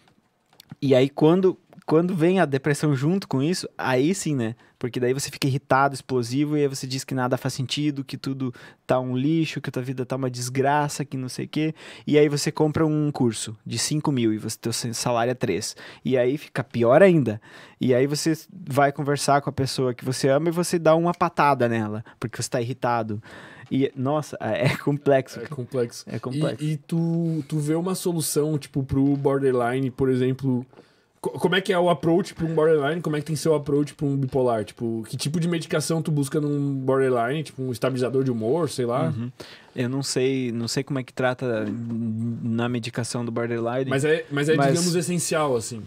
e aí, quando, quando vem a depressão junto com isso, aí sim, né? Porque daí você fica irritado, explosivo, e aí você diz que nada faz sentido, que tudo tá um lixo, que a tua vida tá uma desgraça, que não sei o quê. E aí você compra um curso de 5 mil e você teu salário é 3. E aí fica pior ainda. E aí você vai conversar com a pessoa que você ama e você dá uma patada nela, porque você tá irritado. E, nossa, é, é complexo. É complexo. É complexo. E, e tu, tu vê uma solução, tipo, pro borderline, por exemplo como é que é o approach para um borderline? Como é que tem seu approach para um bipolar? Tipo, que tipo de medicação tu busca num borderline? Tipo, um estabilizador de humor, sei lá? Uhum. Eu não sei, não sei como é que trata na medicação do borderline. Mas é, mas é mas... digamos, essencial, assim.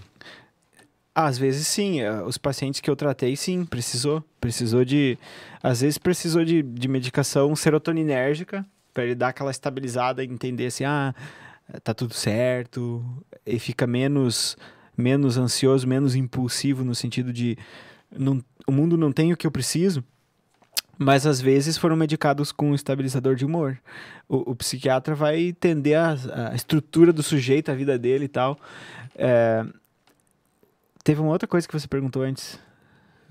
Às vezes sim, é, os pacientes que eu tratei sim, precisou, precisou de, às vezes precisou de, de medicação serotoninérgica para ele dar aquela estabilizada e entender assim, ah, tá tudo certo, e fica menos menos ansioso, menos impulsivo no sentido de não, o mundo não tem o que eu preciso, mas às vezes foram medicados com um estabilizador de humor. O, o psiquiatra vai entender a, a, estrutura do sujeito, a vida dele e tal. É... Teve uma outra coisa que você perguntou antes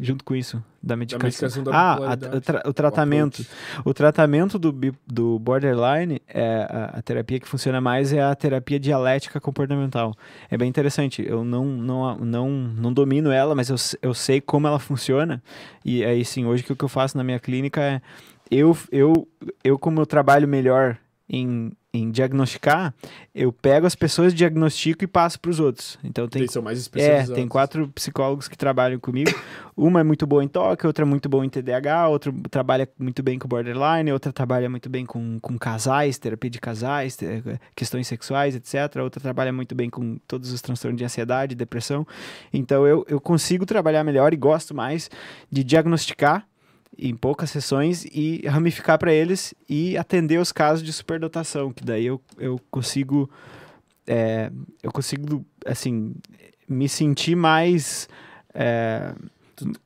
junto com isso, da medicação. Da medicação da ah, a, o, tra o, tratamento. O, tratamento do, do borderline, é a, a, terapia que funciona mais é a terapia dialética comportamental. É bem interessante. Eu não, não, não, não domino ela, mas eu, eu sei como ela funciona. E aí, sim, hoje o que eu faço na minha clínica é. Eu, eu, eu como eu trabalho melhor em em diagnosticar, eu pego as pessoas, diagnostico e passo para os outros. Então tem Eles são mais especializados. É, tem quatro psicólogos que trabalham comigo. Uma é muito boa em toque, outra é muito boa em TDAH, outra trabalha muito bem com borderline, outra trabalha muito bem com, com casais, terapia de casais, questões sexuais, etc. Outra trabalha muito bem com todos os transtornos de ansiedade, depressão. Então eu, eu consigo trabalhar melhor e gosto mais de diagnosticar em poucas sessões e ramificar para eles e atender os casos de superdotação, que daí eu, eu consigo é, eu consigo assim me sentir mais é,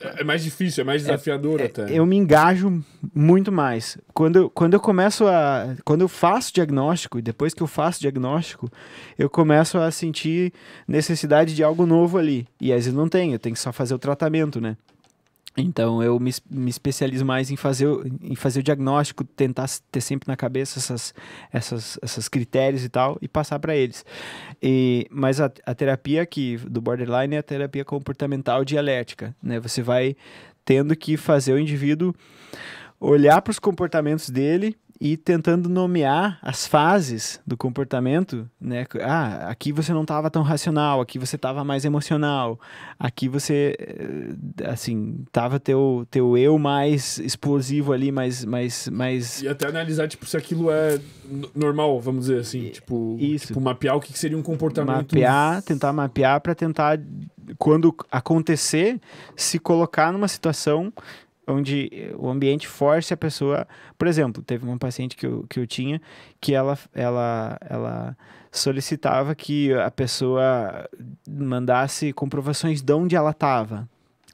é, é mais difícil, é mais é, desafiador é, até. Eu me engajo muito mais. Quando quando eu começo a. Quando eu faço diagnóstico, e depois que eu faço diagnóstico, eu começo a sentir necessidade de algo novo ali. E às vezes não tem, eu tenho que só fazer o tratamento, né? Então eu me, me, especializo mais em fazer, em fazer o diagnóstico, tentar ter sempre na cabeça essas, essas, essas critérios e tal e passar para eles. E, mas a, a terapia aqui do borderline é a terapia comportamental dialética, né? Você vai tendo que fazer o indivíduo olhar para os comportamentos dele e tentando nomear as fases do comportamento, né? Ah, aqui você não estava tão racional, aqui você estava mais emocional, aqui você, eh, assim, tava teu, teu eu mais explosivo ali, mais, mais, mais... E até analisar, tipo, se aquilo é normal, vamos dizer assim, tipo... Isso. Tipo, mapear o que seria um comportamento... Mapear, tentar mapear para tentar, quando acontecer, se colocar numa situação onde eh, o ambiente force a pessoa. Por exemplo, teve uma paciente que eu, que eu tinha que ela, ela, ela solicitava que a pessoa mandasse comprovações de onde ela estava.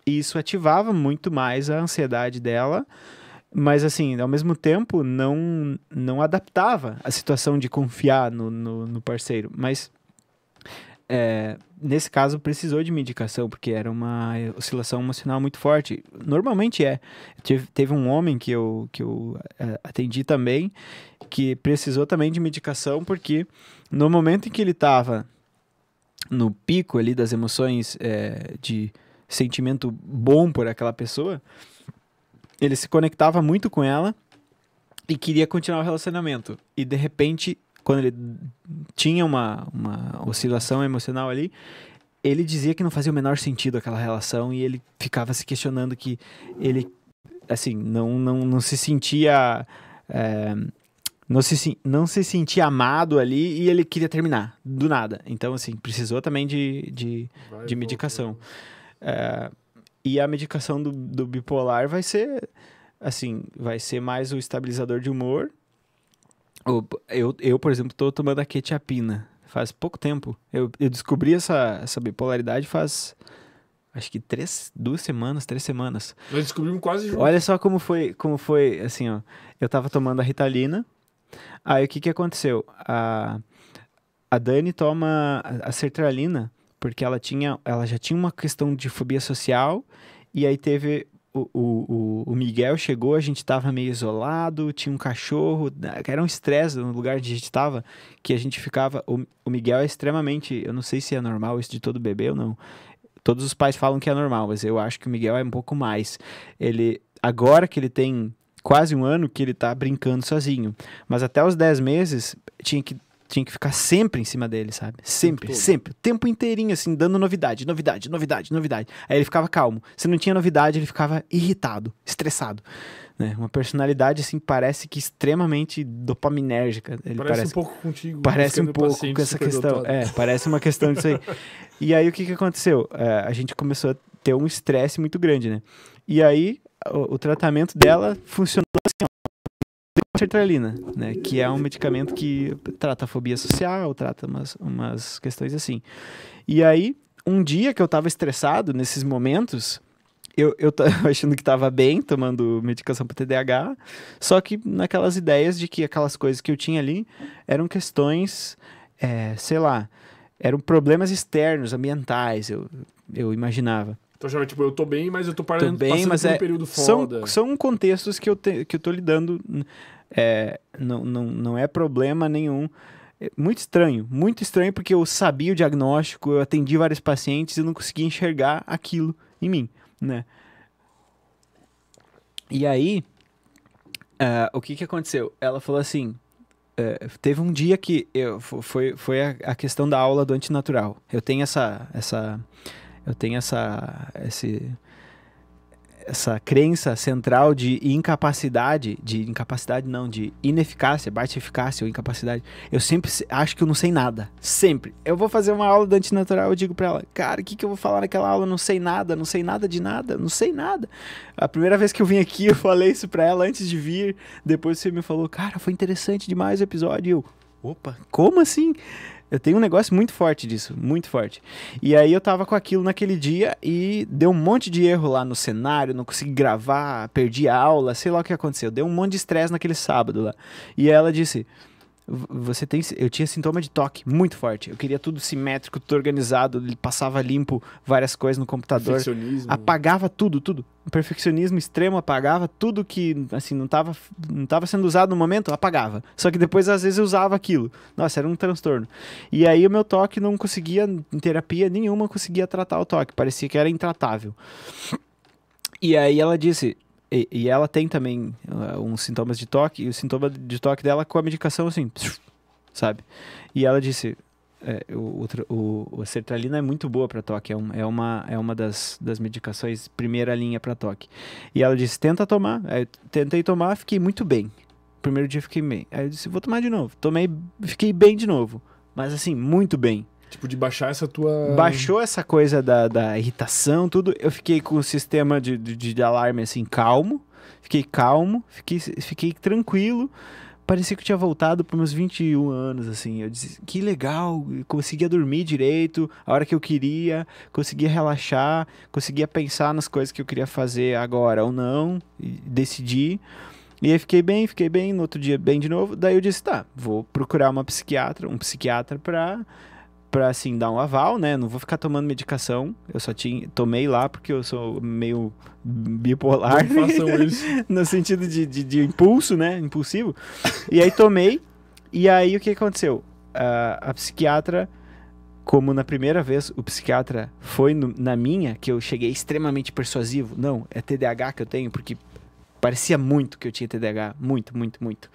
E isso ativava muito mais a ansiedade dela, mas assim, ao mesmo tempo, não, não adaptava a situação de confiar no, no, no parceiro. Mas é, nesse caso precisou de medicação, porque era uma oscilação emocional muito forte. Normalmente é. teve um homem que eu, que eu é, atendi também, que precisou também de medicação, porque no momento em que ele estava no pico ali das emoções é, de sentimento bom por aquela pessoa, ele se conectava muito com ela e queria continuar o relacionamento. E de repente quando ele tinha uma, uma oscilação emocional ali, ele dizia que não fazia o menor sentido aquela relação e ele ficava se questionando que ele, assim, não, não, não se sentia. É, não se, não se sentia amado ali e ele queria terminar, do nada. Então, assim, precisou também de, de, vai de medicação. É, e a medicação do, do bipolar vai ser, assim, vai ser mais o estabilizador de humor eu, eu por exemplo, estou tomando a quetiapina. Faz pouco tempo. Eu, eu descobri essa, essa bipolaridade faz acho que três, duas semanas, três semanas. Nós descobrimos quase juntos. Olha só como foi, como foi, assim, ó. Eu tava tomando a Ritalina, aí o que que aconteceu? A, a Dani toma a sertralina, porque ela tinha, ela já tinha uma questão de fobia social, e aí teve o, o, o Miguel chegou, a gente tava meio isolado, tinha um cachorro, né, era um estresse no lugar onde a gente tava, que a gente ficava. O, o Miguel é extremamente. Eu não sei se é normal isso de todo bebê ou não. Todos os pais falam que é normal, mas eu acho que o Miguel é um pouco mais. Ele. Agora que ele tem quase um ano que ele tá brincando sozinho. Mas até os 10 meses, tinha que tinha que ficar sempre em cima dele, sabe? Sempre, sempre. O tempo inteirinho, assim, dando novidade, novidade, novidade, novidade. Aí ele ficava calmo. Se não tinha novidade, ele ficava irritado, estressado. Né? Uma personalidade, assim, parece que extremamente dopaminérgica. Ele parece, parece um pouco contigo. Parece um pouco com essa questão. Dotado. É, parece uma questão disso aí. e aí, o que, que aconteceu? É, a gente começou a ter um estresse muito grande, né? E aí, o, o tratamento dela funcionou assim, ó sertralina, né? Que é um medicamento que trata a fobia social, trata umas, umas questões assim. E aí, um dia que eu estava estressado nesses momentos, eu, eu [laughs] achando que estava bem, tomando medicação para TDAH, só que naquelas ideias de que aquelas coisas que eu tinha ali eram questões, é, sei lá, eram problemas externos, ambientais, eu, eu imaginava. Então já tipo, eu tô bem, mas eu tô, parando, tô bem, passando mas por um é, período foda. São, são contextos que eu, te, que eu tô lidando é, não, não, não é problema nenhum. É muito estranho, muito estranho, porque eu sabia o diagnóstico, eu atendi vários pacientes e não conseguia enxergar aquilo em mim, né? E aí, uh, o que que aconteceu? Ela falou assim, uh, teve um dia que eu, foi, foi a, a, questão da aula do antinatural. Eu tenho essa, essa, eu tenho essa, esse essa crença central de incapacidade, de incapacidade não, de ineficácia, baixa eficácia ou incapacidade. Eu sempre acho que eu não sei nada, sempre. Eu vou fazer uma aula de antinatural, eu digo para ela, cara, o que, que eu vou falar naquela aula? Eu não sei nada, não sei nada de nada, não sei nada. A primeira vez que eu vim aqui, eu falei isso para ela antes de vir. Depois você me falou, cara, foi interessante demais o episódio. E eu, opa, como assim? Eu tenho um negócio muito forte disso, muito forte. E aí eu tava com aquilo naquele dia e deu um monte de erro lá no cenário, não consegui gravar, perdi a aula, sei lá o que aconteceu. Deu um monte de estresse naquele sábado lá. E ela disse: você tem. Eu tinha sintoma de toque muito forte. Eu queria tudo simétrico, tudo organizado. Ele passava limpo várias coisas no computador. Perfeccionismo. Apagava tudo, tudo. Perfeccionismo extremo, apagava tudo que, assim, não estava não tava sendo usado no momento, apagava. Só que depois, às vezes, eu usava aquilo. Nossa, era um transtorno. E aí, o meu toque não conseguia, em terapia nenhuma, conseguia tratar o toque. Parecia que era intratável. E aí, ela disse: e, e, ela tem também uh, uns sintomas de toque, e o sintoma de toque dela com a medicação, assim, sabe? E ela disse: é, o, o, o, a sertralina é muito boa para toque, é, um, é, uma, é uma das, das medicações primeira linha para toque. E ela disse: tenta tomar. Aí eu tentei tomar, fiquei muito bem. Primeiro dia fiquei bem. Aí eu disse: vou tomar de novo. Tomei, fiquei bem de novo. Mas assim, muito bem. Tipo, de baixar essa tua. Baixou essa coisa da, da irritação, tudo. Eu fiquei com o sistema de, de, de alarme assim, calmo. Fiquei calmo, fiquei, fiquei tranquilo parecia que eu tinha voltado para meus 21 anos, assim. Eu disse, que legal, conseguia dormir direito, a hora que eu queria, conseguia relaxar, conseguia pensar nas coisas que eu queria fazer agora ou não, e decidi. E aí fiquei bem, fiquei bem, no outro dia bem de novo. Daí eu disse, tá, vou procurar uma psiquiatra, um psiquiatra para para assim dar um aval, né? Não vou ficar tomando medicação. Eu só tinha tomei lá porque eu sou meio bipolar. Não façam [laughs] isso. no sentido de, de, de, impulso, né? Impulsivo. E aí tomei. E aí o que aconteceu? a, a psiquiatra, como na primeira vez o psiquiatra foi no, na minha, que eu cheguei extremamente persuasivo. Não, é TDAH que eu tenho, porque parecia muito que eu tinha TDAH, muito, muito, muito.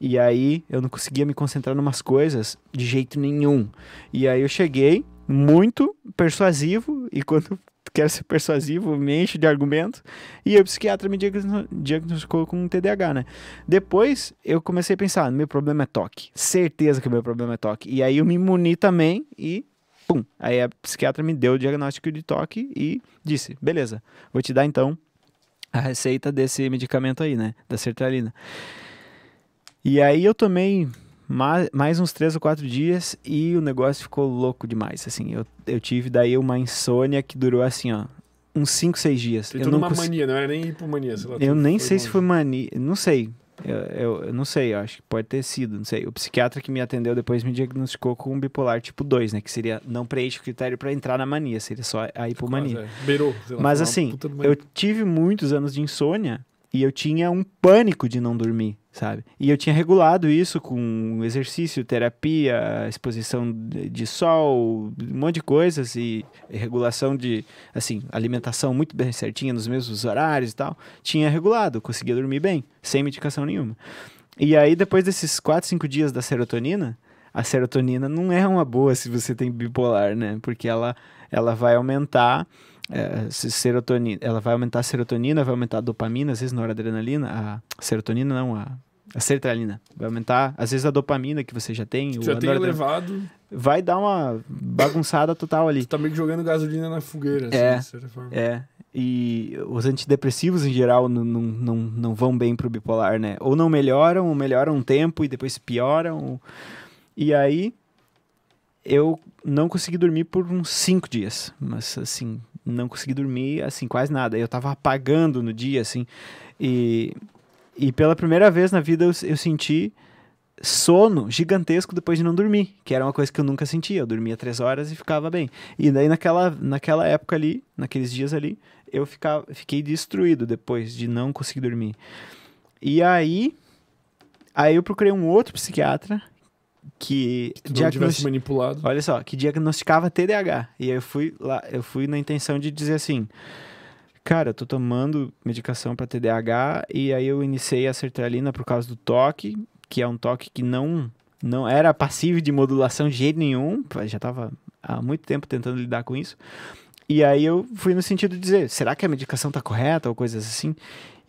E aí eu não conseguia me concentrar em umas coisas de jeito nenhum. E aí eu cheguei muito persuasivo e quando [laughs] quero ser persuasivo, me enche de argumento. E o psiquiatra me diagnosticou com um TDAH, né? Depois eu comecei a pensar: meu problema é toque. Certeza que meu problema é toque. E aí eu me imuni também e. Pum! Aí a psiquiatra me deu o diagnóstico de toque e disse: beleza, vou te dar então a receita desse medicamento aí, né? Da sertralina. E aí eu tomei mais, mais uns três ou quatro dias e o negócio ficou louco demais. Assim, eu, eu tive daí uma insônia que durou assim, ó, uns cinco, seis dias. eu não uma cons... mania, não era nem hipomania, sei lá. Eu nem sei longe. se foi mania, não sei. Eu, eu, eu, não sei, eu acho que pode ter sido, não sei. O psiquiatra que me atendeu depois me diagnosticou com bipolar tipo 2, né? Que seria, não preenche o critério para entrar na mania, seria só a hipomania. Quase, é. Beirou, lá, Mas assim, eu tive muitos anos de insônia e eu tinha um pânico de não dormir sabe? E eu tinha regulado isso com exercício, terapia, exposição de sol, um monte de coisas e regulação de, assim, alimentação muito bem certinha nos mesmos horários e tal. Tinha regulado, conseguia dormir bem, sem medicação nenhuma. E aí, depois desses 4, 5 dias da serotonina, a serotonina não é uma boa se você tem bipolar, né? Porque ela, ela vai aumentar é, serotonina, ela vai aumentar a serotonina, vai aumentar a dopamina, às vezes noradrenalina, a serotonina não, a, a sertralina. Vai aumentar, às vezes, a dopamina que você já tem. Já tem elevado. Vai dar uma bagunçada total ali. Você tá meio que jogando gasolina na fogueira, assim, é, de certa forma. É, e os antidepressivos em geral não, não, não vão bem pro bipolar, né? Ou não melhoram, ou melhoram um tempo e depois pioram. Ou... E aí eu não consegui dormir por uns cinco dias, mas assim, não consegui dormir, assim, quase nada. Eu tava apagando no dia, assim. E, e pela primeira vez na vida eu, eu senti sono gigantesco depois de não dormir, que era uma coisa que eu nunca sentia. Eu dormia três horas e ficava bem. E daí naquela, naquela época ali, naqueles dias ali, eu ficava, fiquei destruído depois de não conseguir dormir. E aí, aí eu procurei um outro psiquiatra que, que diagnost... manipulado. Olha só, que diagnosticava TDAH. E aí eu fui lá, eu fui na intenção de dizer assim: "Cara, eu tô tomando medicação para TDAH e aí eu iniciei a sertralina por causa do toque, que é um toque que não não era passivo de modulação de jeito nenhum, já tava há muito tempo tentando lidar com isso. E aí eu fui no sentido de dizer, será que a medicação tá correta ou coisas assim?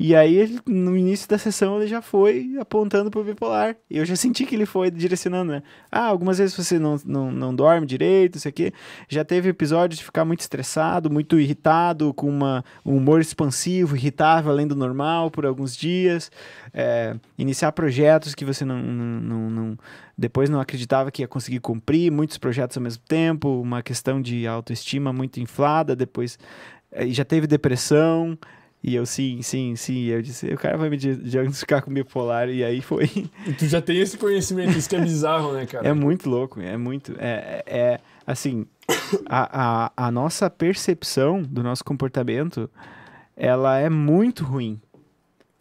E aí, no início da sessão, ele já foi apontando pro bipolar. E eu já senti que ele foi direcionando, né? Ah, algumas vezes você não, não, não dorme direito, isso aqui. Já teve episódios de ficar muito estressado, muito irritado, com uma, um humor expansivo, irritável além do normal por alguns dias. É, iniciar projetos que você não, não, não depois não acreditava que ia conseguir cumprir, muitos projetos ao mesmo tempo, uma questão de autoestima muito inflada, depois é, já teve depressão, e eu, sim, sim, sim. E eu disse, o cara vai me diagnosticar com bipolar. E aí foi. [laughs] E tu já tem esse conhecimento, isso que é bizarro, né, cara? É muito louco, é muito. É, é, é assim, a, a, a nossa percepção do nosso comportamento, ela é muito ruim.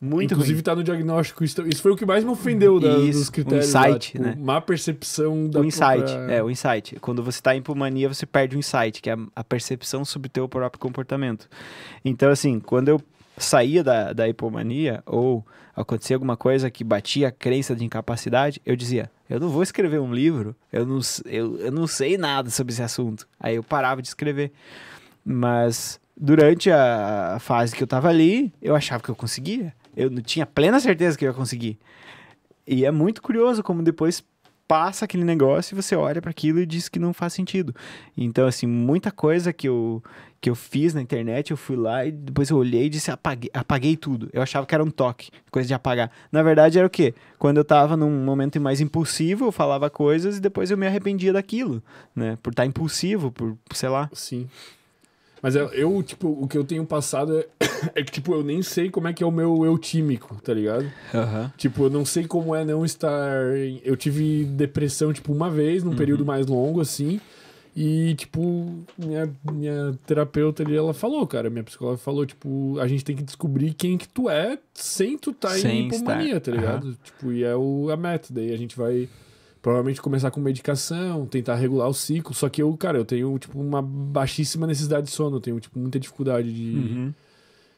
Muito Inclusive ruim. tá no diagnóstico, isso foi o que mais me ofendeu da, isso, dos critérios. O insight, tipo, né? Má percepção da O insight, própria... é, o insight. Quando você tá em hipomania você perde o insight, que é a percepção sobre o teu próprio comportamento. Então, assim, quando eu saía da, da hipomania ou acontecia alguma coisa que batia a crença de incapacidade, eu dizia, eu não vou escrever um livro, eu não, eu, eu não sei nada sobre esse assunto. Aí eu parava de escrever. Mas durante a fase que eu estava ali, eu achava que eu conseguia. Eu tinha plena certeza que eu ia conseguir. E é muito curioso como depois passa aquele negócio e você olha para aquilo e diz que não faz sentido. Então, assim, muita coisa que eu, que eu fiz na internet, eu fui lá e depois eu olhei e disse, apaguei, apaguei tudo. Eu achava que era um toque, coisa de apagar. Na verdade, era o quê? Quando eu estava num momento mais impulsivo, eu falava coisas e depois eu me arrependia daquilo, né? Por estar tá impulsivo, por, sei lá. Sim. Mas é, eu, tipo, o que eu tenho passado é, [coughs] é que, tipo, eu nem sei como é que é o meu eu tímico, tá ligado? Uhum. Tipo, eu não sei como é não estar. Em... Eu tive depressão, tipo, uma vez, num uhum. período mais longo, assim. E, tipo, minha, minha terapeuta ali, ela falou, cara, minha psicóloga falou, tipo, a gente tem que descobrir quem que tu é sem tu tá sem em pulmonia, estar. tá ligado? Uhum. Tipo, e é o, a meta, daí a gente vai Provavelmente começar com medicação, tentar regular o ciclo. Só que eu, cara, eu tenho, tipo, uma baixíssima necessidade de sono. Eu tenho, tipo, muita dificuldade de. Uhum.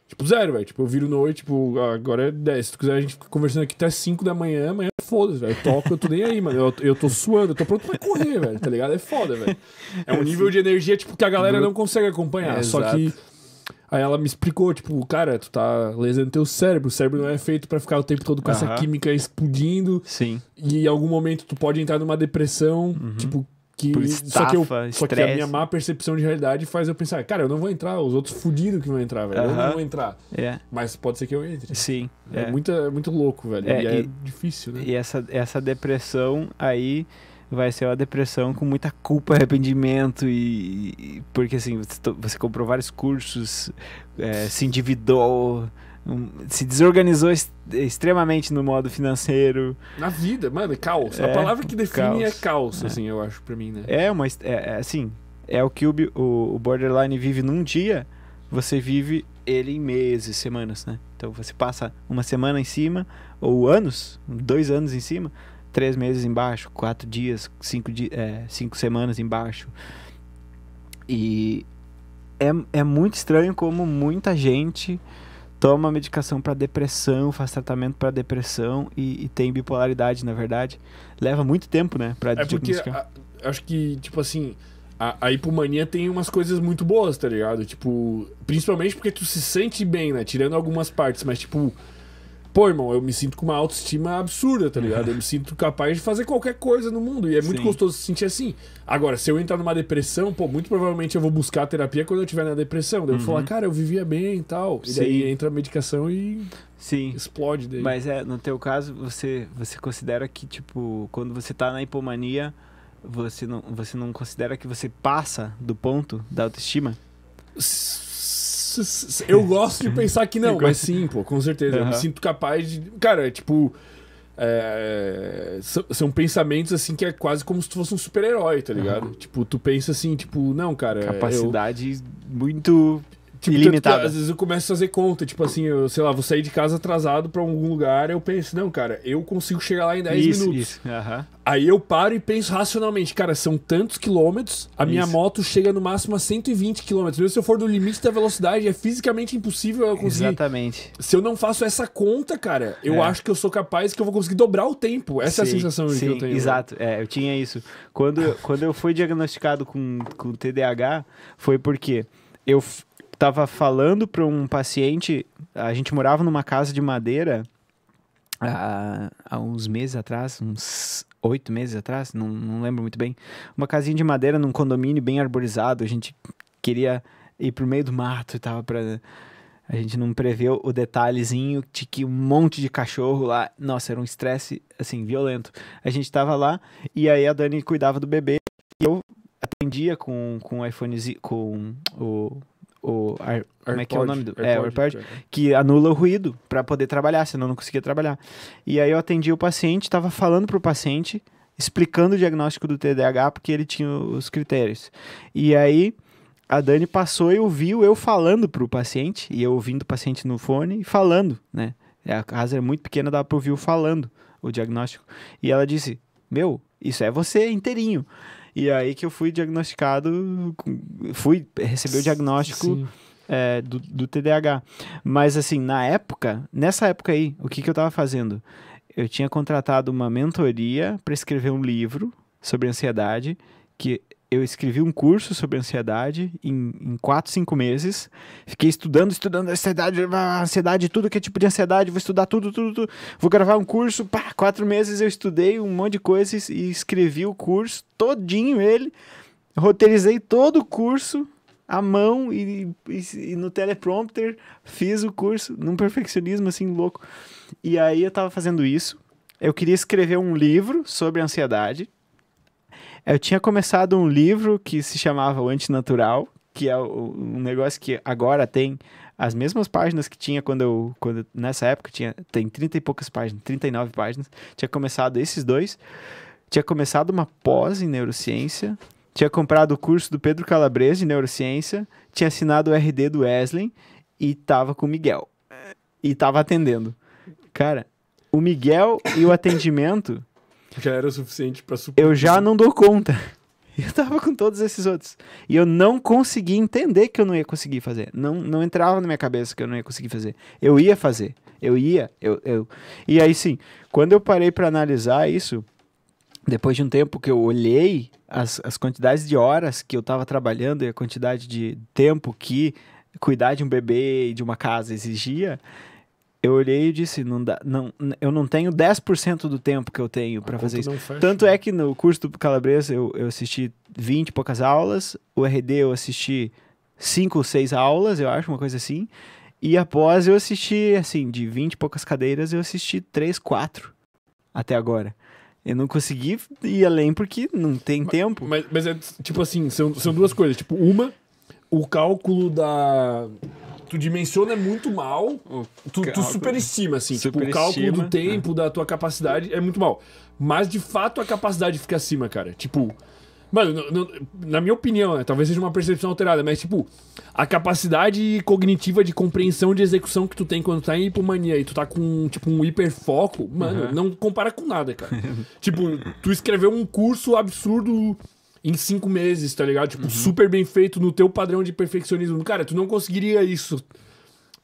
Tipo, zero, velho. Tipo, eu viro noite, tipo, agora é 10. Se tu quiser, a gente fica conversando aqui até 5 da manhã, amanhã é foda, velho. Eu toco, eu tô nem aí, mano. Eu, eu tô suando, eu tô pronto pra correr, velho. Tá ligado? É foda, velho. [laughs] É, é um nível de energia, tipo, que a galera não consegue acompanhar. É, só exato. que Aí ela me explicou, tipo, cara, tu tá lesando teu cérebro. O cérebro não é feito para ficar o tempo todo com uhum. essa química explodindo. Sim. E em algum momento tu pode entrar numa depressão, uhum. tipo, que. Estafa, só, que eu, só que a minha má percepção de realidade faz eu pensar, cara, eu não vou entrar, os outros fudiram que vão entrar, velho. Uhum. Eu não vou entrar. É. Mas pode ser que eu entre. Sim. É, é. Muito, é muito louco, velho. É, e é difícil, né? E essa, essa depressão aí vai ser uma depressão com muita culpa, [laughs] arrependimento e, e porque assim você, você, comprou vários cursos, é, se endividou, um, se desorganizou est extremamente no modo financeiro. Na vida, mano, é caos. É, a palavra que define é caos. é caos, assim, eu acho para mim, né? É uma é, é, assim, é o que o, o borderline vive num dia, você vive ele em meses, semanas, né? Então você passa uma semana em cima ou anos, dois anos em cima três meses embaixo, quatro dias, cinco, é, cinco semanas embaixo. E é, é muito estranho como muita gente toma medicação para depressão, faz tratamento para depressão e, e, tem bipolaridade, na verdade. Leva muito tempo, né, para é diagnosticar. A, acho que, tipo assim, a, a hipomania tem umas coisas muito boas, tá ligado? Tipo, principalmente porque tu se sente bem, né? Tirando algumas partes, mas tipo, Pô, irmão, eu me sinto com uma autoestima absurda, tá ligado? Eu me sinto capaz de fazer qualquer coisa no mundo. E é muito Sim. gostoso se sentir assim. Agora, se eu entrar numa depressão, pô, muito provavelmente eu vou buscar terapia quando eu estiver na depressão. Daí eu vou uhum. falar, cara, eu vivia bem e tal. E Sim. daí entra a medicação e. Sim. Explode daí. Mas é, no teu caso, você, você considera que, tipo, quando você tá na hipomania, você não, você não considera que você passa do ponto da autoestima? S eu gosto de pensar que não, mas sim, pô, com certeza. Uhum. Eu me sinto capaz de. Cara, é tipo. É... são pensamentos assim que é quase como se tu fosse um super-herói, tá ligado? Uhum. Tipo, tu pensa assim, tipo, não, cara. Capacidade eu... muito tipo, ilimitada. às vezes eu começo a fazer conta, tipo assim, eu, sei lá, vou sair de casa atrasado para algum lugar, eu penso, não, cara, eu consigo chegar lá em 10 isso, minutos. Isso. Uhum. Aí eu paro e penso racionalmente, cara, são tantos quilômetros, a minha moto chega no máximo a 120 quilômetros. Mesmo se eu for do limite da velocidade, é fisicamente impossível eu conseguir. Exatamente. Se eu não faço essa conta, cara, eu é. acho que eu sou capaz que eu vou conseguir dobrar o tempo. Essa sim, é a sensação sim, que eu tenho. Né? Exato, é, eu tinha isso. Quando, quando eu fui diagnosticado com, com TDAH, foi porque eu, estava falando para um paciente, a gente morava numa casa de madeira há, há uns meses atrás, uns oito meses atrás, não, não lembro muito bem, uma casinha de madeira num condomínio bem arborizado, a gente queria ir pro meio do mato e tava para a gente não preveu o detalhezinho de que um monte de cachorro lá. Nossa, era um estresse, assim, violento. A gente tava lá e aí a Dani cuidava do bebê e eu atendia com, com o iPhone, com o o ar, como é que é o nome do AirPod, é, o AirPod é. que anula o ruído para poder trabalhar, senão não conseguia trabalhar. E aí eu atendi o paciente, estava falando pro paciente, explicando o diagnóstico do TDAH porque ele tinha os critérios. E aí a Dani passou e ouviu eu falando pro paciente, e eu ouvindo o paciente no fone e falando, né? A casa é muito pequena, dá para ouvir eu falando o diagnóstico. E ela disse: "Meu, isso é você inteirinho". E aí que eu fui diagnosticado, fui receber o diagnóstico é, do, do TDAH. Mas assim, na época, nessa época aí, o que, que eu estava fazendo? Eu tinha contratado uma mentoria para escrever um livro sobre ansiedade, que eu escrevi um curso sobre ansiedade em, em quatro, cinco meses. Fiquei estudando, estudando ansiedade, ah, ansiedade, tudo que é tipo de ansiedade, vou estudar tudo, tudo, tudo. Vou gravar um curso, pá, quatro meses eu estudei um monte de coisas e escrevi o curso todinho ele. Roteirizei todo o curso à mão e, e, e no teleprompter fiz o curso num perfeccionismo assim louco. E aí eu tava fazendo isso. Eu queria escrever um livro sobre ansiedade eu tinha começado um livro que se chamava O Antinatural, que é um negócio que agora tem as mesmas páginas que tinha quando eu. Quando, nessa época tinha, tem 30 e poucas páginas, 39 páginas. Tinha começado esses dois. Tinha começado uma pós em neurociência. Tinha comprado o curso do Pedro Calabres de neurociência. Tinha assinado o RD do Wesley e tava com o Miguel. E tava atendendo. Cara, o Miguel e o atendimento já era o suficiente para supor. Eu já não dou conta. [laughs] Eu tava com todos esses outros. E eu não conseguia entender que eu não ia conseguir fazer. Não, não entrava na minha cabeça que eu não ia conseguir fazer. Eu ia fazer. Eu ia, eu, eu. E aí sim, quando eu parei para analisar isso, depois de um tempo que eu olhei as, as quantidades de horas que eu estava trabalhando e a quantidade de tempo que cuidar de um bebê e de uma casa exigia, eu olhei e disse, não dá, não, eu não tenho 10% do tempo que eu tenho para ah, fazer então isso. Fecha, Tanto né? é que no curso do Calabresa eu, eu assisti 20 e poucas aulas, o RD eu assisti 5 ou 6 aulas, eu acho, uma coisa assim. E após eu assisti, assim, de 20 e poucas cadeiras, eu assisti 3, 4 até agora. Eu não consegui ir além porque não tem mas, tempo. Mas, mas é tipo assim, são, são duas coisas. Tipo, uma, o cálculo da tu dimensiona muito mal, tu, tu superestima, assim. tipo, o cálculo do é. tempo, né? da tua capacidade é muito mal. Mas, de fato, a capacidade fica acima, cara. Tipo... Mano, na minha opinião, né, talvez seja uma percepção alterada, mas, tipo, a capacidade cognitiva de compreensão de execução que tu tem quando tu tá em hipomania e tu tá com, tipo, um hiperfoco, mano, uhum. não compara com nada, cara. [laughs] tipo, tu escreveu um curso absurdo em cinco meses, tá ligado? Tipo, uhum. super bem feito no teu padrão de perfeccionismo. Cara, tu não conseguiria isso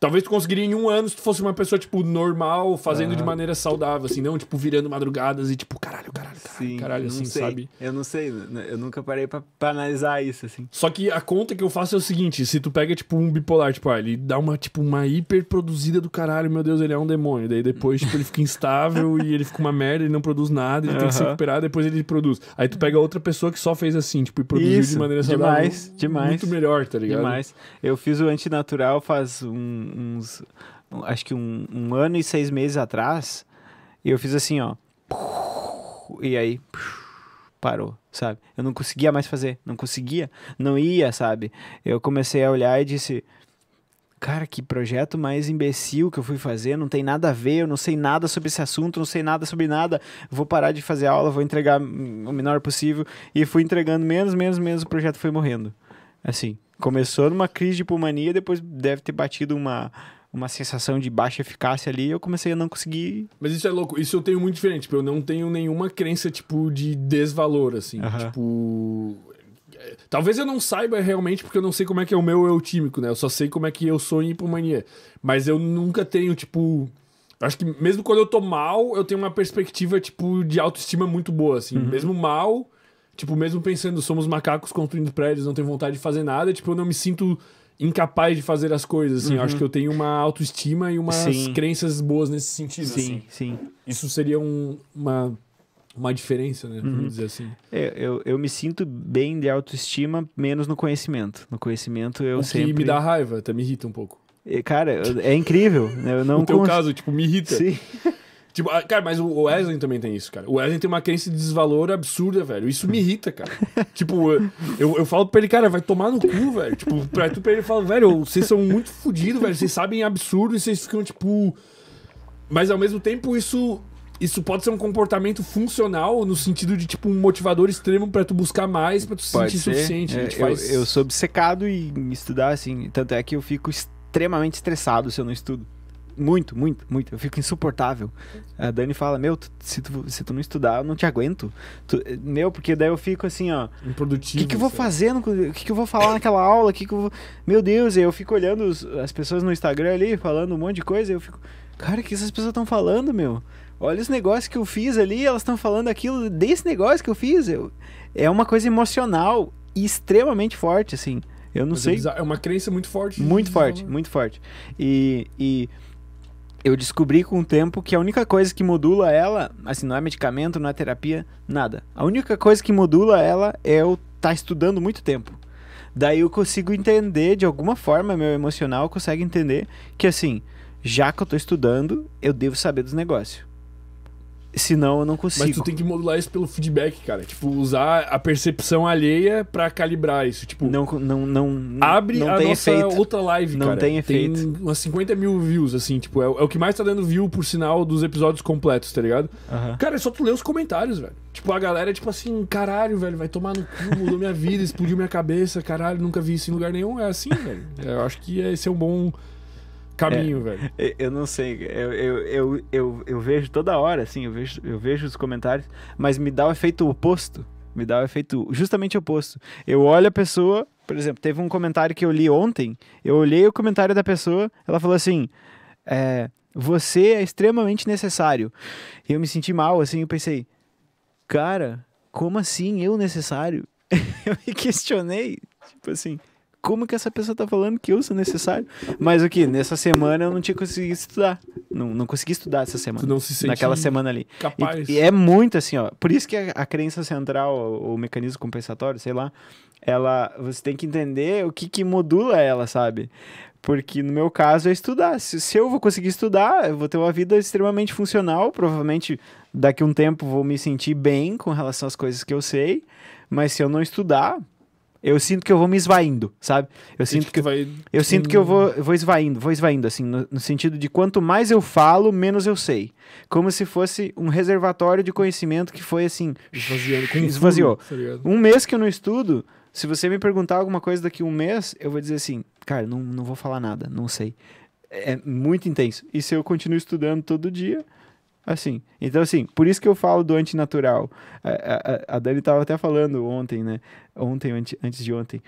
Talvez tu conseguiria em um ano se tu fosse uma pessoa, tipo, normal, fazendo de maneira saudável, assim, não, tipo, virando madrugadas e, tipo, caralho, caralho, caralho, Sim, caralho assim, sei. sabe? Eu não sei, né, eu nunca parei pra, pra, analisar isso, assim. Só que a conta que eu faço é o seguinte: se tu pega, tipo, um bipolar, tipo, ah, ele dá uma, tipo, uma hiperproduzida do caralho, meu Deus, ele é um demônio. Daí depois, tipo, ele fica instável e ele fica uma merda, ele não produz nada, ele uhum. tem que se recuperar, depois ele produz. Aí tu pega outra pessoa que só fez assim, tipo, e produziu isso, de maneira saudável. Demais, demais. Muito melhor, tá ligado? Demais. Eu fiz o antinatural faz um uns. Acho que um, um ano e seis meses atrás. E eu fiz assim, ó. E aí. Parou, sabe? Eu não conseguia mais fazer. Não conseguia. Não ia, sabe? Eu comecei a olhar e disse cara, que projeto mais imbecil que eu fui fazer, não tem nada a ver, eu não sei nada sobre esse assunto, não sei nada sobre nada, vou parar de fazer aula, vou entregar o menor possível, e fui entregando menos, menos, menos, o projeto foi morrendo, assim. Começou numa crise de pulmonia, depois deve ter batido uma, uma sensação de baixa eficácia ali, eu comecei a não conseguir. Mas isso é louco, isso eu tenho muito diferente, tipo, eu não tenho nenhuma crença, tipo, de desvalor, assim. Uhum. Tipo. É, talvez eu não saiba realmente, porque eu não sei como é que é o meu tímico, né? Eu só sei como é que eu sou em hipomania. Mas eu nunca tenho, tipo. Acho que mesmo quando eu tô mal, eu tenho uma perspectiva, tipo, de autoestima muito boa, assim. Uhum. Mesmo mal, tipo, mesmo pensando, somos macacos construindo prédios, não tem vontade de fazer nada, tipo, eu não me sinto incapaz de fazer as coisas, assim. Uhum. Eu acho uhum. que eu tenho uma autoestima e umas sim. crenças boas nesse sentido, sim, assim. Sim, Isso seria um, uma, uma diferença, né? Uhum. Vamos dizer assim. Eu, é, eu, eu, me sinto bem de autoestima, menos no conhecimento. No conhecimento eu o sempre... que me dá raiva, até me irrita um pouco. É, cara, é incrível. Né? Eu não [laughs] teu cons... caso, tipo, me irrita. Sim. [laughs] Tipo, ah, cara, mas o Wesley também tem isso, cara. O Wesley tem uma crença de desvalor absurda, velho. Isso me irrita, cara. [laughs] tipo, eu, eu falo pra ele, cara, vai tomar no cu, velho. Tipo, pra tu pra ele falar, velho, vocês são muito fodidos, velho. Vocês sabem absurdo e vocês ficam, tipo. Mas ao mesmo tempo, isso. Isso pode ser um comportamento funcional no sentido de, tipo, um motivador extremo para tu buscar mais, para tu se sentir ser. suficiente. É, eu, faz... eu sou obcecado em estudar, assim. Tanto é que eu fico extremamente estressado se eu não estudo. Muito, muito, muito. Eu fico insuportável. A Dani fala, meu, tu, se, tu, se tu não estudar, eu não te aguento. Tu, meu, porque daí eu fico assim, ó. Improdutivo. O que, que eu vou fazer? O que, que eu vou falar naquela aula? Que que eu vou... [laughs] Meu Deus, eu fico olhando os, as pessoas no Instagram ali, falando um monte de coisa, e eu fico. Cara, o que essas pessoas estão falando, meu? Olha os negócios que eu fiz ali, elas estão falando aquilo desse negócio que eu fiz. Eu, é uma coisa emocional e extremamente forte, assim. Eu não Mas é sei. É, é uma crença muito forte. Muito forte, muito forte. E, e eu descobri com o tempo que a única coisa que modula ela, assim, não é medicamento, não é terapia, nada. A única coisa que modula ela é eu estar tá estudando muito tempo. Daí eu consigo entender, de alguma forma, meu emocional consegue entender que, assim, já que eu estou estudando, eu devo saber dos negócios. Senão eu não consigo. Mas tu tem que modular isso pelo feedback, cara. Tipo, usar a percepção alheia para calibrar isso. Tipo, não, não, não. Abre não a nossa efeito. outra live, não cara. Não tem efeito. Tem umas 50 mil views, assim, tipo, é, é, o que mais tá dando view por sinal dos episódios completos, tá ligado? Uhum. Cara, é só tu ler os comentários, velho. Tipo, a galera, é tipo assim, caralho, velho, vai tomar no cu, mudou minha vida, explodiu minha cabeça, caralho, nunca vi isso em lugar nenhum. É assim, velho. Eu acho que esse é um bom caminho, é, velho. Eu não sei, eu, eu, eu, eu, eu vejo toda hora, assim, eu vejo, eu vejo os comentários, mas me dá o efeito oposto. Me dá o efeito justamente oposto. Eu olho a pessoa, por exemplo, teve um comentário que eu li ontem, eu olhei o comentário da pessoa, ela falou assim: é, Você é extremamente necessário. E eu me senti mal, assim, eu pensei, cara, como assim eu necessário? [laughs] eu me questionei, tipo assim, como que essa pessoa tá falando que eu sou necessário? Mas o que? Nessa semana eu não tinha conseguido estudar. Não, não consegui estudar essa semana. Tu não se Naquela semana ali. Capaz. E, e é muito assim, ó. Por isso que a, a crença central, o, o, mecanismo compensatório, sei lá, ela. Você tem que entender o que, que modula ela, sabe? Porque no meu caso é estudar. Se, se eu vou conseguir estudar, eu vou ter uma vida extremamente funcional. Provavelmente daqui a um tempo vou me sentir bem com relação às coisas que eu sei. Mas se eu não estudar, eu sinto que eu vou me esvaindo, sabe? Eu sinto que, tipo, que vai... eu sinto que eu vou, vou esvaindo, vou esvaindo assim, no, no, sentido de quanto mais eu falo, menos eu sei, como se fosse um reservatório de conhecimento que foi assim Esvaziando, esvaziou. Tudo, tá um mês que eu não estudo, se você me perguntar alguma coisa daqui a um mês, eu vou dizer assim, cara, não, não vou falar nada, não sei. É muito intenso. E se eu continuo estudando todo dia, Assim, então assim, por isso que eu falo do antinatural. A, a, a Dani estava até falando ontem, né? Ontem, antes, antes de ontem.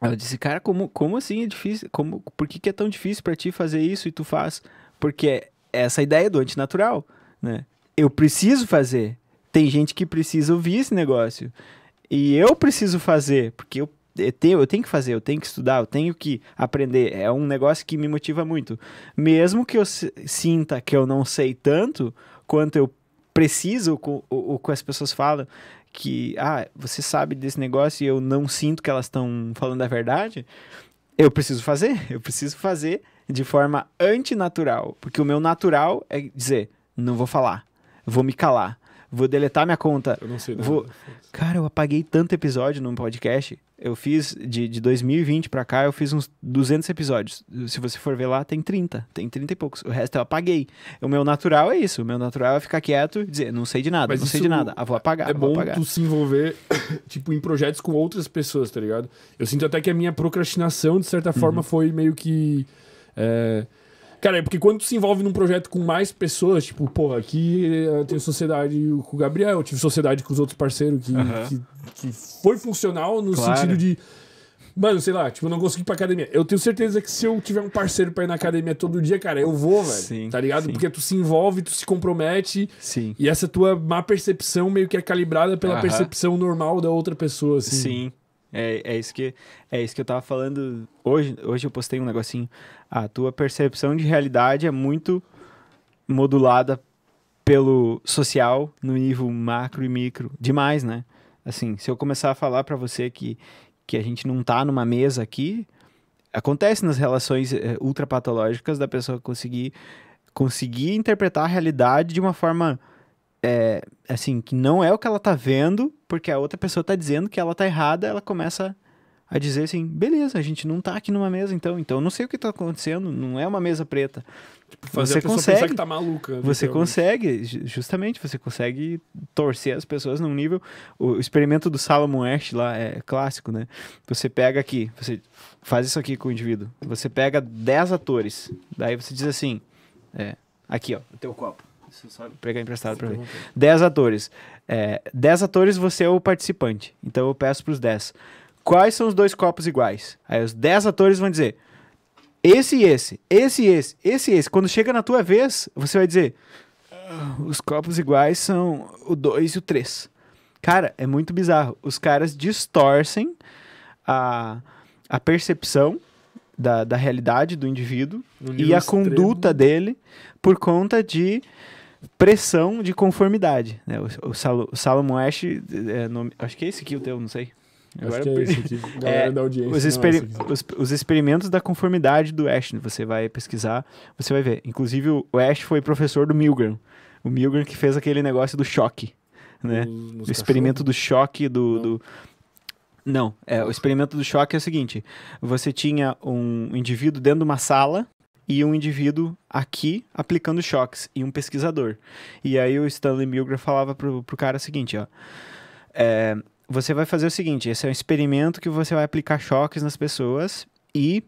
Ela disse, cara, como, como assim é difícil? Como, por que, que é tão difícil para ti fazer isso e tu faz? Porque é essa ideia do antinatural, né? Eu preciso fazer. Tem gente que precisa ouvir esse negócio. E eu preciso fazer, porque eu é eu tenho, eu tenho que fazer, eu tenho que estudar, eu tenho que aprender. É um negócio que me motiva muito. Mesmo que eu sinta que eu não sei tanto quanto eu preciso, o, que as pessoas falam, que, ah, você sabe desse negócio e eu não sinto que elas estão falando a verdade, eu preciso fazer, [laughs] eu preciso fazer de forma antinatural. Porque o meu natural é dizer, não vou falar, vou me calar vou deletar minha conta. Eu não sei. Não vou... Né? Cara, eu apaguei tanto episódio num podcast. Eu fiz, de, de 2020 para cá, eu fiz uns 200 episódios. Se você for ver lá, tem 30. Tem 30 e poucos. O resto eu apaguei. O meu natural é isso. O meu natural é ficar quieto e dizer, não sei de nada, Mas não sei de nada. Ah, vou apagar, É vou bom apagar. tu se envolver, [coughs] tipo, em projetos com outras pessoas, tá ligado? Eu sinto até que a minha procrastinação, de certa uhum. forma, foi meio que... É Cara, é porque quando se envolve num projeto com mais pessoas, tipo, pô, aqui eu tenho sociedade com o Gabriel, eu tive sociedade com os outros parceiros que, que, que, foi funcional no claro. sentido de. Mano, sei lá, tipo, eu não consegui ir pra academia. Eu tenho certeza que se eu tiver um parceiro pra ir na academia todo dia, cara, eu vou, velho. Sim, tá ligado? Sim. Porque tu se envolve, tu se compromete. Sim. E essa tua má percepção meio que é calibrada pela uh -huh. percepção normal da outra pessoa, assim. Sim. É, é, isso que, é isso que eu tava falando hoje. Hoje eu postei um negocinho. A tua percepção de realidade é muito modulada pelo social no nível macro e micro. Demais, né? Assim, se eu começar a falar para você que, que a gente não tá numa mesa aqui, acontece nas relações é, ultrapatológicas da pessoa conseguir, conseguir interpretar a realidade de uma forma é, assim, que não é o que ela tá vendo, porque a outra pessoa tá dizendo que ela tá errada, ela começa a dizer assim, beleza, a gente não tá aqui numa mesa então, então eu não sei o que tá acontecendo, não é uma mesa preta. Tipo, fazer você a consegue, que tá maluca. Você consegue, justamente, você consegue torcer as pessoas num nível... O experimento do Salomon Ash lá é clássico, né? Você pega aqui, você faz isso aqui com o indivíduo, você pega 10 atores, daí você diz assim, é, aqui ó, o teu copo. Pegar emprestado para ver. 10 atores. É, 10 atores, você é o participante. Então eu peço para os 10. Quais são os dois copos iguais? Aí os 10 atores vão dizer: esse e esse, esse e esse, esse e esse. Quando chega na tua vez, você vai dizer: ah, os copos iguais são o 2 e o 3. Cara, é muito bizarro. Os caras distorcem a, a percepção da, da realidade do indivíduo e a extremo. conduta dele por conta de pressão de conformidade. Né? O, o, Sal, o Salomon Ash, é, é nome, acho que é esse aqui o teu, não sei. Agora, é aqui, [laughs] é, os, os, os, experimentos da conformidade do Ash, você vai pesquisar, você vai ver. Inclusive, o Ash foi professor do Milgram. O Milgram que fez aquele negócio do choque, né? o experimento do choque, do... Não. do... não. é, o experimento do choque é o seguinte: você tinha um indivíduo dentro de uma sala e um indivíduo aqui aplicando choques e um pesquisador. E aí o Stanley Milgram falava pro, pro cara o seguinte, ó. É, você vai fazer o seguinte, esse é um experimento que você vai aplicar choques nas pessoas e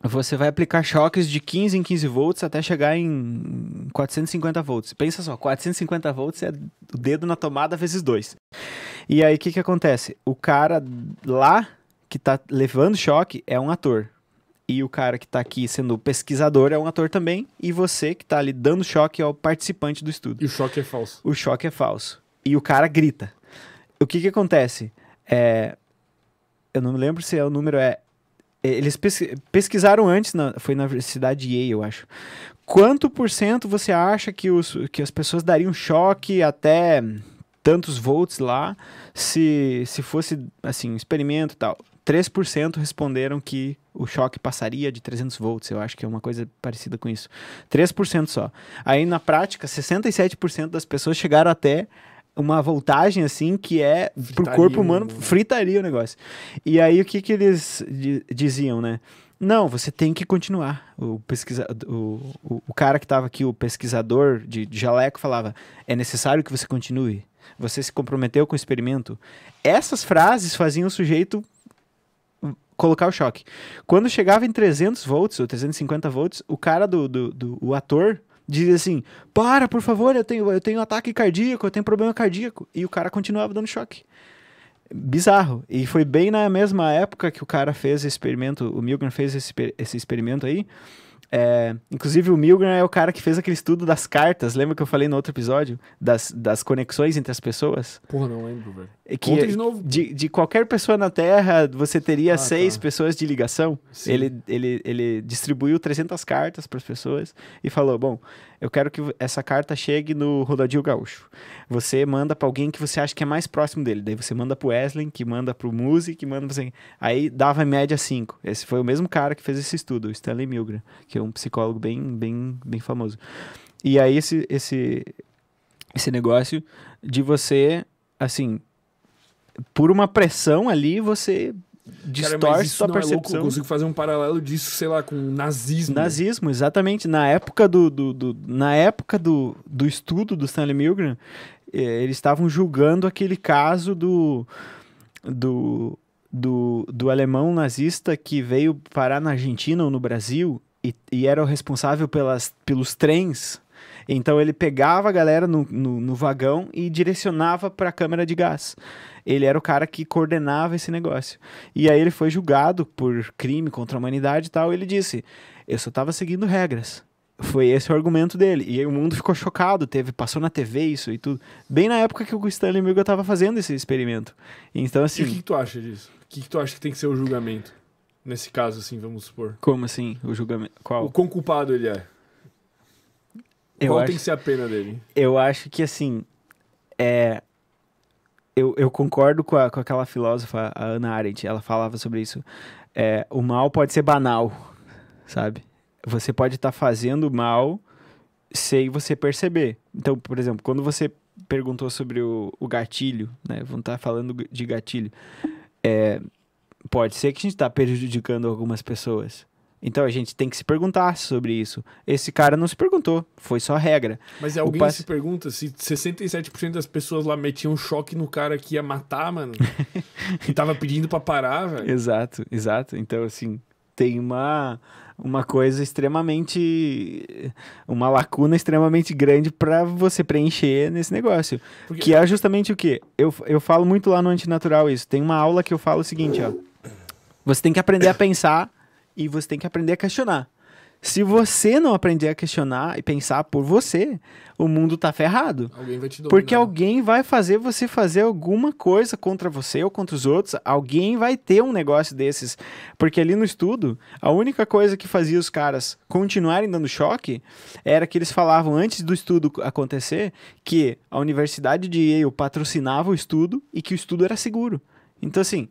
você vai aplicar choques de 15 em 15 volts até chegar em 450 volts. Pensa só, 450 volts é o dedo na tomada vezes 2. E aí o que, que acontece? O cara lá que tá levando choque é um ator e o cara que está aqui sendo pesquisador é um ator também, e você que está ali dando choque é o participante do estudo. E o choque é falso. O choque é falso. E o cara grita. O que que acontece? É... Eu não me lembro se é o número é... é eles pesquisaram antes, na... foi na Universidade Yale, eu acho. Quanto por cento você acha que, os... que as pessoas dariam choque até tantos volts lá se, se fosse, assim, um experimento e tal? 3% responderam que o choque passaria de 300 volts, eu acho que é uma coisa parecida com isso. 3% só. Aí na prática, 67% das pessoas chegaram até uma voltagem assim que é fritaria. pro corpo humano fritaria o negócio. E aí o que que eles diziam, né? Não, você tem que continuar. O, pesquisa, o, o, o cara que estava aqui, o pesquisador de, de jaleco, falava: é necessário que você continue. Você se comprometeu com o experimento. Essas frases faziam o sujeito colocar o choque. Quando chegava em 300 volts ou 350 volts, o cara do, do, do o ator dizia assim: "Para, por favor, eu tenho eu tenho ataque cardíaco, eu tenho problema cardíaco". E o cara continuava dando choque. Bizarro. E foi bem na mesma época que o cara fez esse experimento, o Milgram fez esse, esse experimento aí é, inclusive, o Milgram é o cara que fez aquele estudo das cartas. Lembra que eu falei no outro episódio? Das, das conexões entre as pessoas? Porra, não lembro, velho. É que, de, novo. De, de, qualquer pessoa na Terra, você teria ah, seis tá. pessoas de ligação. Ele, ele, ele distribuiu 300 cartas para as pessoas e falou: bom, eu quero que essa carta chegue no Rodadil Gaúcho. Você manda para alguém que você acha que é mais próximo dele. Daí você manda pro Wesley, que manda pro Muse, que manda assim. Aí dava em média 5. Esse foi o mesmo cara que fez esse estudo, o Stanley Milgram, que é um psicólogo bem, bem, bem famoso. E aí esse, esse, esse negócio de você, assim, por uma pressão ali, você distorce sua percepção. É louco, eu consigo fazer um paralelo disso, sei lá, com nazismo. Nazismo, exatamente. Na época do, do, do na época do, do estudo do Stanley Milgram, eh, eles estavam julgando aquele caso do, do, do, do alemão nazista que veio parar na Argentina ou no Brasil e, e era o responsável pelas, pelos trens então ele pegava a galera no, no, no vagão e direcionava para a câmera de gás. Ele era o cara que coordenava esse negócio. E aí ele foi julgado por crime contra a humanidade e tal. E ele disse: Eu só estava seguindo regras. Foi esse o argumento dele. E aí o mundo ficou chocado, teve, passou na TV isso e tudo. Bem na época que o Stanley Milgram estava fazendo esse experimento. Então, assim. E o assim que, que tu acha disso? O que, que tu acha que tem que ser o julgamento? Nesse caso, assim, vamos supor. Como assim? O julgamento. Qual? O quão culpado ele é. Eu Qual acho, tem que ser a pena dele? Eu acho que, assim, é, eu, eu concordo com, a, com aquela filósofa, a Ana Arendt, ela falava sobre isso. É, o mal pode ser banal, sabe? Você pode estar tá fazendo mal sem você perceber. Então, por exemplo, quando você perguntou sobre o, o gatilho, né? Vamos estar tá falando de gatilho. É, pode ser que a gente está prejudicando algumas pessoas. Então a gente tem que se perguntar sobre isso. Esse cara não se perguntou, foi só regra. Mas alguém passe... se pergunta se 67% das pessoas lá metiam um choque no cara que ia matar, mano. [laughs] E tava pedindo para parar, velho. Exato, exato. Então, assim, tem uma, uma coisa extremamente. uma lacuna extremamente grande para você preencher nesse negócio. Porque... Que é justamente o quê? Eu, eu falo muito lá no Antinatural isso. Tem uma aula que eu falo o seguinte, ó. Você tem que aprender a pensar e você tem que aprender a questionar. Se você não aprender a questionar e pensar por você, o mundo tá ferrado. Alguém vai te dominar. Porque alguém vai fazer você fazer alguma coisa contra você ou contra os outros. Alguém vai ter um negócio desses. Porque ali no estudo, a única coisa que fazia os caras continuarem dando choque era que eles falavam antes do estudo acontecer que a Universidade de Yale patrocinava o estudo e que o estudo era seguro. Então, assim,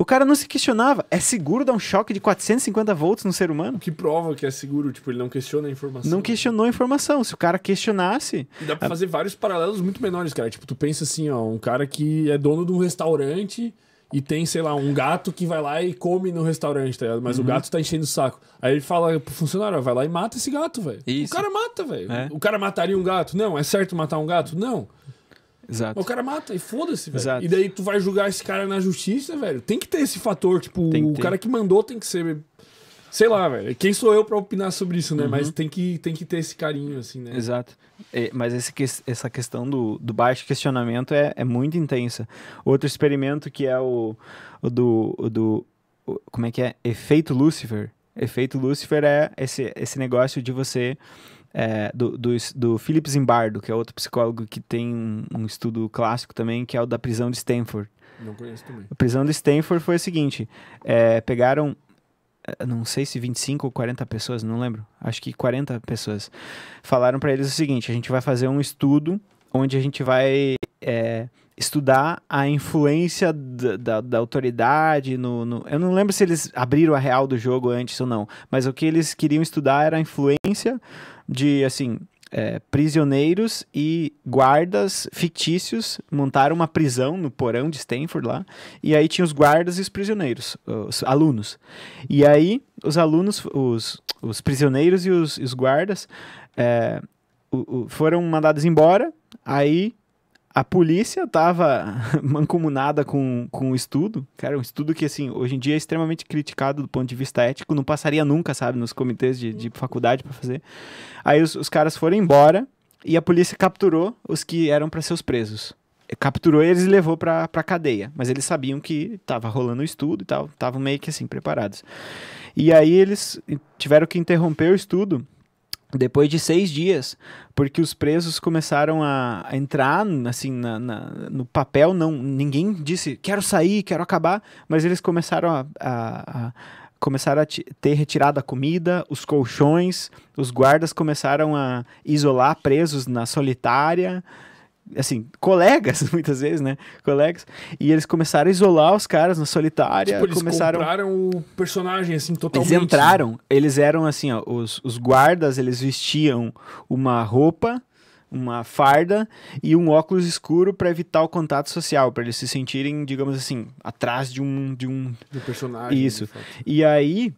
o cara não se questionava. É seguro dar um choque de 450 volts no ser humano? Que prova que é seguro, tipo, ele não questiona a informação. Não questionou a informação. Se o cara questionasse. E dá pra a... fazer vários paralelos muito menores, cara. Tipo, tu pensa assim, ó, um cara que é dono de um restaurante e tem, sei lá, um gato que vai lá e come no restaurante, tá ligado? Mas uhum. o gato tá enchendo o saco. Aí ele fala pro funcionário, ó, vai lá e mata esse gato, velho. O cara mata, velho. É. O cara mataria um gato? Não. É certo matar um gato? Não. Exato. O cara mata e foda-se, velho. Exato. E daí tu vai julgar esse cara na justiça, velho. Tem que ter esse fator, tipo, o cara que mandou tem que ser. Sei lá, velho. Quem sou eu para opinar sobre isso, né? Uhum. Mas tem que, tem que ter esse carinho, assim, né? Exato. É, mas esse, essa questão do, do baixo questionamento é, é muito intensa. Outro experimento que é o, o do. O do o, como é que é? Efeito Lucifer. Efeito Lucifer é esse, esse negócio de você é, do, do, do Philip Zimbardo, que é outro psicólogo que tem um, um, estudo clássico também, que é o da prisão de Stanford. Não conheço também. A prisão de Stanford foi o seguinte: é, pegaram, é, não sei se 25 ou 40 pessoas, não lembro, acho que 40 pessoas. Falaram para eles o seguinte: a gente vai fazer um estudo onde a gente vai é, estudar a influência da, da, da autoridade no, no, Eu não lembro se eles abriram a real do jogo antes ou não, mas o que eles queriam estudar era a influência de, assim, é, prisioneiros e guardas fictícios montaram uma prisão no porão de Stanford lá, e aí tinha os guardas e os prisioneiros, os alunos. E aí os alunos, os, os prisioneiros e os, os guardas é, o, o, foram mandados embora, aí a polícia estava [laughs] mancomunada com, com o estudo, cara, um estudo que, assim, hoje em dia é extremamente criticado do ponto de vista ético, não passaria nunca, sabe, nos comitês de, de faculdade para fazer. Aí os, os caras foram embora e a polícia capturou os que eram para ser os presos. Capturou eles e levou para pra cadeia, mas eles sabiam que estava rolando o estudo e tal, estavam meio que assim, preparados. E aí eles tiveram que interromper o estudo depois de seis dias, porque os presos começaram a, a entrar assim na, na, no papel, não ninguém disse quero sair, quero acabar, mas eles começaram a, a, a começaram a ter retirado a comida, os colchões, os guardas começaram a isolar presos na solitária assim, colegas, [laughs] muitas vezes, né? Colegas. E eles começaram a isolar os caras na solitária. Tipo, eles começaram... compraram o personagem, assim, totalmente. Eles entraram, eles eram assim, ó, os, os guardas, eles vestiam uma roupa, uma farda e um óculos escuro para evitar o contato social, para eles se sentirem, digamos assim, atrás de um... De um Do personagem. Isso. E aí...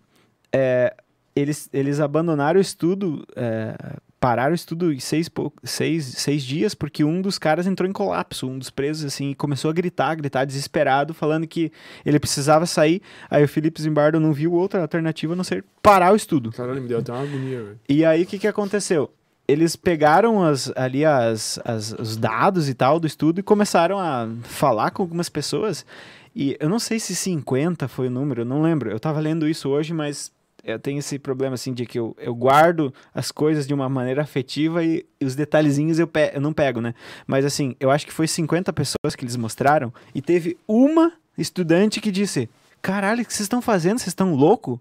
É, eles, eles abandonaram o estudo é, pararam o estudo em seis, seis, seis dias porque um dos caras entrou em colapso, um dos presos, assim, começou a gritar, gritar desesperado, falando que ele precisava sair. Aí o Felipe Zimbardo não viu outra alternativa a não ser parar o estudo. Caralho, me deu até uma agonia, velho. E aí o que, que aconteceu? Eles pegaram as, ali as, as, os dados e tal do estudo e começaram a falar com algumas pessoas. E eu não sei se 50 foi o número, eu não lembro. Eu tava lendo isso hoje, mas eu tenho esse problema assim de que eu, eu guardo as coisas de uma maneira afetiva e, e os detalhezinhos eu, pe eu não pego, né? Mas assim, eu acho que foi 50 pessoas que eles mostraram e teve uma estudante que disse: Caralho, o que vocês estão fazendo? Vocês estão louco?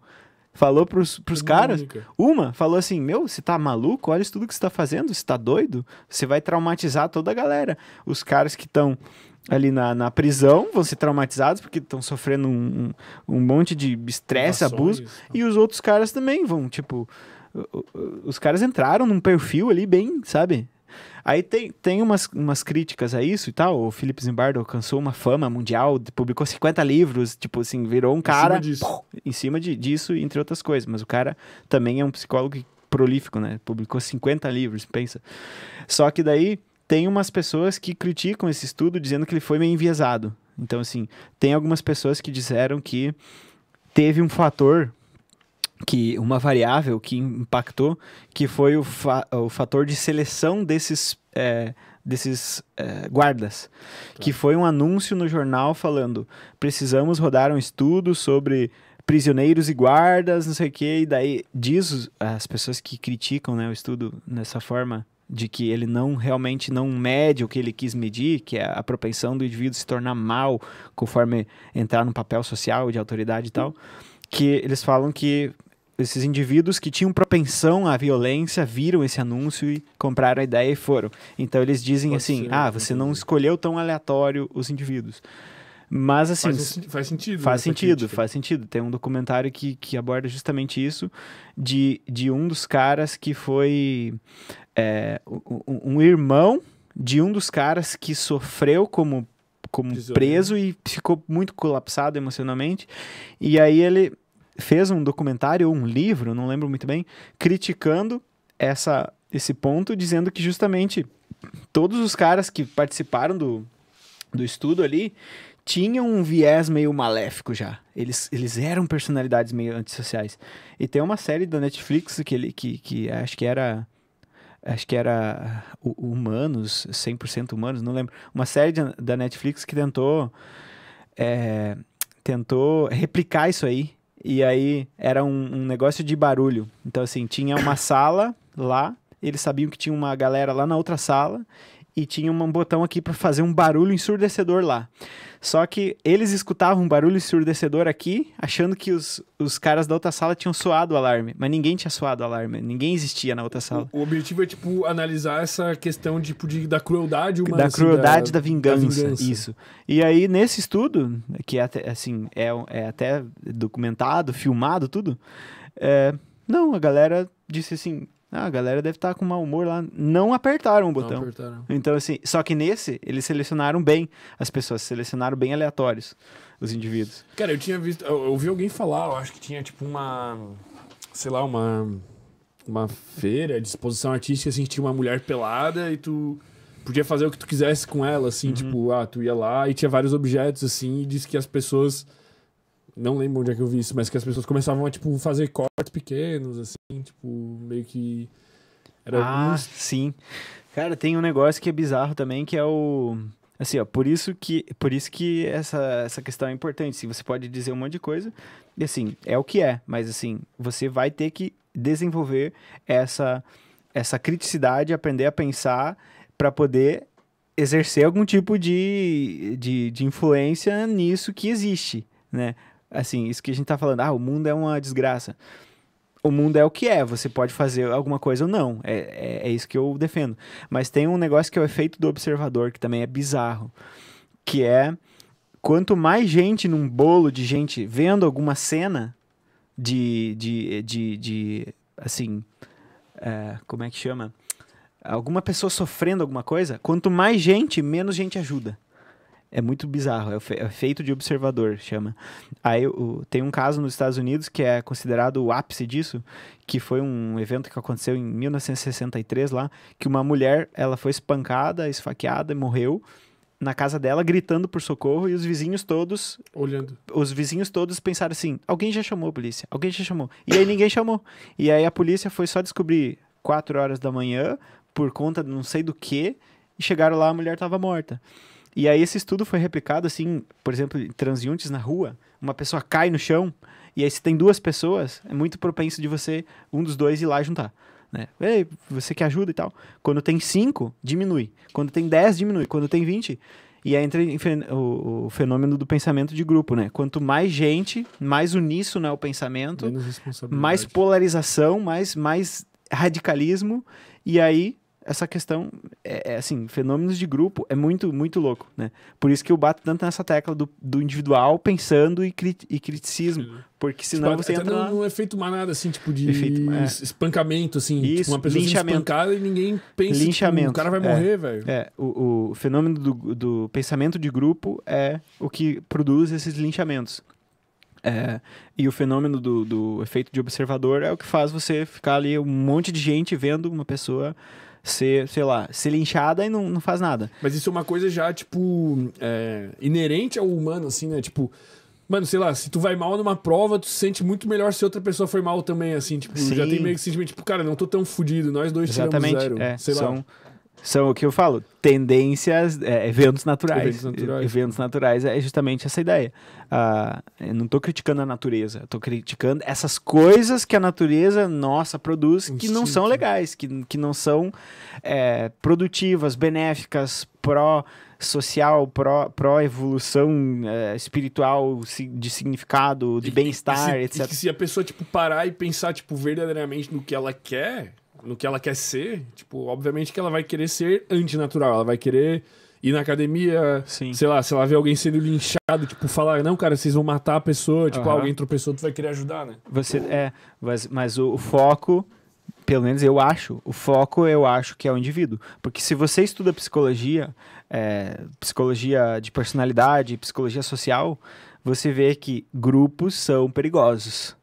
Falou pros, pros caras. Única. Uma falou assim: Meu, você tá maluco? Olha isso tudo que você tá fazendo, você tá doido? Você vai traumatizar toda a galera. Os caras que estão ali na, na prisão, vão ser traumatizados porque estão sofrendo um, um, um, monte de estresse, abuso. Tá. E os outros caras também vão, tipo. Os caras entraram num perfil ali bem, sabe? Aí tem, tem umas, umas críticas a isso e tal. O Felipe Zimbardo alcançou uma fama mundial, publicou 50 livros, tipo assim, virou um em cara. Cima pô, em cima, de, disso, entre outras coisas. Mas o cara também é um psicólogo prolífico, né? Publicou 50 livros, pensa. Só que daí tem umas pessoas que criticam esse estudo dizendo que ele foi meio enviesado. Então, assim, tem algumas pessoas que disseram que teve um fator que uma variável que impactou que foi o, fa o fator de seleção desses é, desses é, guardas tá. que foi um anúncio no jornal falando precisamos rodar um estudo sobre prisioneiros e guardas não sei o que e daí diz as pessoas que criticam né, o estudo nessa forma de que ele não realmente não mede o que ele quis medir, que é a propensão do indivíduo se tornar mal conforme entrar no papel social de autoridade e tal, que eles falam que esses indivíduos que tinham propensão à violência viram esse anúncio e compraram a ideia e foram. Então eles dizem Pode assim: ser, ah, você não escolheu tão aleatório os indivíduos. Mas assim. Faz, faz sentido. Faz sentido, crítica. faz sentido. Tem um documentário que, que aborda justamente isso, de, de um dos caras que foi é, um, um, irmão de um dos caras que sofreu como, como preso e ficou muito colapsado emocionalmente. E aí ele fez um documentário ou um livro, não lembro muito bem, criticando essa, esse ponto, dizendo que justamente todos os caras que participaram do, do estudo ali tinham um viés meio maléfico já. Eles, eles eram personalidades meio antissociais. E tem uma série da Netflix que ele que, que acho que era acho que era uh, Humanos, 100% Humanos, não lembro, uma série de, da Netflix que tentou é, tentou replicar isso aí. E aí era um, um negócio de barulho. Então, assim, tinha uma [coughs] sala lá, eles sabiam que tinha uma galera lá na outra sala, e tinha um botão aqui para fazer um barulho ensurdecedor lá. Só que eles escutavam um barulho ensurdecedor aqui, achando que os, os caras da outra sala tinham soado o alarme. Mas ninguém tinha soado o alarme, ninguém existia na outra sala. O, o objetivo é, tipo, analisar essa questão tipo, de, da crueldade humana. Da assim, crueldade, da, da, vingança, da, vingança, isso. E aí, nesse estudo, que é até, assim, é, é até documentado, filmado, tudo, é, não, a galera disse assim, ah, a galera deve estar tá com mau humor lá. Não apertaram o botão. Não apertaram. Então, assim, só que nesse, eles selecionaram bem as pessoas, selecionaram bem aleatórios os indivíduos. Cara, eu tinha visto, eu ouvi alguém falar, eu acho que tinha tipo uma, sei lá, uma uma feira de exposição artística, assim, que tinha uma mulher pelada e tu podia fazer o que tu quisesse com ela, assim, uhum. tipo, ah, tu ia lá e tinha vários objetos, assim, e disse que as pessoas não lembro onde é que eu vi isso, mas que as pessoas começavam a, tipo, fazer cortes pequenos, assim, tipo, meio que. Era ah, sim. Cara, tem um negócio que é bizarro também, que é o. Assim, ó, por isso que, por isso que essa, essa questão é importante. Assim, você pode dizer um monte de coisa, e assim, é o que é, mas assim, você vai ter que desenvolver essa, essa criticidade, aprender a pensar para poder exercer algum tipo de, de, de influência nisso que existe, né? Assim, isso que a gente tá falando, ah, o mundo é uma desgraça. O mundo é o que é, você pode fazer alguma coisa ou não. É, é, é isso que eu defendo. Mas tem um negócio que é o efeito do observador, que também é bizarro. Que é quanto mais gente num bolo de gente vendo alguma cena de. de, de, de assim. É, como é que chama? Alguma pessoa sofrendo alguma coisa, quanto mais gente, menos gente ajuda. É muito bizarro, é, é feito de observador, chama. Aí tem um caso nos Estados Unidos que é considerado o ápice disso, que foi um evento que aconteceu em 1963 lá, que uma mulher, ela foi espancada, esfaqueada, e morreu na casa dela gritando por socorro e os vizinhos todos olhando. Os vizinhos todos pensaram assim: alguém já chamou a polícia? Alguém já chamou? E aí ninguém chamou. E aí a polícia foi só descobrir 4 horas da manhã por conta de não sei do que e chegaram lá a mulher estava morta. E aí esse estudo foi replicado, assim, por exemplo, em transeuntes na rua, uma pessoa cai no chão, e aí se tem duas pessoas, é muito propenso de você, um dos dois, ir lá juntar. Né? Ei, você que ajuda e tal. Quando tem cinco, diminui. Quando tem dez, diminui. Quando tem vinte... E aí entra o, fenômeno do pensamento de grupo, né? Quanto mais gente, mais uníssono é o pensamento, mais polarização, mais, mais radicalismo, e aí essa questão é, é, assim, fenômenos de grupo é muito, muito louco, né? Por isso que eu bato tanto nessa tecla do, do individual pensando e, crit, e criticismo. Porque tipo, senão tipo, você entra. Não, não é feito manada, assim, tipo, de efeito, é. espancamento, assim, tipo, isso, tipo, uma pessoa espancada e ninguém pensa. Linchamento. Tipo, o cara vai morrer, é. velho. É, o, o fenômeno do, do pensamento de grupo é o que produz esses linchamentos. É, e o fenômeno do, do efeito de observador é o que faz você ficar ali um monte de gente vendo uma pessoa ser, sei lá, ser linchada e não, não faz nada. Mas isso é uma coisa já, tipo, é, inerente ao humano, assim, né? Tipo, mano, sei lá, se tu vai mal numa prova, tu se sente muito melhor se outra pessoa foi mal também, assim, tipo, Sim. já tem meio que sentimento, tipo, cara, não tô tão fudido, nós dois Exatamente, tiramos zero. É, sei são... lá são o que eu falo, tendências, é, eventos naturais. Eventos naturais. Eventos naturais é justamente essa ideia. Ah, eu não estou criticando a natureza, estou criticando essas coisas que a natureza nossa produz Instinto. que não são legais, que, que não são é, produtivas, benéficas, pró social, pró, pró evolução é, espiritual, de significado, de bem-estar, etc. E se a pessoa tipo parar e pensar tipo verdadeiramente no que ela quer, no que ela quer ser, tipo, obviamente que ela vai querer ser antinatural, ela vai querer ir na academia, Sim. sei lá, se ela vê alguém sendo linchado, tipo, falar, não, cara, vocês vão matar a pessoa, tipo, uhum. alguém tropeçou, tu vai querer ajudar, né? Você, é, mas, mas o, foco, pelo menos eu acho, o foco eu acho que é o indivíduo. Porque se você estuda psicologia, é, psicologia de personalidade, psicologia social, você vê que grupos são perigosos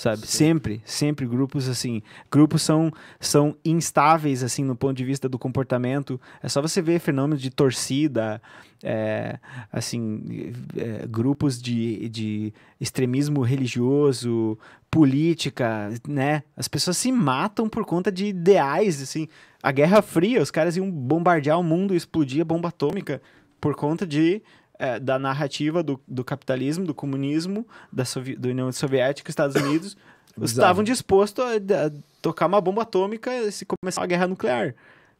sabe? Sim. Sempre, sempre grupos assim, grupos são são instáveis assim no ponto de vista do comportamento. É só você ver fenômenos de torcida, é, assim, é, grupos de, de extremismo religioso, política, né? As pessoas se matam por conta de ideais, assim. A Guerra Fria, os caras iam bombardear o mundo, explodir a bomba atômica por conta de é, da narrativa do, do, capitalismo, do comunismo, da, Sovi da União Soviética, Estados [coughs] Unidos, estavam dispostos a, a, tocar uma bomba atômica se começar uma guerra nuclear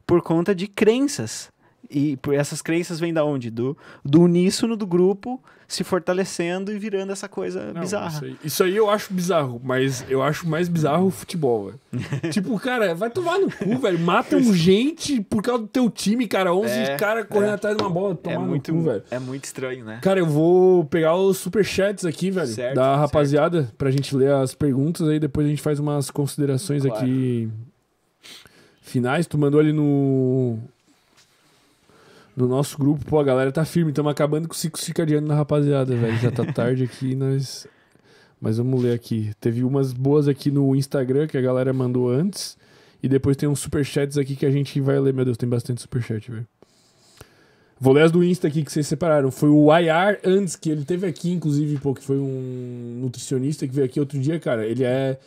por conta de crenças. E essas crenças vêm da onde? Do, do uníssono do grupo se fortalecendo e virando essa coisa Não, bizarra. Isso aí, isso aí, eu acho bizarro, mas eu acho mais bizarro o futebol, [laughs] tipo, cara, vai tomar no cu, velho. Matam gente por causa do teu time, cara. 11 é, caras correndo é, atrás de uma bola. É tomar é muito, no cu, velho. É muito estranho, né? Cara, eu vou pegar os superchats aqui, velho, certo, da rapaziada, certo. pra gente ler as perguntas aí. Depois a gente faz umas considerações claro. aqui finais. Tu mandou ali no no nosso grupo, pô, a galera tá firme. Estamos acabando com o ciclo circadiano da rapaziada, velho. Já tá [laughs] tarde aqui nós. Mas vamos ler aqui. Teve umas boas aqui no Instagram que a galera mandou antes. E depois tem uns superchats aqui que a gente vai ler. Meu Deus, tem bastante superchat, velho. Vou ler as do Insta aqui que vocês separaram. Foi o IR antes, que ele teve aqui, inclusive, pô, que foi um nutricionista que veio aqui outro dia, cara. Ele é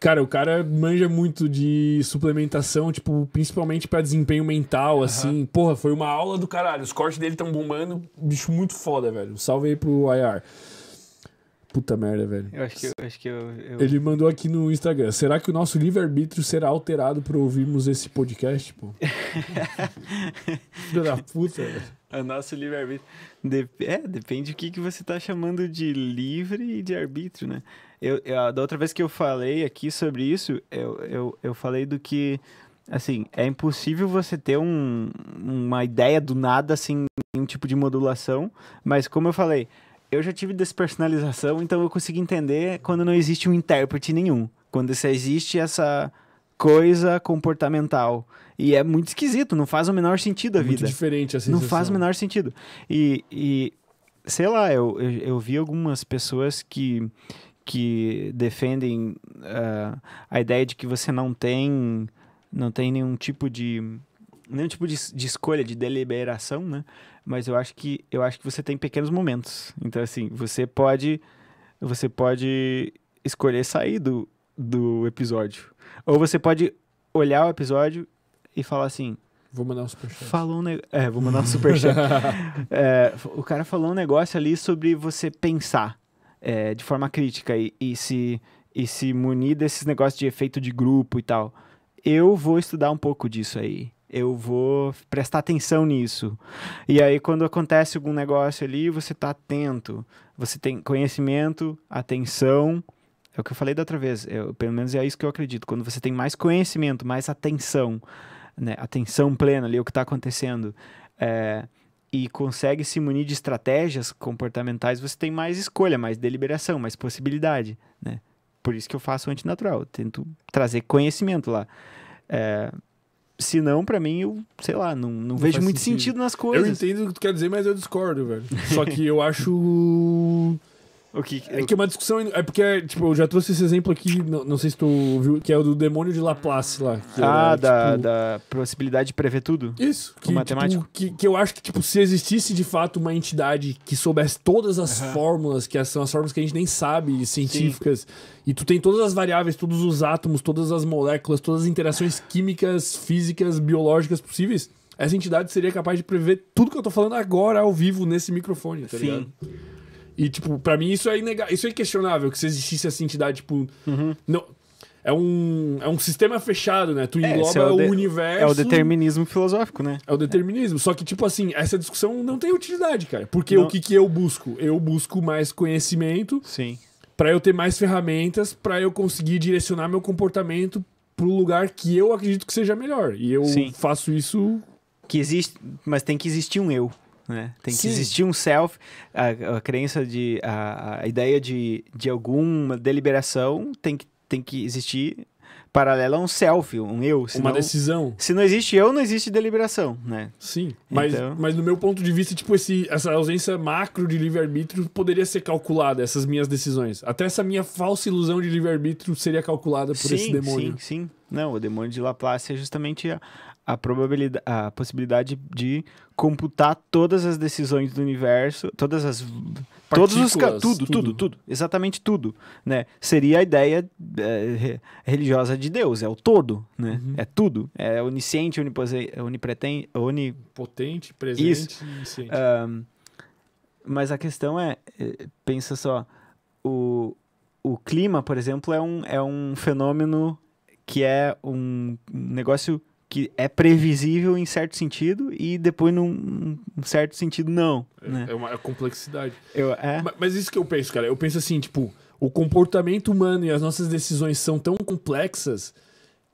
Cara, o cara manja muito de suplementação, tipo, principalmente para desempenho mental, uhum. assim. Porra, foi uma aula do caralho. Os cortes dele tão bombando. Bicho muito foda, velho. Salve aí pro IR. Puta merda, velho. Eu acho que, eu, acho que eu, eu... Ele mandou aqui no Instagram. Será que o nosso livre-arbítrio será alterado pra ouvirmos esse podcast, pô? [laughs] Filho da puta, velho. O nosso livre-arbítrio. Dep é, depende do que, que você tá chamando de livre e de arbítrio, né? Eu, eu, da outra vez que eu falei aqui sobre isso, eu, eu, eu falei do que, assim, é impossível você ter um, uma ideia do nada, assim, um tipo de modulação, mas como eu falei, eu já tive despersonalização, então eu consegui entender quando não existe um intérprete nenhum. Quando só existe essa coisa comportamental. E é muito esquisito, não faz o menor sentido a é vida. Muito diferente assim. Não faz o menor sentido. E, e sei lá, eu, eu, eu vi algumas pessoas que, que defendem uh, a ideia de que você não tem não tem nenhum tipo de nenhum tipo de, de, escolha de deliberação né mas eu acho que eu acho que você tem pequenos momentos então assim você pode você pode escolher sair do, do episódio ou você pode olhar o episódio e falar assim Vou mandar um superchat. Falou um É, vou mandar um superchat. [laughs] é, o cara falou um negócio ali sobre você pensar é, de forma crítica e, e, se, e se munir desses negócios de efeito de grupo e tal. Eu vou estudar um pouco disso aí. Eu vou prestar atenção nisso. E aí, quando acontece algum negócio ali, você está atento. Você tem conhecimento, atenção. É o que eu falei da outra vez. Eu, pelo menos é isso que eu acredito. Quando você tem mais conhecimento, mais atenção, né? atenção plena ali, o que está acontecendo. É, e consegue se munir de estratégias comportamentais, você tem mais escolha, mais deliberação, mais possibilidade, né? Por isso que eu faço o antinatural, eu tento trazer conhecimento lá. É, se não, para mim, eu, sei lá, não, não, não vejo muito sentido. sentido nas coisas. Eu entendo o que tu quer dizer, mas eu discordo, velho. [laughs] Só que eu acho o que, É que é uma discussão. É porque, é, tipo, eu já trouxe esse exemplo aqui, não, não sei se tu viu que é o do demônio de Laplace lá. ah, era, da, tipo... da possibilidade de prever tudo? Isso. Que, tipo, matemático. Tipo, que, que eu acho que, tipo, se existisse de fato uma entidade que soubesse todas as uhum. fórmulas, que são as fórmulas que a gente nem sabe, científicas, Sim. e tu tem todas as variáveis, todos os átomos, todas as moléculas, todas as interações químicas, físicas, biológicas possíveis essa entidade seria capaz de prever tudo que eu tô falando agora ao vivo nesse microfone, tá Sim. ligado? E, tipo, pra mim isso é, inega... isso é inquestionável, que se existisse essa entidade, tipo... Uhum. Não... É um, é um sistema fechado, né? Tu é, engloba é o, de... universo... É o determinismo filosófico, né? É o determinismo. É. Só que, tipo assim, essa discussão não tem utilidade, cara. Porque não... o que, que eu busco? Eu busco mais conhecimento... Sim. Pra eu ter mais ferramentas, para eu conseguir direcionar meu comportamento pro lugar que eu acredito que seja melhor. E eu Sim. faço isso... Que existe... Mas tem que existir um eu né? Tem Sim. que existir um self, a, a crença de a, a, ideia de, de alguma deliberação tem que, tem que existir paralela a um self, um eu. Senão, uma decisão. Se não existe eu, não existe deliberação, né? Sim, mas, então... mas no meu ponto de vista, tipo, esse, essa ausência macro de livre-arbítrio poderia ser calculada, essas minhas decisões. Até essa minha falsa ilusão de livre-arbítrio seria calculada por sim, esse demônio. Sim, sim. Não, o demônio de Laplace é justamente a, a probabilidade, a possibilidade de computar todas as decisões do universo, todas as todos os tudo, tudo, tudo, tudo, exatamente tudo, né? Seria a ideia é, religiosa de Deus, é o todo, né? Uhum. É tudo, é onisciente, onipotente, onipotente, presente, Isso. onisciente. Um, mas a questão é, eh, pensa só, o, o clima, por exemplo, é um, é um fenômeno que é um negócio que é previsível em certo sentido e depois num, num certo sentido não. É, né? é uma é complexidade. Eu, é... Mas, mas, isso que eu penso, cara. Eu penso assim, tipo, o comportamento humano e as nossas decisões são tão complexas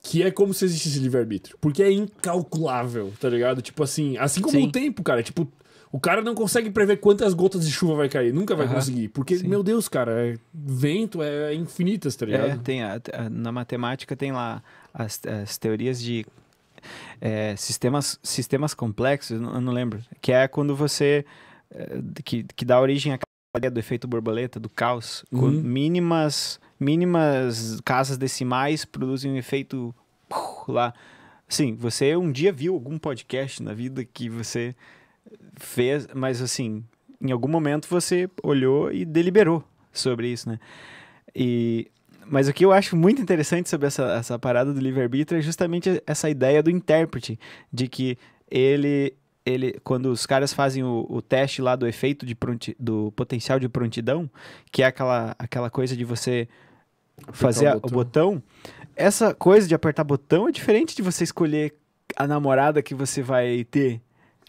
que é como se existisse livre-arbítrio. Porque é incalculável, tá ligado? Tipo assim, assim como Sim. o tempo, cara. Tipo, o cara não consegue prever quantas gotas de chuva vai cair. Nunca vai uhum. conseguir. Porque, Sim. meu Deus, cara, é, vento é infinitas, tá é, ligado? É, tem a, na matemática tem lá as, as teorias de é, sistemas, sistemas complexos, eu não lembro, que é quando você. É, que, que dá origem à ideia do efeito borboleta, do caos. Uhum. Mínimas, mínimas casas decimais produzem um efeito lá. Sim, você um dia viu algum podcast na vida que você fez, mas assim, em algum momento você olhou e deliberou sobre isso, né? E mas o que eu acho muito interessante sobre essa, essa parada do livre-arbítrio é justamente essa ideia do intérprete, de que ele, ele quando os caras fazem o, o teste lá do efeito de pronti, do potencial de prontidão, que é aquela, aquela coisa de você fazer o botão, essa coisa de apertar botão é diferente de você escolher a namorada que você vai ter.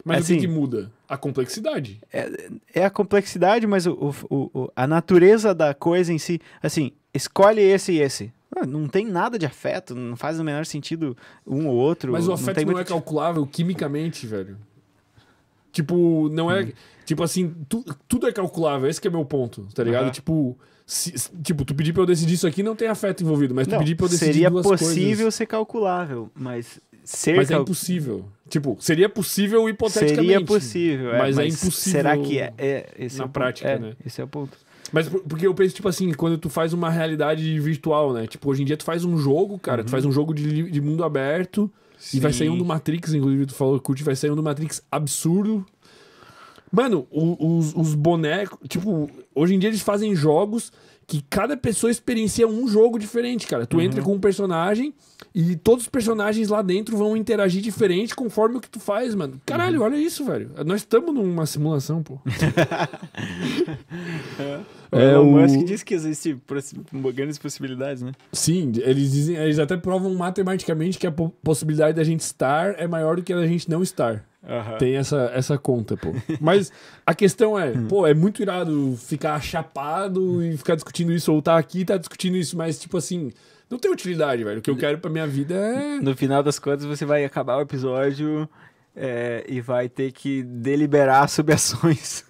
Mas assim, o que, assim, que, muda? A complexidade. É, é a complexidade, mas o, o, o, a natureza da coisa em si. Assim, escolhe esse e esse. Ah, não tem nada de afeto, não faz o menor sentido um ou outro. Mas o afeto não, não muito... é calculável quimicamente, velho. Tipo, não é. Hum. Tipo assim, tu, tudo é calculável, esse é meu ponto, tá ligado? Uhum. Tipo, se, tipo, tu pedir pra eu decidir isso aqui não tem afeto envolvido, mas tu não, pedir pra eu decidir Seria possível coisas. ser calculável, mas ser. Mas é cal... é impossível. Tipo, seria possível hipoteticamente. Seria possível, é, mas, é mas é impossível. Será que é? é na é prática, ponto, é, né? Esse é o ponto. Mas porque eu penso, tipo assim, quando tu faz uma realidade virtual, né? Tipo, hoje em dia tu faz um jogo, cara, uhum. tu faz um jogo de, de mundo aberto. Sim. E vai sair um do Matrix, inclusive, tu falou, curte, vai sair um do Matrix absurdo. Mano, os, os bonecos. Tipo, hoje em dia eles fazem jogos que cada pessoa experiencia um jogo diferente, cara. Tu uhum. entra com um personagem e todos os personagens lá dentro vão interagir diferente conforme o que tu faz, mano. Caralho, uhum. olha isso, velho. Nós estamos numa simulação, pô. [laughs] É, é, o Elon Musk diz que existem grandes possibilidades, né? Sim, eles dizem, eles até provam matematicamente que a possibilidade da gente estar é maior do que a da gente não estar. Uhum. Tem essa, essa conta, pô. Mas a questão é, hum. pô, é muito irado ficar chapado e ficar discutindo isso, ou tá aqui e tá discutindo isso, mas tipo assim, não tem utilidade, velho. O que eu quero pra minha vida é. No final das contas, você vai acabar o episódio é, e vai ter que deliberar [laughs] sobre ações.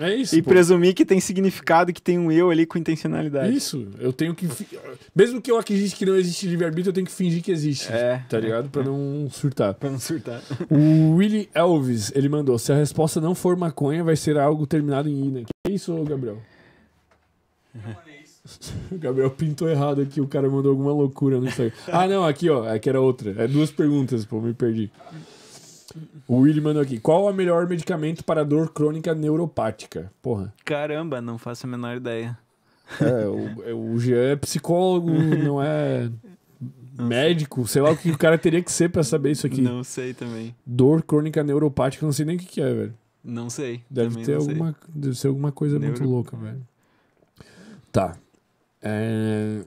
é isso. e pô. presumir que tem significado, que tem um eu ali com intencionalidade. Isso. Eu tenho que. Mesmo que eu acredite que não existe livre-arbítrio, eu tenho que fingir que existe. É. Tá ligado? É, pra é. não surtar. Pra não surtar. [laughs] O Willie Elvis, ele mandou: se a resposta não for maconha, vai ser algo terminado em ina. Que isso, Gabriel? O [laughs] Gabriel pintou errado aqui, o cara mandou alguma loucura não sei Ah, não, aqui ó, aqui é era outra. É duas perguntas, pô, me perdi. O Willi mandou aqui. Qual é o melhor medicamento para dor crônica neuropática? Porra. Caramba, não faço a menor ideia. É, o, é, o Jean é psicólogo, [laughs] não é não médico, sei. sei. lá o que o cara teria que ser para saber isso aqui. Não sei também. Dor crônica neuropática, não sei nem o que, que é, velho. Não sei. Deve ter alguma, sei. deve ser alguma coisa Neuro... muito louca, velho. Tá. É...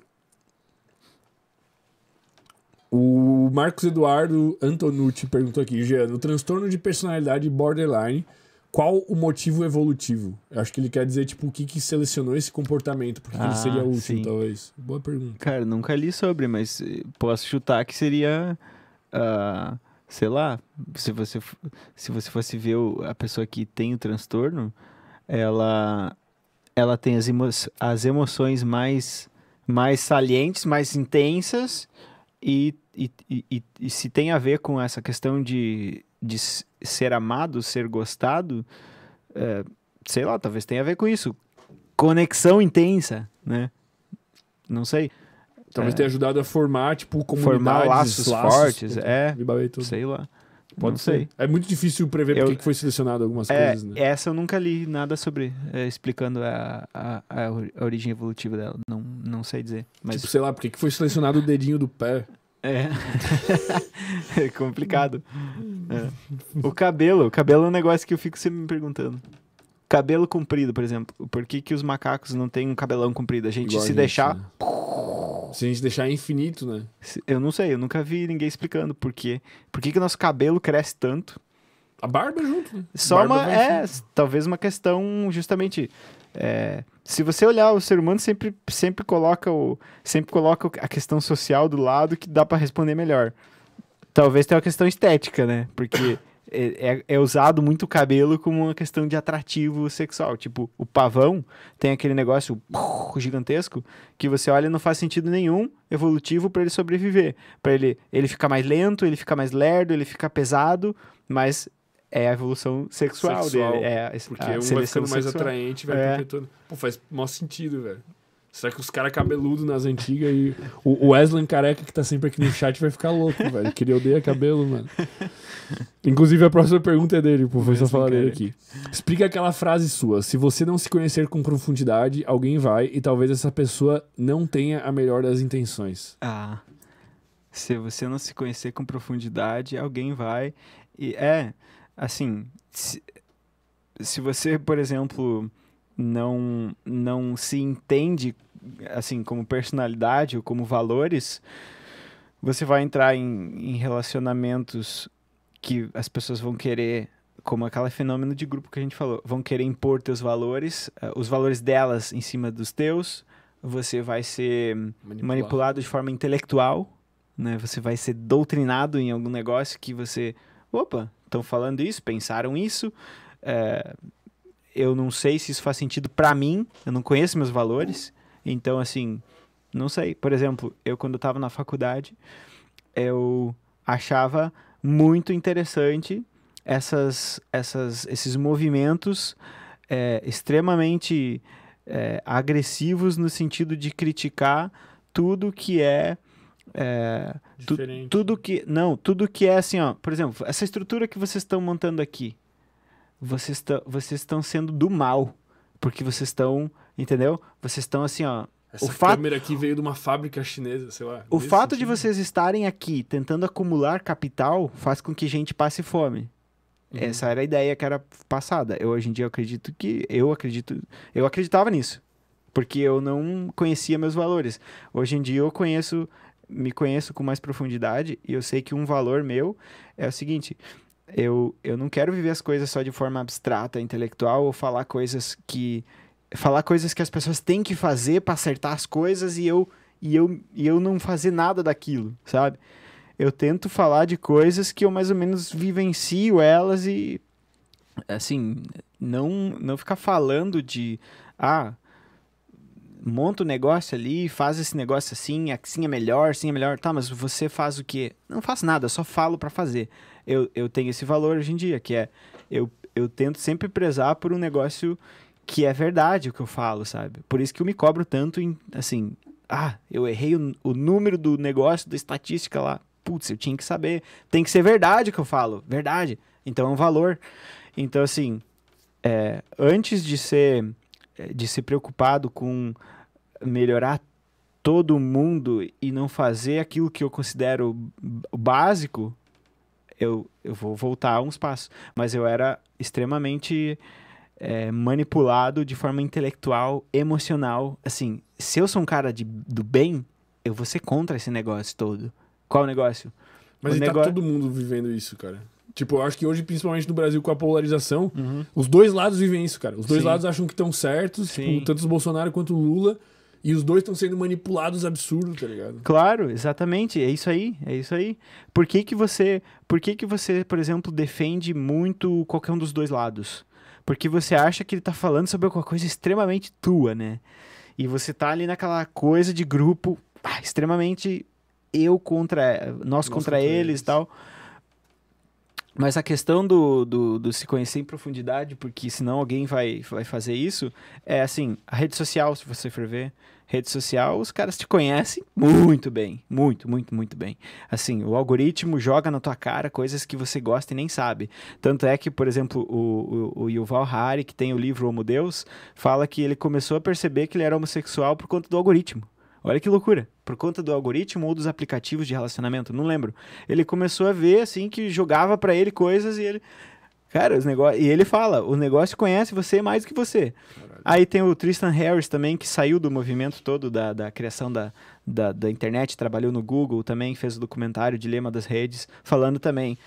O Marcos Eduardo Antonucci perguntou aqui, Jean, no transtorno de personalidade borderline, qual o motivo evolutivo? Eu acho que ele quer dizer, tipo, o que, que selecionou esse comportamento, porque ah, ele seria útil, sim. talvez. Boa pergunta. Cara, nunca li sobre, mas eh, posso chutar que seria. Uh, sei lá, se você, se você fosse ver a pessoa que tem o transtorno, ela, ela tem as, emo as emoções mais, mais salientes, mais intensas e, e, e, e, se tem a ver com essa questão de, de ser amado, ser gostado, é, sei lá, talvez tenha a ver com isso. Conexão intensa, né? Não sei. Talvez é, tenha ajudado a formar, tipo, comunidades. Formar laços, laços fortes, é. Sei lá. Pode não ser. Sei. É muito difícil prever eu, porque foi selecionado algumas é, coisas, né? Essa eu nunca li nada sobre, é, explicando a, a, a, origem evolutiva dela. Não, não sei dizer. Mas... Tipo, sei lá, porque que foi selecionado o dedinho do pé? É. [laughs] é complicado. É. O cabelo. O cabelo é um negócio que eu fico sempre me perguntando. Cabelo comprido, por exemplo. Por que, que os macacos não têm um cabelão comprido? A gente Igual se a gente, deixar... Né? Se a gente deixar infinito, né? Eu não sei, eu nunca vi ninguém explicando por quê. Por que, que nosso cabelo cresce tanto? A barba junto, né? Só barba uma. É, junto. talvez uma questão justamente. É, se você olhar, o ser humano sempre, sempre, coloca o, sempre coloca a questão social do lado que dá para responder melhor. Talvez tenha uma questão estética, né? Porque é, é, é, usado muito o cabelo como uma questão de atrativo sexual. Tipo, o pavão tem aquele negócio [laughs] gigantesco que você olha e não faz sentido nenhum evolutivo para ele sobreviver. Para ele, ele ficar mais lento, ele ficar mais lerdo, ele ficar pesado, mas é a evolução sexual, sexual dele. É a, porque a um vai ficando mais sexual. atraente, vai é. Pô, faz maior sentido, velho. Será que os caras cabeludos nas antigas e. O Wesley careca que tá sempre aqui no chat vai ficar louco, velho. Que ele odeia cabelo, mano. Inclusive, a próxima pergunta é dele, pô. Foi só falar dele aqui. Explica aquela frase sua. Se você não se conhecer com profundidade, alguém vai e talvez essa pessoa não tenha a melhor das intenções. Ah. Se você não se conhecer com profundidade, alguém vai. E é. Assim. Se, se você, por exemplo. Não, não se entende assim, como personalidade ou como valores, você vai entrar em, em relacionamentos que as pessoas vão querer como aquele fenômeno de grupo que a gente falou, vão querer impor teus valores, eh, os valores delas em cima dos teus, você vai ser manipulado, manipulado de forma intelectual, né? Você vai ser doutrinado em algum negócio que você, opa, estão falando isso, pensaram isso, é, eu não sei se isso faz sentido para mim, eu não conheço meus valores, então, assim, não sei. Por exemplo, eu quando estava na faculdade, eu achava muito interessante essas, essas, esses movimentos é, extremamente é, agressivos no sentido de criticar tudo que é, é tu, tudo que não tudo que é assim ó por exemplo essa estrutura que vocês estão montando aqui vocês estão vocês estão sendo do mal porque vocês estão Entendeu? Vocês estão assim, ó. Essa o câmera aqui veio de uma fábrica chinesa, sei lá. O fato sentido. de vocês estarem aqui tentando acumular capital faz com que gente passe fome. Uhum. Essa era a ideia que era passada. Eu hoje em dia acredito que eu acredito, eu acreditava nisso, porque eu não conhecia meus valores. Hoje em dia eu conheço, me conheço com mais profundidade e eu sei que um valor meu é o seguinte: eu, eu não quero viver as coisas só de forma abstrata, intelectual ou falar coisas que falar coisas que as pessoas têm que fazer para acertar as coisas e eu e eu e eu não fazer nada daquilo, sabe? Eu tento falar de coisas que eu mais ou menos vivencio elas e assim, não não ficar falando de ah, monta o um negócio ali, faz esse negócio assim, assim é melhor, assim é melhor. Tá, mas você faz o quê? Não faço nada, só falo para fazer. Eu, eu tenho esse valor hoje em dia, que é eu, eu tento sempre prezar por um negócio que é verdade o que eu falo, sabe? Por isso que eu me cobro tanto em, assim, ah, eu errei o, o número do negócio, da estatística lá. Putz, eu tinha que saber. Tem que ser verdade o que eu falo, verdade. Então é um valor. Então, assim, é, antes de ser, é, de ser preocupado com melhorar todo mundo e não fazer aquilo que eu considero básico, eu, eu vou voltar uns passos. Mas eu era extremamente é, manipulado de forma intelectual, emocional. Assim, se eu sou um cara de, do bem, eu vou ser contra esse negócio todo. Qual o negócio? Mas o negócio... tá todo mundo vivendo isso, cara. Tipo, eu acho que hoje, principalmente no Brasil, com a polarização, uhum. os dois lados vivem isso, cara. Os dois Sim. lados acham que estão certos, tipo, tanto o Bolsonaro quanto o Lula, e os dois estão sendo manipulados absurdo, tá ligado? Claro, exatamente. É isso aí, é isso aí. Por que que você, por que que você, por exemplo, defende muito qualquer um dos dois lados? porque você acha que ele tá falando sobre alguma coisa extremamente tua, né? E você tá ali naquela coisa de grupo ah, extremamente eu contra nós, nós contra, contra, eles, e tal. Mas a questão do, do, do, se conhecer em profundidade, porque senão alguém vai, vai fazer isso, é assim, a rede social, se você for ver, rede social, os caras te conhecem muito bem. Muito, muito, muito bem. Assim, o algoritmo joga na tua cara coisas que você gosta e nem sabe. Tanto é que, por exemplo, o, o, o Yuval Harari, que tem o livro Homo Deus, fala que ele começou a perceber que ele era homossexual por conta do algoritmo. Olha que loucura. Por conta do algoritmo ou dos aplicativos de relacionamento, não lembro. Ele começou a ver, assim, que jogava para ele coisas e ele. Cara, os negócios. E ele fala: o negócio conhece você mais do que você. Aí tem o Tristan Harris também, que saiu do movimento todo da, da criação da, da, da internet, trabalhou no Google também, fez o documentário Dilema das Redes, falando também.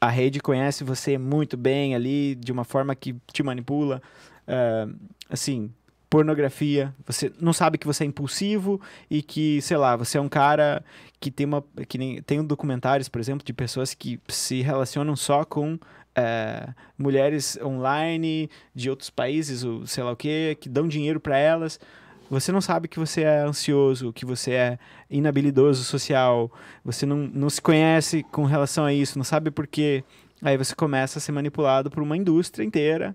A rede conhece você muito bem ali, de uma forma que te manipula. Uh, assim, pornografia, você não sabe que você é impulsivo e que, sei lá, você é um cara que tem uma que nem, tem documentários, por exemplo, de pessoas que se relacionam só com é, mulheres online de outros países, ou sei lá o que, que dão dinheiro para elas. Você não sabe que você é ansioso, que você é inabilidoso social, você não, não se conhece com relação a isso, não sabe por quê. Aí você começa a ser manipulado por uma indústria inteira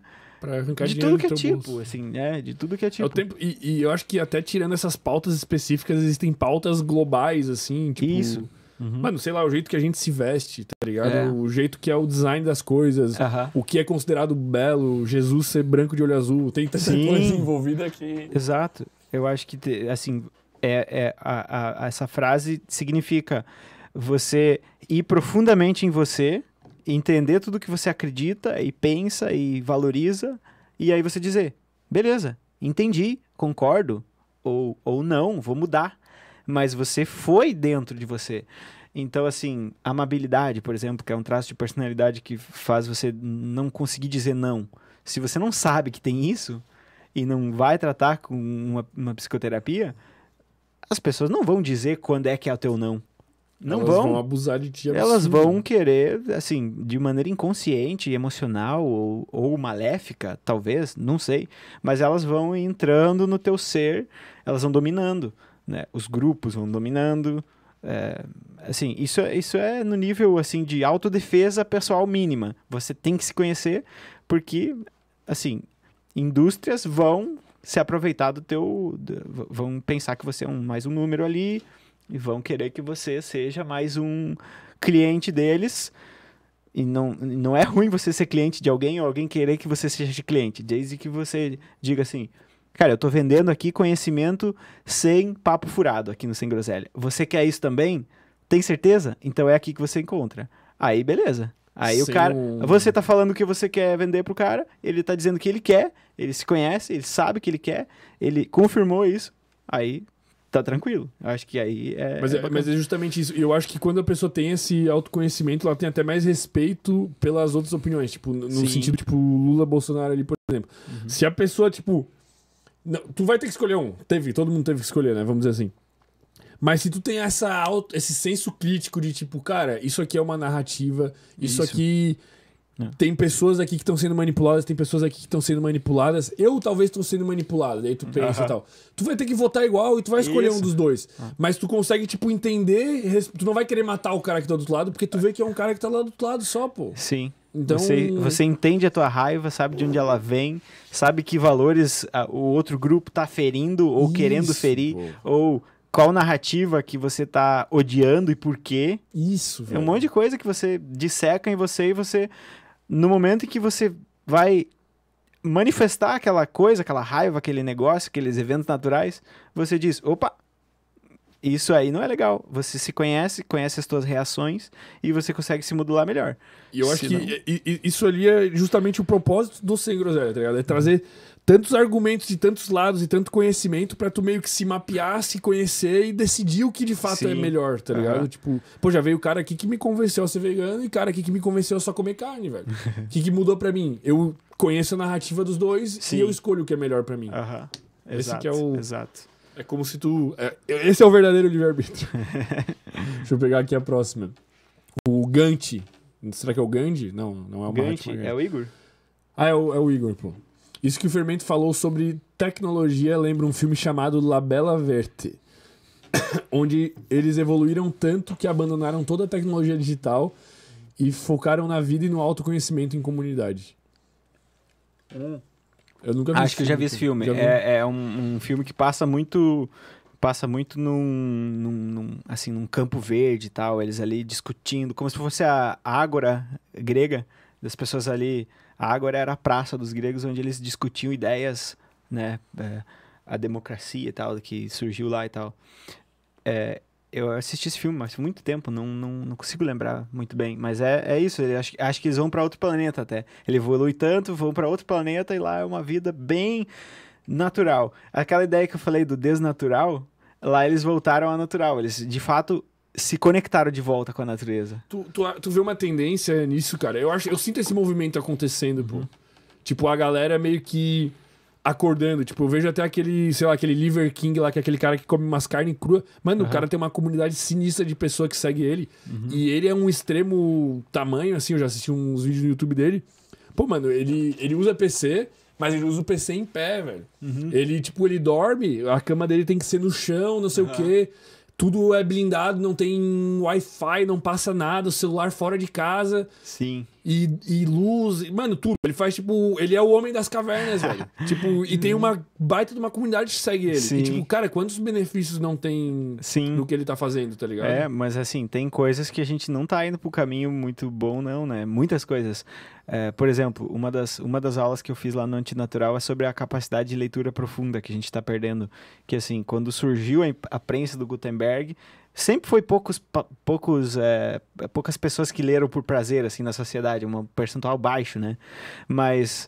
de tudo que é tipo, bolso. assim, né? De tudo que é, é tipo. É tempo, e, e, eu acho que até tirando essas pautas específicas, existem pautas globais, assim, tipo. Isso. Uhum. Mano, sei lá, o jeito que a gente se veste, tá ligado? É. O jeito que é o design das coisas, uhum. o que é considerado belo, Jesus ser branco de olho azul, tem tanta Sim. coisa envolvida aqui. Exato. Eu acho que, assim, é, é a, a, essa frase significa você ir profundamente em você, entender tudo que você acredita e pensa e valoriza, e aí você dizer, beleza, entendi, concordo, ou, ou não, vou mudar mas você foi dentro de você. Então, assim, amabilidade, por exemplo, que é um traço de personalidade que faz você não conseguir dizer não. Se você não sabe que tem isso e não vai tratar com uma, uma psicoterapia, as pessoas não vão dizer quando é que é o teu não. Não elas vão. vão abusar de ti. Elas vão querer, assim, de maneira inconsciente, emocional ou, ou maléfica, talvez, não sei. Mas elas vão entrando no teu ser, elas vão dominando né? Os grupos vão dominando. É, assim, isso, é, isso é no nível assim de autodefesa pessoal mínima. Você tem que se conhecer porque, assim, indústrias vão se aproveitar do teu... Do, vão pensar que você é um, mais um número ali e vão querer que você seja mais um cliente deles. E não, não é ruim você ser cliente de alguém ou alguém querer que você seja cliente, desde que você diga assim: Cara, eu tô vendendo aqui conhecimento sem papo furado aqui no Sem Groselha. Você quer isso também? Tem certeza? Então é aqui que você encontra. Aí, beleza. Aí o cara. Você tá falando o que você quer vender pro cara, ele tá dizendo que ele quer, ele se conhece, ele sabe que ele quer, ele confirmou isso, aí tá tranquilo. Eu acho que aí é. é mas é, é mas é justamente isso. Eu acho que quando a pessoa tem esse autoconhecimento, ela tem até mais respeito pelas outras opiniões. Tipo, no Sim. sentido, tipo, Lula Bolsonaro ali, por exemplo. Uhum. Se a pessoa, tipo, não, tu vai ter que escolher um. Teve, todo mundo teve que escolher, né? Vamos dizer assim. Mas se tu tem essa auto, esse senso crítico de tipo, cara, isso aqui é uma narrativa, isso, isso. aqui. É. Tem pessoas aqui que estão sendo manipuladas, tem pessoas aqui que estão sendo manipuladas. Eu talvez estou sendo manipulado, daí tu pensa e tal. Tu vai ter que votar igual e tu vai escolher isso. um dos dois. Ah. Mas tu consegue, tipo, entender. Tu não vai querer matar o cara que tá do outro lado, porque tu é. vê que é um cara que tá lá do outro lado só, pô. Sim. Então... Você, você entende a tua raiva, sabe de onde ela vem, sabe que valores a, o outro grupo tá ferindo ou Isso. querendo ferir, ou qual narrativa que você tá odiando e por quê. Isso, velho. É um monte de coisa que você disseca em você e você. No momento em que você vai manifestar aquela coisa, aquela raiva, aquele negócio, aqueles eventos naturais, você diz: opa, isso aí não é legal. Você se conhece, conhece as suas reações e você consegue se modular melhor. E eu se acho não... que isso ali é justamente o propósito do Sem Groselha, tá ligado? É trazer tantos argumentos de tantos lados e tanto conhecimento para tu meio que se mapear, se conhecer e decidir o que de fato é Sim. é melhor, tá ligado? Uhum. Tipo, pô, já veio o cara aqui que me convenceu a ser vegano e cara aqui que me convenceu a só comer carne, velho. O [laughs] que, que mudou para mim? Eu conheço a narrativa dos dois Sim. e eu escolho o que é melhor para mim. Uhum. Esse que é o... Exato. É como se tu. É, esse é o verdadeiro livre-arbítrio. [laughs] Deixa eu pegar aqui a próxima. O Gantt. Será que é o Gandhi? Não, não é o Gantt. É o Igor? Ah, é o, é o Igor, pô. Isso que o Fermento falou sobre tecnologia lembra um filme chamado La Bella Verte, [coughs] onde eles evoluíram tanto que abandonaram toda a tecnologia digital e focaram na vida e no autoconhecimento em comunidade. Hum. Eu nunca vi Acho que eu já vi esse filme. Vi. É, é um, um, filme que passa muito passa muito num, num, num, assim num campo verde e tal eles ali discutindo como se fosse a ágora grega das pessoas ali a ágora era a praça dos gregos onde eles discutiam ideias né é, a democracia e tal que surgiu lá e tal é, eu assisti esse filme há muito tempo, não, não, não, consigo lembrar muito bem. Mas é, é isso, acho, acho que eles vão para outro planeta até. Ele evolui tanto, vão para outro planeta e lá é uma vida bem natural. Aquela ideia que eu falei do desnatural, lá eles voltaram ao natural. Eles, de fato, se conectaram de volta com a natureza. Tu, tu, tu vê uma tendência nisso, cara? Eu, acho, eu sinto esse movimento acontecendo, pô. Uhum. Tipo, a galera meio que acordando. Tipo, eu vejo até aquele, sei lá, aquele Liver King lá, que é aquele cara que come umas carnes cruas. Mano, uhum. o cara tem uma comunidade sinistra de pessoa que segue ele. Uhum. E ele é um extremo tamanho, assim, eu já assisti uns vídeos no YouTube dele. Pô, mano, ele, ele usa PC, mas ele usa o PC em pé, velho. Uhum. Ele, tipo, ele dorme, a cama dele tem que ser no chão, não sei o quê. Tudo é blindado, não tem Wi-Fi, não passa nada, o celular fora de casa. Sim e, e luz. Mano, tudo. Ele faz tipo. Ele é o homem das cavernas, velho. [laughs] tipo, e tem uma baita de uma comunidade que segue ele. Sim. E, tipo, cara, quantos benefícios não tem Sim. no que ele tá fazendo, tá ligado? É, mas assim, tem coisas que a gente não tá indo pro caminho muito bom, não, né? Muitas coisas. É, por exemplo, uma das, uma das aulas que eu fiz lá no Antinatural é sobre a capacidade de leitura profunda que a gente está perdendo. Que assim, quando surgiu a, a prensa do Gutenberg, sempre foi poucos, poucos é, poucas pessoas que leram por prazer, assim, na sociedade, um percentual baixo, né? Mas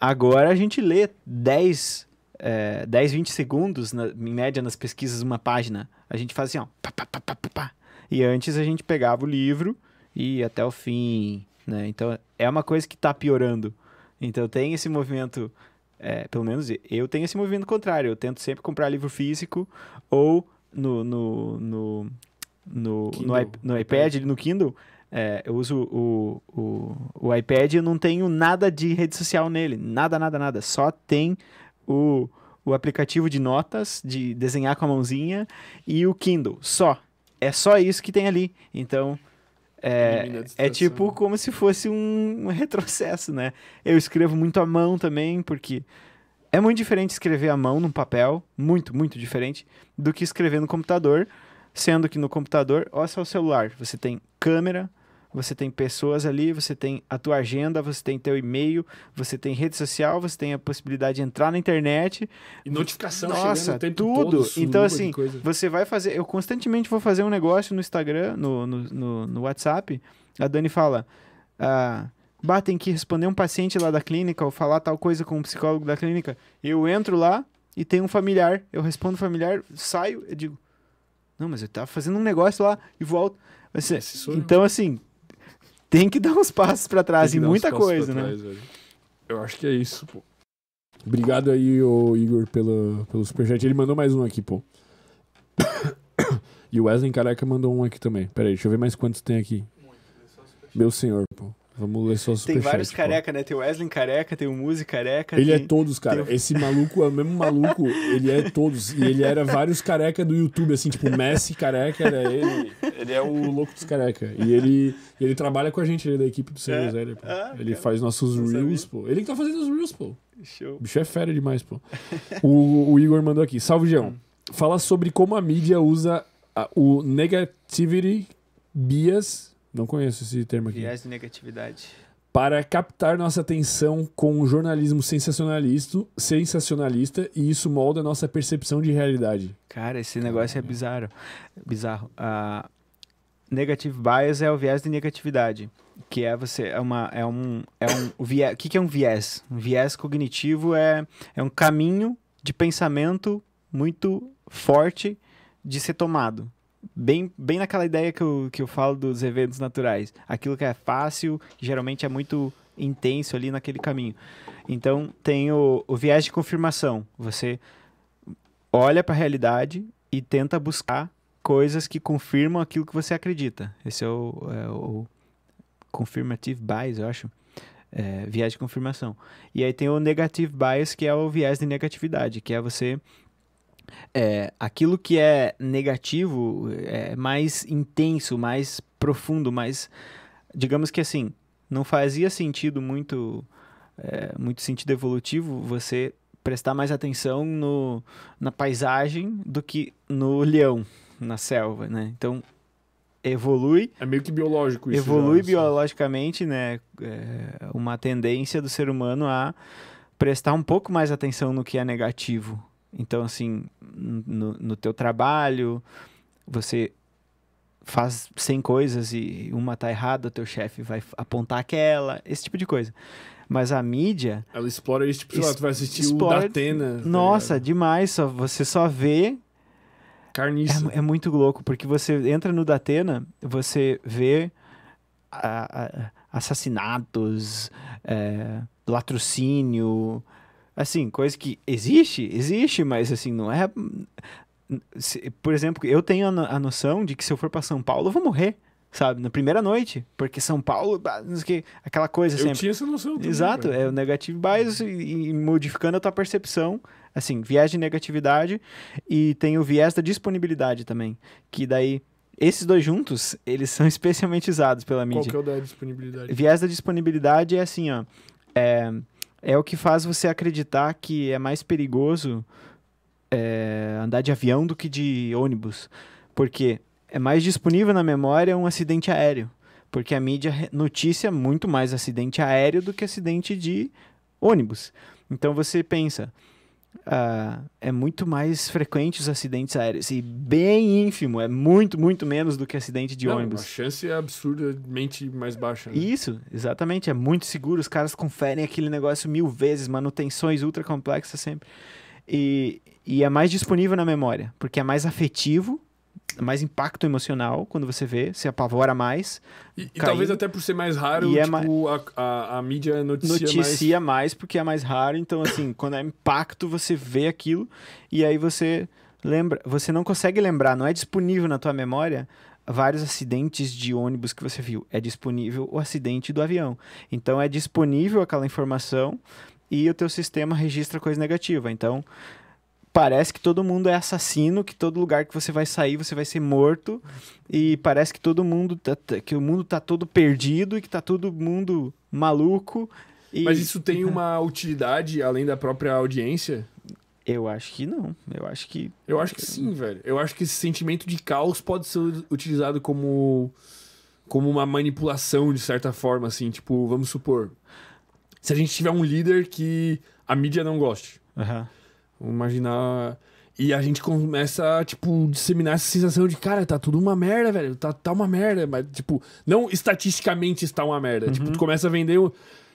agora a gente lê 10, é, 10 20 segundos, na, em média, nas pesquisas, uma página. A gente faz assim, ó, pá, pá, pá, pá, E antes a gente pegava o livro e ia até o fim, né? Então é uma coisa que está piorando. Então tem esse movimento... É, pelo menos eu tenho esse movimento contrário. Eu tento sempre comprar livro físico ou no, no, no, no, no, iP no iPad, no Kindle, é, eu uso o, o, o iPad e não tenho nada de rede social nele. Nada, nada, nada. Só tem o, o aplicativo de notas, de desenhar com a mãozinha, e o Kindle. Só. É só isso que tem ali. Então. É, é tipo como se fosse um [laughs] retrocesso, né? Eu escrevo muito à mão também, porque é muito diferente escrever à mão num papel, muito, muito diferente, do que escrever no computador, sendo que no computador, olha só é o celular, você tem câmera, você tem pessoas ali, você tem a tua agenda, você tem teu e-mail, você tem rede social, você tem a possibilidade de entrar na internet. E notificação Nossa, o tempo tudo. Todo, então, assim, você vai fazer... Eu constantemente vou fazer um negócio no Instagram, no, no, no, no WhatsApp, a Dani fala... Ah, bah, tem que responder um paciente lá da clínica ou falar tal coisa com um psicólogo da clínica. Eu entro lá e tem um familiar, eu respondo o familiar, saio, e digo, não, mas eu tava fazendo um negócio lá e volto. então, assim, tem que [laughs] dar uns passos para trás em muita coisa, né? Trás, eu acho que é isso, pô. Obrigado aí, o Igor, pelo, pelo superchat. Ele mandou mais um aqui, pô. [coughs] e o Wesley Careca mandou um aqui também. Pera aí, deixa eu ver mais quantos tem aqui. Muito, é Meu senhor, pô. Vamos ler só super Tem vários careca, pô. né? Tem o Wesley careca, tem o Muzi careca. Ele é tem... é todos, cara. Tem... Esse maluco é o mesmo maluco. ele é todos. E ele era vários careca do YouTube, assim, tipo, Messi careca era né? ele. Ele é o louco dos careca. E ele, ele trabalha com a gente, ele é da equipe do Serious é? Né, pô. Ah, ele cara. faz nossos é reels, pô. Ele que tá fazendo os reels, pô. Show. O bicho é fera demais, pô. O, o Igor mandou aqui. Salve, João. Fala sobre como a mídia usa a, o negativity bias não conheço esse termo aqui. Viés de negatividade. Para captar nossa atenção com um jornalismo sensacionalista, sensacionalista e isso molda nossa percepção de realidade. Cara, esse negócio é bizarro. Bizarro. Uh, negative bias é o viés de negatividade que é você é uma é um é um viés, o que, que é um viés? Um viés cognitivo é é um caminho de pensamento muito forte de ser tomado bem, bem naquela ideia que eu, que eu falo dos eventos naturais. Aquilo que é fácil, geralmente é muito intenso ali naquele caminho. Então, tem o, o viés de confirmação. Você olha para a realidade e tenta buscar coisas que confirmam aquilo que você acredita. Esse é o, é o confirmative bias, eu acho. É, viés de confirmação. E aí tem o negative bias, que é o viés de negatividade, que é você é, aquilo que é negativo é mais intenso, mais profundo, mais. Digamos que assim, não fazia sentido muito. É, muito sentido evolutivo você prestar mais atenção no, na paisagem do que no leão, na selva, né? Então, evolui... É meio que biológico isso. Evolui já, assim. biologicamente, né? É, uma tendência do ser humano a prestar um pouco mais atenção no que é negativo, então, assim, no, no teu trabalho, você faz 100 coisas e uma tá errada, o teu chefe vai apontar aquela, esse tipo de coisa. Mas a mídia... Ela explora isso, tipo, lá, tu vai assistir explora, o da Atena. Tá Nossa, tá demais, só, você só vê... Carniça. É, é, muito louco, porque você entra no da Atena você vê a, a, assassinatos, é, latrocínio, Assim, coisa que existe, existe, mas assim, não é. Por exemplo, eu tenho a noção de que se eu for para São Paulo, eu vou morrer sabe? Na primeira noite, porque São Paulo, que aquela coisa eu sempre. Assim, eu é tinha essa noção também, Exato, cara. é o negativo bias e, e, modificando a tua percepção, assim, viés de negatividade e tem o viés da disponibilidade também, que daí esses dois juntos, eles são [laughs] especialmente usados pela mídia. Qual que é o da disponibilidade? Viés da disponibilidade é assim, ó, é é o que faz você acreditar que é mais perigoso é, andar de avião do que de ônibus. Porque é mais disponível na memória um acidente aéreo. Porque a mídia noticia muito mais acidente aéreo do que acidente de ônibus. Então você pensa, Uh, é muito mais frequente os acidentes aéreos e bem ínfimo, é muito, muito menos do que acidente de Não, ônibus. A chance é absurdamente mais baixa. Né? Isso, exatamente, é muito seguro. Os caras conferem aquele negócio mil vezes, manutenções ultra complexas sempre. E, e é mais disponível na memória, porque é mais afetivo mais impacto emocional quando você vê, se apavora mais. E, e talvez até por ser mais raro, e é tipo, é a, a, a, mídia noticia, noticia mais... mais. porque é mais raro. Então, assim, [coughs] quando é impacto, você vê aquilo e aí você lembra. Você não consegue lembrar, não é disponível na tua memória vários acidentes de ônibus que você viu. É disponível o acidente do avião. Então, é disponível aquela informação e o teu sistema registra coisa negativa. Então, parece que todo mundo é assassino, que todo lugar que você vai sair você vai ser morto e parece que todo mundo tá, tá, que o mundo tá todo perdido e que tá todo mundo maluco. E... Mas isso tem uma utilidade além da própria audiência? Eu acho que não. Eu acho que Eu acho que sim, velho. Eu acho que esse sentimento de caos pode ser utilizado como como uma manipulação de certa forma assim, tipo, vamos supor, se a gente tiver um líder que a mídia não goste. Uhum. Imaginar. E a gente começa, tipo, disseminar essa sensação de, cara, tá tudo uma merda, velho. Tá, tá uma merda. Mas, tipo, não estatisticamente está uma merda. Uhum. Tipo, tu começa a vender.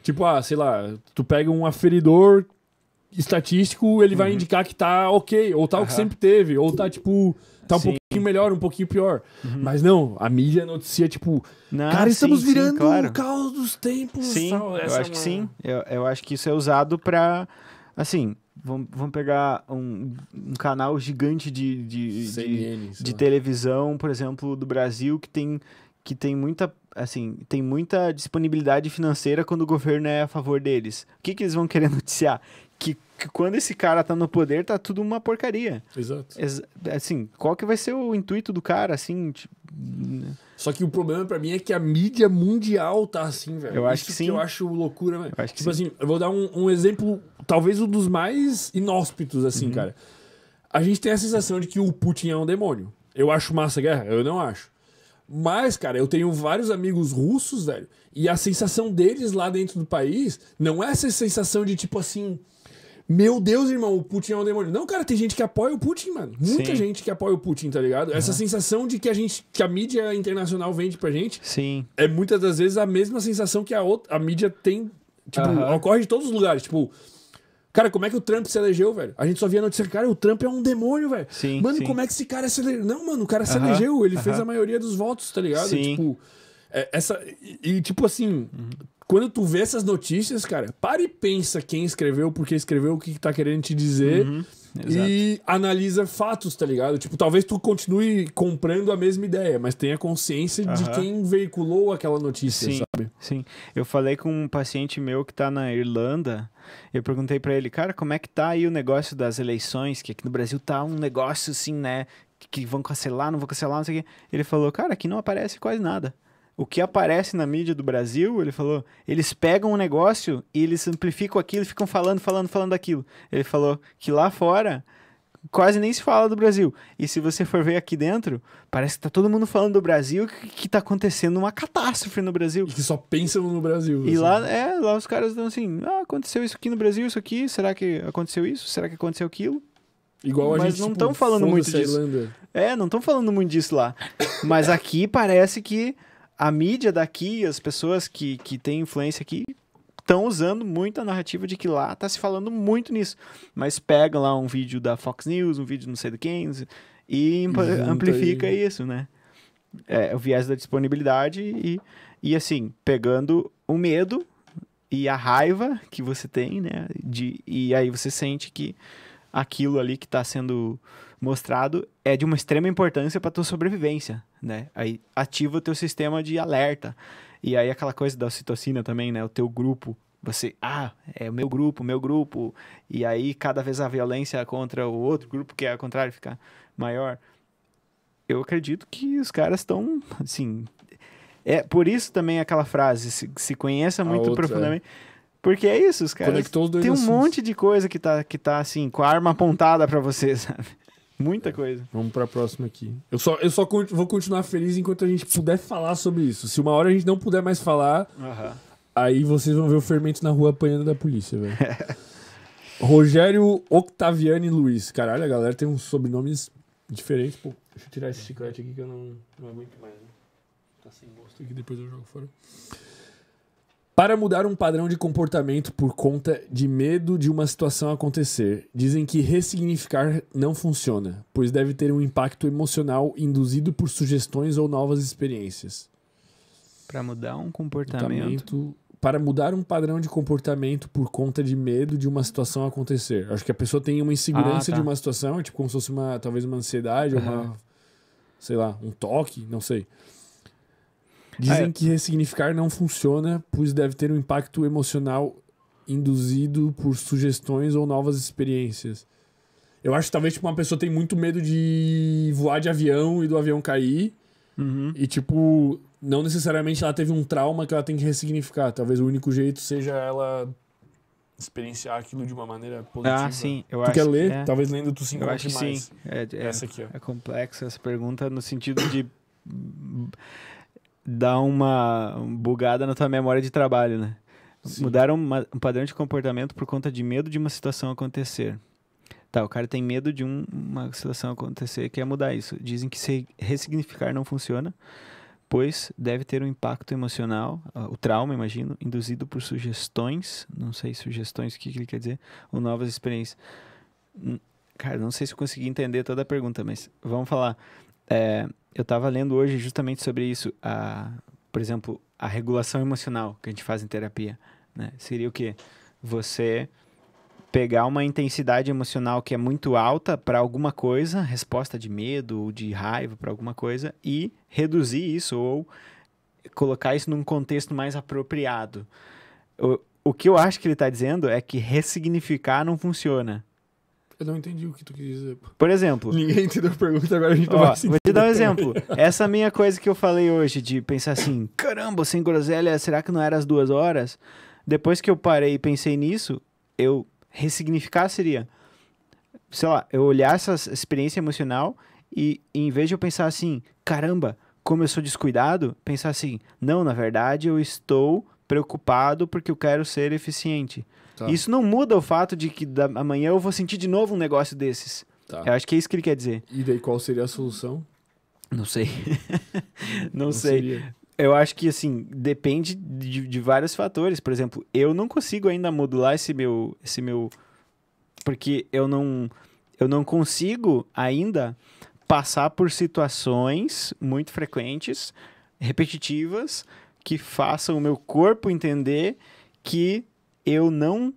Tipo, ah, sei lá, tu pega um aferidor estatístico, ele uhum. vai indicar que tá ok, ou tá uhum. o que sempre teve, ou tá, tipo, tá um sim. pouquinho melhor, um pouquinho pior. Uhum. Mas não, a mídia noticia, tipo, não, cara, estamos sim, virando sim, claro. o caos dos tempos. Sim, eu acho que é sim. Eu, eu acho que isso é usado pra, assim, Vamos, pegar um, um canal gigante de, de, CNN, de, de televisão, por exemplo, do Brasil, que tem, que tem muita assim, tem muita disponibilidade financeira quando o governo é a favor deles. O que, que eles vão querer [laughs] noticiar? que quando esse cara tá no poder, tá tudo uma porcaria. Exato. assim, qual que vai ser o intuito do cara, assim, tipo... Só que o problema para mim é que a mídia mundial tá assim, velho. Eu acho Isso que sim. Que eu acho loucura, velho. Eu acho que tipo sim. assim, eu vou dar um, um, exemplo, talvez um dos mais inóspitos, assim, uhum. cara. A gente tem a sensação de que o Putin é um demônio. Eu acho massa a guerra? Eu não acho. Mas, cara, eu tenho vários amigos russos, velho, e a sensação deles lá dentro do país não é essa sensação de tipo assim meu Deus, irmão, o Putin é um demônio. Não, cara, tem gente que apoia o Putin, mano. Muita Sim. gente que apoia o Putin, tá ligado? Uhum. Essa sensação de que a gente, que a mídia internacional vende pra gente. Sim. É muitas das vezes a mesma sensação que a, outra, a mídia tem. Tipo, uhum. ocorre de todos os lugares. Tipo, Cara, como é que o Trump se elegeu, velho? A gente só via notícia, cara, o Trump é um demônio, velho. Sim, mano, sim. como é que esse cara se elegeu? Não, mano, o cara se uh -huh, elegeu, ele uh -huh. fez a maioria dos votos, tá ligado? Sim. Tipo, é, essa. E, tipo assim, uh uhum. -huh quando tu vê essas notícias, cara, para e pensa quem escreveu, por que escreveu, o que, que tá querendo te dizer. Uhum. E analisa fatos, tá ligado? Tipo, talvez tu continue comprando a mesma ideia, mas tenha consciência uhum. de quem veiculou aquela notícia, sim, sabe? Sim. Eu falei com um paciente meu que tá na Irlanda, eu perguntei para ele, cara, como é que tá aí o negócio das eleições? Que aqui no Brasil tá um negócio assim, né? Que vão cancelar, não vão cancelar, não sei o quê. Ele falou, cara, aqui não aparece quase nada o que aparece na mídia do Brasil, ele falou, eles pegam um negócio e eles amplificam aquilo, ficam falando, falando, falando daquilo. Ele falou que lá fora quase nem se fala do Brasil. E se você for ver aqui dentro, parece que tá todo mundo falando do Brasil que, que tá acontecendo uma catástrofe no Brasil. E que só pensam no Brasil. E assim. lá, é, lá os caras estão assim, ah, aconteceu isso aqui no Brasil, isso aqui, será que aconteceu isso? Será que aconteceu aquilo? Igual a Mas gente, não estão tipo, falando muito disso. Irlanda. É, não estão falando muito disso lá. Mas aqui parece que a mídia daqui, as pessoas que, que têm influência aqui, estão usando muito a narrativa de que lá está se falando muito nisso. Mas pega lá um vídeo da Fox News, um vídeo não sei do quem, e amplifica aí. isso, né? É, o viés da disponibilidade e, e assim, pegando o medo e a raiva que você tem, né? De, e aí você sente que aquilo ali que está sendo mostrado é de uma extrema importância para tua sobrevivência, né? Aí ativa o teu sistema de alerta. E aí aquela coisa da ocitocina também, né? O teu grupo, você, ah, é o meu grupo, meu grupo. E aí cada vez a violência contra o outro grupo que é ao contrário fica maior. Eu acredito que os caras estão, assim, é por isso também aquela frase, se, se conheça muito outra, é. profundamente. É. Porque é isso, os caras. Conectou os dois Tem um assuntos. monte de coisa que tá, que tá assim, com a arma apontada para você, [laughs] sabe? Muita é. coisa. Vamos para a próxima aqui. Eu só, eu só vou continuar feliz enquanto a gente puder falar sobre isso. Se uma hora a gente não puder mais falar, uhum. aí vocês vão ver o fermento na rua apanhando da polícia, velho. [laughs] Rogério Octaviani Luiz. Caralho, a galera tem uns sobrenomes diferentes. Pô, deixa eu tirar esse chiclete aqui que eu não, não aguento mais. Né? Tá sem gosto aqui, depois eu jogo fora. Para mudar um padrão de comportamento por conta de medo de uma situação acontecer, dizem que ressignificar não funciona, pois deve ter um impacto emocional induzido por sugestões ou novas experiências. Para mudar um comportamento. Para mudar um padrão de comportamento por conta de medo de uma situação acontecer. Acho que a pessoa tem uma insegurança ah, tá. de uma situação, é tipo como se fosse uma, talvez uma ansiedade, uhum. uma, sei lá, um toque, não sei. Dizem ah, é. que ressignificar não funciona, pois deve ter um impacto emocional induzido por sugestões ou novas experiências. Eu acho que talvez tipo, uma pessoa tem muito medo de voar de avião e do avião cair. Uhum. E, tipo, não necessariamente ela teve um trauma que ela tem que ressignificar. Talvez o único jeito seja ela experienciar aquilo de uma maneira ah, positiva. Ah, sim, eu tu acho. Tu quer ler? É. Talvez lendo tu se encontre mais. Sim. É, é, essa aqui, ó. É complexa essa pergunta no sentido de [coughs] dá uma bugada na tua memória de trabalho, né? Sim. Mudaram uma, um padrão de comportamento por conta de medo de uma situação acontecer. Tá, o cara tem medo de um, uma situação acontecer e quer mudar isso. Dizem que se ressignificar não funciona, pois deve ter um impacto emocional, o trauma, imagino, induzido por sugestões, não sei sugestões, o que, que ele quer dizer, ou novas experiências. Hum, cara, não sei se eu consegui entender toda a pergunta, mas vamos falar. É, eu estava lendo hoje justamente sobre isso, a, por exemplo, a regulação emocional que a gente faz em terapia. Né? Seria o quê? Você pegar uma intensidade emocional que é muito alta para alguma coisa, resposta de medo ou de raiva para alguma coisa, e reduzir isso ou colocar isso num contexto mais apropriado. O, o que eu acho que ele está dizendo é que ressignificar não funciona. Eu não entendi o que tu quis dizer. Por exemplo. Ninguém entendeu a pergunta, agora a gente ó, não vai Vou te dar um exemplo. [laughs] Essa minha coisa que eu falei hoje, de pensar assim: caramba, sem groselha, será que não era as duas horas? Depois que eu parei e pensei nisso, eu ressignificar seria, sei lá, eu olhar essa experiência emocional e, em vez de eu pensar assim, caramba, como eu sou descuidado, pensar assim, não, na verdade eu estou preocupado porque eu quero ser eficiente. Tá. Isso não muda o fato de que da, amanhã eu vou sentir de novo um negócio desses. Tá. Eu acho que é isso que ele quer dizer. E daí qual seria a solução? Não sei. [laughs] não, não, sei. Seria. Eu acho que, assim, depende de, de, vários fatores. Por exemplo, eu não consigo ainda modular esse meu... Esse meu porque eu não, eu não consigo ainda passar por situações muito frequentes, repetitivas, que façam o meu corpo entender que eu não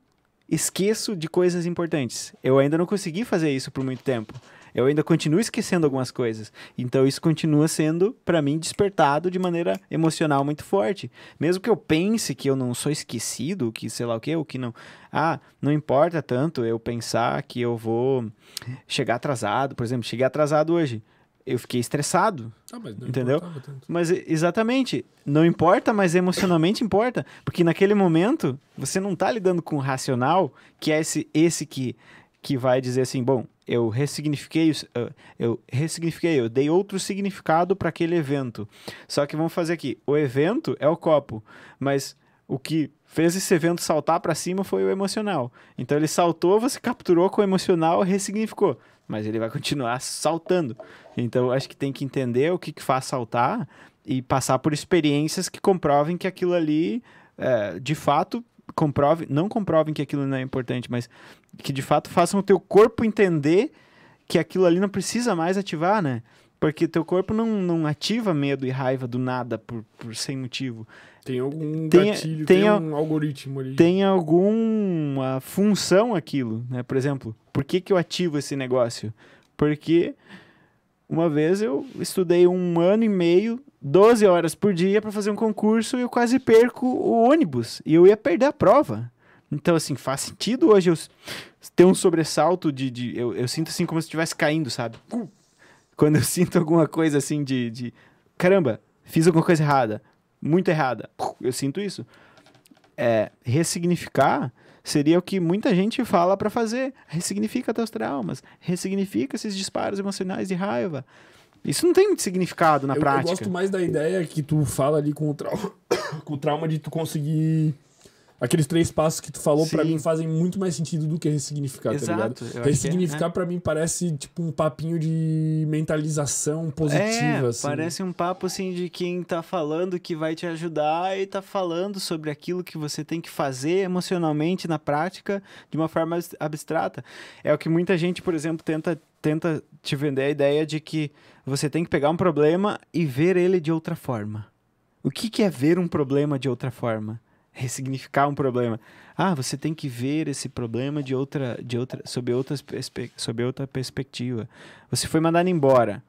esqueço de coisas importantes. Eu ainda não consegui fazer isso por muito tempo. Eu ainda continuo esquecendo algumas coisas. Então isso continua sendo para mim despertado de maneira emocional muito forte. Mesmo que eu pense que eu não sou esquecido, que sei lá o que, o que não, ah, não importa tanto eu pensar que eu vou chegar atrasado, por exemplo, cheguei atrasado hoje eu fiquei estressado. Ah, mas entendeu? Mas exatamente, não importa, mas emocionalmente importa, porque naquele momento você não está lidando com o racional, que é esse esse que que vai dizer assim, bom, eu ressignifiquei, eu ressignifiquei, eu dei outro significado para aquele evento. Só que vamos fazer aqui, o evento é o copo, mas o que fez esse evento saltar para cima foi o emocional. Então ele saltou, você capturou com o emocional, ressignificou mas ele vai [laughs] continuar saltando. Então, acho que tem que entender o que, que faz saltar e passar por experiências que comprovem que aquilo ali, é, de fato, comprove, não comprovem que aquilo não é importante, mas que de fato façam o teu corpo entender que aquilo ali não precisa mais ativar, né? Porque teu corpo não, não ativa medo e raiva do nada por, por sem motivo. Tem algum tem, gatilho, tem, tem um al algoritmo ali. Tem alguma função aquilo, né? Por exemplo, por que, que eu ativo esse negócio? Porque uma vez eu estudei um ano e meio, 12 horas por dia para fazer um concurso e eu quase perco o ônibus. E eu ia perder a prova. Então, assim, faz sentido hoje eu ter um sobressalto de. de eu, eu sinto assim como se estivesse caindo, sabe? Quando eu [laughs] sinto alguma coisa assim de, de caramba, fiz alguma coisa errada, muito errada, eu sinto isso. É, ressignificar seria o que muita gente fala para fazer. Ressignifica teus traumas, ressignifica esses disparos emocionais de raiva. Isso não tem muito significado na eu, prática. Eu gosto mais da ideia que tu fala ali com o, trau... [coughs] com o trauma de tu conseguir Aqueles três passos que tu falou, para mim, fazem muito mais sentido do que ressignificar, Exato, tá ligado? É, ressignificar, é, né? para mim, parece tipo um papinho de mentalização positiva. É, assim. Parece um papo assim de quem tá falando que vai te ajudar e tá falando sobre aquilo que você tem que fazer emocionalmente na prática de uma forma abstrata. É o que muita gente, por exemplo, tenta tenta te vender a ideia de que você tem que pegar um problema e ver ele de outra forma. O que, que é ver um problema de outra forma? ressignificar um problema. Ah, você tem que ver esse problema de outra, de outra, sob, outras, sob outra perspectiva. Você foi mandado embora.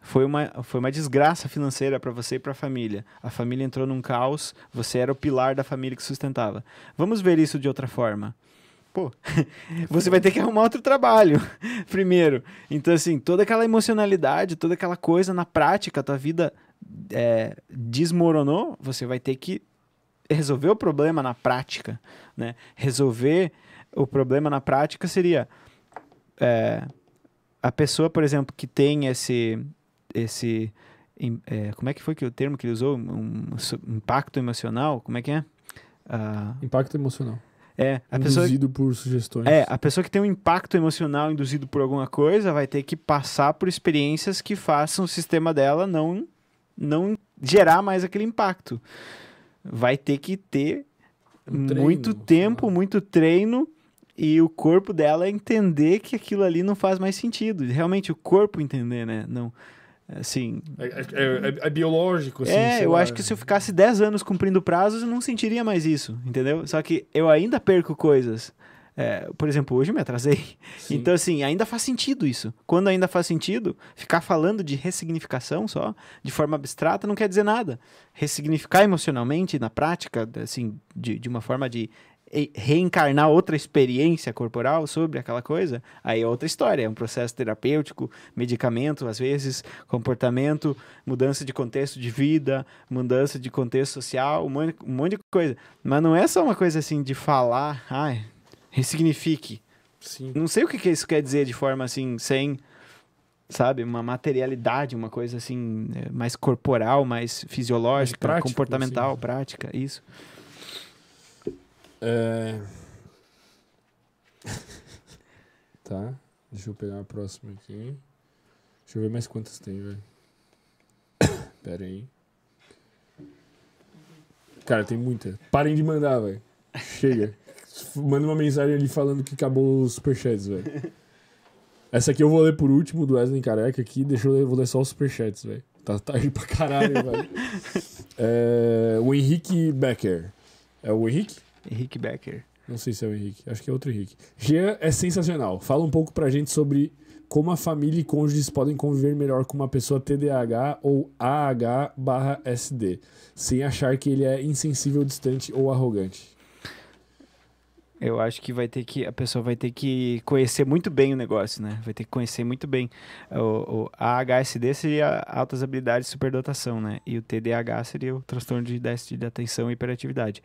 Foi uma, foi uma desgraça financeira para você e para a família. A família entrou num caos, você era o pilar da família que sustentava. Vamos ver isso de outra forma. Pô, [laughs] você vai ter que arrumar outro trabalho [laughs] primeiro. Então, assim, toda aquela emocionalidade, toda aquela coisa na prática, tua vida é, desmoronou, você vai ter que resolver o problema na prática, né? Resolver o problema na prática seria é, a pessoa, por exemplo, que tem esse esse é, como é que foi que o termo que ele usou um, um impacto emocional como é que é uh, impacto emocional é a induzido por sugestões é a pessoa que tem um impacto emocional induzido por alguma coisa vai ter que passar por experiências que façam o sistema dela não não gerar mais aquele impacto vai ter que ter um treino, muito tempo, muito treino e o corpo dela entender que aquilo ali não faz mais sentido. Realmente, o corpo entender, né? Não. Assim. É, é, é, é biológico, assim. É, eu lá. acho que se eu ficasse 10 anos cumprindo prazos, eu não sentiria mais isso, entendeu? Só que eu ainda perco coisas. É, por exemplo, hoje eu me atrasei. Sim. Então, assim, ainda faz sentido isso. Quando ainda faz sentido, ficar falando de ressignificação só, de forma abstrata, não quer dizer nada. Ressignificar emocionalmente, na prática, assim, de, de uma forma de reencarnar outra experiência corporal sobre aquela coisa, aí é outra história. É um processo terapêutico, medicamento, às vezes, comportamento, mudança de contexto de vida, mudança de contexto social, um monte, um monte de coisa. Mas não é só uma coisa assim de falar, ai, ressignifique. Sim. Não sei o que, que isso quer dizer de forma assim, sem, sabe, uma materialidade, uma coisa assim, é, mais corporal, mais fisiológica, mais prático, comportamental, assim. prática, isso. É... [laughs] tá, deixa eu pegar a próxima aqui. Deixa eu ver mais quantas tem, velho. [coughs] Pera aí. Cara, tem muita. Parem de mandar, velho. Chega. Manda uma mensagem ali falando que acabou os superchats, velho. Essa aqui eu vou ler por último, do Wesley Careca aqui. Deixa eu ler, vou ler só os superchats, velho. Tá tarde tá pra caralho, velho. [laughs] É, o Henrique Becker. É o Henrique? Henrique Becker. Não sei se é o Henrique, acho que é outro Henrique. Jean é sensacional. Fala um pouco pra gente sobre como a família e cônjuges podem conviver melhor com uma pessoa TDAH ou AH/SD, sem achar que ele é insensível, distante ou arrogante. Eu acho que vai ter que a pessoa vai ter que conhecer muito bem o negócio, né? Vai ter que conhecer muito bem o, o a HSD seria altas habilidades superdotação, né? E o TDAH seria o transtorno de déficit de atenção e hiperatividade.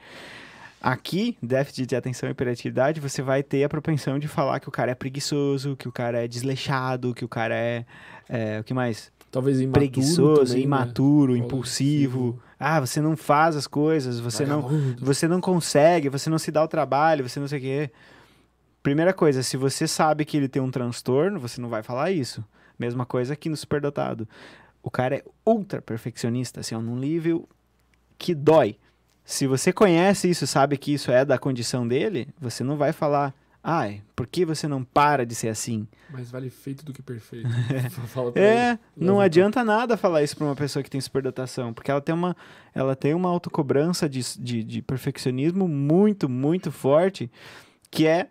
Aqui, déficit de atenção e hiperatividade, você vai ter a propensão de falar que o cara é preguiçoso, que o cara é desleixado, que o cara é, é o que mais? Talvez imaturo preguiçoso, também, né? imaturo, né? impulsivo ah, você não faz as coisas, você não, você não consegue, você não se dá o trabalho, você não sei o quê. Primeira coisa, se você sabe que ele tem um transtorno, você não vai falar isso. Mesma coisa aqui no superdotado. O cara é ultra perfeccionista, assim, é num nível que dói. Se você conhece isso, sabe que isso é da condição dele, você não vai falar Ai, por que você não para de ser assim? Mas vale feito do que perfeito. [laughs] é, ele. não Leva adianta pra... nada falar isso para uma pessoa que tem superdotação, porque ela tem uma, ela tem uma autocobrança de, de, de perfeccionismo muito, muito forte, que é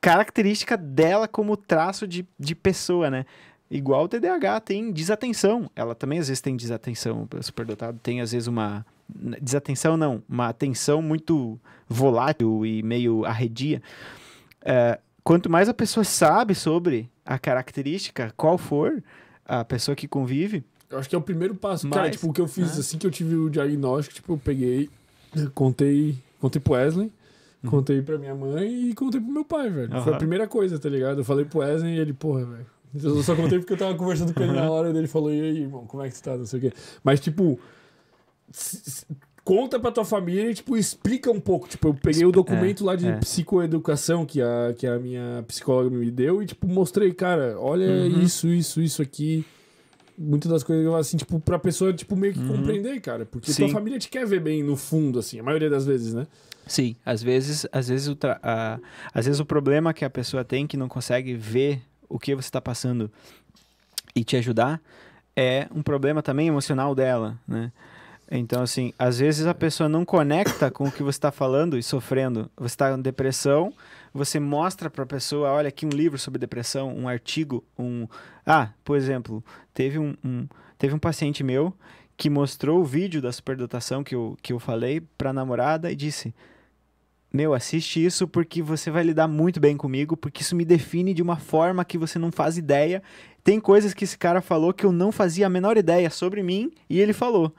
característica dela como traço de, de pessoa, né? Igual o TDAH tem desatenção. Ela também às vezes tem desatenção. O superdotado tem às vezes uma Desatenção não, uma atenção muito volátil e meio arredia. É, quanto mais a pessoa sabe sobre a característica, qual for a pessoa que convive. Eu acho que é o primeiro passo. mais Cara, tipo, o que eu fiz né? assim que eu tive o diagnóstico, tipo, eu peguei, contei, contei pro Wesley. Uhum. Contei pra minha mãe e contei pro meu pai, velho. Uhum. Foi a primeira coisa, tá ligado? Eu falei pro Wesley e ele, porra, velho. Eu só contei porque eu tava conversando com ele na hora dele falou, e aí, irmão, como é que você tá? Não sei o quê. Mas, tipo, conta pra tua família e, tipo, explica um pouco. Tipo, eu peguei o documento é, lá de é, é. psicoeducação que a, que a minha psicóloga me deu e, tipo, mostrei, cara, olha uhum. isso, isso, isso aqui. Muitas das coisas, assim, tipo, pra pessoa, tipo, meio que uhum. compreender, cara. Porque Sim. tua família te quer ver bem no fundo, assim, a maioria das vezes, né? Sim, às vezes, às vezes, o tra... às vezes o problema que a pessoa tem que não consegue ver o que você está passando e te ajudar é um problema também emocional dela, né? Então, assim, às vezes a pessoa não conecta com o que você está falando e sofrendo. Você está em depressão, você mostra para a pessoa, olha aqui um livro sobre depressão, um artigo, um... Ah, por exemplo, teve um, um teve um paciente meu que mostrou o vídeo da superdotação que eu, que eu falei para a namorada e disse, meu, assiste isso porque você vai lidar muito bem comigo, porque isso me define de uma forma que você não faz ideia. Tem coisas que esse cara falou que eu não fazia a menor ideia sobre mim e ele falou.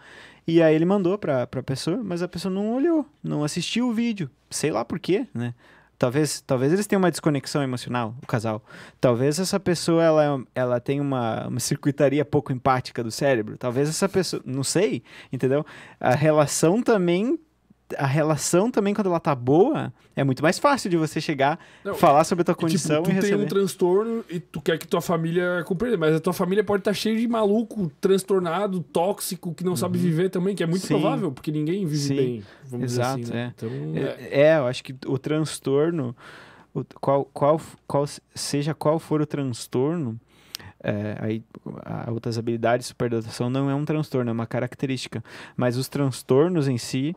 E aí ele mandou pra, pra pessoa, mas a pessoa não olhou, não assistiu o vídeo. Sei lá por quê, né? Talvez, talvez eles tenham uma desconexão emocional, o casal. Talvez essa pessoa ela, ela tenha uma, uma circuitaria pouco empática do cérebro. Talvez essa pessoa. Não sei, entendeu? A relação também a relação também, quando ela tá boa, é muito mais fácil de você chegar, não, falar sobre a tua é, é tipo, condição e, tipo, tu e receber. tem um transtorno e tu quer que tua família compreenda, mas a tua família pode estar tá cheia de maluco, transtornado, tóxico, que não uhum. sabe viver também, que é muito Sim. provável, porque ninguém vive Sim. bem, vamos Exato, dizer assim. Né? É. Então, é, é. É, eu acho que o transtorno, o, qual, qual, qual, seja qual for o transtorno, é, aí, a, outras habilidades, superdotação, não é um transtorno, é uma característica. Mas os transtornos em si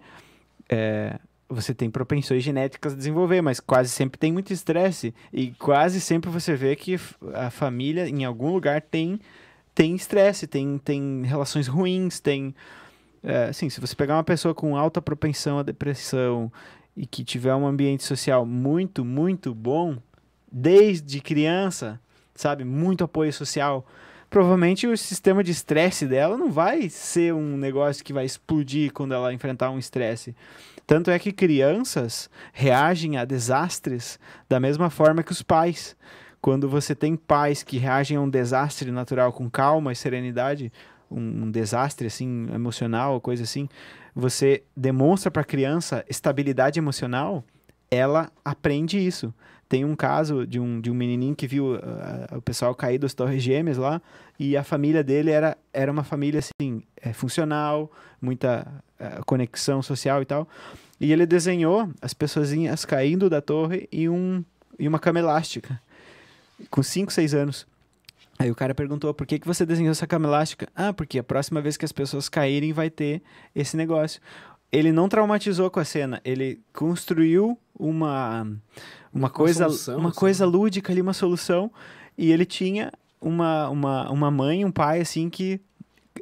é, você tem propensões genéticas a desenvolver, mas quase sempre tem muito estresse. E quase sempre você vê que a família, em algum lugar, tem tem estresse, tem, tem relações ruins, tem. É, assim, se você pegar uma pessoa com alta propensão à depressão e que tiver um ambiente social muito, muito bom, desde criança, sabe? Muito apoio social provavelmente o sistema de estresse dela não vai ser um negócio que vai explodir quando ela enfrentar um estresse. Tanto é que crianças reagem a desastres da mesma forma que os pais. Quando você tem pais que reagem a um desastre natural com calma e serenidade, um, desastre assim emocional, coisa assim, você demonstra para a criança estabilidade emocional ela aprende isso. Tem um caso de um, de um menininho que viu uh, o pessoal cair das Torres Gêmeas lá, e a família dele era, era uma família assim, é, funcional, muita uh, conexão social e tal. E ele desenhou as pessoas caindo da torre e, um, e uma cama elástica, com 5, 6 anos. Aí o cara perguntou, por que, que você desenhou essa cama elástica? Ah, porque a próxima vez que as pessoas caírem vai ter esse negócio ele não traumatizou com a cena, ele construiu uma uma coisa uma, solução, uma assim. coisa né? lúdica ali, uma solução, e ele tinha uma, uma, uma mãe, um pai assim que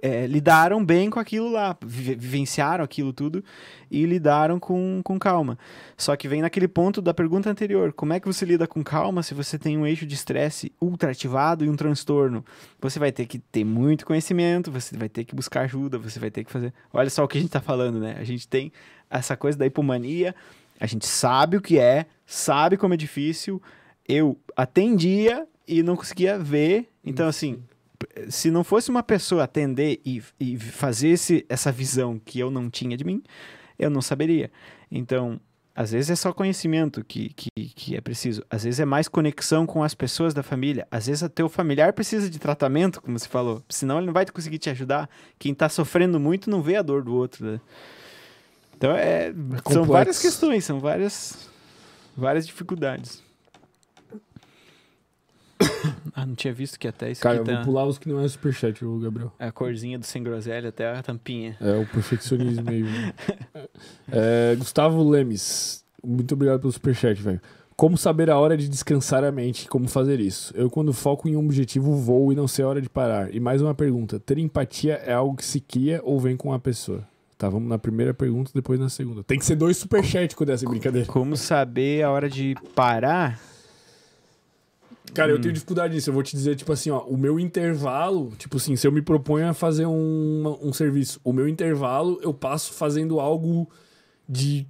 é, lidaram bem com aquilo lá, vivenciaram aquilo tudo e lidaram com, com calma. Só que vem naquele ponto da pergunta anterior: como é que você lida com calma se você tem um eixo de estresse ultra ativado e um transtorno? Você vai ter que ter muito conhecimento, você vai ter que buscar ajuda, você vai ter que fazer. Olha só o que a gente está falando, né? A gente tem essa coisa da hipomania, a gente sabe o que é, sabe como é difícil. Eu atendia e não conseguia ver, então assim se não fosse uma pessoa atender e, e fazer esse, essa visão que eu não tinha de mim, eu não saberia. Então, às vezes é só conhecimento que, que, que é preciso, às vezes é mais conexão com as pessoas da família, às vezes até o familiar precisa de tratamento, como você falou, senão ele não vai conseguir te ajudar. Quem está sofrendo muito não vê a dor do outro. Né? Então, é, é são várias questões, são várias, várias dificuldades. Ah, não tinha visto que até isso Cara, eu tá? vou pular os que não é superchat, o Gabriel. É a corzinha do sem groselha até a tampinha. É, o perfeccionismo aí. Né? É, Gustavo Lemes, muito obrigado pelo superchat, velho. Como saber a hora de descansar a mente como fazer isso? Eu, quando foco em um objetivo, vou e não sei a hora de parar. E mais uma pergunta: ter empatia é algo que se cria ou vem com a pessoa? Tá, vamos na primeira pergunta, depois na segunda. Tem que ser dois superchats com dessa brincadeira. Como saber a hora de parar? Cara, hum. eu tenho dificuldade nisso. Eu vou te dizer, tipo assim, ó, o meu intervalo, tipo assim, se eu me proponho a fazer um, um serviço, o meu intervalo eu passo fazendo algo de.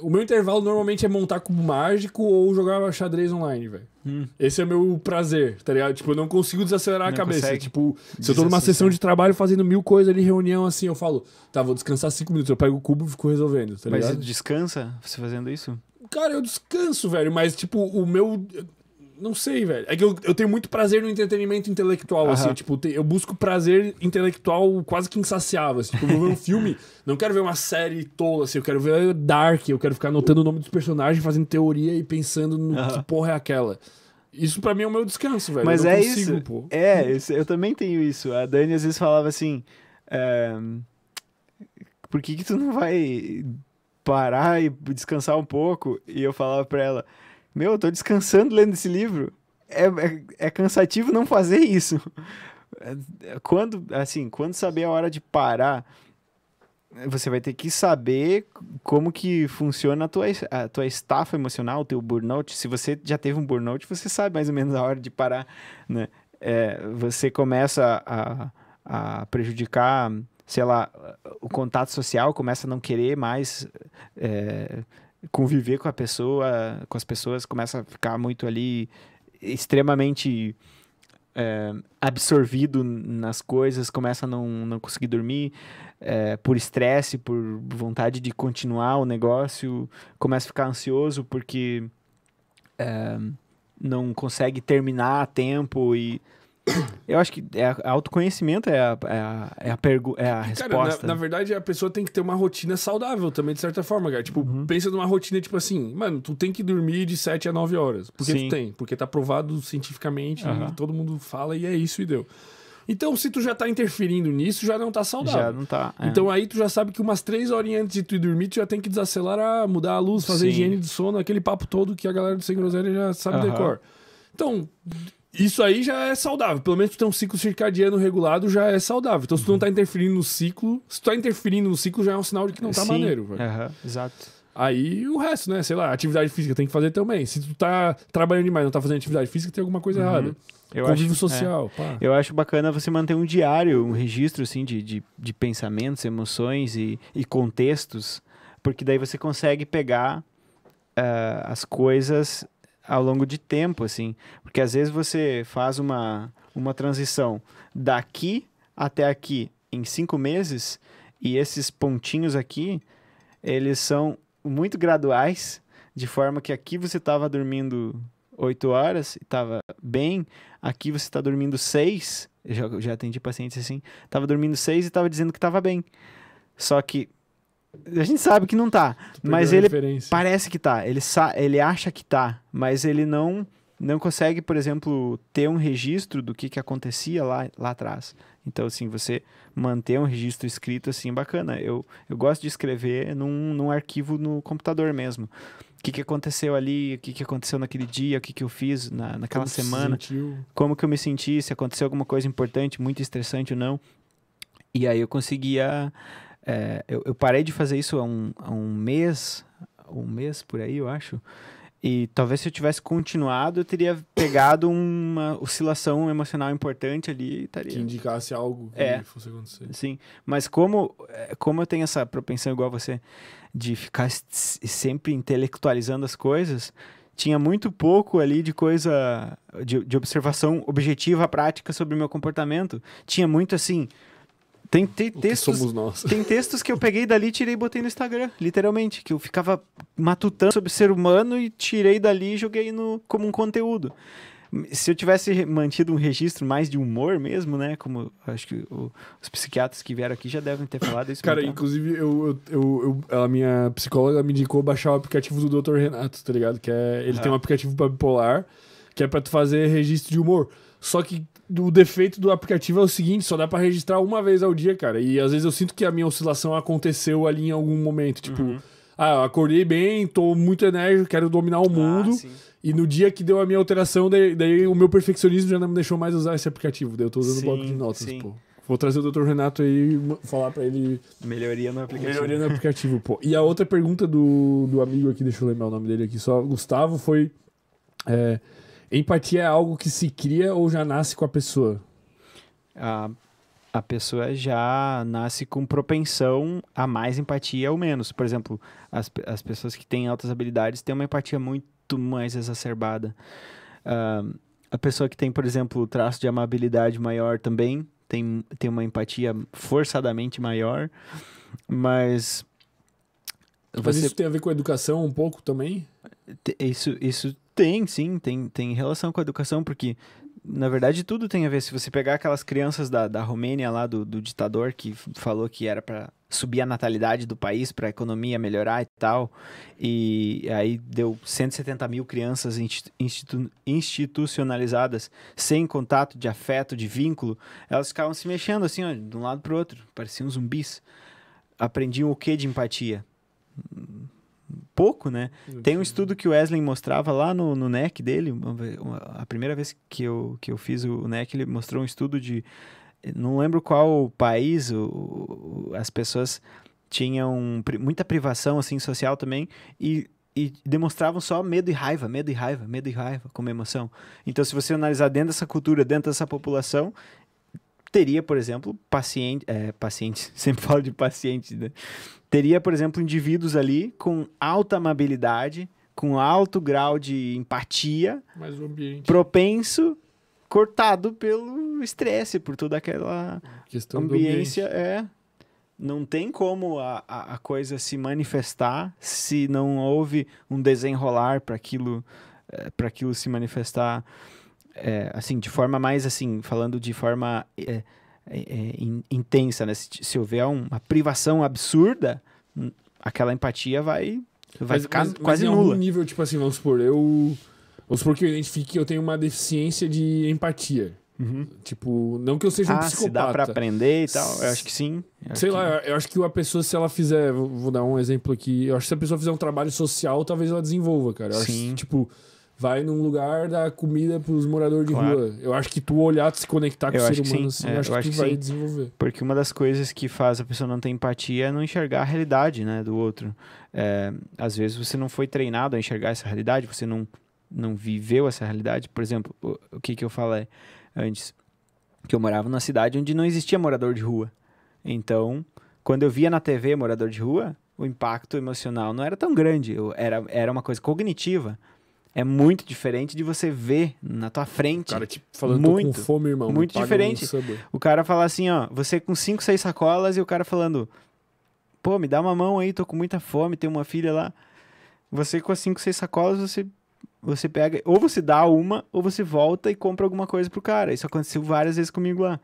O meu intervalo normalmente é montar cubo mágico ou jogar xadrez online, velho. Hum. Esse é meu prazer, tá ligado? Tipo, eu não consigo desacelerar não a cabeça. Tipo, se eu tô numa sessão de trabalho fazendo mil coisas ali, reunião assim, eu falo, tá, vou descansar cinco minutos, eu pego o cubo e fico resolvendo, tá ligado? Mas descansa você fazendo isso? Cara, eu descanso, velho, mas tipo, o meu. Não sei, velho. É que eu, eu tenho muito prazer no entretenimento intelectual, uhum. assim. Eu, tipo, eu busco prazer intelectual quase que insaciável. Assim. Tipo, eu vou ver um filme, [laughs] não quero ver uma série tola, assim. Eu quero ver Dark, eu quero ficar anotando o nome dos personagens, fazendo teoria e pensando no uhum. que porra é aquela. Isso para mim é o meu descanso, velho. Mas é consigo, isso. Pô. É, eu também tenho isso. A Dani às vezes falava assim: é, por que, que tu não vai parar e descansar um pouco? E eu falava pra ela: meu, eu tô descansando lendo esse livro. É, é, é cansativo não fazer isso. É, é, quando, assim, quando saber a hora de parar, você vai ter que saber como que funciona a tua, a tua estafa emocional, o teu burnout. Se você já teve um burnout, você sabe mais ou menos a hora de parar, né? É, você começa a, a prejudicar sei lá, o contato social começa a não querer mais é, conviver com a pessoa, com as pessoas, começa a ficar muito ali extremamente é, absorvido nas coisas, começa a não, não conseguir dormir é, por estresse, por vontade de continuar o negócio, começa a ficar ansioso porque é, não consegue terminar a tempo e [coughs] Eu acho que é, é autoconhecimento é a, é a, é a, pergu é a resposta. Cara, na, na, verdade, a pessoa tem que ter uma rotina saudável também, de certa forma, cara. Tipo, uhum. pensa numa rotina, tipo assim, mano, tu tem que dormir de 7 a 9 horas. Porque Sim. tu tem, porque tá provado cientificamente, uhum. todo mundo fala e é isso e deu. Então, se tu já tá interferindo nisso, já não tá saudável. Já não tá. É. Então aí tu já sabe que umas três horas antes de tu ir dormir, tu já tem que desacelerar, mudar a luz, fazer Sim. higiene de sono, aquele papo todo que a galera do Sem Groselha já sabe uhum. decor. Então, isso aí já é saudável. Pelo menos tu tem um ciclo circadiano regulado, já é saudável. Então, se tu não tá uhum. interferindo no ciclo, se tu tá interferindo no ciclo, já é um sinal de que não tá Sim. maneiro. Velho. Uhum, exato. Aí o resto, né? Sei lá, atividade física tem que fazer também. Se tu tá trabalhando demais, não tá fazendo atividade física, tem alguma coisa uhum. errada. Eu Convívio acho, social. É. Eu acho bacana você manter um diário, um registro assim, de, de, de pensamentos, emoções e, e contextos, porque daí você consegue pegar Uh, as coisas ao longo de tempo, assim. Porque às vezes você faz uma, uma transição daqui até aqui em cinco meses e esses pontinhos aqui, eles são muito graduais, de forma que aqui você estava dormindo oito horas e estava bem, aqui você está dormindo seis, já, já atendi pacientes assim, estava dormindo seis e estava dizendo que estava bem. Só que a gente sabe que não tá, mas ele parece que tá. Ele, ele acha que tá, mas ele não não consegue, por exemplo, ter um registro do que, que acontecia lá, lá atrás. Então, assim, você manter um registro escrito, assim, é bacana. Eu, eu gosto de escrever num, num arquivo no computador mesmo. O que, que aconteceu ali, o que, que aconteceu naquele dia, o que, que eu fiz na, naquela como semana. Se como que eu me senti, se aconteceu alguma coisa importante, muito estressante ou não. E aí eu conseguia é, eu, eu, parei de fazer isso há um, há um mês, um mês por aí, eu acho. E talvez se eu tivesse continuado, eu teria pegado uma oscilação emocional importante ali e estaria. Que indicasse algo que é, fosse acontecer. Sim. Mas como, é, como eu tenho essa propensão igual a você de ficar sempre intelectualizando as coisas, tinha muito pouco ali de coisa. de, de observação objetiva, prática sobre o meu comportamento. Tinha muito assim tem, tem textos. somos nós. Tem textos que eu peguei dali, tirei e botei no Instagram, literalmente. Que eu ficava matutando sobre ser humano e tirei dali e joguei no, como um conteúdo. Se eu tivesse mantido um registro mais de humor mesmo, né? Como acho que o, os psiquiatras que vieram aqui já devem ter falado isso. Cara, né? inclusive, eu, eu, eu, a minha psicóloga me indicou baixar o aplicativo do Dr. Renato, tá ligado? Que é, ele ah. tem um aplicativo para bipolar, que é para tu fazer registro de humor. Só que o defeito do aplicativo é o seguinte, só dá para registrar uma vez ao dia, cara. E às vezes eu sinto que a minha oscilação aconteceu ali em algum momento, tipo, uhum. ah, eu acordei bem, tô muito enérgico, quero dominar o ah, mundo. Ah, e no dia que deu a minha alteração, daí, daí, o meu perfeccionismo já não me deixou mais usar esse aplicativo. Daí eu tô usando sim, bloco de notas, sim. pô. Vou trazer o Dr. Renato aí falar para ele. Melhoria no aplicativo. Melhoria no aplicativo, pô. E a outra pergunta do, do amigo aqui, deixa eu lembrar o nome dele aqui só. Gustavo foi. É, Empatia é algo que se cria ou já nasce com a pessoa? A, a pessoa já nasce com propensão a mais empatia ou menos. Por exemplo, as, as pessoas que têm altas habilidades têm uma empatia muito mais exacerbada. Uh, a pessoa que tem, por exemplo, traço de amabilidade maior também tem, tem uma empatia forçadamente maior, mas. Você... Mas isso tem a ver com a educação um pouco também? Isso, isso tem, sim, tem, tem relação com a educação, porque na verdade, tudo tem a ver. Se você pegar aquelas crianças da, da Romênia lá, do, do ditador, que falou que era para subir a natalidade do país, para a economia melhorar e tal, e aí deu 170 mil crianças institu institucionalizadas, sem contato de afeto, de vínculo, elas ficavam se mexendo assim, ó, de um lado para o outro, pareciam zumbis. Aprendiam o que de empatia? pouco, né? Tem um estudo que o Wesley mostrava lá no, no NEC dele, a primeira vez que eu, que eu fiz o NEC, ele mostrou um estudo de. Não lembro qual país o, as pessoas tinham muita privação assim social também e, e demonstravam só medo e raiva, medo e raiva, medo e raiva, como emoção. Então, se você analisar dentro dessa cultura, dentro dessa população, teria, por exemplo, paciente, é, pacientes, [laughs] sempre falo de pacientes, né? teria, por exemplo, indivíduos ali com alta amabilidade, com alto grau de empatia, propenso, cortado pelo estresse, por toda aquela Questão ambiência. É, não tem como a, a, coisa se manifestar se não houve um desenrolar para aquilo, é, aquilo se manifestar, é, assim, de forma mais assim, falando de forma é, é, é intensa, né? Se, se, houver uma privação absurda, hum, aquela empatia vai, vai mas, ficar mas, quase mas em nula. nível, tipo assim, vamos supor, eu. Vamos supor que eu identifique que eu tenho uma deficiência de empatia. Uhum. Tipo, não que eu seja ah, um psicopata. Se dá pra aprender e tal, eu acho que sim. Eu Sei lá, que... eu acho que a pessoa, se ela fizer, vou dar um exemplo aqui, eu acho que se a pessoa fizer um trabalho social, talvez ela desenvolva, cara. Eu sim. Acho, tipo, vai num lugar dar comida para os moradores de rua. Eu acho que tu olhar, se conectar com eu o ser humano, assim, é, eu acho eu que acho que vai desenvolver. Porque uma das coisas que faz a pessoa não ter empatia é não enxergar a realidade, né, do outro. É, às vezes você não foi treinado a enxergar essa realidade, você não, não viveu essa realidade. Por exemplo, o, o que que eu falei antes? Que eu morava numa cidade onde não existia morador de rua. Então, quando eu via na TV morador de rua, o impacto emocional não era tão grande. Eu, era, era uma coisa cognitiva é muito diferente de você ver na tua frente. O cara tipo, falando, muito, com fome, irmão. Muito diferente. O cara fala assim, ó, você com cinco, seis sacolas e o cara falando, pô, me dá uma mão aí, tô com muita fome, tenho uma filha lá. Você com as cinco, seis sacolas, você você pega, ou você dá uma, ou você volta e compra alguma coisa pro cara. Isso aconteceu várias vezes comigo lá.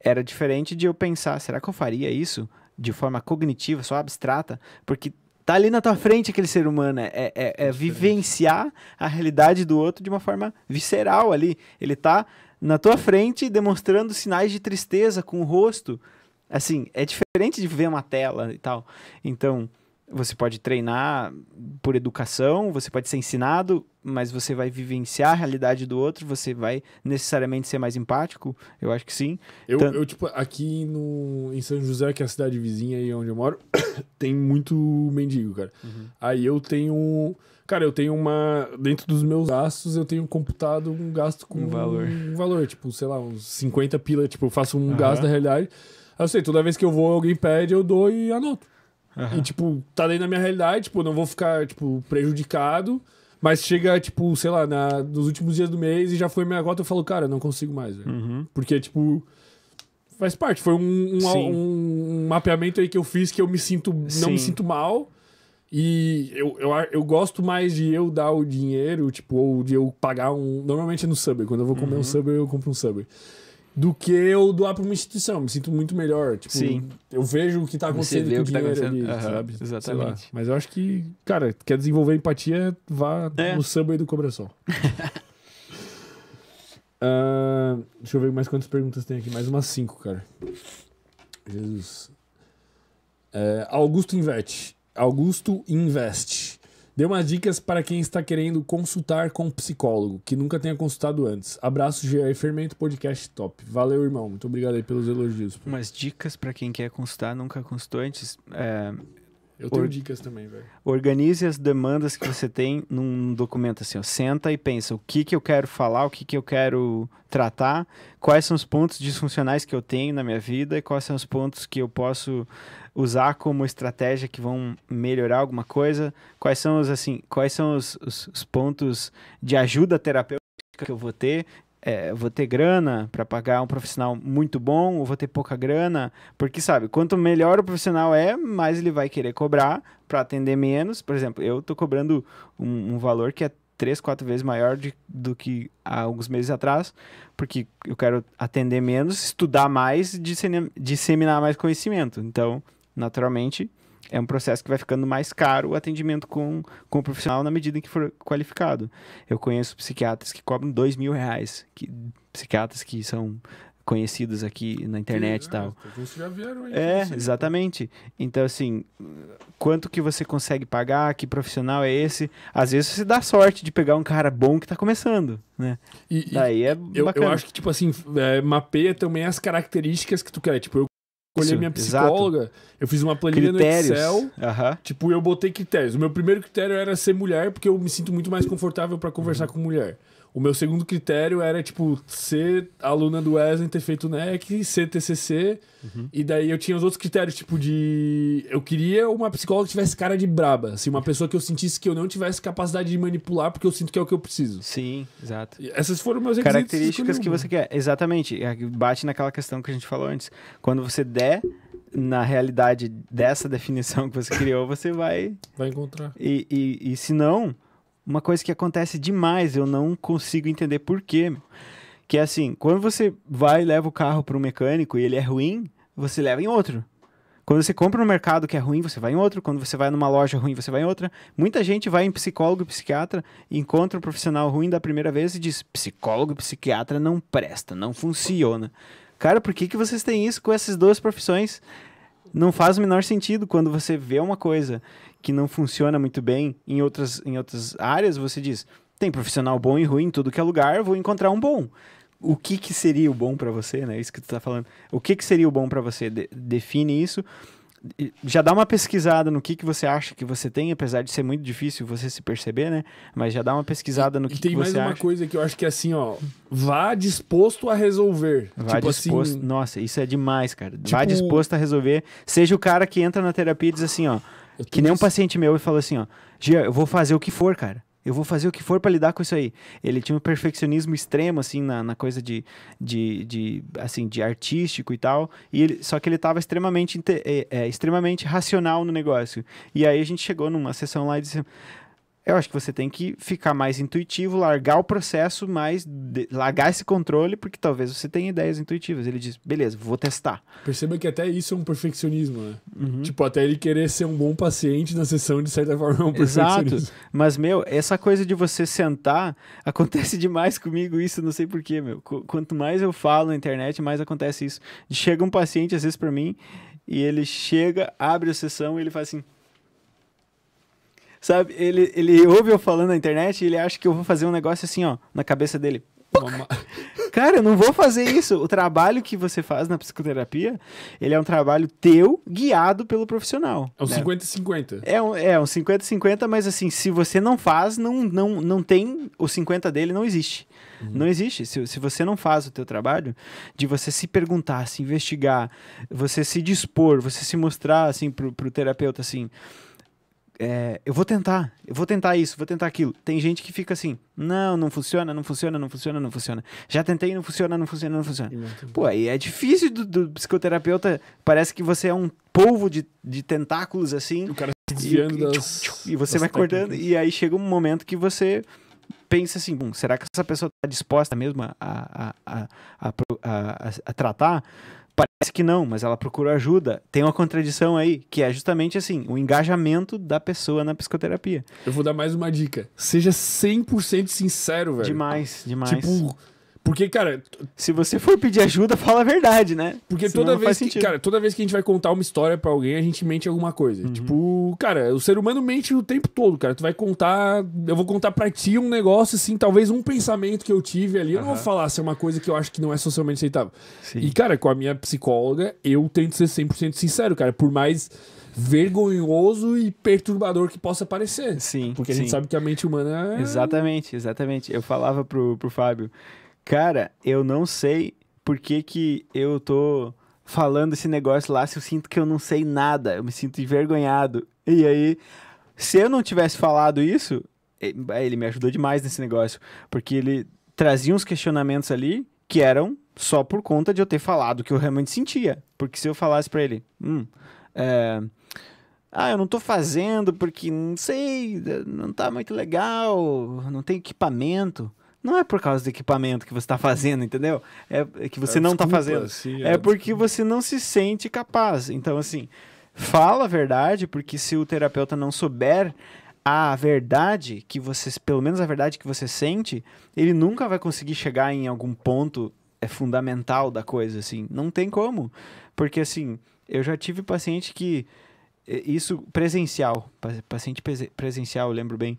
Era diferente de eu pensar, será que eu faria isso de forma cognitiva, só abstrata? Porque Tá ali na tua frente aquele ser humano. É, é, é, é vivenciar a realidade do outro de uma forma visceral ali. Ele tá na tua frente demonstrando sinais de tristeza com o rosto. Assim, é diferente de ver uma tela e tal. Então, você pode treinar por educação, você pode ser ensinado, mas você vai vivenciar a realidade do outro, você vai necessariamente ser mais empático? Eu acho que sim. Eu, eu tipo, aqui no, em São José, que é a cidade vizinha aí onde eu moro, [coughs] tem muito mendigo, cara. Uhum. Aí eu tenho. Cara, eu tenho uma. Dentro dos meus gastos, eu tenho computado um gasto com. Um valor. Um valor, tipo, sei lá, uns 50 pila. Tipo, eu faço um uhum. gasto da realidade. Eu sei, toda vez que eu vou, alguém pede, eu dou e anoto. Uhum. E, tipo, tá dentro da minha realidade, tipo, não vou ficar, tipo, prejudicado. Mas chega, tipo, sei lá, na, nos últimos dias do mês e já foi minha gota, eu falo, cara, não consigo mais, velho. Uhum. Porque, tipo, faz parte. Foi um, um, um, um, mapeamento aí que eu fiz que eu me sinto, Sim. não me sinto mal. E eu, eu, eu gosto mais de eu dar o dinheiro, tipo, ou de eu pagar um. Normalmente é no Subway. Quando eu vou comer uhum. um Subway, eu compro um Subway do que eu doar para uma instituição. Me sinto muito melhor. Tipo, Sim. Eu vejo o que está acontecendo com o tá dinheiro tá ali, uhum, Exatamente. Mas eu acho que, cara, quer desenvolver empatia, vá é. no samba do coração. uh, [laughs] ah, deixa eu ver mais quantas perguntas tem aqui. Mais umas cinco, cara. Jesus. É, Augusto Investe. Augusto Investe. Dê umas dicas para quem está querendo consultar com um psicólogo, que nunca tenha consultado antes. Abraço, GR Fermento, podcast top. Valeu, irmão. Muito obrigado aí pelos elogios. Pô. Umas dicas para quem quer consultar, nunca consultou antes. É, eu tenho Or... dicas também, velho. Organize as demandas que você tem num documento assim, ó. Senta e pensa o que que eu quero falar, o que que eu quero tratar, quais são os pontos disfuncionais que eu tenho na minha vida e quais são os pontos que eu posso usar como estratégia que vão melhorar alguma coisa, quais são os assim, quais são os, os, os pontos de ajuda terapêutica que eu vou ter, é, vou ter grana para pagar um profissional muito bom ou vou ter pouca grana, porque sabe, quanto melhor o profissional é, mais ele vai querer cobrar para atender menos. Por exemplo, eu estou cobrando um, um, valor que é três, quatro vezes maior de, do que há alguns meses atrás, porque eu quero atender menos, estudar mais, disseminar mais conhecimento. Então, naturalmente, é um processo que vai ficando mais caro o atendimento com, com o profissional na medida em que for qualificado. Eu conheço psiquiatras que cobram dois mil reais, que, psiquiatras que são conhecidos aqui na internet e tal. Já vieram aí, é, exatamente. Então, assim, quanto que você consegue pagar, que profissional é esse? Às vezes você dá sorte de pegar um cara bom que está começando, né? E, Daí é eu, eu, acho que, tipo assim, é, mapeia também as características que tu quer. Tipo, eu escolher minha psicóloga, exato. eu fiz uma planilha critérios. no Excel. Uhum. Tipo, eu botei critérios. O meu primeiro critério era ser mulher, porque eu me sinto muito mais confortável para conversar uhum. com mulher. O meu segundo critério era, tipo, ser aluna do Wesley, ter feito NEC, ser TCC. Uhum. E daí eu tinha os outros critérios, tipo, de. Eu queria uma psicóloga que tivesse cara de braba. Assim, uma pessoa que eu sentisse que eu não tivesse capacidade de manipular, porque eu sinto que é o que eu preciso. Sim, exato. E essas foram meus Características que você quer. Exatamente. É bate naquela questão que a gente falou antes. Quando você der na realidade dessa definição que você [laughs] criou, você vai. Vai encontrar. E, e, e se não uma coisa que acontece demais, eu não consigo entender por quê. Que é assim, quando você vai e leva o carro para um mecânico e ele é ruim, você leva em outro. Quando você compra no mercado que é ruim, você vai em outro. Quando você vai numa loja ruim, você vai em outra. Muita gente vai em psicólogo e psiquiatra, encontra um profissional ruim da primeira vez e diz: psicólogo e psiquiatra não presta, não funciona. Cara, por que, que vocês têm isso com essas duas profissões? Não faz o menor sentido quando você vê uma coisa que não funciona muito bem em outras, em outras áreas, você diz: tem profissional bom e ruim em tudo que é lugar, vou encontrar um bom. O que, que seria o bom para você, né? Isso que tu tá falando. O que, que seria o bom para você? De define isso já dá uma pesquisada no que, que você acha que você tem, apesar de ser muito difícil você se perceber, né? Mas já dá uma pesquisada no que, que você acha. Tem mais uma coisa que eu acho que é assim, ó, vá disposto a resolver. Vá tipo assim, disposto. Assim... Nossa, isso é demais, cara. Tipo... Vá disposto a resolver. Seja o cara que entra na terapia e diz assim, ó, que nem um paciente meu e fala assim, ó, Gia, eu vou fazer o que for, cara. Eu vou fazer o que for para lidar com isso aí. Ele tinha um perfeccionismo extremo, assim, na, na coisa de, de, de, assim, de artístico e tal. E ele, só que ele estava extremamente, é, é, extremamente racional no negócio. E aí a gente chegou numa sessão lá e disse assim, eu acho que você tem que ficar mais intuitivo, largar o processo, mais de, largar esse controle, porque talvez você tenha ideias intuitivas. Ele diz, beleza, vou testar. Perceba que até isso é um perfeccionismo, né? Uhum. Tipo, até ele querer ser um bom paciente na sessão, de certa [laughs] forma, é um perfeccionismo. Exato. Mas, meu, essa coisa de você sentar, [laughs] acontece demais comigo isso, não sei porquê, meu. Qu quanto mais eu falo na internet, mais acontece isso. Chega um paciente, às vezes, para mim, e ele chega, abre a sessão e ele faz assim... Sabe? Ele, ele ouve eu falando na internet e ele acha que eu vou fazer um negócio assim, ó, na cabeça dele. [laughs] Cara, eu não vou fazer isso. O trabalho que você faz na psicoterapia, ele é um trabalho teu, guiado pelo profissional. É um 50-50. Né? É um 50-50, é um 50 /50, mas assim, se você não faz, não, não, não tem... O 50 dele não existe. Uhum. Não existe. Se, se você não faz o teu trabalho, de você se perguntar, se investigar, você se dispor, você se mostrar, assim, pro, pro terapeuta, assim é, eu vou tentar, eu vou tentar isso, vou tentar aquilo. Tem gente que fica assim, não, não funciona, não funciona, não funciona, não funciona. Já tentei, não funciona, não funciona, não funciona. Pô, aí é difícil do, do psicoterapeuta, parece que você é um polvo de, de tentáculos assim. O cara se desviando e, das, e você vai cortando, e aí chega um momento que você pensa assim, será que essa pessoa está disposta mesmo a, a, a, a, a tratar? Parece que não, mas ela procura ajuda. Tem uma contradição aí, que é justamente assim, o engajamento da pessoa na psicoterapia. Eu vou dar mais uma dica. Seja 100% sincero, velho. Demais, demais. Tipo, porque, cara. Se você for pedir ajuda, fala a verdade, né? Porque Senão toda vez. que, cara, toda vez que a gente vai contar uma história para alguém, a gente mente alguma coisa. Uhum. Tipo, cara, o ser humano mente o tempo todo, cara. Tu vai contar. Eu vou contar pra ti um negócio, assim, talvez um pensamento que eu tive ali. Eu não vou falar se é uma coisa que eu acho que não é socialmente aceitável. Sim. E, cara, com a minha psicóloga, eu tento ser 100% sincero, cara. Por mais vergonhoso e perturbador que possa parecer. Sim. Porque sim. a gente sabe que a mente humana é... Exatamente, exatamente. Eu falava pro, pro Fábio. Cara, eu não sei por que, que eu tô falando esse negócio lá se eu sinto que eu não sei nada, eu me sinto envergonhado. E aí, se eu não tivesse falado isso, ele me ajudou demais nesse negócio, porque ele trazia uns questionamentos ali que eram só por conta de eu ter falado o que eu realmente sentia. Porque se eu falasse para ele, hum, é, ah, eu não tô fazendo porque não sei, não tá muito legal, não tem equipamento não é por causa do equipamento que você está fazendo, entendeu? É que você é, não está fazendo. é, é porque desculpa. você não se sente capaz. Então, assim, fala a verdade, porque se o terapeuta não souber a verdade que você, pelo menos a verdade que você sente, ele nunca vai conseguir chegar em algum ponto é fundamental da coisa, assim. Não tem como. Porque, assim, eu já tive paciente que. É, isso presencial, paciente presencial, lembro bem.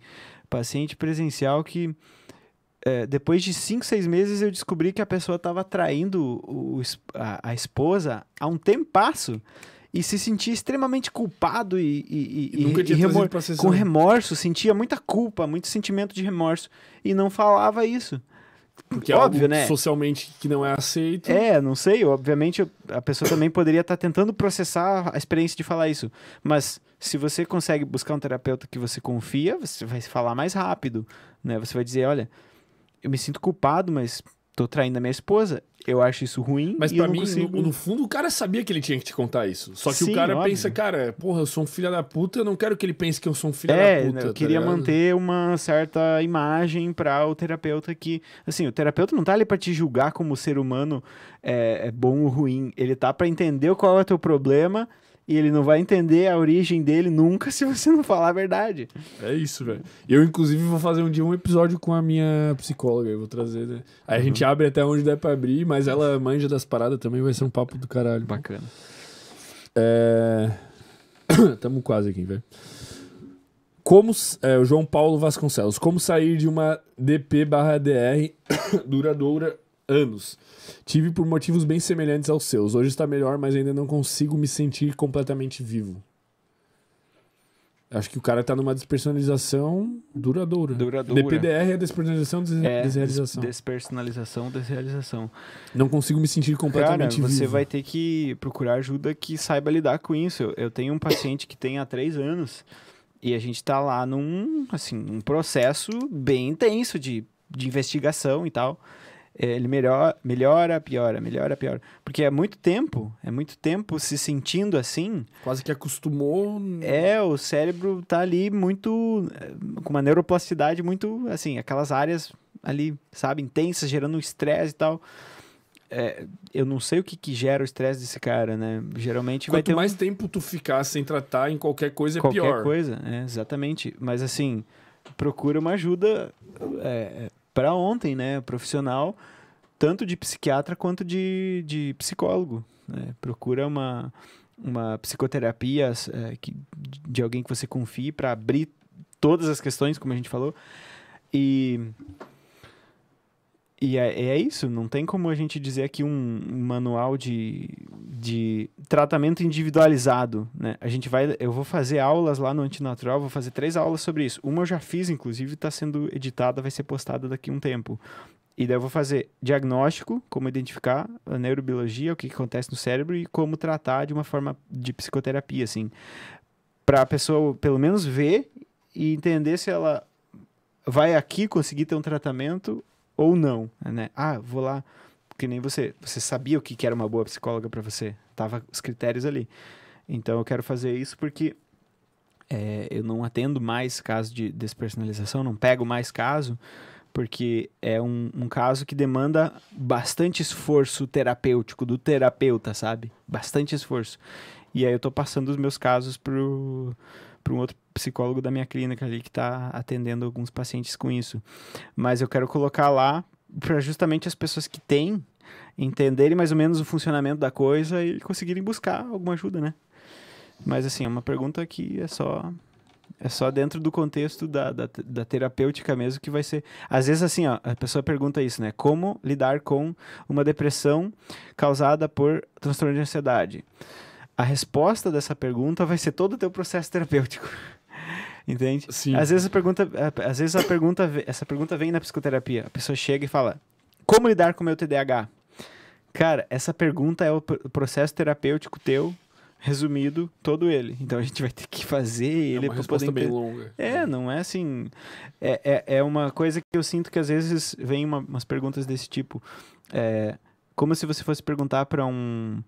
Paciente presencial que é, depois de 5, 6 meses eu descobri que a pessoa estava traindo o, a, a, esposa há um tempasso e se sentia extremamente culpado e, e, e, e nunca tinha e remor com remorso, sentia muita culpa, muito sentimento de remorso e não falava isso. Porque é Óbvio, é né? socialmente que não é aceito. É, não sei, obviamente a pessoa também poderia estar tá tentando processar a experiência de falar isso, mas se você consegue buscar um terapeuta que você confia, você vai falar mais rápido, né? Você vai dizer, olha, eu me sinto culpado, mas tô traindo a minha esposa. Eu acho isso ruim. Mas para mim, consigo... no, fundo, o cara sabia que ele tinha que te contar isso. Só que Sim, o cara óbvio. pensa, cara, porra, eu sou um filho da puta, eu não quero que ele pense que eu sou um filho é, da né, puta. Eu tá queria tá manter uma certa imagem para o terapeuta que. Assim, o terapeuta não tá ali pra te julgar como ser humano é, é bom ou ruim. Ele tá para entender qual é o teu problema e ele não vai entender a origem dele nunca [laughs] se você não falar a verdade. É isso, velho. Eu, inclusive, vou fazer um dia um episódio com a minha psicóloga. Eu vou trazer. Né? Aí uhum. a gente uhum. abre até onde der pra abrir, mas ela manja das paradas também. Vai ser um papo do caralho. Bacana. É. [coughs] Tamo quase aqui, velho. Como é, o João Paulo Vasconcelos, como sair de uma DP/DR [coughs] duradoura anos. Tive por motivos bem semelhantes aos seus. Hoje está melhor, mas ainda não consigo me sentir completamente vivo. Acho que o cara tá numa despersonalização duradoura. Duradoura. DPDR é despersonalização, des é, desrealização. Despersonalização, desrealização. Não consigo me sentir completamente cara, você vai ter que procurar ajuda que saiba lidar com isso. Eu tenho um paciente que tem há três anos e a gente tá lá num, assim, um processo bem intenso de, de investigação e tal. É, ele melhora, melhora, piora, melhora, piora. Porque é muito tempo, é muito tempo se sentindo assim. Quase que acostumou. É, o cérebro tá ali muito. É, com uma neuroplasticidade muito. assim, aquelas áreas ali, sabe, intensas, gerando um estresse e tal. É, eu não sei o que, que gera o estresse desse cara, né? Geralmente Quanto vai ter. Quanto mais um... tempo tu ficar sem tratar em qualquer coisa, é pior. Qualquer coisa, é, exatamente. Mas assim, procura uma ajuda. É, é para ontem, né? Profissional, tanto de psiquiatra quanto de, de psicólogo. Né? Procura uma, uma psicoterapia é, que, de alguém que você confie para abrir todas as questões, como a gente falou. E e é, é, isso, não tem como a gente dizer aqui um manual de, de tratamento individualizado, né? A gente vai, eu vou fazer aulas lá no Antinatural, vou fazer três aulas sobre isso. Uma eu já fiz, inclusive, está sendo editada, vai ser postada daqui a um tempo. E daí eu vou fazer diagnóstico, como identificar a neurobiologia, o que, que acontece no cérebro e como tratar de uma forma de psicoterapia, assim. Para a pessoa, pelo menos, ver e entender se ela vai aqui conseguir ter um tratamento ou não, é, né? Ah, vou lá, que nem você. Você sabia o que era uma boa psicóloga para você? Tava os critérios ali. Então eu quero fazer isso porque é, eu não atendo mais casos de despersonalização, não pego mais caso, porque é um, um, caso que demanda bastante esforço terapêutico do terapeuta, sabe? Bastante esforço. E aí eu tô passando os meus casos pro para um outro psicólogo da minha clínica ali que está atendendo alguns pacientes com isso. Mas eu quero colocar lá para justamente as pessoas que têm entenderem mais ou menos o funcionamento da coisa e conseguirem buscar alguma ajuda, né? Mas assim, é uma pergunta que é só é só dentro do contexto da, da, da, terapêutica mesmo que vai ser. Às vezes, assim, ó, a pessoa pergunta isso, né? Como lidar com uma depressão causada por transtorno de ansiedade? a resposta dessa pergunta vai ser todo o teu processo terapêutico. [laughs] Entende? Sim. Às vezes a pergunta, é, às vezes a pergunta, essa pergunta vem na psicoterapia. A pessoa chega e fala: "Como lidar com meu TDAH?" Cara, essa pergunta é o processo terapêutico teu resumido todo ele. Então a gente vai ter que fazer é ele é para poder bem longa. É, não é assim. É, é, é, uma coisa que eu sinto que às vezes vem uma, umas perguntas desse tipo. É, como se você fosse perguntar para um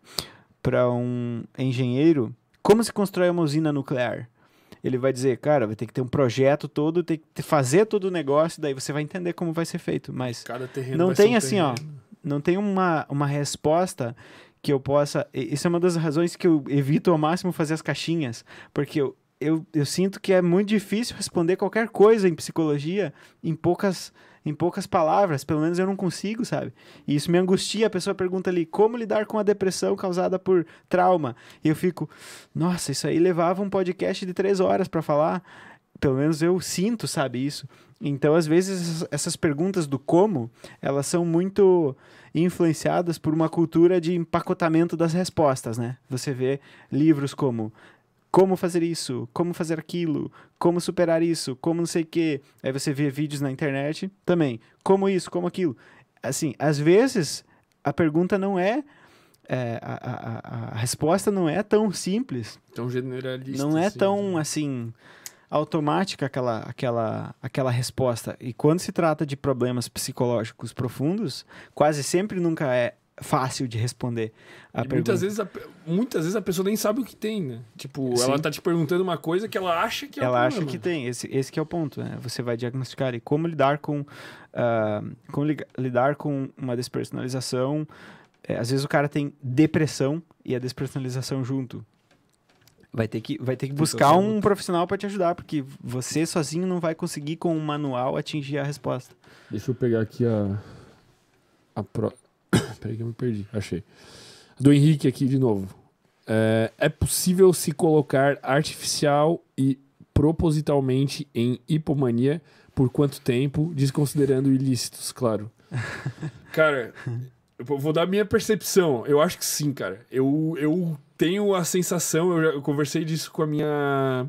para um engenheiro como se constrói uma usina nuclear. Ele vai dizer, cara, vai ter que ter um projeto todo, tem que fazer todo o negócio, daí você vai entender como vai ser feito. Mas não tem um assim, terreno. ó, não tem uma, uma resposta que eu possa. Isso é uma das razões que eu evito ao máximo fazer as caixinhas, porque eu, eu, eu sinto que é muito difícil responder qualquer coisa em psicologia em poucas em poucas palavras, pelo menos eu não consigo, sabe? E isso me angustia. A pessoa pergunta ali como lidar com a depressão causada por trauma. E eu fico, nossa, isso aí levava um podcast de três horas para falar. Pelo menos eu sinto, sabe, isso. Então, às vezes, essas perguntas do como, elas são muito influenciadas por uma cultura de empacotamento das respostas, né? Você vê livros como como fazer isso, como fazer aquilo, como superar isso, como não sei o quê. Aí você vê vídeos na internet também, como isso, como aquilo. Assim, às vezes a pergunta não é, é a, a, a, resposta não é tão simples. Tão generalista. Não é assim, tão, né? assim, automática aquela, aquela, aquela resposta. E quando se trata de problemas psicológicos profundos, quase sempre nunca é fácil de responder a e pergunta. Muitas vezes a, muitas vezes a pessoa nem sabe o que tem, né? Tipo, Sim. ela tá te perguntando uma coisa que ela acha que é Ela acha que tem, esse, esse é o ponto, né? Você vai diagnosticar e como lidar com, uh, como li lidar com uma despersonalização. É, às vezes o cara tem depressão e a despersonalização junto. Vai ter que, vai ter que então, buscar é um muito... profissional para te ajudar, porque você sozinho não vai conseguir, com um manual, atingir a resposta. Deixa eu pegar aqui a, a, pro... [coughs] Peraí que eu me perdi, achei. Do Henrique aqui de novo. É, é possível se colocar artificial e propositalmente em hipomania por quanto tempo, desconsiderando ilícitos, claro. [laughs] cara, eu vou dar minha percepção. Eu acho que sim, cara. Eu, eu tenho a sensação, eu, já, eu conversei disso com a minha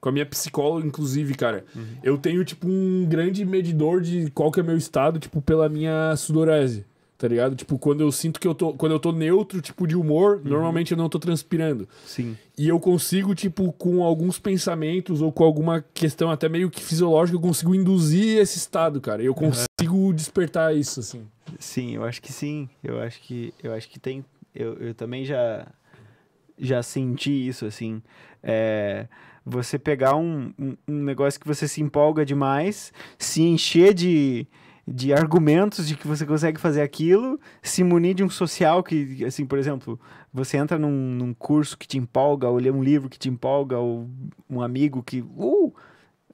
com a minha psicóloga, inclusive, cara. Uhum. Eu tenho, tipo, um grande medidor de qual que é meu estado, tipo, pela minha sudorese tá ligado? Tipo, quando eu sinto que eu tô. Quando eu tô neutro, tipo, de humor, uhum. normalmente eu não tô transpirando. Sim. E eu consigo, tipo, com alguns pensamentos ou com alguma questão até meio que fisiológica, eu consigo induzir esse estado, cara. Eu consigo uhum. despertar isso, assim. Sim, eu acho que sim. Eu acho que. Eu acho que tem. Eu, eu também já. Já senti isso, assim. É você pegar um, um, um, negócio que você se empolga demais, se encher de, de argumentos de que você consegue fazer aquilo, se munir de um social que, assim, por exemplo, você entra num, num curso que te empolga, ou lê um livro que te empolga, ou um amigo que. Uh,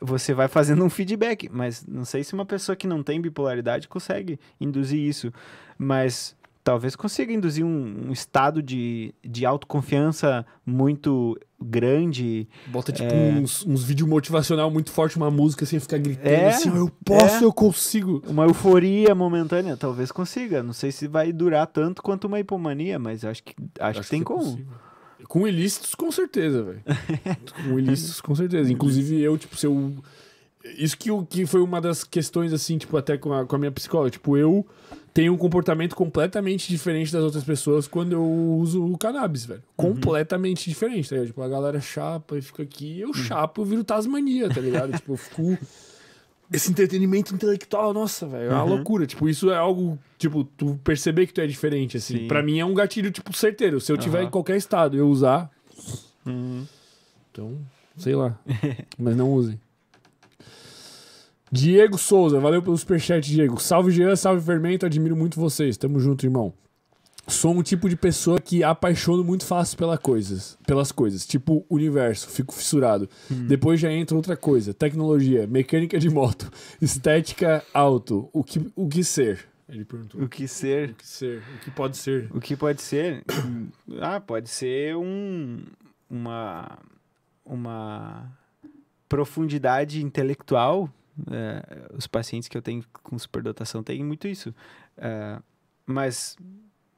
você vai fazendo um feedback, mas não sei se uma pessoa que não tem bipolaridade consegue induzir isso, mas talvez consiga induzir um, um estado de, de autoconfiança muito grande. Bota tipo é... uns, uns vídeos motivacional muito forte, uma música sem assim, ficar gritando é, assim, ah, eu posso, é... eu consigo. Uma euforia momentânea, talvez consiga. Não sei se vai durar tanto quanto uma hipomania, mas acho que acho, acho que tem que é como. Com ilícitos, com certeza, velho. [laughs] com ilícitos, com certeza. Inclusive, eu, tipo, se eu. Isso que, que foi uma das questões, assim, tipo, até com a, com a minha psicóloga. Tipo, eu tem um comportamento completamente diferente das outras pessoas quando eu uso o cannabis, velho. Uhum. Completamente diferente, tá ligado? Tipo, a galera é chapa e fica aqui, eu uhum. e eu viro Tasmania, tá ligado? [laughs] tipo, eu fico. Esse entretenimento intelectual, nossa, velho, é uma uhum. loucura. Tipo, isso é algo, tipo, tu perceber que tu é diferente, assim. para mim é um gatilho, tipo, certeiro. Se eu tiver em qualquer estado eu usar. Uhum. Então, sei lá. [laughs] Mas não usem. Diego Souza, valeu pelo superchat, Diego. Salve, Jean, salve, Fermento. Admiro muito vocês. Tamo junto, irmão. Sou um tipo de pessoa que apaixono muito fácil pela coisas, pelas coisas. Tipo, universo, fico fissurado. Hum. Depois já entra outra coisa. Tecnologia, mecânica de moto, [laughs] estética, alto. O que, o que ser? Ele perguntou. O que ser? O que ser? O que pode ser? O que pode ser? [coughs] ah, pode ser um... Uma... Uma... Profundidade intelectual é, os pacientes que eu tenho com superdotação têm muito isso. É, mas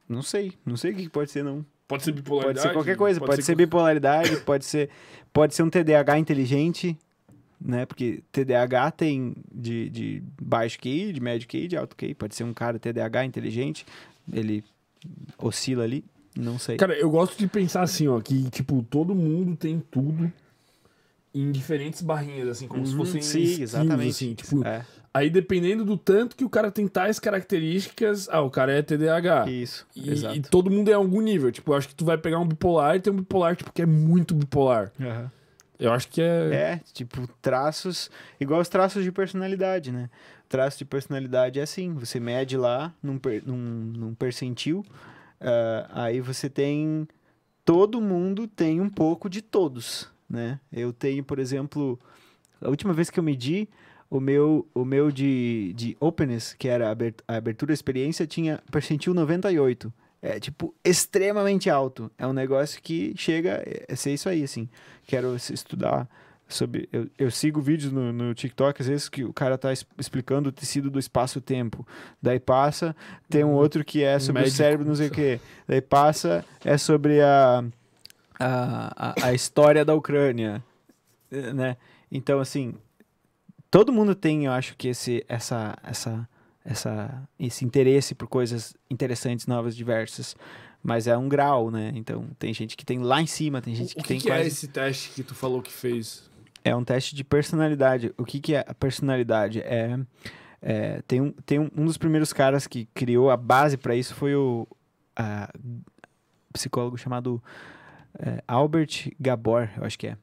não sei, não sei o que pode ser, não. Pode ser bipolaridade. Pode ser qualquer coisa, pode, pode ser, ser, bipolaridade, pode ser, pode ser um TDAH inteligente, né? Porque TDAH tem de, de baixo QI, de médio QI, de alto QI. Pode ser um cara TDAH inteligente, ele oscila ali, não sei. Cara, eu gosto de pensar assim, ó, que tipo, todo mundo tem tudo em diferentes barrinhas, assim, como uhum, se fossem sim, assim, exatamente. Assim, tipo, é. Aí dependendo do tanto que o cara tem tais características, ah, o cara é TDAH. Isso. E, exato. e todo mundo é algum nível. Tipo, eu acho que tu vai pegar um bipolar e tem um bipolar tipo, que é muito bipolar. Uhum. Eu acho que é. É, tipo, traços. Igual os traços de personalidade, né? Traço de personalidade é assim: você mede lá num, per, num, num percentil, uh, aí você tem. Todo mundo tem um pouco de todos né? Eu tenho, por exemplo, a última vez que eu medi, o meu, o meu de, de openness, que era a abertura à experiência, tinha percentil 98. É, tipo, extremamente alto. É um negócio que chega a é, é ser isso aí, assim. Quero estudar sobre... Eu, eu sigo vídeos no, no TikTok, às vezes, que o cara tá explicando o tecido do espaço-tempo. Daí passa, tem um uhum. outro que é sobre Médico. o cérebro, não sei o quê. Daí passa, é sobre a a, a, história da Ucrânia, eh, né? Então, assim, todo mundo tem, eu acho que esse, essa, essa, essa, esse interesse por coisas interessantes, novas, diversas. Mas é um grau, né? Então tem gente que tem lá em cima, tem gente o que, que tem que é quase... é esse teste que tu falou que fez? É um teste de personalidade. O que, que é a personalidade? É, é tem um, tem um, um, dos primeiros caras que criou a base para isso foi o psicólogo chamado é, Albert Gabor, eu acho que é.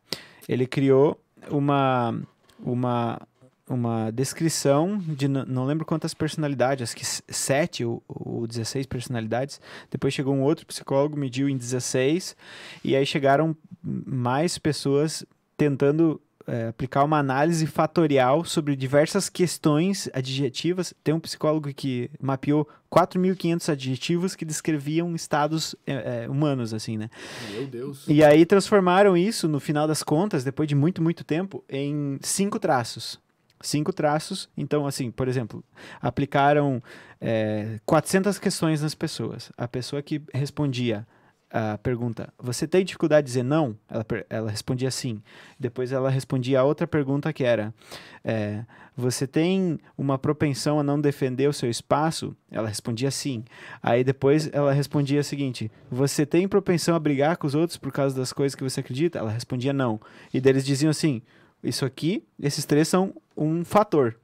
Ele criou uma uma uma descrição de não lembro quantas personalidades, acho que sete ou, ou 16 personalidades. Depois chegou um outro psicólogo, mediu em 16, e aí chegaram mais pessoas tentando é, aplicar uma análise fatorial sobre diversas questões adjetivas. Tem um psicólogo que mapeou 4.500 adjetivos que descreviam estados é, é, humanos, assim, né? Meu Deus! E aí transformaram isso, no final das contas, depois de muito, muito tempo, em cinco traços cinco traços. Então, assim, por exemplo, aplicaram é, 400 questões nas pessoas. A pessoa que respondia a pergunta: Você tem dificuldade de dizer não? Ela, ela respondia sim. Depois ela respondia a outra pergunta que era: é, Você tem uma propensão a não defender o seu espaço? Ela respondia sim. Aí depois ela respondia o seguinte: Você tem propensão a brigar com os outros por causa das coisas que você acredita? Ela respondia não. E deles diziam assim: Isso aqui, esses três são um fator.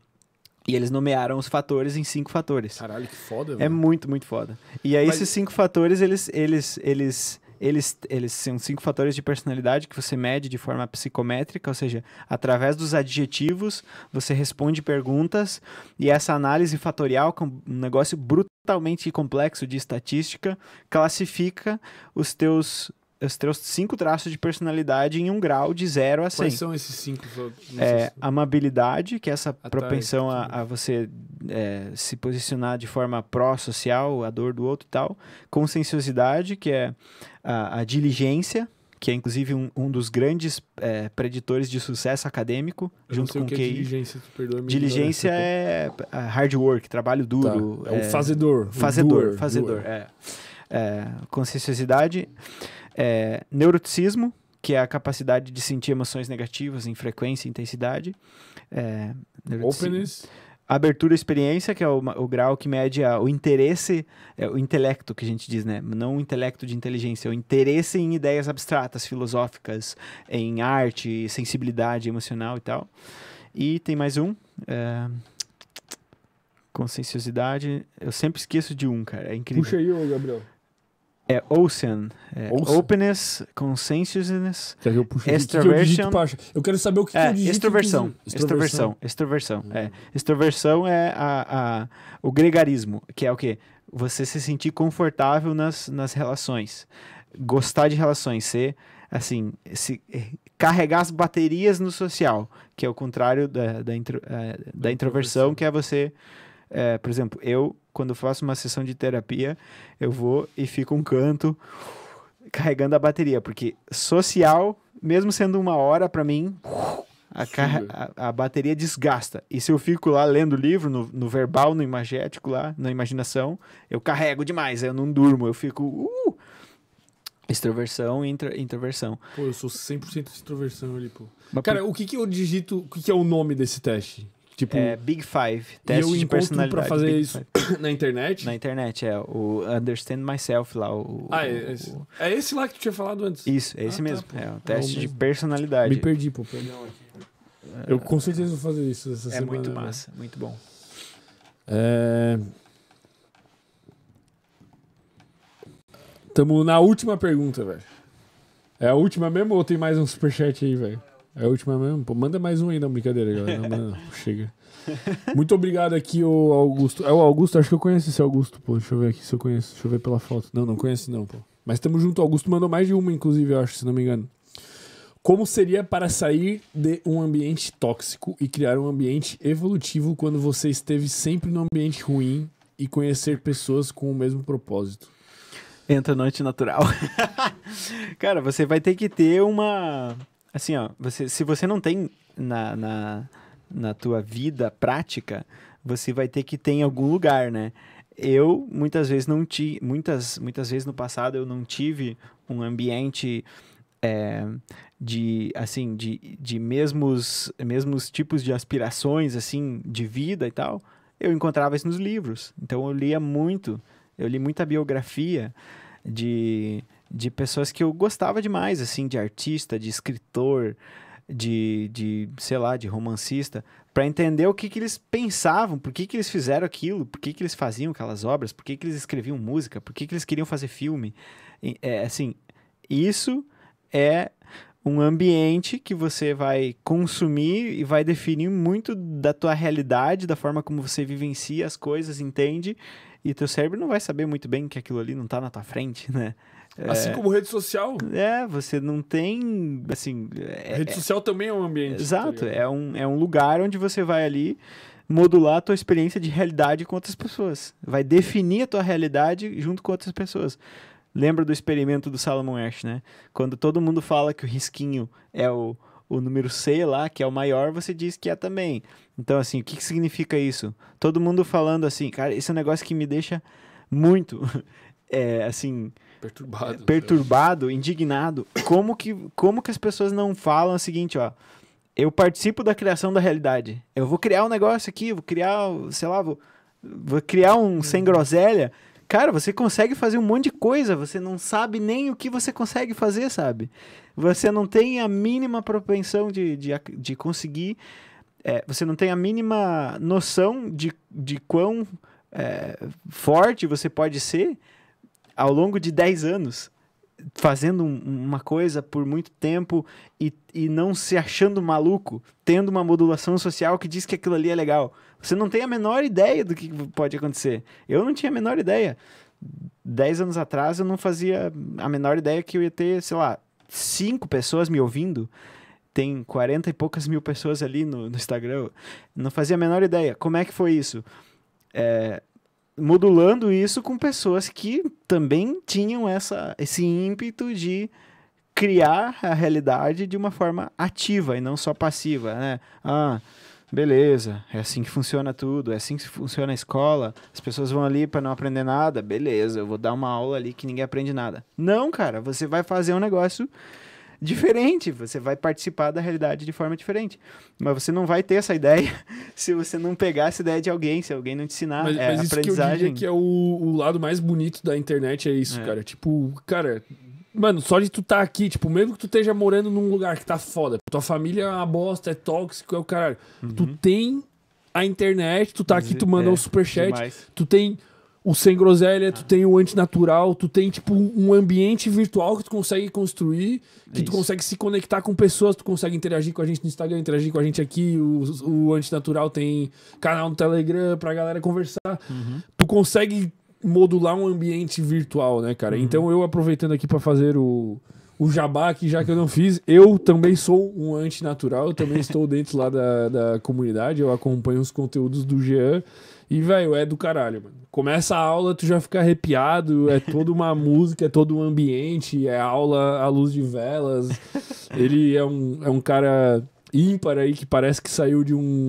E eles nomearam os fatores em cinco fatores. Caralho, que foda, é velho. É muito, muito foda. E aí, Mas... esses cinco fatores, eles, eles, eles, eles, eles são cinco fatores de personalidade que você mede de forma psicométrica, ou seja, através dos adjetivos, você responde perguntas, e essa análise fatorial, com é um negócio brutalmente complexo de estatística, classifica os teus os teus cinco traços de personalidade em um grau de 0 a 100. Quais são esses cinco? É, amabilidade, que é essa propensão a, a, você é, se posicionar de forma pró-social, a dor do outro e tal. Conscienciosidade, que é a, a diligência, que é inclusive um, um dos grandes é, preditores de sucesso acadêmico, Eu junto com o que é diligência, perdoa, diligência é, é hard work, trabalho duro. Tá. É, o é fazedor. Fazedor, doer, fazedor, doer. é. é conscienciosidade. É, neuroticismo, que é a capacidade de sentir emoções negativas em frequência e intensidade. É, Openness. Abertura à experiência, que é o, o grau que mede a, o interesse, é, o intelecto que a gente diz, né? Não o intelecto de inteligência, é o interesse em ideias abstratas, filosóficas, em arte, sensibilidade emocional e tal. E tem mais um. É, conscienciosidade. Eu sempre esqueço de um, cara. É incrível. Puxa aí, Gabriel. É Ocean. É Ocean. Openness, Conscientiousness, que eu puxo, Extroversion. Que eu, digito, eu, quero saber o que, é, que eu digito. Extroversão. Que extroversão. Extroversão. É. Hum. Extroversão é a, a, o gregarismo, que é o quê? Você se sentir confortável nas, nas relações. Gostar de relações. Ser, assim, se, eh, carregar as baterias no social, que é o contrário da, da, intro, eh, da, da introversão, que é você é, por exemplo, eu, quando faço uma sessão de terapia, eu vou e fico um canto carregando a bateria, porque social, mesmo sendo uma hora para mim, a, a, a, bateria desgasta. E se eu fico lá lendo livro, no, no, verbal, no imagético lá, na imaginação, eu carrego demais, eu não durmo, eu fico. Uh, extroversão e introversão. Pô, eu sou 100% extroversão ali, pô. Mas Cara, por... o que, que eu digito, o que, que é o nome desse teste? Tipo, é, Big Five, teste eu de personalidade. Pra fazer Big isso five. [coughs] na internet? Na internet, é. O Understand Myself lá. O, ah, é, esse, é esse lá que tu tinha falado antes? Isso, é esse ah, tá, mesmo. Tá, é o teste é o de personalidade. Me perdi, pô. Perdão aqui. É. Eu com certeza vou fazer isso essa é semana. É muito né? massa, né? muito bom. É... Tamo na última pergunta, velho. É a última mesmo ou tem mais um superchat aí, velho? É a última mesmo? Pô, manda mais um aí, não, brincadeira, galera. Não, [laughs] chega. Muito obrigado aqui, o Augusto. É o Augusto, acho que eu conheço esse Augusto, pô. Deixa eu ver aqui se eu conheço. Deixa eu ver pela foto. Não, não conheço não, pô. Mas tamo junto, o Augusto mandou mais de uma, inclusive, eu acho, se não me engano. Como seria para sair de um ambiente tóxico e criar um ambiente evolutivo quando você esteve sempre num ambiente ruim e conhecer pessoas com o mesmo propósito? Entra no antinatural. [laughs] Cara, você vai ter que ter uma Assim, ó, você, se você não tem na, na, na tua vida prática, você vai ter que ter em algum lugar, né? Eu muitas vezes não tive, muitas, muitas vezes no passado eu não tive um ambiente é, de assim de, de mesmos mesmos tipos de aspirações assim de vida e tal eu encontrava isso nos livros então eu lia muito eu li muita biografia de de pessoas que eu gostava demais, assim, de artista, de escritor, de, de sei lá, de romancista, para entender o que, que eles pensavam, por que, que eles fizeram aquilo, por que, que eles faziam aquelas obras, por que, que eles escreviam música, por que, que eles queriam fazer filme. É, assim, isso é um ambiente que você vai consumir e vai definir muito da tua realidade, da forma como você vivencia as coisas, entende? E teu cérebro não vai saber muito bem que aquilo ali não está na tua frente, né? É. Assim como rede social. É, você não tem. Assim, é, rede é social também é um ambiente. Tá Exato, é um, é um lugar onde você vai ali modular a tua experiência de realidade com outras pessoas. Vai definir a tua realidade junto com outras pessoas. Lembra do experimento do Salomon Ash, né? Quando todo mundo fala que o risquinho é o, o número C lá, que é o maior, você diz que é também. Então, assim, o que, que significa isso? Todo mundo falando assim, cara, esse é um negócio que me deixa muito. [laughs] É, assim Perturbado. Né? Perturbado, indignado. Como que, como que as pessoas não falam o seguinte, ó. Eu participo da criação da realidade. Eu vou criar um negócio aqui, vou criar, sei lá, vou, vou criar um uhum. sem groselha. Cara, você consegue fazer um monte de coisa, você não sabe nem o que você consegue fazer, sabe? Você não tem a mínima propensão de, de, de conseguir, é, você não tem a mínima noção de, de quão é, forte você pode ser ao longo de 10 anos fazendo uma coisa por muito tempo e, e não se achando maluco, tendo uma modulação social que diz que aquilo ali é legal. Você não tem a menor ideia do que pode acontecer. Eu não tinha a menor ideia. Dez anos atrás eu não fazia a menor ideia que eu ia ter, sei lá, cinco pessoas me ouvindo. Tem quarenta e poucas mil pessoas ali no, no Instagram. não fazia a menor ideia. Como é que foi isso? É, modulando isso com pessoas que também tinham essa, esse ímpeto de criar a realidade de uma forma ativa e não só passiva, né? Ah, beleza, é assim que funciona tudo, é assim que funciona a escola, as pessoas vão ali para não aprender nada, beleza, eu vou dar uma aula ali que ninguém aprende nada. Não, cara, você vai fazer um negócio diferente, você vai participar da realidade de forma diferente. Mas você não vai ter essa ideia [laughs] se você não pegar essa ideia de alguém, se alguém não te ensinar mas, é, mas isso aprendizagem. Que, que é o, o, lado mais bonito da internet é isso, é. cara. Tipo, cara, Mano, só de tu tá aqui, tipo, mesmo que tu esteja morando num lugar que tá foda, tua família é uma bosta, é tóxico, é o caralho. Uhum. Tu tem a internet, tu tá aqui, tu é mandou é, um superchat, demais. tu tem o sem groselha, é, tu tem o antinatural, tu tem, tipo, um ambiente virtual que tu consegue construir, que é tu consegue se conectar com pessoas, tu consegue interagir com a gente no Instagram, interagir com a gente aqui, o, o antinatural tem canal no Telegram pra galera conversar. Uhum. Tu consegue modular um ambiente virtual, né, cara? Uhum. Então eu aproveitando aqui para fazer o o jabá aqui, já que eu não fiz, eu também sou um antinatural, eu também estou dentro lá da, da comunidade, eu acompanho os conteúdos do Jean. E, velho, é do caralho, mano. Começa a aula, tu já fica arrepiado, é toda uma [laughs] música, é todo um ambiente, é aula à luz de velas. Ele é um, é um cara ímpar aí, que parece que saiu de um...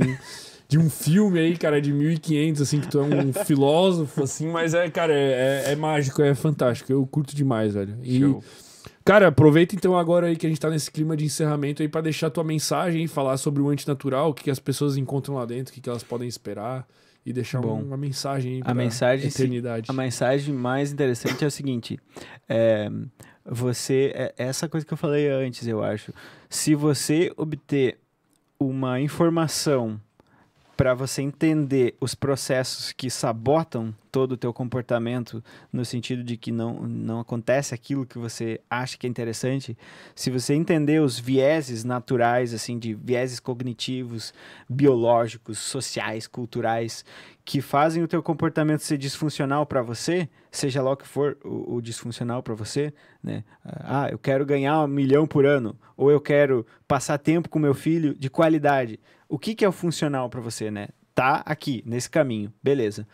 de um filme aí, cara, de 1500, assim, que tu é um [laughs] filósofo, assim, mas é, cara, é, é, é mágico, é fantástico. Eu curto demais, velho. E Show. Cara, aproveita então agora aí que a gente tá nesse clima de encerramento aí para deixar tua mensagem e falar sobre o antinatural, o que, as pessoas encontram lá dentro, o que, que elas podem esperar e deixar Bom, uma mensagem aí pra a mensagem, eternidade. Se, a mensagem mais interessante é o seguinte, é, você, é, é, essa coisa que eu falei antes, eu acho, se você obter uma informação para você entender os processos que sabotam todo o teu comportamento no sentido de que não, não acontece aquilo que você acha que é interessante, se você entender os vieses naturais, assim, de vieses cognitivos, biológicos, sociais, culturais, que fazem o teu comportamento ser disfuncional para você, seja lá o que for o, o disfuncional para você, né? Ah, eu quero ganhar um milhão por ano, ou eu quero passar tempo com meu filho de qualidade o que, que é o funcional para você, né? Tá aqui, nesse caminho, beleza.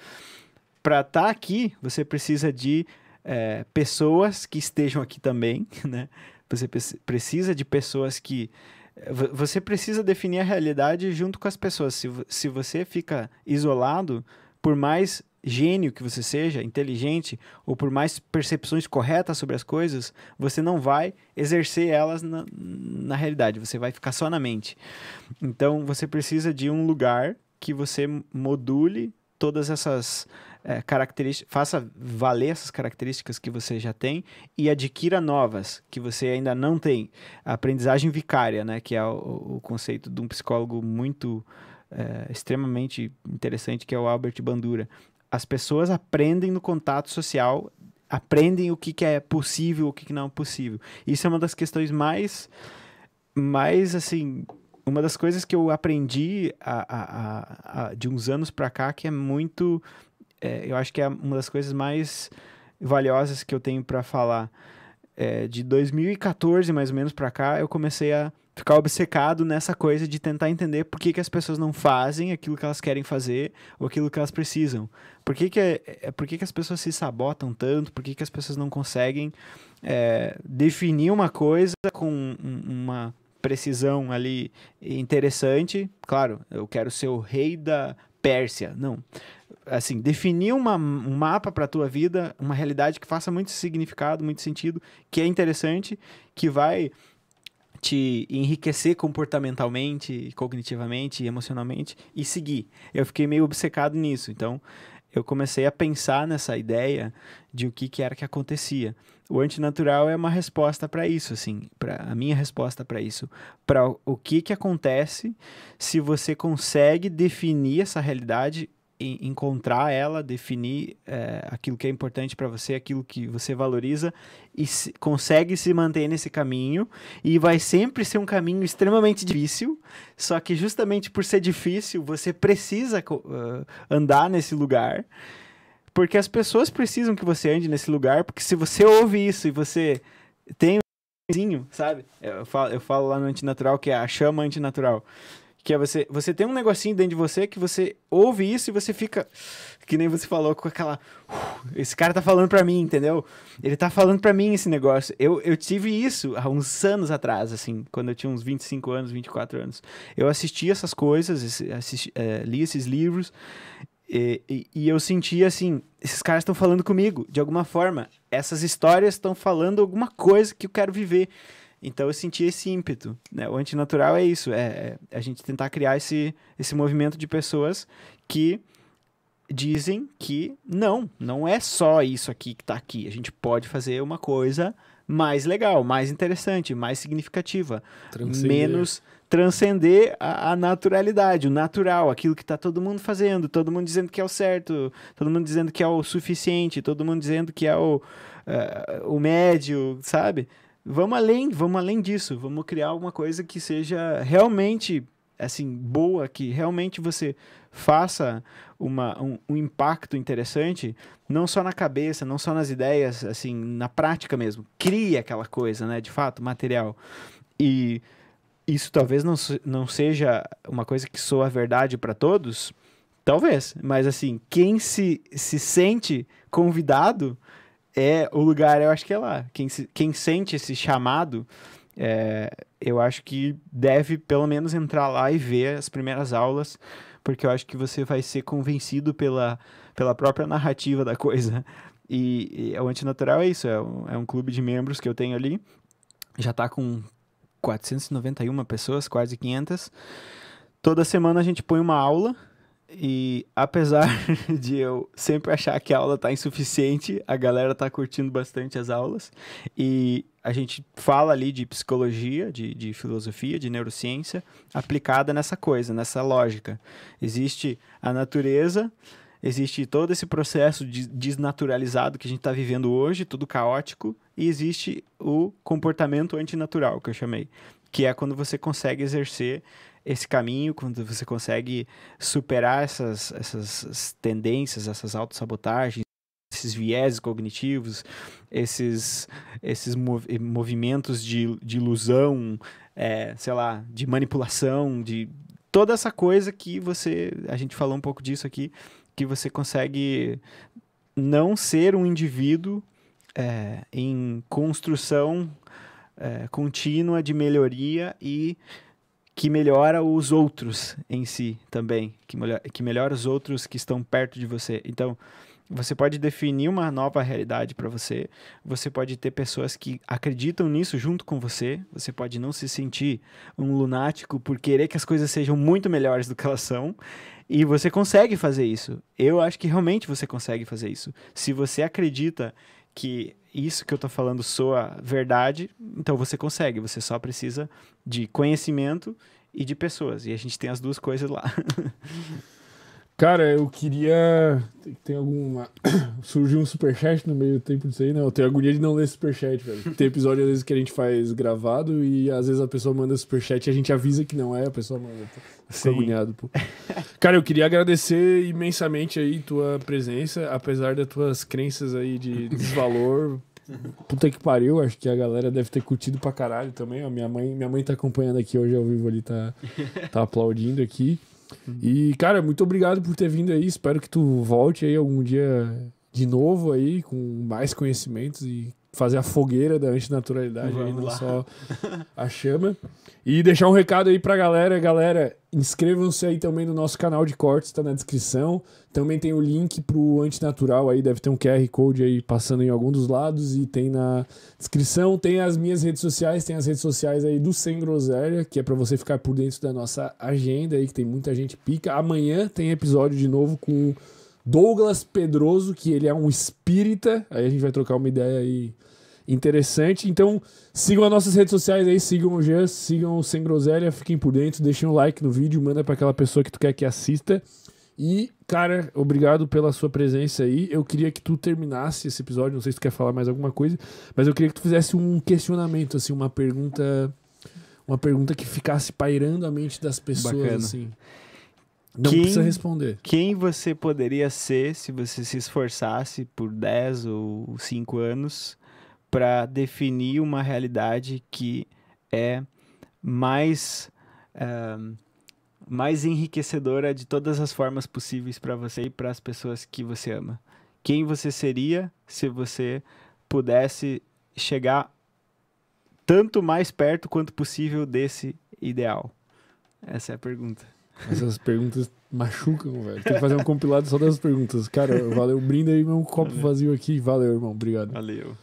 Para estar tá aqui, você precisa de é, pessoas que estejam aqui também, [laughs] né? Você precisa de pessoas que. Eh, você precisa definir a realidade junto com as pessoas. Se, se você fica isolado, por mais gênio que você seja, inteligente, ou por mais percepções corretas sobre as coisas, você não vai exercer elas na, na realidade, você vai ficar só na mente. Então você precisa de um lugar que você module todas essas é, eh, características, faça valer essas características que você já tem e adquira novas que você ainda não tem. A aprendizagem vicária, né, que é o, o conceito de um psicólogo muito é, extremamente interessante, que é o Albert Bandura. As pessoas aprendem no contato social, aprendem o que, que é possível, o que, que não é possível. Isso é uma das questões mais, mais assim, uma das coisas que eu aprendi a, a, a, de uns anos para cá que é muito é, eu acho que é uma das coisas mais valiosas que eu tenho para falar é, de 2014 mais ou menos para cá eu comecei a ficar obcecado nessa coisa de tentar entender por que, que as pessoas não fazem aquilo que elas querem fazer ou aquilo que elas precisam. Por que, que, é, é por que, que as pessoas se sabotam tanto? Por que, que as pessoas não conseguem é, definir uma coisa com uma precisão ali interessante? Claro, eu quero ser o rei da Pérsia. Não. Assim, definir uma, um mapa para a tua vida, uma realidade que faça muito significado, muito sentido, que é interessante, que vai te enriquecer comportamentalmente, cognitivamente, emocionalmente e seguir. Eu fiquei meio obcecado nisso. Então, eu comecei a pensar nessa ideia de o que, que era que acontecia. O antinatural é uma resposta para isso, assim, para a minha resposta para isso, para o que que acontece se você consegue definir essa realidade encontrar ela, definir é, aquilo que é importante para você, aquilo que você valoriza e se, consegue se manter nesse caminho. E vai sempre ser um caminho extremamente difícil, só que justamente por ser difícil, você precisa uh, andar nesse lugar. Porque as pessoas precisam que você ande nesse lugar, porque se você ouve isso e você tem um sabe? Eu falo, eu falo lá no antinatural que é a chama antinatural. Que é você, você tem um negocinho dentro de você que você ouve isso e você fica, que nem você falou, com aquela. Uh, esse cara tá falando pra mim, entendeu? Ele tá falando pra mim esse negócio. Eu, eu tive isso há uns anos atrás, assim, quando eu tinha uns 25 anos, 24 anos. Eu assisti essas coisas, assisti, é, li esses livros e, e, e, eu sentia assim: esses caras estão falando comigo, de alguma forma. Essas histórias estão falando alguma coisa que eu quero viver. Então eu senti esse ímpeto. Né? O antinatural é isso, é, é a gente tentar criar esse, esse movimento de pessoas que dizem que não, não é só isso aqui que está aqui. A gente pode fazer uma coisa mais legal, mais interessante, mais significativa, transcender. menos transcender a, a, naturalidade, o natural, aquilo que está todo mundo fazendo, todo mundo dizendo que é o certo, todo mundo dizendo que é o suficiente, todo mundo dizendo que é o, uh, o médio, sabe? vamos além, vamos além disso, vamos criar alguma coisa que seja realmente assim boa, que realmente você faça uma, um, um, impacto interessante, não só na cabeça, não só nas ideias, assim, na prática mesmo. Crie aquela coisa, né? De fato, material. E isso talvez não, não seja uma coisa que soa verdade para todos, talvez, mas assim, quem se, se sente convidado é o lugar, eu acho que é lá. Quem, quem sente esse chamado, é, eu acho que deve pelo menos entrar lá e ver as primeiras aulas, porque eu acho que você vai ser convencido pela, pela própria narrativa da coisa. E, e o Antinatural é isso, é um, é um clube de membros que eu tenho ali, já está com 491 pessoas, quase 500. Toda semana a gente põe uma aula e apesar [laughs] de eu sempre achar que a aula tá insuficiente, a galera tá curtindo bastante as aulas. E a gente fala ali de psicologia, de, de filosofia, de neurociência, aplicada nessa coisa, nessa lógica. Existe a natureza, existe todo esse processo de desnaturalizado que a gente está vivendo hoje, tudo caótico, e existe o comportamento antinatural, que eu chamei, que é quando você consegue exercer esse caminho, quando você consegue superar essas, essas tendências, essas autossabotagens, esses vieses cognitivos, esses, esses mov eh, movimentos de, de ilusão, é, sei lá, de manipulação, de toda essa coisa que você. A gente falou um pouco disso aqui, que você consegue não ser um indivíduo é, em construção é, contínua de melhoria e que melhora os outros em si também, que melhora, que melhora os outros que estão perto de você. Então, você pode definir uma nova realidade para você, você pode ter pessoas que acreditam nisso junto com você, você pode não se sentir um lunático por querer que as coisas sejam muito melhores do que elas são, e você consegue fazer isso. Eu acho que realmente você consegue fazer isso. Se você acredita que isso que eu estou falando soa verdade, então você consegue, você só precisa de conhecimento e de pessoas. E a gente tem as duas coisas lá. [laughs] Cara, eu queria. Tem, tem alguma. [coughs] Surgiu um superchat no meio do tempo disso aí, né? Eu tenho agonia de não ler superchat, velho. [laughs] Tem episódio às vezes que a gente faz gravado e às vezes a pessoa manda superchat e a gente avisa que não é, a pessoa manda. Fico agoniado, pô. [laughs] Cara, eu queria agradecer imensamente aí tua presença, apesar das tuas crenças aí de [laughs] desvalor. Puta que pariu, acho que a galera deve ter curtido pra caralho também. Ó, minha, mãe, minha mãe tá acompanhando aqui hoje ao vivo ali, tá, tá aplaudindo aqui. E, cara, muito obrigado por ter vindo aí. Espero que tu volte aí algum dia de novo aí, com mais conhecimentos e fazer a fogueira da antinaturalidade Vamos aí, não lá. só a chama. [laughs] E deixar um recado aí pra galera. Galera, inscrevam-se aí também no nosso canal de cortes, tá na descrição. Também tem o link pro Antinatural aí, deve ter um QR Code aí passando em algum dos lados e tem na descrição. Tem as minhas redes sociais, tem as redes sociais aí do Sem Groselha, que é para você ficar por dentro da nossa agenda aí, que tem muita gente pica. Amanhã tem episódio de novo com Douglas Pedroso, que ele é um espírita. Aí a gente vai trocar uma ideia aí interessante. Então, sigam as nossas redes sociais aí, sigam o Jean, sigam o Sem Groselha, fiquem por dentro, deixem um like no vídeo, manda para aquela pessoa que tu quer que assista. E, cara, obrigado pela sua presença aí. Eu queria que tu terminasse esse episódio, não sei se tu quer falar mais alguma coisa, mas eu queria que tu fizesse um questionamento, assim, uma pergunta, uma pergunta que ficasse pairando a mente das pessoas, Bacana. assim. Não quem, precisa responder. Quem você poderia ser se você se esforçasse por 10 ou 5 anos para definir uma realidade que é mais é, mais enriquecedora de todas as formas possíveis para você e para as pessoas que você ama. Quem você seria se você pudesse chegar tanto mais perto quanto possível desse ideal? Essa é a pergunta. Essas perguntas machucam, velho. Tem que fazer um compilado só das perguntas. Cara, valeu, brinda aí, meu copo valeu. vazio aqui. Valeu, irmão. Obrigado. Valeu.